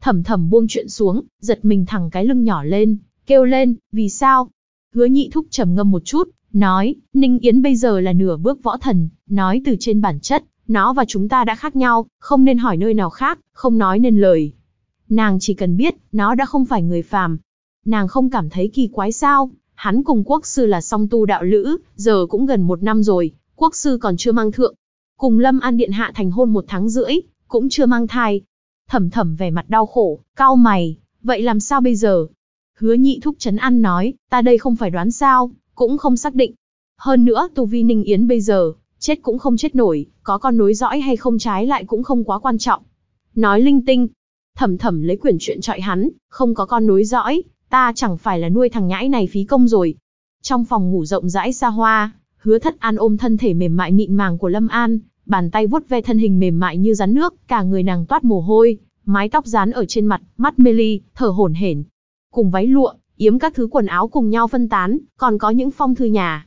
Thẩm thẩm buông chuyện xuống, giật mình thẳng cái lưng nhỏ lên, kêu lên, vì sao? Hứa nhị thúc trầm ngâm một chút, nói, Ninh Yến bây giờ là nửa bước võ thần, nói từ trên bản chất, nó và chúng ta đã khác nhau, không nên hỏi nơi nào khác, không nói nên lời. Nàng chỉ cần biết, nó đã không phải người phàm. Nàng không cảm thấy kỳ quái sao, Hắn cùng quốc sư là song tu đạo lữ, giờ cũng gần một năm rồi, quốc sư còn chưa mang thượng. Cùng Lâm An Điện Hạ thành hôn một tháng rưỡi, cũng chưa mang thai. Thẩm thẩm vẻ mặt đau khổ, cao mày, vậy làm sao bây giờ? Hứa nhị thúc chấn ăn nói, ta đây không phải đoán sao, cũng không xác định. Hơn nữa tu vi Ninh Yến bây giờ, chết cũng không chết nổi, có con nối dõi hay không trái lại cũng không quá quan trọng. Nói linh tinh, thẩm thẩm lấy quyển chuyện trọi hắn, không có con nối dõi, ta chẳng phải là nuôi thằng nhãi này phí công rồi. Trong phòng ngủ rộng rãi xa hoa, hứa thất an ôm thân thể mềm mại mịn màng của Lâm An, bàn tay vuốt ve thân hình mềm mại như rắn nước, cả người nàng toát mồ hôi, mái tóc rán ở trên mặt, mắt mê ly, thở hổn hển. Cùng váy lụa, yếm các thứ quần áo cùng nhau phân tán, còn có những phong thư nhà.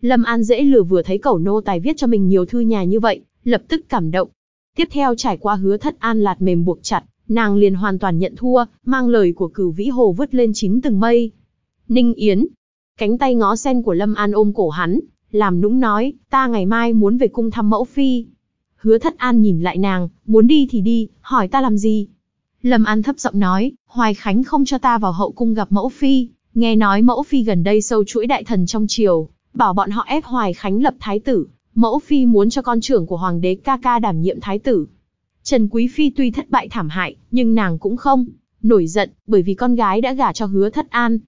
Lâm An dễ lừa vừa thấy cẩu nô tài viết cho mình nhiều thư nhà như vậy, lập tức cảm động. Tiếp theo trải qua hứa thất an lạt mềm buộc chặt, nàng liền hoàn toàn nhận thua, mang lời của cửu vĩ hồ vứt lên chín tầng mây. Ninh Yến, cánh tay ngó sen của Lâm An ôm cổ hắn, làm nũng nói, ta ngày mai muốn về cung thăm mẫu phi. Hứa thất an nhìn lại nàng, muốn đi thì đi, hỏi ta làm gì? Lâm An thấp giọng nói, Hoài Khánh không cho ta vào hậu cung gặp mẫu phi, nghe nói mẫu phi gần đây sâu chuỗi đại thần trong triều, bảo bọn họ ép Hoài Khánh lập thái tử, mẫu phi muốn cho con trưởng của hoàng đế ca ca đảm nhiệm thái tử. Trần Quý Phi tuy thất bại thảm hại, nhưng nàng cũng không nổi giận, bởi vì con gái đã gả cho hứa thất an.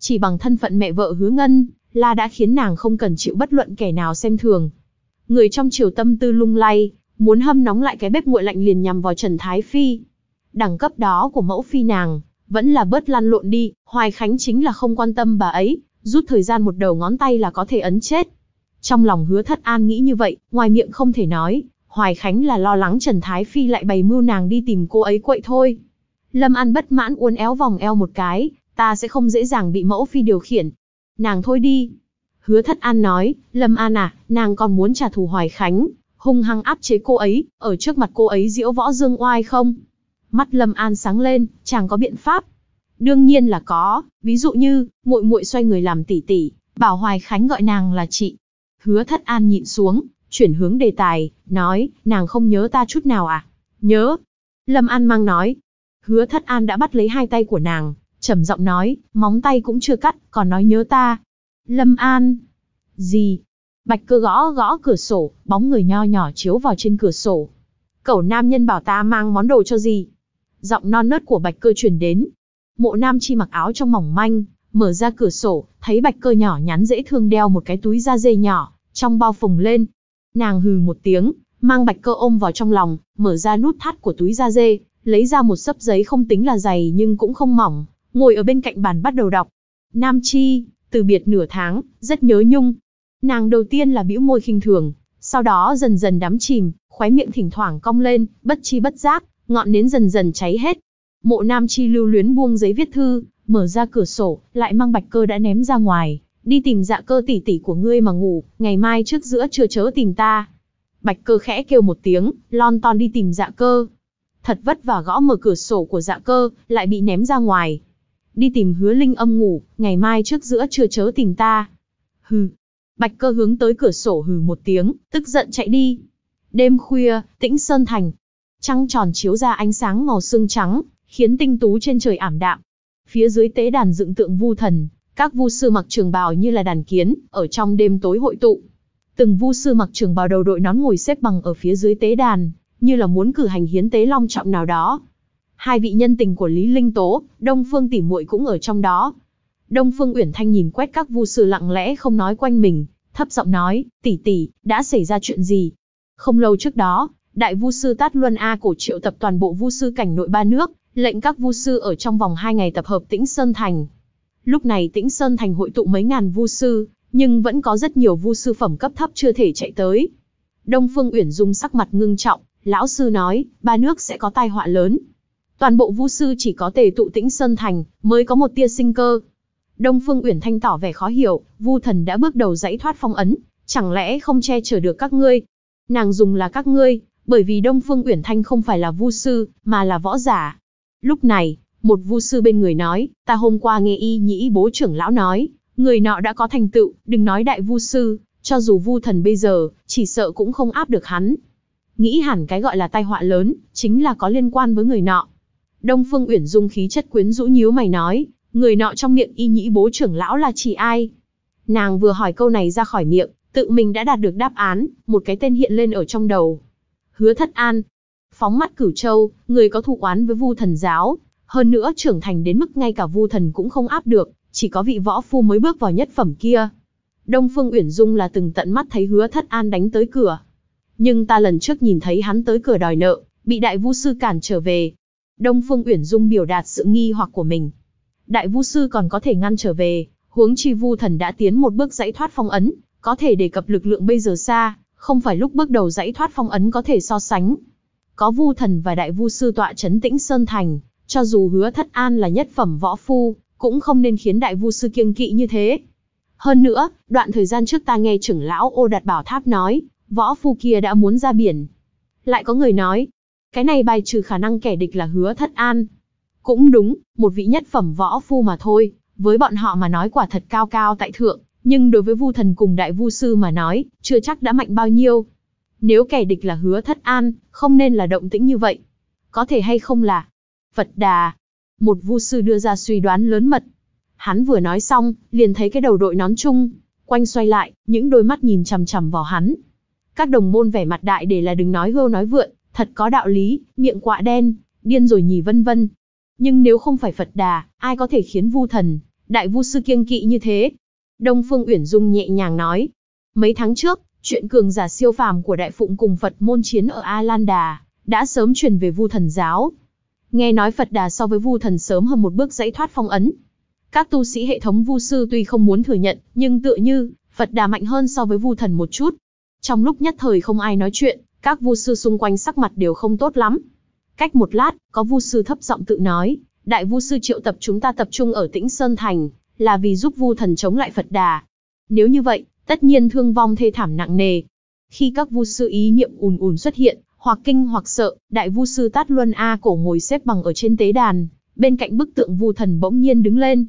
Chỉ bằng thân phận mẹ vợ hứa ngân, là đã khiến nàng không cần chịu bất luận kẻ nào xem thường. Người trong triều tâm tư lung lay, muốn hâm nóng lại cái bếp nguội lạnh liền nhằm vào Trần Thái Phi. Đẳng cấp đó của mẫu phi nàng, vẫn là bớt lăn lộn đi, Hoài Khánh chính là không quan tâm bà ấy, rút thời gian một đầu ngón tay là có thể ấn chết. Trong lòng hứa thất an nghĩ như vậy, ngoài miệng không thể nói, Hoài Khánh là lo lắng Trần Thái Phi lại bày mưu nàng đi tìm cô ấy quậy thôi. Lâm An bất mãn uốn éo vòng eo một cái, ta sẽ không dễ dàng bị mẫu phi điều khiển. Nàng thôi đi. Hứa Thất An nói, Lâm An à, nàng còn muốn trả thù Hoài Khánh, hung hăng áp chế cô ấy, ở trước mặt cô ấy diễu võ dương oai không? Mắt Lâm An sáng lên, chàng có biện pháp. Đương nhiên là có, ví dụ như, muội muội xoay người làm tỷ tỷ, bảo Hoài Khánh gọi nàng là chị. Hứa Thất An nhịn xuống, chuyển hướng đề tài, nói, nàng không nhớ ta chút nào à? Nhớ. Lâm An mang nói. Hứa thất an đã bắt lấy hai tay của nàng, trầm giọng nói, móng tay cũng chưa cắt, còn nói nhớ ta. Lâm An. Gì? Bạch cơ gõ gõ cửa sổ, bóng người nho nhỏ chiếu vào trên cửa sổ. Cẩu nam nhân bảo ta mang món đồ cho gì? Giọng non nớt của bạch cơ truyền đến. Mộ nam chi mặc áo trong mỏng manh, mở ra cửa sổ, thấy bạch cơ nhỏ nhắn dễ thương đeo một cái túi da dê nhỏ, trong bao phồng lên, Nàng hừ một tiếng, mang bạch cơ ôm vào trong lòng, mở ra nút thắt của túi da dê, lấy ra một sấp giấy không tính là dày nhưng cũng không mỏng, ngồi ở bên cạnh bàn bắt đầu đọc. Nam Chi, từ biệt nửa tháng, rất nhớ Nhung. Nàng đầu tiên là bĩu môi khinh thường, sau đó dần dần đắm chìm, khóe miệng thỉnh thoảng cong lên, bất chi bất giác, ngọn nến dần dần cháy hết. Mộ Nam Chi lưu luyến buông giấy viết thư, mở ra cửa sổ, lại mang bạch cơ đã ném ra ngoài, đi tìm dạ cơ tỷ tỷ của ngươi mà ngủ, ngày mai trước giữa trưa chớ tìm ta. Bạch cơ khẽ kêu một tiếng, lon ton đi tìm dạ cơ. Thật vất vả gõ mở cửa sổ của dạ cơ, lại bị ném ra ngoài. Đi tìm hứa linh âm ngủ, ngày mai trước giữa trưa chớ tìm ta. Hừ. Bạch cơ hướng tới cửa sổ hừ một tiếng, tức giận chạy đi. Đêm khuya, tĩnh sơn thành. Trăng tròn chiếu ra ánh sáng màu xương trắng, khiến tinh tú trên trời ảm đạm. Phía dưới tế đàn dựng tượng vu thần, các vu sư mặc trường bào như là đàn kiến, ở trong đêm tối hội tụ. Từng vu sư mặc trường bào đầu đội nón ngồi xếp bằng ở phía dưới tế đàn, như là muốn cử hành hiến tế long trọng nào đó. Hai vị nhân tình của Lý Linh Tố, Đông Phương tỷ muội cũng ở trong đó. Đông Phương Uyển Thanh nhìn quét các vu sư lặng lẽ không nói quanh mình, thấp giọng nói, tỷ tỷ, đã xảy ra chuyện gì? Không lâu trước đó, đại vu sư Tát Luân A cổ triệu tập toàn bộ vu sư cảnh nội ba nước, lệnh các vu sư ở trong vòng hai ngày tập hợp Tĩnh Sơn Thành, Lúc này Tĩnh Sơn thành hội tụ mấy ngàn vu sư, nhưng vẫn có rất nhiều vu sư phẩm cấp thấp chưa thể chạy tới. Đông Phương Uyển Dung sắc mặt ngưng trọng, lão sư nói, ba nước sẽ có tai họa lớn. Toàn bộ vu sư chỉ có tề tụ Tĩnh Sơn thành, mới có một tia sinh cơ. Đông Phương Uyển Thanh tỏ vẻ khó hiểu, vu thần đã bước đầu dãy thoát phong ấn, chẳng lẽ không che chở được các ngươi? Nàng dùng là các ngươi, bởi vì Đông Phương Uyển Thanh không phải là vu sư, mà là võ giả. Lúc này, một vu sư bên người nói, ta hôm qua nghe y nhĩ bố trưởng lão nói, người nọ đã có thành tựu, đừng nói đại vu sư, cho dù vu thần bây giờ, chỉ sợ cũng không áp được hắn. Nghĩ hẳn cái gọi là tai họa lớn, chính là có liên quan với người nọ. Đông Phương Uyển Dung khí chất quyến rũ nhíu mày nói, người nọ trong miệng y nhĩ bố trưởng lão là chỉ ai? Nàng vừa hỏi câu này ra khỏi miệng, tự mình đã đạt được đáp án, một cái tên hiện lên ở trong đầu. Hứa Thất An. Phóng mắt Cửu Châu, người có thù oán với Vu Thần giáo, hơn nữa trưởng thành đến mức ngay cả vu thần cũng không áp được, chỉ có vị võ phu mới bước vào nhất phẩm kia. Đông Phương Uyển Dung là từng tận mắt thấy hứa thất an đánh tới cửa. Nhưng ta lần trước nhìn thấy hắn tới cửa đòi nợ, bị đại vu sư cản trở về. Đông Phương Uyển Dung biểu đạt sự nghi hoặc của mình. Đại vu sư còn có thể ngăn trở về, huống chi vu thần đã tiến một bước dãy thoát phong ấn, có thể đề cập lực lượng bây giờ xa, không phải lúc bước đầu dãy thoát phong ấn có thể so sánh. Có vu thần và đại vu sư tọa trấn tĩnh Sơn Thành, cho dù hứa thất an là nhất phẩm võ phu, cũng không nên khiến đại vu sư kiêng kỵ như thế. Hơn nữa, đoạn thời gian trước ta nghe trưởng lão ô đạt bảo tháp nói, võ phu kia đã muốn ra biển. Lại có người nói, cái này bài trừ khả năng kẻ địch là hứa thất an. Cũng đúng, một vị nhất phẩm võ phu mà thôi, với bọn họ mà nói quả thật cao cao tại thượng, nhưng đối với vu thần cùng đại vu sư mà nói, chưa chắc đã mạnh bao nhiêu. Nếu kẻ địch là hứa thất an, không nên là động tĩnh như vậy. Có thể hay không là, Phật Đà. Một vu sư đưa ra suy đoán lớn mật. Hắn vừa nói xong, liền thấy cái đầu đội nón chung, quanh xoay lại, những đôi mắt nhìn chằm chằm vào hắn. Các đồng môn vẻ mặt đại để là đừng nói gâu nói vượn, thật có đạo lý, miệng quạ đen, điên rồi nhì vân vân. Nhưng nếu không phải Phật Đà, ai có thể khiến vu thần, đại vu sư kiêng kỵ như thế? Đông Phương Uyển Dung nhẹ nhàng nói. Mấy tháng trước, chuyện cường giả siêu phàm của đại phụng cùng Phật môn chiến ở A Lan Đà, đã sớm truyền về vu thần giáo, Nghe nói Phật Đà so với Vu Thần sớm hơn một bước dãy thoát phong ấn. Các tu sĩ hệ thống Vu sư tuy không muốn thừa nhận, nhưng tựa như Phật Đà mạnh hơn so với Vu Thần một chút. Trong lúc nhất thời không ai nói chuyện, các Vu sư xung quanh sắc mặt đều không tốt lắm. Cách một lát, có Vu sư thấp giọng tự nói, Đại Vu sư triệu tập chúng ta tập trung ở Tĩnh Sơn thành, là vì giúp Vu Thần chống lại Phật Đà. Nếu như vậy, tất nhiên thương vong thê thảm nặng nề. Khi các Vu sư ý niệm ùn ùn xuất hiện, hoặc kinh hoặc sợ, đại vu sư Tát Luân A cổ ngồi xếp bằng ở trên tế đàn, bên cạnh bức tượng vu thần bỗng nhiên đứng lên.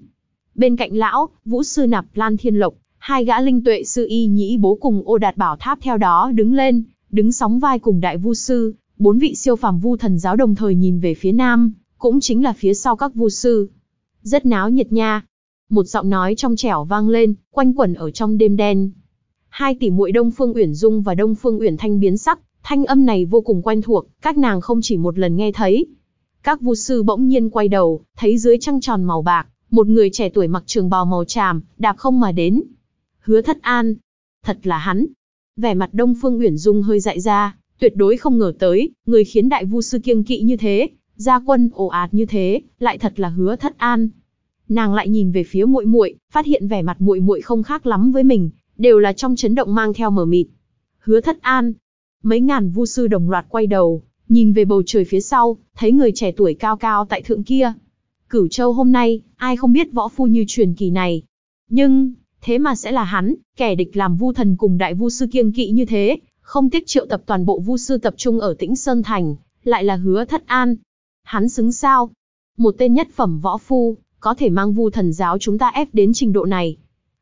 Bên cạnh lão, vũ sư Nạp Lan Thiên Lộc, hai gã linh tuệ sư y nhĩ bố cùng ô đạt bảo tháp theo đó đứng lên, đứng sóng vai cùng đại vu sư, bốn vị siêu phàm vu thần giáo đồng thời nhìn về phía nam, cũng chính là phía sau các vu sư. Rất náo nhiệt nha. Một giọng nói trong trẻo vang lên, quanh quẩn ở trong đêm đen. Hai tỷ muội Đông Phương Uyển Dung và Đông Phương Uyển Thanh biến sắc, Thanh âm này vô cùng quen thuộc, các nàng không chỉ một lần nghe thấy. Các vu sư bỗng nhiên quay đầu, thấy dưới trăng tròn màu bạc, một người trẻ tuổi mặc trường bào màu tràm, đạp không mà đến. Hứa thất an. Thật là hắn. Vẻ mặt Đông Phương Uyển Dung hơi dại ra, tuyệt đối không ngờ tới, người khiến đại vu sư kiêng kỵ như thế, gia quân ồ ạt như thế, lại thật là hứa thất an. Nàng lại nhìn về phía muội muội, phát hiện vẻ mặt muội muội không khác lắm với mình, đều là trong chấn động mang theo mờ mịt. Hứa thất an, Mấy ngàn vu sư đồng loạt quay đầu, nhìn về bầu trời phía sau, thấy người trẻ tuổi cao cao tại thượng kia. Cửu Châu hôm nay, ai không biết võ phu như truyền kỳ này. Nhưng, thế mà sẽ là hắn, kẻ địch làm vu thần cùng đại vu sư kiêng kỵ như thế, không tiếc triệu tập toàn bộ vu sư tập trung ở tĩnh Sơn Thành, lại là hứa thất an. Hắn xứng sao? Một tên nhất phẩm võ phu, có thể mang vu thần giáo chúng ta ép đến trình độ này.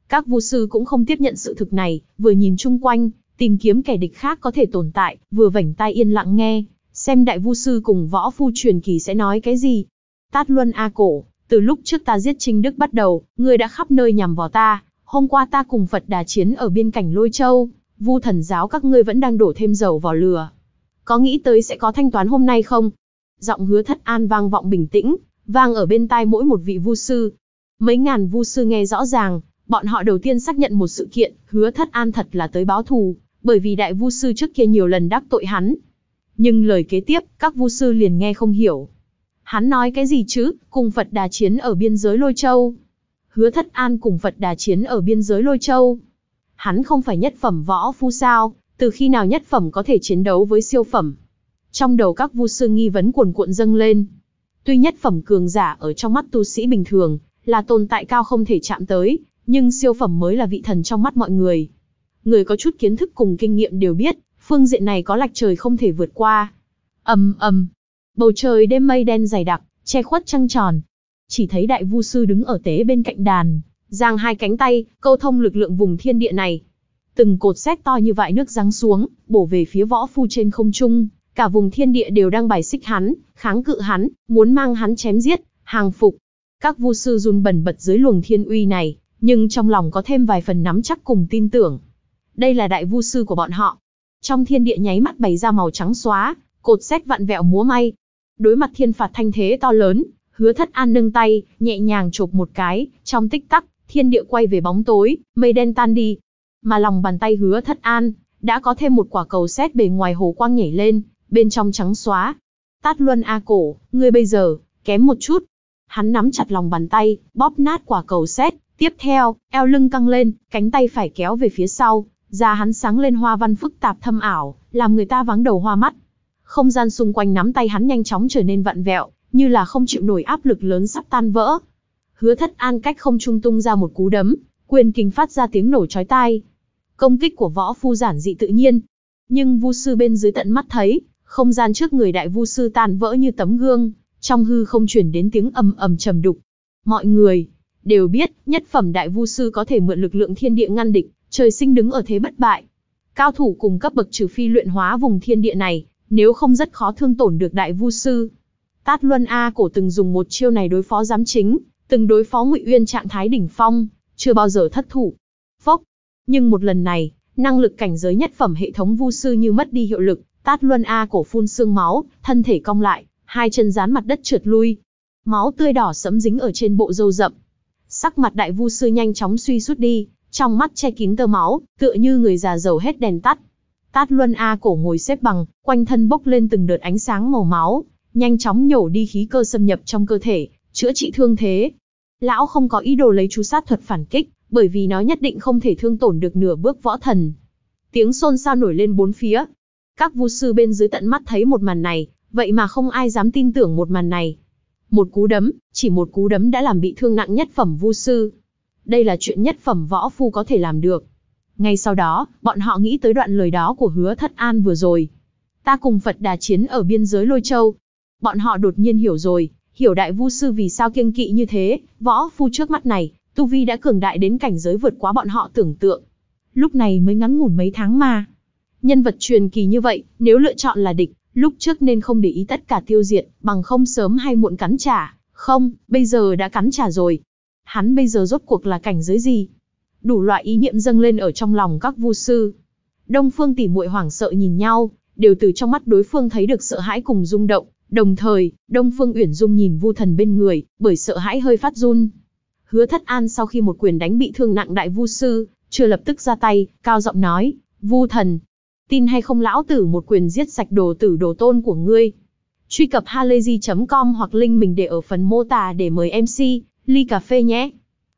Các vu sư cũng không tiếp nhận sự thực này, vừa nhìn chung quanh, tìm kiếm kẻ địch khác có thể tồn tại, vừa vảnh tai yên lặng nghe, xem đại vu sư cùng võ phu truyền kỳ sẽ nói cái gì. Tát Luân A Cổ, từ lúc trước ta giết Trinh Đức bắt đầu, ngươi đã khắp nơi nhằm vào ta, hôm qua ta cùng Phật đà chiến ở biên cảnh Lôi Châu, vu thần giáo các ngươi vẫn đang đổ thêm dầu vào lửa. Có nghĩ tới sẽ có thanh toán hôm nay không? Giọng hứa thất an vang vọng bình tĩnh, vang ở bên tai mỗi một vị vu sư. Mấy ngàn vu sư nghe rõ ràng, bọn họ đầu tiên xác nhận một sự kiện, hứa thất an thật là tới báo thù, bởi vì đại vu sư trước kia nhiều lần đắc tội hắn. Nhưng lời kế tiếp, các vu sư liền nghe không hiểu. Hắn nói cái gì chứ, cùng Phật Đà Chiến ở biên giới Lôi Châu. Hứa Thất An cùng Phật Đà Chiến ở biên giới Lôi Châu. Hắn không phải nhất phẩm võ phu sao, từ khi nào nhất phẩm có thể chiến đấu với siêu phẩm. Trong đầu các vu sư nghi vấn cuồn cuộn dâng lên. Tuy nhất phẩm cường giả ở trong mắt tu sĩ bình thường, là tồn tại cao không thể chạm tới, nhưng siêu phẩm mới là vị thần trong mắt mọi người người có chút kiến thức cùng kinh nghiệm đều biết, phương diện này có lạch trời không thể vượt qua. ầm ầm, bầu trời đêm mây đen dày đặc, che khuất trăng tròn. Chỉ thấy đại vu sư đứng ở tế bên cạnh đàn, giang hai cánh tay, câu thông lực lượng vùng thiên địa này. Từng cột xét to như vại nước giáng xuống, bổ về phía võ phu trên không trung, cả vùng thiên địa đều đang bài xích hắn, kháng cự hắn, muốn mang hắn chém giết, hàng phục. Các vu sư run bẩn bật dưới luồng thiên uy này, nhưng trong lòng có thêm vài phần nắm chắc cùng tin tưởng. Đây là đại vu sư của bọn họ. Trong thiên địa nháy mắt bày ra màu trắng xóa, cột xét vặn vẹo múa may. Đối mặt thiên phạt thanh thế to lớn, hứa thất an nâng tay, nhẹ nhàng chộp một cái, trong tích tắc, thiên địa quay về bóng tối, mây đen tan đi. Mà lòng bàn tay hứa thất an, đã có thêm một quả cầu xét bề ngoài hồ quang nhảy lên, bên trong trắng xóa. Tát luân A cổ, ngươi bây giờ, kém một chút. Hắn nắm chặt lòng bàn tay, bóp nát quả cầu xét, tiếp theo, eo lưng căng lên, cánh tay phải kéo về phía sau, Da hắn sáng lên hoa văn phức tạp thâm ảo, làm người ta vắng đầu hoa mắt. Không gian xung quanh nắm tay hắn nhanh chóng trở nên vặn vẹo, như là không chịu nổi áp lực lớn sắp tan vỡ. Hứa thất an cách không trung tung ra một cú đấm, quyền kình phát ra tiếng nổ chói tai. Công kích của võ phu giản dị tự nhiên. Nhưng vu sư bên dưới tận mắt thấy, không gian trước người đại vu sư tan vỡ như tấm gương, trong hư không chuyển đến tiếng ầm ầm trầm đục. Mọi người đều biết, nhất phẩm đại vu sư có thể mượn lực lượng thiên địa ngăn địch, trời sinh đứng ở thế bất bại. Cao thủ cùng cấp bậc trừ phi luyện hóa vùng thiên địa này, nếu không rất khó thương tổn được đại vu sư. Tát Luân A cổ từng dùng một chiêu này đối phó giám chính, từng đối phó Ngụy Uyên trạng thái đỉnh phong, chưa bao giờ thất thủ. Phốc, nhưng một lần này, năng lực cảnh giới nhất phẩm hệ thống vu sư như mất đi hiệu lực, Tát Luân A cổ phun xương máu, thân thể cong lại, hai chân dán mặt đất trượt lui. Máu tươi đỏ sẫm dính ở trên bộ râu rậm. Sắc mặt đại vu sư nhanh chóng suy sút đi, trong mắt che kín tơ máu, tựa như người già giàu hết đèn tắt. Tát Luân A cổ ngồi xếp bằng, quanh thân bốc lên từng đợt ánh sáng màu máu, nhanh chóng nhổ đi khí cơ xâm nhập trong cơ thể, chữa trị thương thế. Lão không có ý đồ lấy chú sát thuật phản kích, bởi vì nó nhất định không thể thương tổn được nửa bước võ thần. Tiếng xôn xao nổi lên bốn phía. Các vu sư bên dưới tận mắt thấy một màn này, vậy mà không ai dám tin tưởng một màn này. Một cú đấm, chỉ một cú đấm đã làm bị thương nặng nhất phẩm vu sư. Đây là chuyện nhất phẩm võ phu có thể làm được. Ngay sau đó, bọn họ nghĩ tới đoạn lời đó của hứa thất an vừa rồi. Ta cùng Phật đà chiến ở biên giới Lôi Châu. Bọn họ đột nhiên hiểu rồi, hiểu đại vu sư vì sao kiêng kỵ như thế, võ phu trước mắt này, Tu Vi đã cường đại đến cảnh giới vượt quá bọn họ tưởng tượng. Lúc này mới ngắn ngủn mấy tháng mà. Nhân vật truyền kỳ như vậy, nếu lựa chọn là địch, lúc trước nên không để ý tất cả tiêu diệt, bằng không sớm hay muộn cắn trả. Không, bây giờ đã cắn trả rồi, hắn bây giờ rốt cuộc là cảnh giới gì? Đủ loại ý niệm dâng lên ở trong lòng các vu sư. Đông Phương tỉ muội hoảng sợ nhìn nhau, đều từ trong mắt đối phương thấy được sợ hãi cùng rung động, đồng thời, Đông Phương Uyển Dung nhìn Vu Thần bên người, bởi sợ hãi hơi phát run. Hứa Thất An sau khi một quyền đánh bị thương nặng đại vu sư, chưa lập tức ra tay, cao giọng nói, "Vu Thần, tin hay không lão tử một quyền giết sạch đồ tử đồ tôn của ngươi." Truy cập halayzi.com hoặc link mình để ở phần mô tả để mời MC ly cà phê nhé.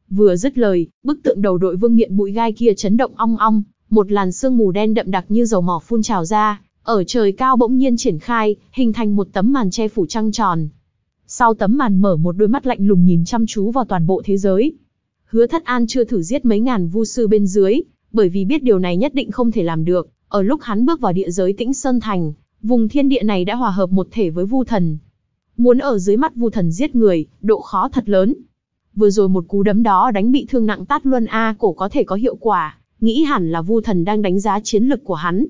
Vừa dứt lời, bức tượng đầu đội vương miện bụi gai kia chấn động ong ong, một làn sương mù đen đậm đặc như dầu mỏ phun trào ra, ở trời cao bỗng nhiên triển khai, hình thành một tấm màn che phủ trăng tròn. Sau tấm màn mở một đôi mắt lạnh lùng nhìn chăm chú vào toàn bộ thế giới. Hứa Thất An chưa thử giết mấy ngàn vu sư bên dưới, bởi vì biết điều này nhất định không thể làm được. Ở lúc hắn bước vào địa giới Tĩnh Sơn Thành, vùng thiên địa này đã hòa hợp một thể với Vu Thần. Muốn ở dưới mắt Vu Thần giết người, độ khó thật lớn, vừa rồi một cú đấm đó đánh bị thương nặng tát luân A cổ có thể có hiệu quả, nghĩ hẳn là vu thần đang đánh giá chiến lực của hắn.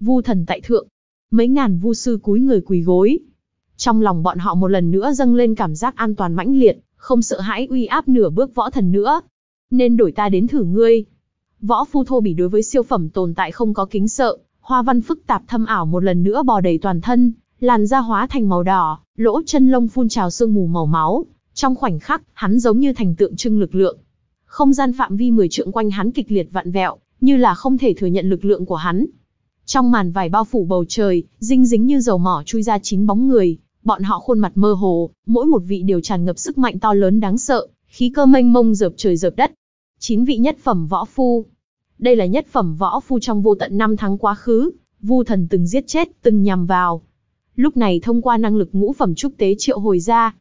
Vu thần tại thượng, mấy ngàn vu sư cúi người quỳ gối. Trong lòng bọn họ một lần nữa dâng lên cảm giác an toàn mãnh liệt, không sợ hãi uy áp nửa bước võ thần nữa. Nên đổi ta đến thử ngươi. Võ phu thô bỉ đối với siêu phẩm tồn tại không có kính sợ, hoa văn phức tạp thâm ảo một lần nữa bò đầy toàn thân, làn da hóa thành màu đỏ, lỗ chân lông phun trào sương mù màu máu, trong khoảnh khắc, hắn giống như thành tượng trưng lực lượng. Không gian phạm vi 10 trượng quanh hắn kịch liệt vạn vẹo, như là không thể thừa nhận lực lượng của hắn. Trong màn vải bao phủ bầu trời, dính dính như dầu mỏ chui ra chín bóng người, bọn họ khuôn mặt mơ hồ, mỗi một vị đều tràn ngập sức mạnh to lớn đáng sợ, khí cơ mênh mông dợp trời dợp đất. Chín vị nhất phẩm võ phu. Đây là nhất phẩm võ phu trong vô tận năm tháng quá khứ, Vu thần từng giết chết, từng nhằm vào. Lúc này thông qua năng lực ngũ phẩm trúc tế triệu hồi ra,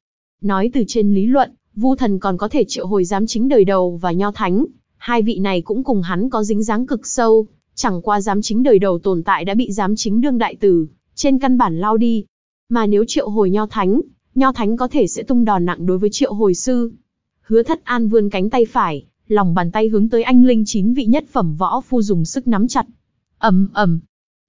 Nói từ trên lý luận, Vu Thần còn có thể triệu hồi giám chính đời đầu và Nho Thánh, hai vị này cũng cùng hắn có dính dáng cực sâu, chẳng qua giám chính đời đầu tồn tại đã bị giám chính đương đại tử, trên căn bản lao đi. Mà nếu triệu hồi Nho Thánh, Nho Thánh có thể sẽ tung đòn nặng đối với triệu hồi sư. Hứa Thất An vươn cánh tay phải, lòng bàn tay hướng tới anh linh chín vị nhất phẩm võ phu dùng sức nắm chặt. ầm ầm,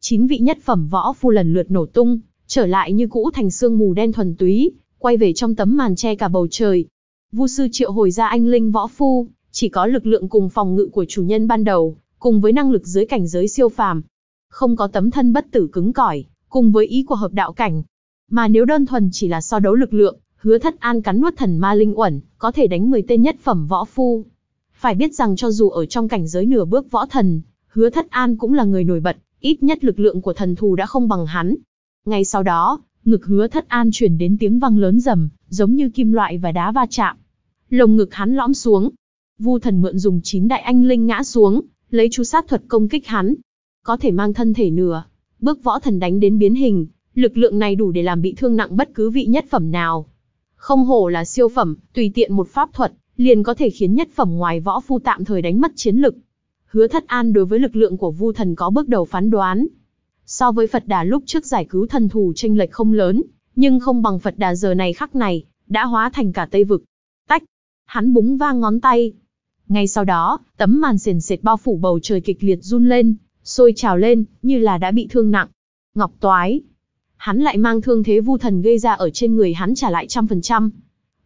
chín vị nhất phẩm võ phu lần lượt nổ tung, trở lại như cũ thành xương mù đen thuần túy, quay về trong tấm màn che cả bầu trời. Vu sư triệu hồi ra anh linh võ phu, chỉ có lực lượng cùng phòng ngự của chủ nhân ban đầu, cùng với năng lực dưới cảnh giới siêu phàm. Không có tấm thân bất tử cứng cỏi, cùng với ý của hợp đạo cảnh. Mà nếu đơn thuần chỉ là so đấu lực lượng, hứa thất an cắn nuốt thần ma linh uẩn, có thể đánh 10 tên nhất phẩm võ phu. Phải biết rằng cho dù ở trong cảnh giới nửa bước võ thần, hứa thất an cũng là người nổi bật, ít nhất lực lượng của thần thù đã không bằng hắn. Ngay sau đó, ngực hứa thất an chuyển đến tiếng văng lớn rầm, giống như kim loại và đá va chạm. Lồng ngực hắn lõm xuống. Vu thần mượn dùng chín đại anh linh ngã xuống, lấy chú sát thuật công kích hắn. Có thể mang thân thể nửa, bước võ thần đánh đến biến hình, lực lượng này đủ để làm bị thương nặng bất cứ vị nhất phẩm nào. Không hổ là siêu phẩm, tùy tiện một pháp thuật, liền có thể khiến nhất phẩm ngoài võ phu tạm thời đánh mất chiến lực. Hứa Thất An đối với lực lượng của Vu Thần có bước đầu phán đoán, So với Phật Đà lúc trước giải cứu thần thù tranh lệch không lớn, nhưng không bằng Phật Đà giờ này khắc này, đã hóa thành cả Tây Vực. Tách! Hắn búng vang ngón tay. Ngay sau đó, tấm màn sền sệt bao phủ bầu trời kịch liệt run lên, sôi trào lên, như là đã bị thương nặng. Ngọc Toái! Hắn lại mang thương thế vu thần gây ra ở trên người hắn trả lại trăm phần trăm.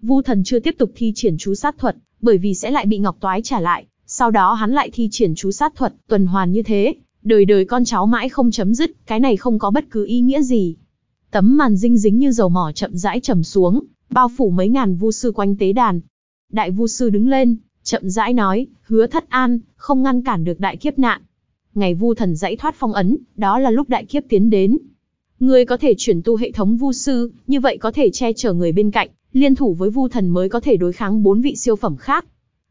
Vu thần chưa tiếp tục thi triển chú sát thuật, bởi vì sẽ lại bị Ngọc Toái trả lại, sau đó hắn lại thi triển chú sát thuật, tuần hoàn như thế, đời đời con cháu mãi không chấm dứt, cái này không có bất cứ ý nghĩa gì. Tấm màn dinh dính như dầu mỏ chậm rãi trầm xuống, bao phủ mấy ngàn vu sư quanh tế đàn. Đại vu sư đứng lên, chậm rãi nói, hứa thất an, không ngăn cản được đại kiếp nạn. Ngày vu thần dãy thoát phong ấn, đó là lúc đại kiếp tiến đến. Người có thể chuyển tu hệ thống vu sư, như vậy có thể che chở người bên cạnh, liên thủ với vu thần mới có thể đối kháng bốn vị siêu phẩm khác.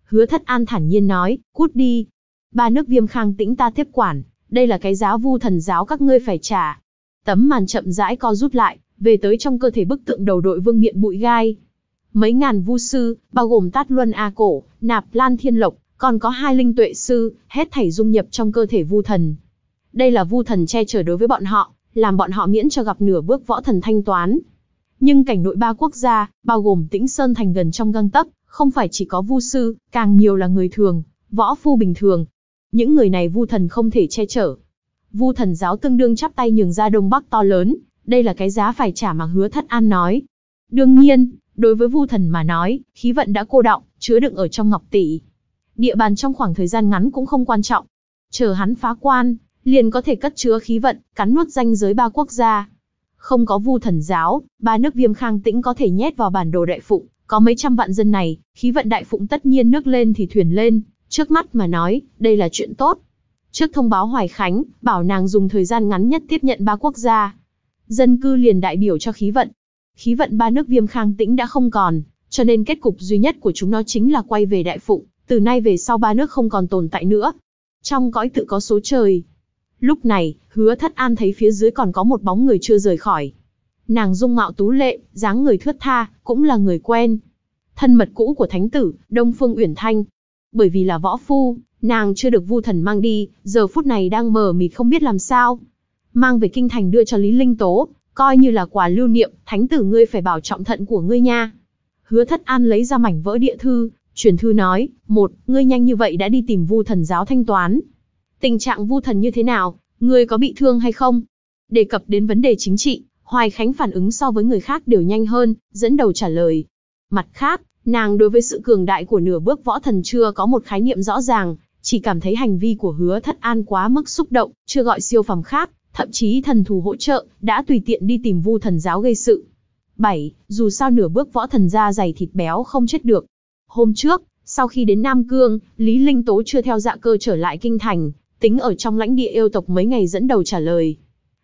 Hứa thất an thản nhiên nói, cút đi. Ba nước viêm khang tĩnh ta tiếp quản, đây là cái giá vu thần giáo các ngươi phải trả. Tấm màn chậm rãi co rút lại, về tới trong cơ thể bức tượng đầu đội vương miện bụi gai. Mấy ngàn vu sư, bao gồm Tát Luân A Cổ, Nạp Lan Thiên Lộc, còn có hai linh tuệ sư, hết thảy dung nhập trong cơ thể vu thần. Đây là vu thần che chở đối với bọn họ, làm bọn họ miễn cho gặp nửa bước võ thần thanh toán. Nhưng cảnh nội ba quốc gia, bao gồm Tĩnh Sơn thành gần trong găng tấc, không phải chỉ có vu sư, càng nhiều là người thường, võ phu bình thường, những người này vu thần không thể che chở. Vu thần giáo tương đương chắp tay nhường ra Đông Bắc to lớn, đây là cái giá phải trả mà hứa thất an nói. Đương nhiên, đối với vu thần mà nói, khí vận đã cô động, chứa đựng ở trong ngọc tỷ. Địa bàn trong khoảng thời gian ngắn cũng không quan trọng. Chờ hắn phá quan, liền có thể cất chứa khí vận, cắn nuốt danh giới ba quốc gia. Không có vu thần giáo, ba nước viêm khang tĩnh có thể nhét vào bản đồ đại phụng, có mấy trăm vạn dân này, khí vận đại phụng tất nhiên nước lên thì thuyền lên, Trước mắt mà nói, đây là chuyện tốt. Trước thông báo Hoài Khánh, bảo nàng dùng thời gian ngắn nhất tiếp nhận ba quốc gia. Dân cư liền đại biểu cho khí vận. Khí vận ba nước viêm khang tĩnh đã không còn, cho nên kết cục duy nhất của chúng nó chính là quay về đại phụng, từ nay về sau ba nước không còn tồn tại nữa. Trong cõi tự có số trời. Lúc này, hứa thất an thấy phía dưới còn có một bóng người chưa rời khỏi. Nàng dung mạo tú lệ, dáng người thướt tha, cũng là người quen. Thân mật cũ của thánh tử, Đông Phương Uyển Thanh, bởi vì là võ phu, nàng chưa được vu thần mang đi, giờ phút này đang mờ mịt không biết làm sao. Mang về kinh thành đưa cho Lý Linh Tố, coi như là quà lưu niệm, thánh tử ngươi phải bảo trọng thận của ngươi nha. Hứa thất an lấy ra mảnh vỡ địa thư, truyền thư nói, một, ngươi nhanh như vậy đã đi tìm vu thần giáo thanh toán. Tình trạng vu thần như thế nào, ngươi có bị thương hay không? Đề cập đến vấn đề chính trị, Hoài Khánh phản ứng so với người khác đều nhanh hơn, dẫn đầu trả lời. Mặt khác, Nàng đối với sự cường đại của nửa bước võ thần chưa có một khái niệm rõ ràng, chỉ cảm thấy hành vi của hứa thất an quá mức xúc động, chưa gọi siêu phẩm khác, thậm chí thần thù hỗ trợ, đã tùy tiện đi tìm vu thần giáo gây sự. 7. Dù sao nửa bước võ thần da dày thịt béo không chết được. Hôm trước, sau khi đến Nam Cương, Lý Linh Tố chưa theo dạ cơ trở lại kinh thành, tính ở trong lãnh địa yêu tộc mấy ngày dẫn đầu trả lời.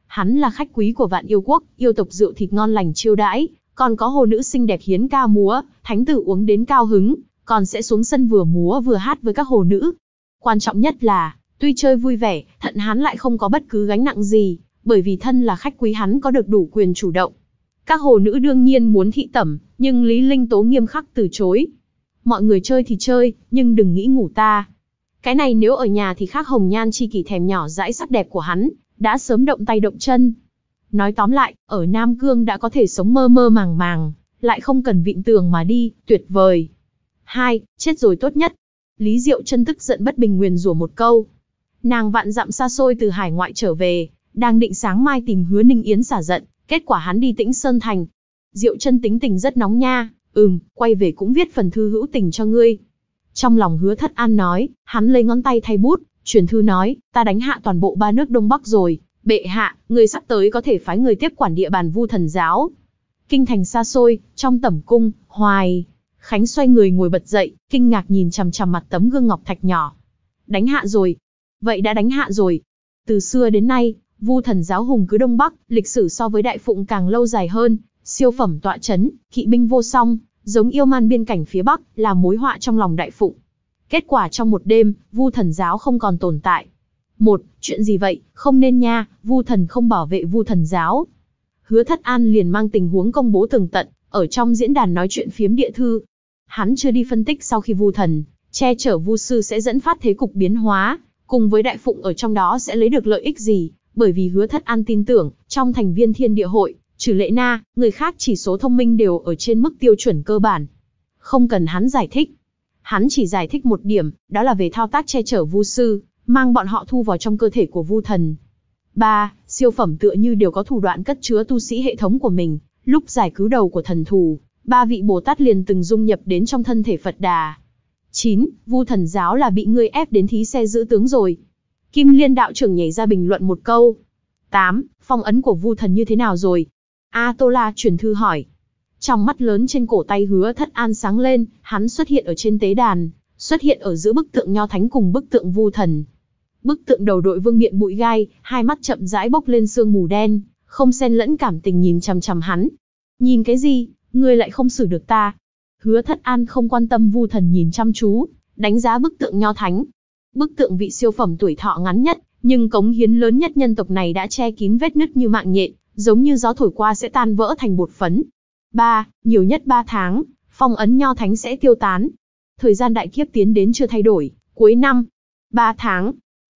Hắn là khách quý của vạn yêu quốc, yêu tộc rượu thịt ngon lành chiêu đãi, còn có hồ nữ xinh đẹp hiến ca múa, thánh tử uống đến cao hứng, còn sẽ xuống sân vừa múa vừa hát với các hồ nữ. Quan trọng nhất là, tuy chơi vui vẻ, thận hắn lại không có bất cứ gánh nặng gì, bởi vì thân là khách quý hắn có được đủ quyền chủ động. Các hồ nữ đương nhiên muốn thị tẩm, nhưng Lý Linh Tố nghiêm khắc từ chối. Mọi người chơi thì chơi, nhưng đừng nghĩ ngủ ta. Cái này nếu ở nhà thì khác hồng nhan chi kỷ thèm nhỏ dãi sắc đẹp của hắn, đã sớm động tay động chân, Nói tóm lại, ở Nam Cương đã có thể sống mơ mơ màng màng, lại không cần vịn tường mà đi, tuyệt vời. Hai, Chết rồi tốt nhất. Lý Diệu chân tức giận bất bình nguyền rủa một câu. Nàng vạn dặm xa xôi từ hải ngoại trở về, đang định sáng mai tìm hứa Ninh Yến xả giận, kết quả hắn đi tĩnh Sơn Thành. Diệu chân tính tình rất nóng nha, ừm, quay về cũng viết phần thư hữu tình cho ngươi. Trong lòng hứa thất an nói, hắn lấy ngón tay thay bút, truyền thư nói, ta đánh hạ toàn bộ ba nước Đông Bắc rồi, bệ hạ, người sắp tới có thể phái người tiếp quản địa bàn vu thần giáo. Kinh thành xa xôi, trong tẩm cung, hoài. Khánh xoay người ngồi bật dậy, kinh ngạc nhìn chằm chằm mặt tấm gương ngọc thạch nhỏ. Đánh hạ rồi. Vậy đã đánh hạ rồi. Từ xưa đến nay, vu thần giáo hùng cứ đông bắc, lịch sử so với đại phụng càng lâu dài hơn, siêu phẩm tọa chấn, kỵ binh vô song, giống yêu man biên cảnh phía bắc, là mối họa trong lòng đại phụng. Kết quả trong một đêm, vu thần giáo không còn tồn tại. Một, chuyện gì vậy, không nên nha, vu thần không bảo vệ vu thần giáo. Hứa thất an liền mang tình huống công bố tường tận, ở trong diễn đàn nói chuyện phiếm địa thư. Hắn chưa đi phân tích sau khi vu thần, che chở vu sư sẽ dẫn phát thế cục biến hóa, cùng với đại phụng ở trong đó sẽ lấy được lợi ích gì, bởi vì hứa thất an tin tưởng, trong thành viên thiên địa hội, trừ lệ na, người khác chỉ số thông minh đều ở trên mức tiêu chuẩn cơ bản. Không cần hắn giải thích. Hắn chỉ giải thích một điểm, đó là về thao tác che chở vu sư, mang bọn họ thu vào trong cơ thể của Vu Thần. 3. Siêu phẩm tựa như đều có thủ đoạn cất chứa tu sĩ hệ thống của mình, lúc giải cứu đầu của thần thù, ba vị Bồ Tát liền từng dung nhập đến trong thân thể Phật Đà. 9. Vu thần giáo là bị ngươi ép đến thí xe giữ tướng rồi. Kim Liên đạo trưởng nhảy ra bình luận một câu. 8. Phong ấn của Vu thần như thế nào rồi? A Tô La truyền thư hỏi. Trong mắt lớn trên cổ tay hứa thất an sáng lên, hắn xuất hiện ở trên tế đàn, xuất hiện ở giữa bức tượng nho thánh cùng bức tượng Vu thần, Bức tượng đầu đội vương miện bụi gai, hai mắt chậm rãi bốc lên sương mù đen, không xen lẫn cảm tình nhìn chằm chằm hắn. Nhìn cái gì, ngươi lại không xử được ta. Hứa thất an không quan tâm vu thần nhìn chăm chú, đánh giá bức tượng nho thánh. Bức tượng vị siêu phẩm tuổi thọ ngắn nhất, nhưng cống hiến lớn nhất nhân tộc này đã che kín vết nứt như mạng nhện, giống như gió thổi qua sẽ tan vỡ thành bột phấn. Ba, Nhiều nhất 3 tháng, phong ấn nho thánh sẽ tiêu tán. Thời gian đại kiếp tiến đến chưa thay đổi, cuối năm. 3 tháng,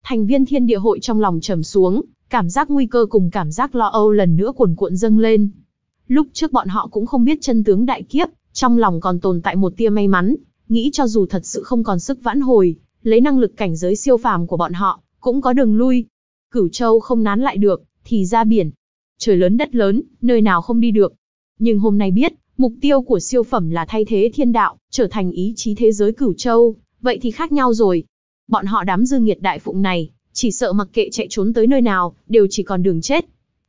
thành viên thiên địa hội trong lòng trầm xuống, cảm giác nguy cơ cùng cảm giác lo âu lần nữa cuồn cuộn dâng lên. Lúc trước bọn họ cũng không biết chân tướng đại kiếp, trong lòng còn tồn tại một tia may mắn, nghĩ cho dù thật sự không còn sức vãn hồi, lấy năng lực cảnh giới siêu phàm của bọn họ, cũng có đường lui. Cửu Châu không nán lại được, thì ra biển. Trời lớn đất lớn, nơi nào không đi được. Nhưng hôm nay biết, mục tiêu của siêu phẩm là thay thế thiên đạo, trở thành ý chí thế giới Cửu Châu, vậy thì khác nhau rồi bọn họ đám dương nghiệt đại phụng này, chỉ sợ mặc kệ chạy trốn tới nơi nào, đều chỉ còn đường chết.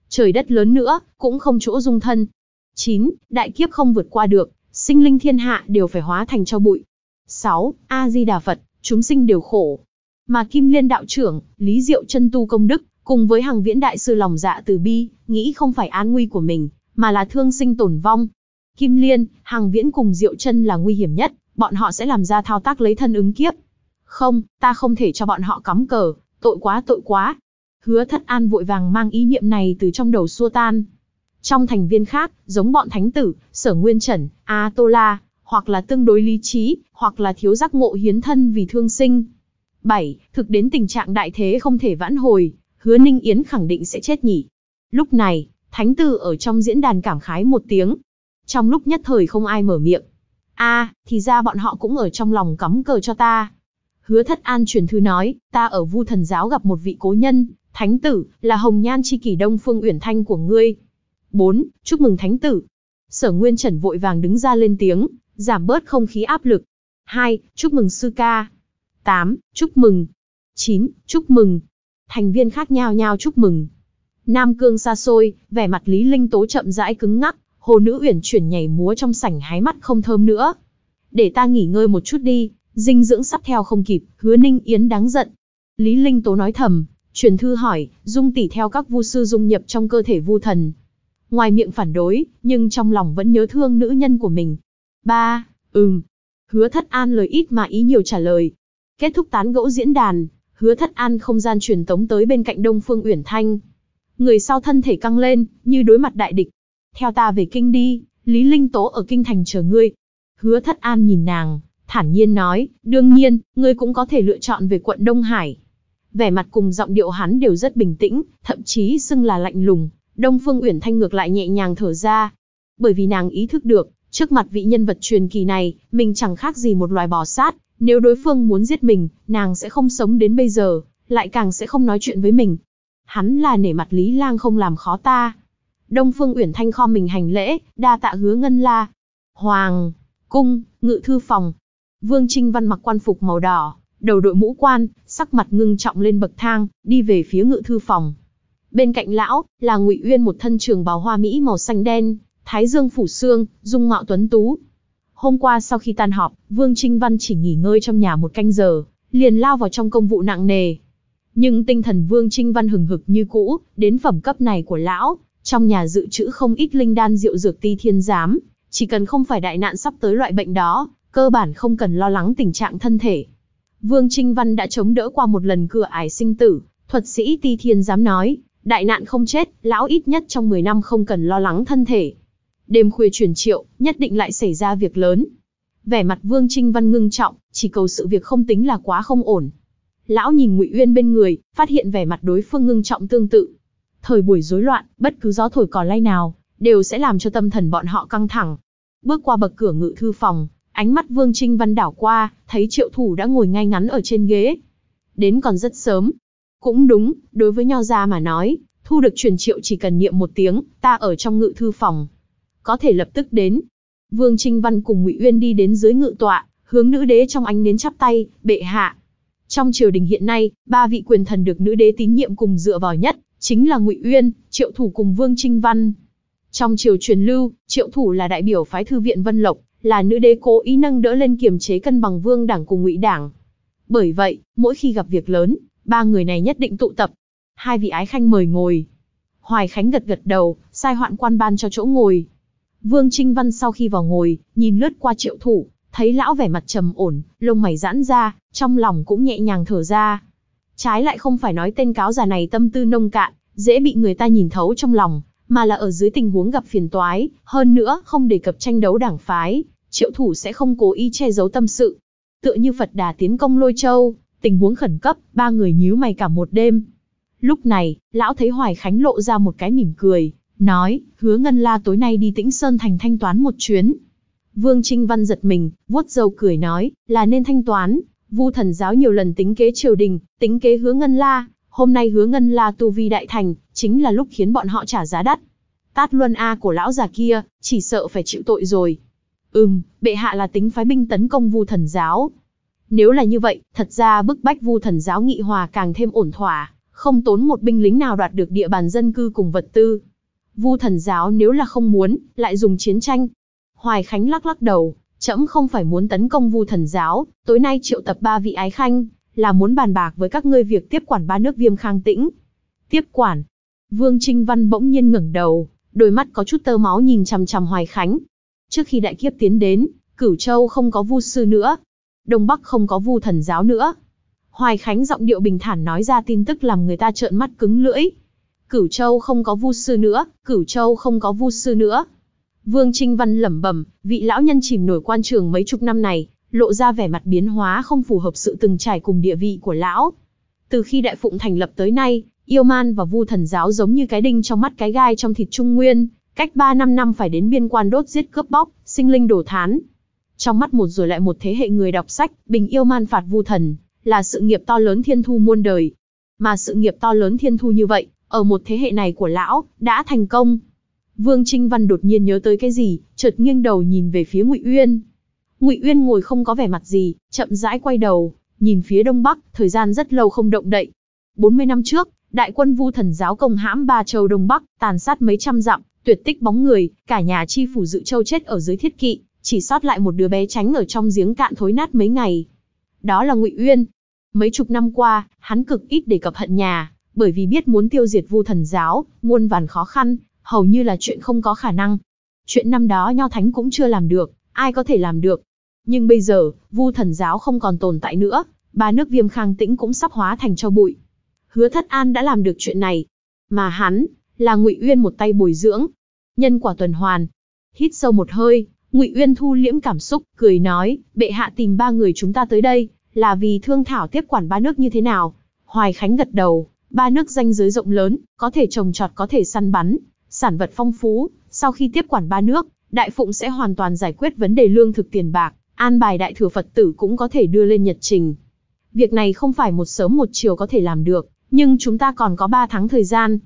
Trời đất lớn nữa, cũng không chỗ dung thân. 9. Đại kiếp không vượt qua được, sinh linh thiên hạ đều phải hóa thành cho bụi. 6. A-di-đà Phật, chúng sinh đều khổ. Mà Kim Liên đạo trưởng, Lý Diệu chân tu công đức, cùng với hàng viễn đại sư lòng dạ từ bi, nghĩ không phải an nguy của mình, mà là thương sinh tổn vong. Kim Liên, hàng viễn cùng Diệu chân là nguy hiểm nhất, bọn họ sẽ làm ra thao tác lấy thân ứng kiếp, không, ta không thể cho bọn họ cắm cờ, tội quá tội quá. Hứa thất an vội vàng mang ý niệm này từ trong đầu xua tan. Trong thành viên khác, giống bọn thánh tử, sở nguyên trần, A Tô La, hoặc là tương đối lý trí, hoặc là thiếu giác ngộ hiến thân vì thương sinh. 7. Thực đến tình trạng đại thế không thể vãn hồi, hứa Ninh Yến khẳng định sẽ chết nhỉ. Lúc này, thánh tử ở trong diễn đàn cảm khái một tiếng. Trong lúc nhất thời không ai mở miệng. a thì ra bọn họ cũng ở trong lòng cắm cờ cho ta. Hứa Thất An truyền thư nói, ta ở Vu Thần giáo gặp một vị cố nhân, thánh tử, là Hồng Nhan chi kỷ Đông Phương Uyển Thanh của ngươi. 4. Chúc mừng thánh tử. Sở Nguyên Trần vội vàng đứng ra lên tiếng, giảm bớt không khí áp lực. 2. Chúc mừng sư ca. 8. Chúc mừng. 9. Chúc mừng. Thành viên khác nhau nhau chúc mừng. Nam Cương xa xôi, vẻ mặt Lý Linh Tố chậm rãi cứng ngắc, hồ nữ uyển chuyển nhảy múa trong sảnh hái mắt không thơm nữa. Để ta nghỉ ngơi một chút đi, Dinh dưỡng sắp theo không kịp, hứa ninh yến đáng giận. Lý Linh Tố nói thầm, truyền thư hỏi, dung tỷ theo các vu sư dung nhập trong cơ thể vu thần. Ngoài miệng phản đối, nhưng trong lòng vẫn nhớ thương nữ nhân của mình. Ba, ừm. Hứa thất an lời ít mà ý nhiều trả lời. Kết thúc tán gỗ diễn đàn, hứa thất an không gian truyền tống tới bên cạnh Đông Phương Uyển Thanh. Người sau thân thể căng lên, như đối mặt đại địch. Theo ta về kinh đi, Lý Linh Tố ở kinh thành chờ ngươi. Hứa thất an nhìn nàng, thản nhiên nói, đương nhiên, ngươi cũng có thể lựa chọn về quận Đông Hải. Vẻ mặt cùng giọng điệu hắn đều rất bình tĩnh, thậm chí xưng là lạnh lùng, Đông Phương Uyển Thanh ngược lại nhẹ nhàng thở ra. Bởi vì nàng ý thức được, trước mặt vị nhân vật truyền kỳ này, mình chẳng khác gì một loài bò sát, nếu đối phương muốn giết mình, nàng sẽ không sống đến bây giờ, lại càng sẽ không nói chuyện với mình. Hắn là nể mặt Lý Lang không làm khó ta. Đông Phương Uyển Thanh kho mình hành lễ, đa tạ hứa ngân la. Hoàng, cung, ngự thư phòng, Vương Trinh Văn mặc quan phục màu đỏ, đầu đội mũ quan, sắc mặt ngưng trọng lên bậc thang, đi về phía ngự thư phòng. Bên cạnh lão, là Ngụy Uyên một thân trường bào hoa mỹ màu xanh đen, thái dương phủ xương, dung mạo tuấn tú. Hôm qua sau khi tan họp, Vương Trinh Văn chỉ nghỉ ngơi trong nhà một canh giờ, liền lao vào trong công vụ nặng nề. Nhưng tinh thần Vương Trinh Văn hừng hực như cũ, đến phẩm cấp này của lão, trong nhà dự trữ không ít linh đan rượu dược ti thiên giám, chỉ cần không phải đại nạn sắp tới loại bệnh đó, cơ bản không cần lo lắng tình trạng thân thể. Vương Trinh Văn đã chống đỡ qua một lần cửa ải sinh tử, thuật sĩ Ti Thiên dám nói, đại nạn không chết, lão ít nhất trong 10 năm không cần lo lắng thân thể. Đêm khuya chuyển triệu, nhất định lại xảy ra việc lớn. Vẻ mặt Vương Trinh Văn ngưng trọng, chỉ cầu sự việc không tính là quá không ổn. Lão nhìn Ngụy Uyên bên người, phát hiện vẻ mặt đối phương ngưng trọng tương tự. Thời buổi rối loạn, bất cứ gió thổi cỏ lay nào, đều sẽ làm cho tâm thần bọn họ căng thẳng. Bước qua bậc cửa ngự thư phòng, Ánh mắt Vương Trinh Văn đảo qua, thấy triệu thủ đã ngồi ngay ngắn ở trên ghế. Đến còn rất sớm. Cũng đúng, đối với nho gia mà nói, thu được truyền triệu chỉ cần niệm một tiếng, ta ở trong ngự thư phòng. Có thể lập tức đến. Vương Trinh Văn cùng ngụy Uyên đi đến dưới ngự tọa, hướng nữ đế trong ánh nến chắp tay, bệ hạ. Trong triều đình hiện nay, ba vị quyền thần được nữ đế tín nhiệm cùng dựa vào nhất, chính là ngụy Uyên, Triệu Thủ cùng Vương Trinh Văn. Trong triều truyền lưu, Triệu Thủ là đại biểu phái thư viện Vân Lộc, là nữ đế cố ý nâng đỡ lên kiềm chế cân bằng vương đảng cùng ngụy đảng. Bởi vậy, mỗi khi gặp việc lớn, ba người này nhất định tụ tập. Hai vị ái khanh mời ngồi. Hoài Khánh gật gật đầu, sai hoạn quan ban cho chỗ ngồi. Vương Trinh Văn sau khi vào ngồi, nhìn lướt qua triệu thủ, thấy lão vẻ mặt trầm ổn, lông mày giãn ra, trong lòng cũng nhẹ nhàng thở ra. Trái lại không phải nói tên cáo già này tâm tư nông cạn, dễ bị người ta nhìn thấu trong lòng, mà là ở dưới tình huống gặp phiền toái, hơn nữa không đề cập tranh đấu đảng phái, triệu thủ sẽ không cố ý che giấu tâm sự. Tựa như Phật Đà tiến công lôi châu, tình huống khẩn cấp, ba người nhíu mày cả một đêm. Lúc này, lão thấy Hoài Khánh lộ ra một cái mỉm cười, nói, hứa Ngân La tối nay đi tĩnh Sơn Thành thanh toán một chuyến. Vương Trinh Văn giật mình, vuốt râu cười nói, là nên thanh toán, vu thần giáo nhiều lần tính kế triều đình, tính kế hứa Ngân La, hôm nay hứa Ngân La tu vi đại thành, chính là lúc khiến bọn họ trả giá đắt. Tát Luân A của lão già kia, chỉ sợ phải chịu tội rồi. Ừm, bệ hạ là tính phái binh tấn công vu thần giáo. Nếu là như vậy, thật ra bức bách vu thần giáo nghị hòa càng thêm ổn thỏa, không tốn một binh lính nào đoạt được địa bàn dân cư cùng vật tư. Vu thần giáo nếu là không muốn, lại dùng chiến tranh. Hoài Khánh lắc lắc đầu, trẫm không phải muốn tấn công vu thần giáo, tối nay triệu tập ba vị ái khanh, là muốn bàn bạc với các ngươi việc tiếp quản ba nước viêm khang tĩnh. Tiếp quản. Vương Trinh Văn bỗng nhiên ngẩng đầu, đôi mắt có chút tơ máu nhìn chằm chằm Hoài Khánh, Trước khi đại kiếp tiến đến, Cửu Châu không có vu sư nữa, Đông Bắc không có vu thần giáo nữa. Hoài Khánh giọng điệu bình thản nói ra tin tức làm người ta trợn mắt cứng lưỡi. Cửu Châu không có vu sư nữa, Cửu Châu không có vu sư nữa. Vương Trinh Văn lẩm bẩm, vị lão nhân chìm nổi quan trường mấy chục năm này, lộ ra vẻ mặt biến hóa không phù hợp sự từng trải cùng địa vị của lão. Từ khi Đại Phụng thành lập tới nay, yêu man và vu thần giáo giống như cái đinh trong mắt cái gai trong thịt Trung Nguyên, cách 3 năm năm phải đến biên quan đốt giết cướp bóc, sinh linh đổ thán. Trong mắt một rồi lại một thế hệ người đọc sách, bình yêu man phạt vu thần, là sự nghiệp to lớn thiên thu muôn đời. Mà sự nghiệp to lớn thiên thu như vậy, ở một thế hệ này của lão, đã thành công. Vương Trinh Văn đột nhiên nhớ tới cái gì, chợt nghiêng đầu nhìn về phía Ngụy Uyên. Ngụy Uyên ngồi không có vẻ mặt gì, chậm rãi quay đầu, nhìn phía đông bắc, thời gian rất lâu không động đậy. 40 năm trước, đại quân Vu Thần giáo công hãm ba châu đông bắc, tàn sát mấy trăm dặm, tuyệt tích bóng người, cả nhà chi phủ dự châu chết ở dưới thiết kỵ, chỉ sót lại một đứa bé tránh ở trong giếng cạn thối nát mấy ngày. Đó là Ngụy Uyên. Mấy chục năm qua, hắn cực ít đề cập hận nhà, bởi vì biết muốn tiêu diệt Vu thần giáo, muôn vàn khó khăn, hầu như là chuyện không có khả năng. Chuyện năm đó Nho Thánh cũng chưa làm được, ai có thể làm được. Nhưng bây giờ, Vu thần giáo không còn tồn tại nữa, ba nước Viêm Khang Tĩnh cũng sắp hóa thành cho bụi. Hứa Thất An đã làm được chuyện này, mà hắn là Ngụy Uyên một tay bồi dưỡng. Nhân quả tuần hoàn. Hít sâu một hơi, Ngụy Uyên thu liễm cảm xúc, cười nói, "Bệ hạ tìm ba người chúng ta tới đây, là vì thương thảo tiếp quản ba nước như thế nào?" Hoài Khánh gật đầu, ba nước danh giới rộng lớn, có thể trồng trọt có thể săn bắn, sản vật phong phú, sau khi tiếp quản ba nước, đại phụng sẽ hoàn toàn giải quyết vấn đề lương thực tiền bạc, an bài đại thừa Phật tử cũng có thể đưa lên nhật trình. Việc này không phải một sớm một chiều có thể làm được, nhưng chúng ta còn có ba tháng thời gian.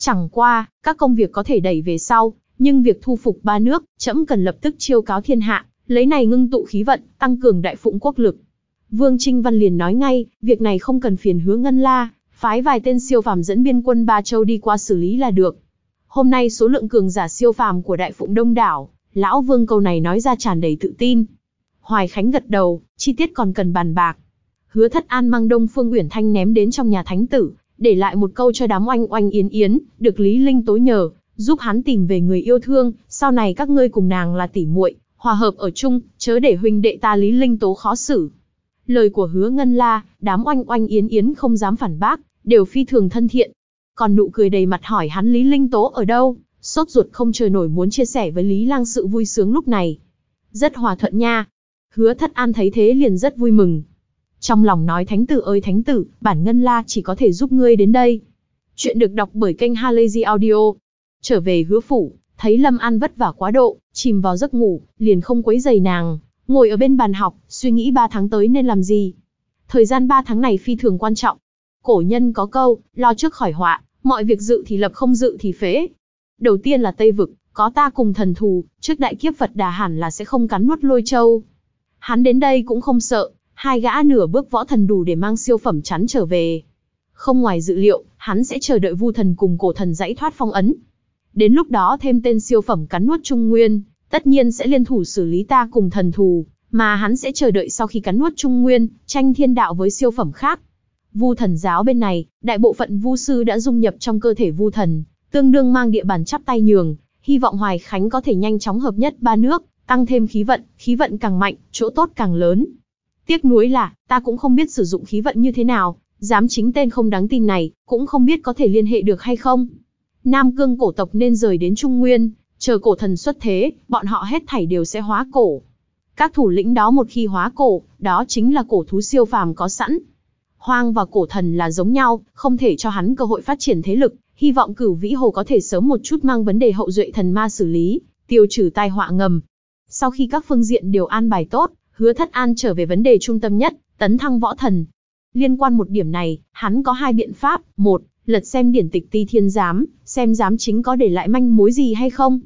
Chẳng qua, các công việc có thể đẩy về sau, nhưng việc thu phục ba nước, trẫm cần lập tức chiêu cáo thiên hạ, lấy này ngưng tụ khí vận, tăng cường đại phụng quốc lực. Vương Trinh Văn liền nói ngay, việc này không cần phiền hứa ngân la, phái vài tên siêu phàm dẫn biên quân ba châu đi qua xử lý là được. Hôm nay số lượng cường giả siêu phàm của đại phụng đông đảo, lão vương câu này nói ra tràn đầy tự tin. Hoài Khánh gật đầu, chi tiết còn cần bàn bạc. Hứa Thất An mang Đông Phương Uyển Thanh ném đến trong nhà thánh tử, để lại một câu cho đám oanh oanh yến yến, được Lý Linh tối nhờ, giúp hắn tìm về người yêu thương, sau này các ngươi cùng nàng là tỉ muội, hòa hợp ở chung, chớ để huynh đệ ta Lý Linh tố khó xử. Lời của hứa ngân la, đám oanh oanh yến yến không dám phản bác, đều phi thường thân thiện. Còn nụ cười đầy mặt hỏi hắn Lý Linh tố ở đâu, sốt ruột không chờ nổi muốn chia sẻ với Lý Lang sự vui sướng lúc này. Rất hòa thuận nha. Hứa thất an thấy thế liền rất vui mừng, trong lòng nói thánh tử ơi thánh tử, bản ngân la chỉ có thể giúp ngươi đến đây. Chuyện được đọc bởi kênh Halazy Audio. Trở về hứa phủ, thấy Lâm An vất vả quá độ, chìm vào giấc ngủ, liền không quấy giày nàng, ngồi ở bên bàn học, suy nghĩ 3 tháng tới nên làm gì. Thời gian 3 tháng này phi thường quan trọng. Cổ nhân có câu, lo trước khỏi họa, mọi việc dự thì lập không dự thì phế. Đầu tiên là Tây Vực, có ta cùng thần thù, trước đại kiếp Phật đà hẳn là sẽ không cắn nuốt lôi châu. Hắn đến đây cũng không sợ, hai gã nửa bước võ thần đủ để mang siêu phẩm chắn trở về. Không ngoài dự liệu, hắn sẽ chờ đợi vu thần cùng cổ thần giải thoát phong ấn. Đến lúc đó thêm tên siêu phẩm cắn nuốt Trung Nguyên, tất nhiên sẽ liên thủ xử lý ta cùng thần thù, mà hắn sẽ chờ đợi sau khi cắn nuốt Trung Nguyên, tranh thiên đạo với siêu phẩm khác. Vu thần giáo bên này, đại bộ phận vu sư đã dung nhập trong cơ thể vu thần, tương đương mang địa bàn chắp tay nhường, hy vọng Hoài Khánh có thể nhanh chóng hợp nhất ba nước, tăng thêm khí vận, khí vận càng mạnh, chỗ tốt càng lớn, Tiếc nuối là, ta cũng không biết sử dụng khí vận như thế nào, dám chính tên không đáng tin này, cũng không biết có thể liên hệ được hay không. Nam cương cổ tộc nên rời đến Trung Nguyên, chờ cổ thần xuất thế, bọn họ hết thảy đều sẽ hóa cổ. Các thủ lĩnh đó một khi hóa cổ, đó chính là cổ thú siêu phàm có sẵn. Hoang và cổ thần là giống nhau, không thể cho hắn cơ hội phát triển thế lực, hy vọng cửu vĩ hồ có thể sớm một chút mang vấn đề hậu duệ thần ma xử lý, tiêu trừ tai họa ngầm. Sau khi các phương diện đều an bài tốt, Hứa Thất An trở về vấn đề trung tâm nhất, tấn thăng võ thần. Liên quan một điểm này, hắn có hai biện pháp, một, lật xem điển tịch Ti Thiên giám, xem giám chính có để lại manh mối gì hay không.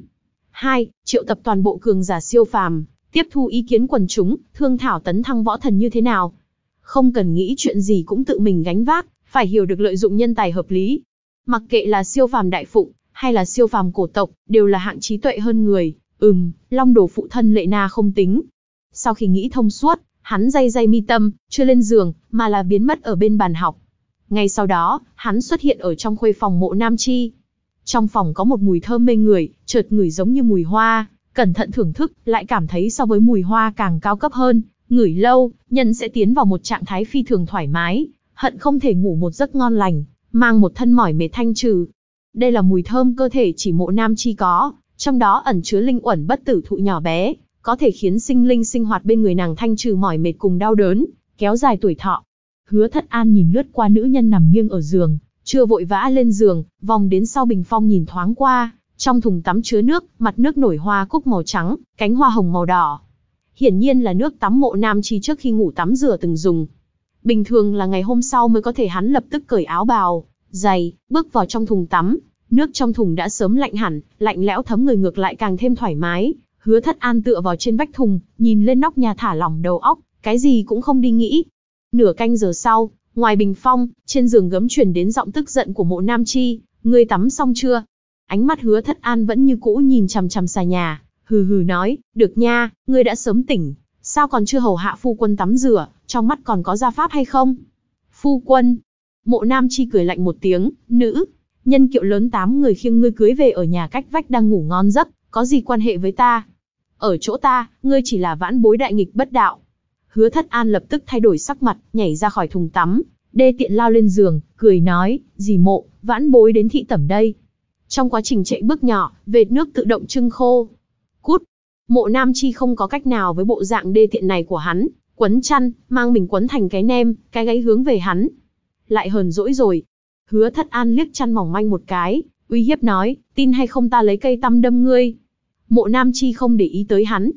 Hai, triệu tập toàn bộ cường giả siêu phàm, tiếp thu ý kiến quần chúng, thương thảo tấn thăng võ thần như thế nào. Không cần nghĩ chuyện gì cũng tự mình gánh vác, phải hiểu được lợi dụng nhân tài hợp lý. Mặc kệ là siêu phàm đại phụng, hay là siêu phàm cổ tộc, đều là hạng trí tuệ hơn người. Ừm, Long Đồ phụ thân Lệ Na không tính, sau khi nghĩ thông suốt, hắn day day mi tâm, chưa lên giường, mà là biến mất ở bên bàn học. Ngay sau đó, hắn xuất hiện ở trong khuê phòng mộ Nam Chi. Trong phòng có một mùi thơm mê người, chợt ngửi giống như mùi hoa, cẩn thận thưởng thức, lại cảm thấy so với mùi hoa càng cao cấp hơn, ngửi lâu, nhân sẽ tiến vào một trạng thái phi thường thoải mái, hận không thể ngủ một giấc ngon lành, mang một thân mỏi mệt thanh trừ. Đây là mùi thơm cơ thể chỉ mộ nam chi có, trong đó ẩn chứa linh uẩn bất tử thụ nhỏ bé, có thể khiến sinh linh sinh hoạt bên người nàng thanh trừ mỏi mệt cùng đau đớn, kéo dài tuổi thọ. Hứa Thất An nhìn lướt qua nữ nhân nằm nghiêng ở giường, chưa vội vã lên giường, vòng đến sau bình phong nhìn thoáng qua, trong thùng tắm chứa nước, mặt nước nổi hoa cúc màu trắng, cánh hoa hồng màu đỏ. Hiển nhiên là nước tắm mộ nam chi trước khi ngủ tắm rửa từng dùng. Bình thường là ngày hôm sau mới có thể hắn lập tức cởi áo bào, giày, bước vào trong thùng tắm, nước trong thùng đã sớm lạnh hẳn, lạnh lẽo thấm người ngược lại càng thêm thoải mái, Hứa thất an tựa vào trên vách thùng, nhìn lên nóc nhà thả lỏng đầu óc, cái gì cũng không đi nghĩ. Nửa canh giờ sau, ngoài bình phong, trên giường gấm chuyển đến giọng tức giận của mộ nam chi, ngươi tắm xong chưa? Ánh mắt hứa thất an vẫn như cũ nhìn chằm chằm xà nhà, hừ hừ nói, được nha, ngươi đã sớm tỉnh, sao còn chưa hầu hạ phu quân tắm rửa, trong mắt còn có gia pháp hay không? Phu quân, mộ nam chi cười lạnh một tiếng, nữ, nhân kiệu lớn tám người khiêng ngươi cưới về ở nhà cách vách đang ngủ ngon giấc, có gì quan hệ với ta? Ở chỗ ta, ngươi chỉ là vãn bối đại nghịch bất đạo. Hứa thất an lập tức thay đổi sắc mặt, nhảy ra khỏi thùng tắm, đê tiện lao lên giường, cười nói, dì mộ, vãn bối đến thị tẩm đây. Trong quá trình chạy bước nhỏ, vệt nước tự động trưng khô. Cút! Mộ nam chi không có cách nào với bộ dạng đê tiện này của hắn, quấn chăn, mang mình quấn thành cái nem, cái gáy hướng về hắn. Lại hờn dỗi rồi. Hứa thất an liếc chăn mỏng manh một cái, uy hiếp nói, tin hay không ta lấy cây tăm đâm ngươi. Mộ Nam Chi không để ý tới hắn.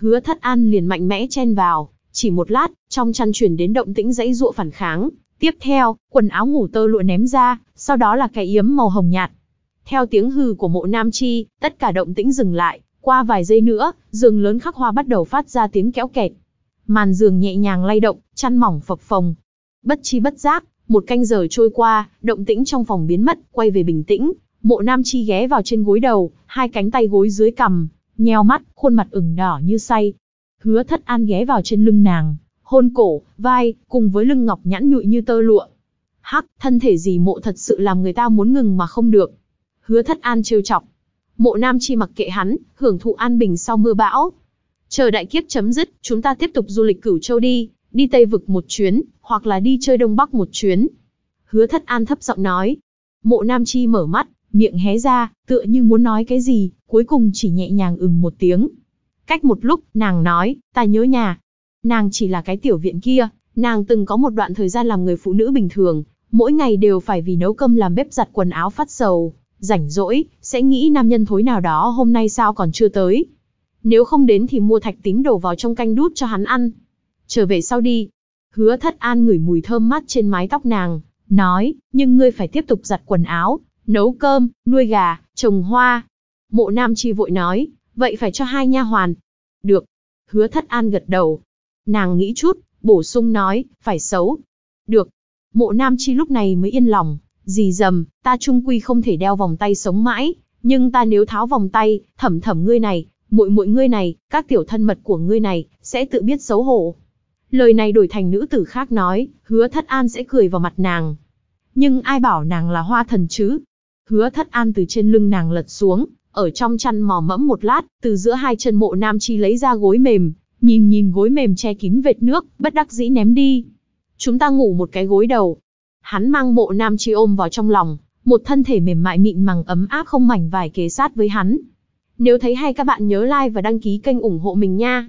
Hứa Thất An liền mạnh mẽ chen vào, chỉ một lát, trong chăn chuyển đến động tĩnh dãy dụa phản kháng. Tiếp theo, quần áo ngủ tơ lụa ném ra, sau đó là cái yếm màu hồng nhạt. Theo tiếng hừ của mộ Nam Chi, tất cả động tĩnh dừng lại, qua vài giây nữa, giường lớn khắc hoa bắt đầu phát ra tiếng kéo kẹt. Màn giường nhẹ nhàng lay động, chăn mỏng phập phồng. Bất chi bất giác, một canh giờ trôi qua, động tĩnh trong phòng biến mất, quay về bình tĩnh, Mộ Nam Chi ghé vào trên gối đầu, hai cánh tay gối dưới cằm, nheo mắt, khuôn mặt ửng đỏ như say. Hứa Thất An ghé vào trên lưng nàng, hôn cổ, vai, cùng với lưng ngọc nhẵn nhụi như tơ lụa. Hắc, thân thể gì mộ thật sự làm người ta muốn ngừng mà không được. Hứa Thất An trêu chọc. Mộ Nam Chi mặc kệ hắn, hưởng thụ an bình sau mưa bão. Chờ đại kiếp chấm dứt, chúng ta tiếp tục du lịch Cửu Châu đi, đi Tây vực một chuyến, hoặc là đi chơi Đông Bắc một chuyến. Hứa Thất An thấp giọng nói. Mộ Nam Chi mở mắt, miệng hé ra, tựa như muốn nói cái gì, cuối cùng chỉ nhẹ nhàng ừm một tiếng. Cách một lúc, nàng nói, ta nhớ nhà. Nàng chỉ là cái tiểu viện kia, nàng từng có một đoạn thời gian làm người phụ nữ bình thường, mỗi ngày đều phải vì nấu cơm làm bếp giặt quần áo phát sầu, rảnh rỗi, sẽ nghĩ nam nhân thối nào đó hôm nay sao còn chưa tới. Nếu không đến thì mua thạch tín đổ vào trong canh đút cho hắn ăn. Trở về sau đi. Hứa thất an ngửi mùi thơm mát trên mái tóc nàng, nói, nhưng ngươi phải tiếp tục giặt quần áo, nấu cơm, nuôi gà, trồng hoa. Mộ Nam Chi vội nói, vậy phải cho hai nha hoàn. Được. Hứa thất an gật đầu. Nàng nghĩ chút, bổ sung nói, phải xấu. Được. Mộ Nam Chi lúc này mới yên lòng, dì dầm, ta trung quy không thể đeo vòng tay sống mãi, nhưng ta nếu tháo vòng tay, thẩm thẩm ngươi này, muội muội ngươi này, các tiểu thân mật của ngươi này, sẽ tự biết xấu hổ. Lời này đổi thành nữ tử khác nói, hứa thất an sẽ cười vào mặt nàng. Nhưng ai bảo nàng là hoa thần chứ? Hứa thất an từ trên lưng nàng lật xuống, ở trong chăn mò mẫm một lát, từ giữa hai chân mộ nam chi lấy ra gối mềm, nhìn nhìn gối mềm che kín vệt nước, bất đắc dĩ ném đi. Chúng ta ngủ một cái gối đầu. Hắn mang mộ nam chi ôm vào trong lòng, một thân thể mềm mại mịn màng ấm áp không mảnh vải kế sát với hắn. Nếu thấy hay các bạn nhớ like và đăng ký kênh ủng hộ mình nha.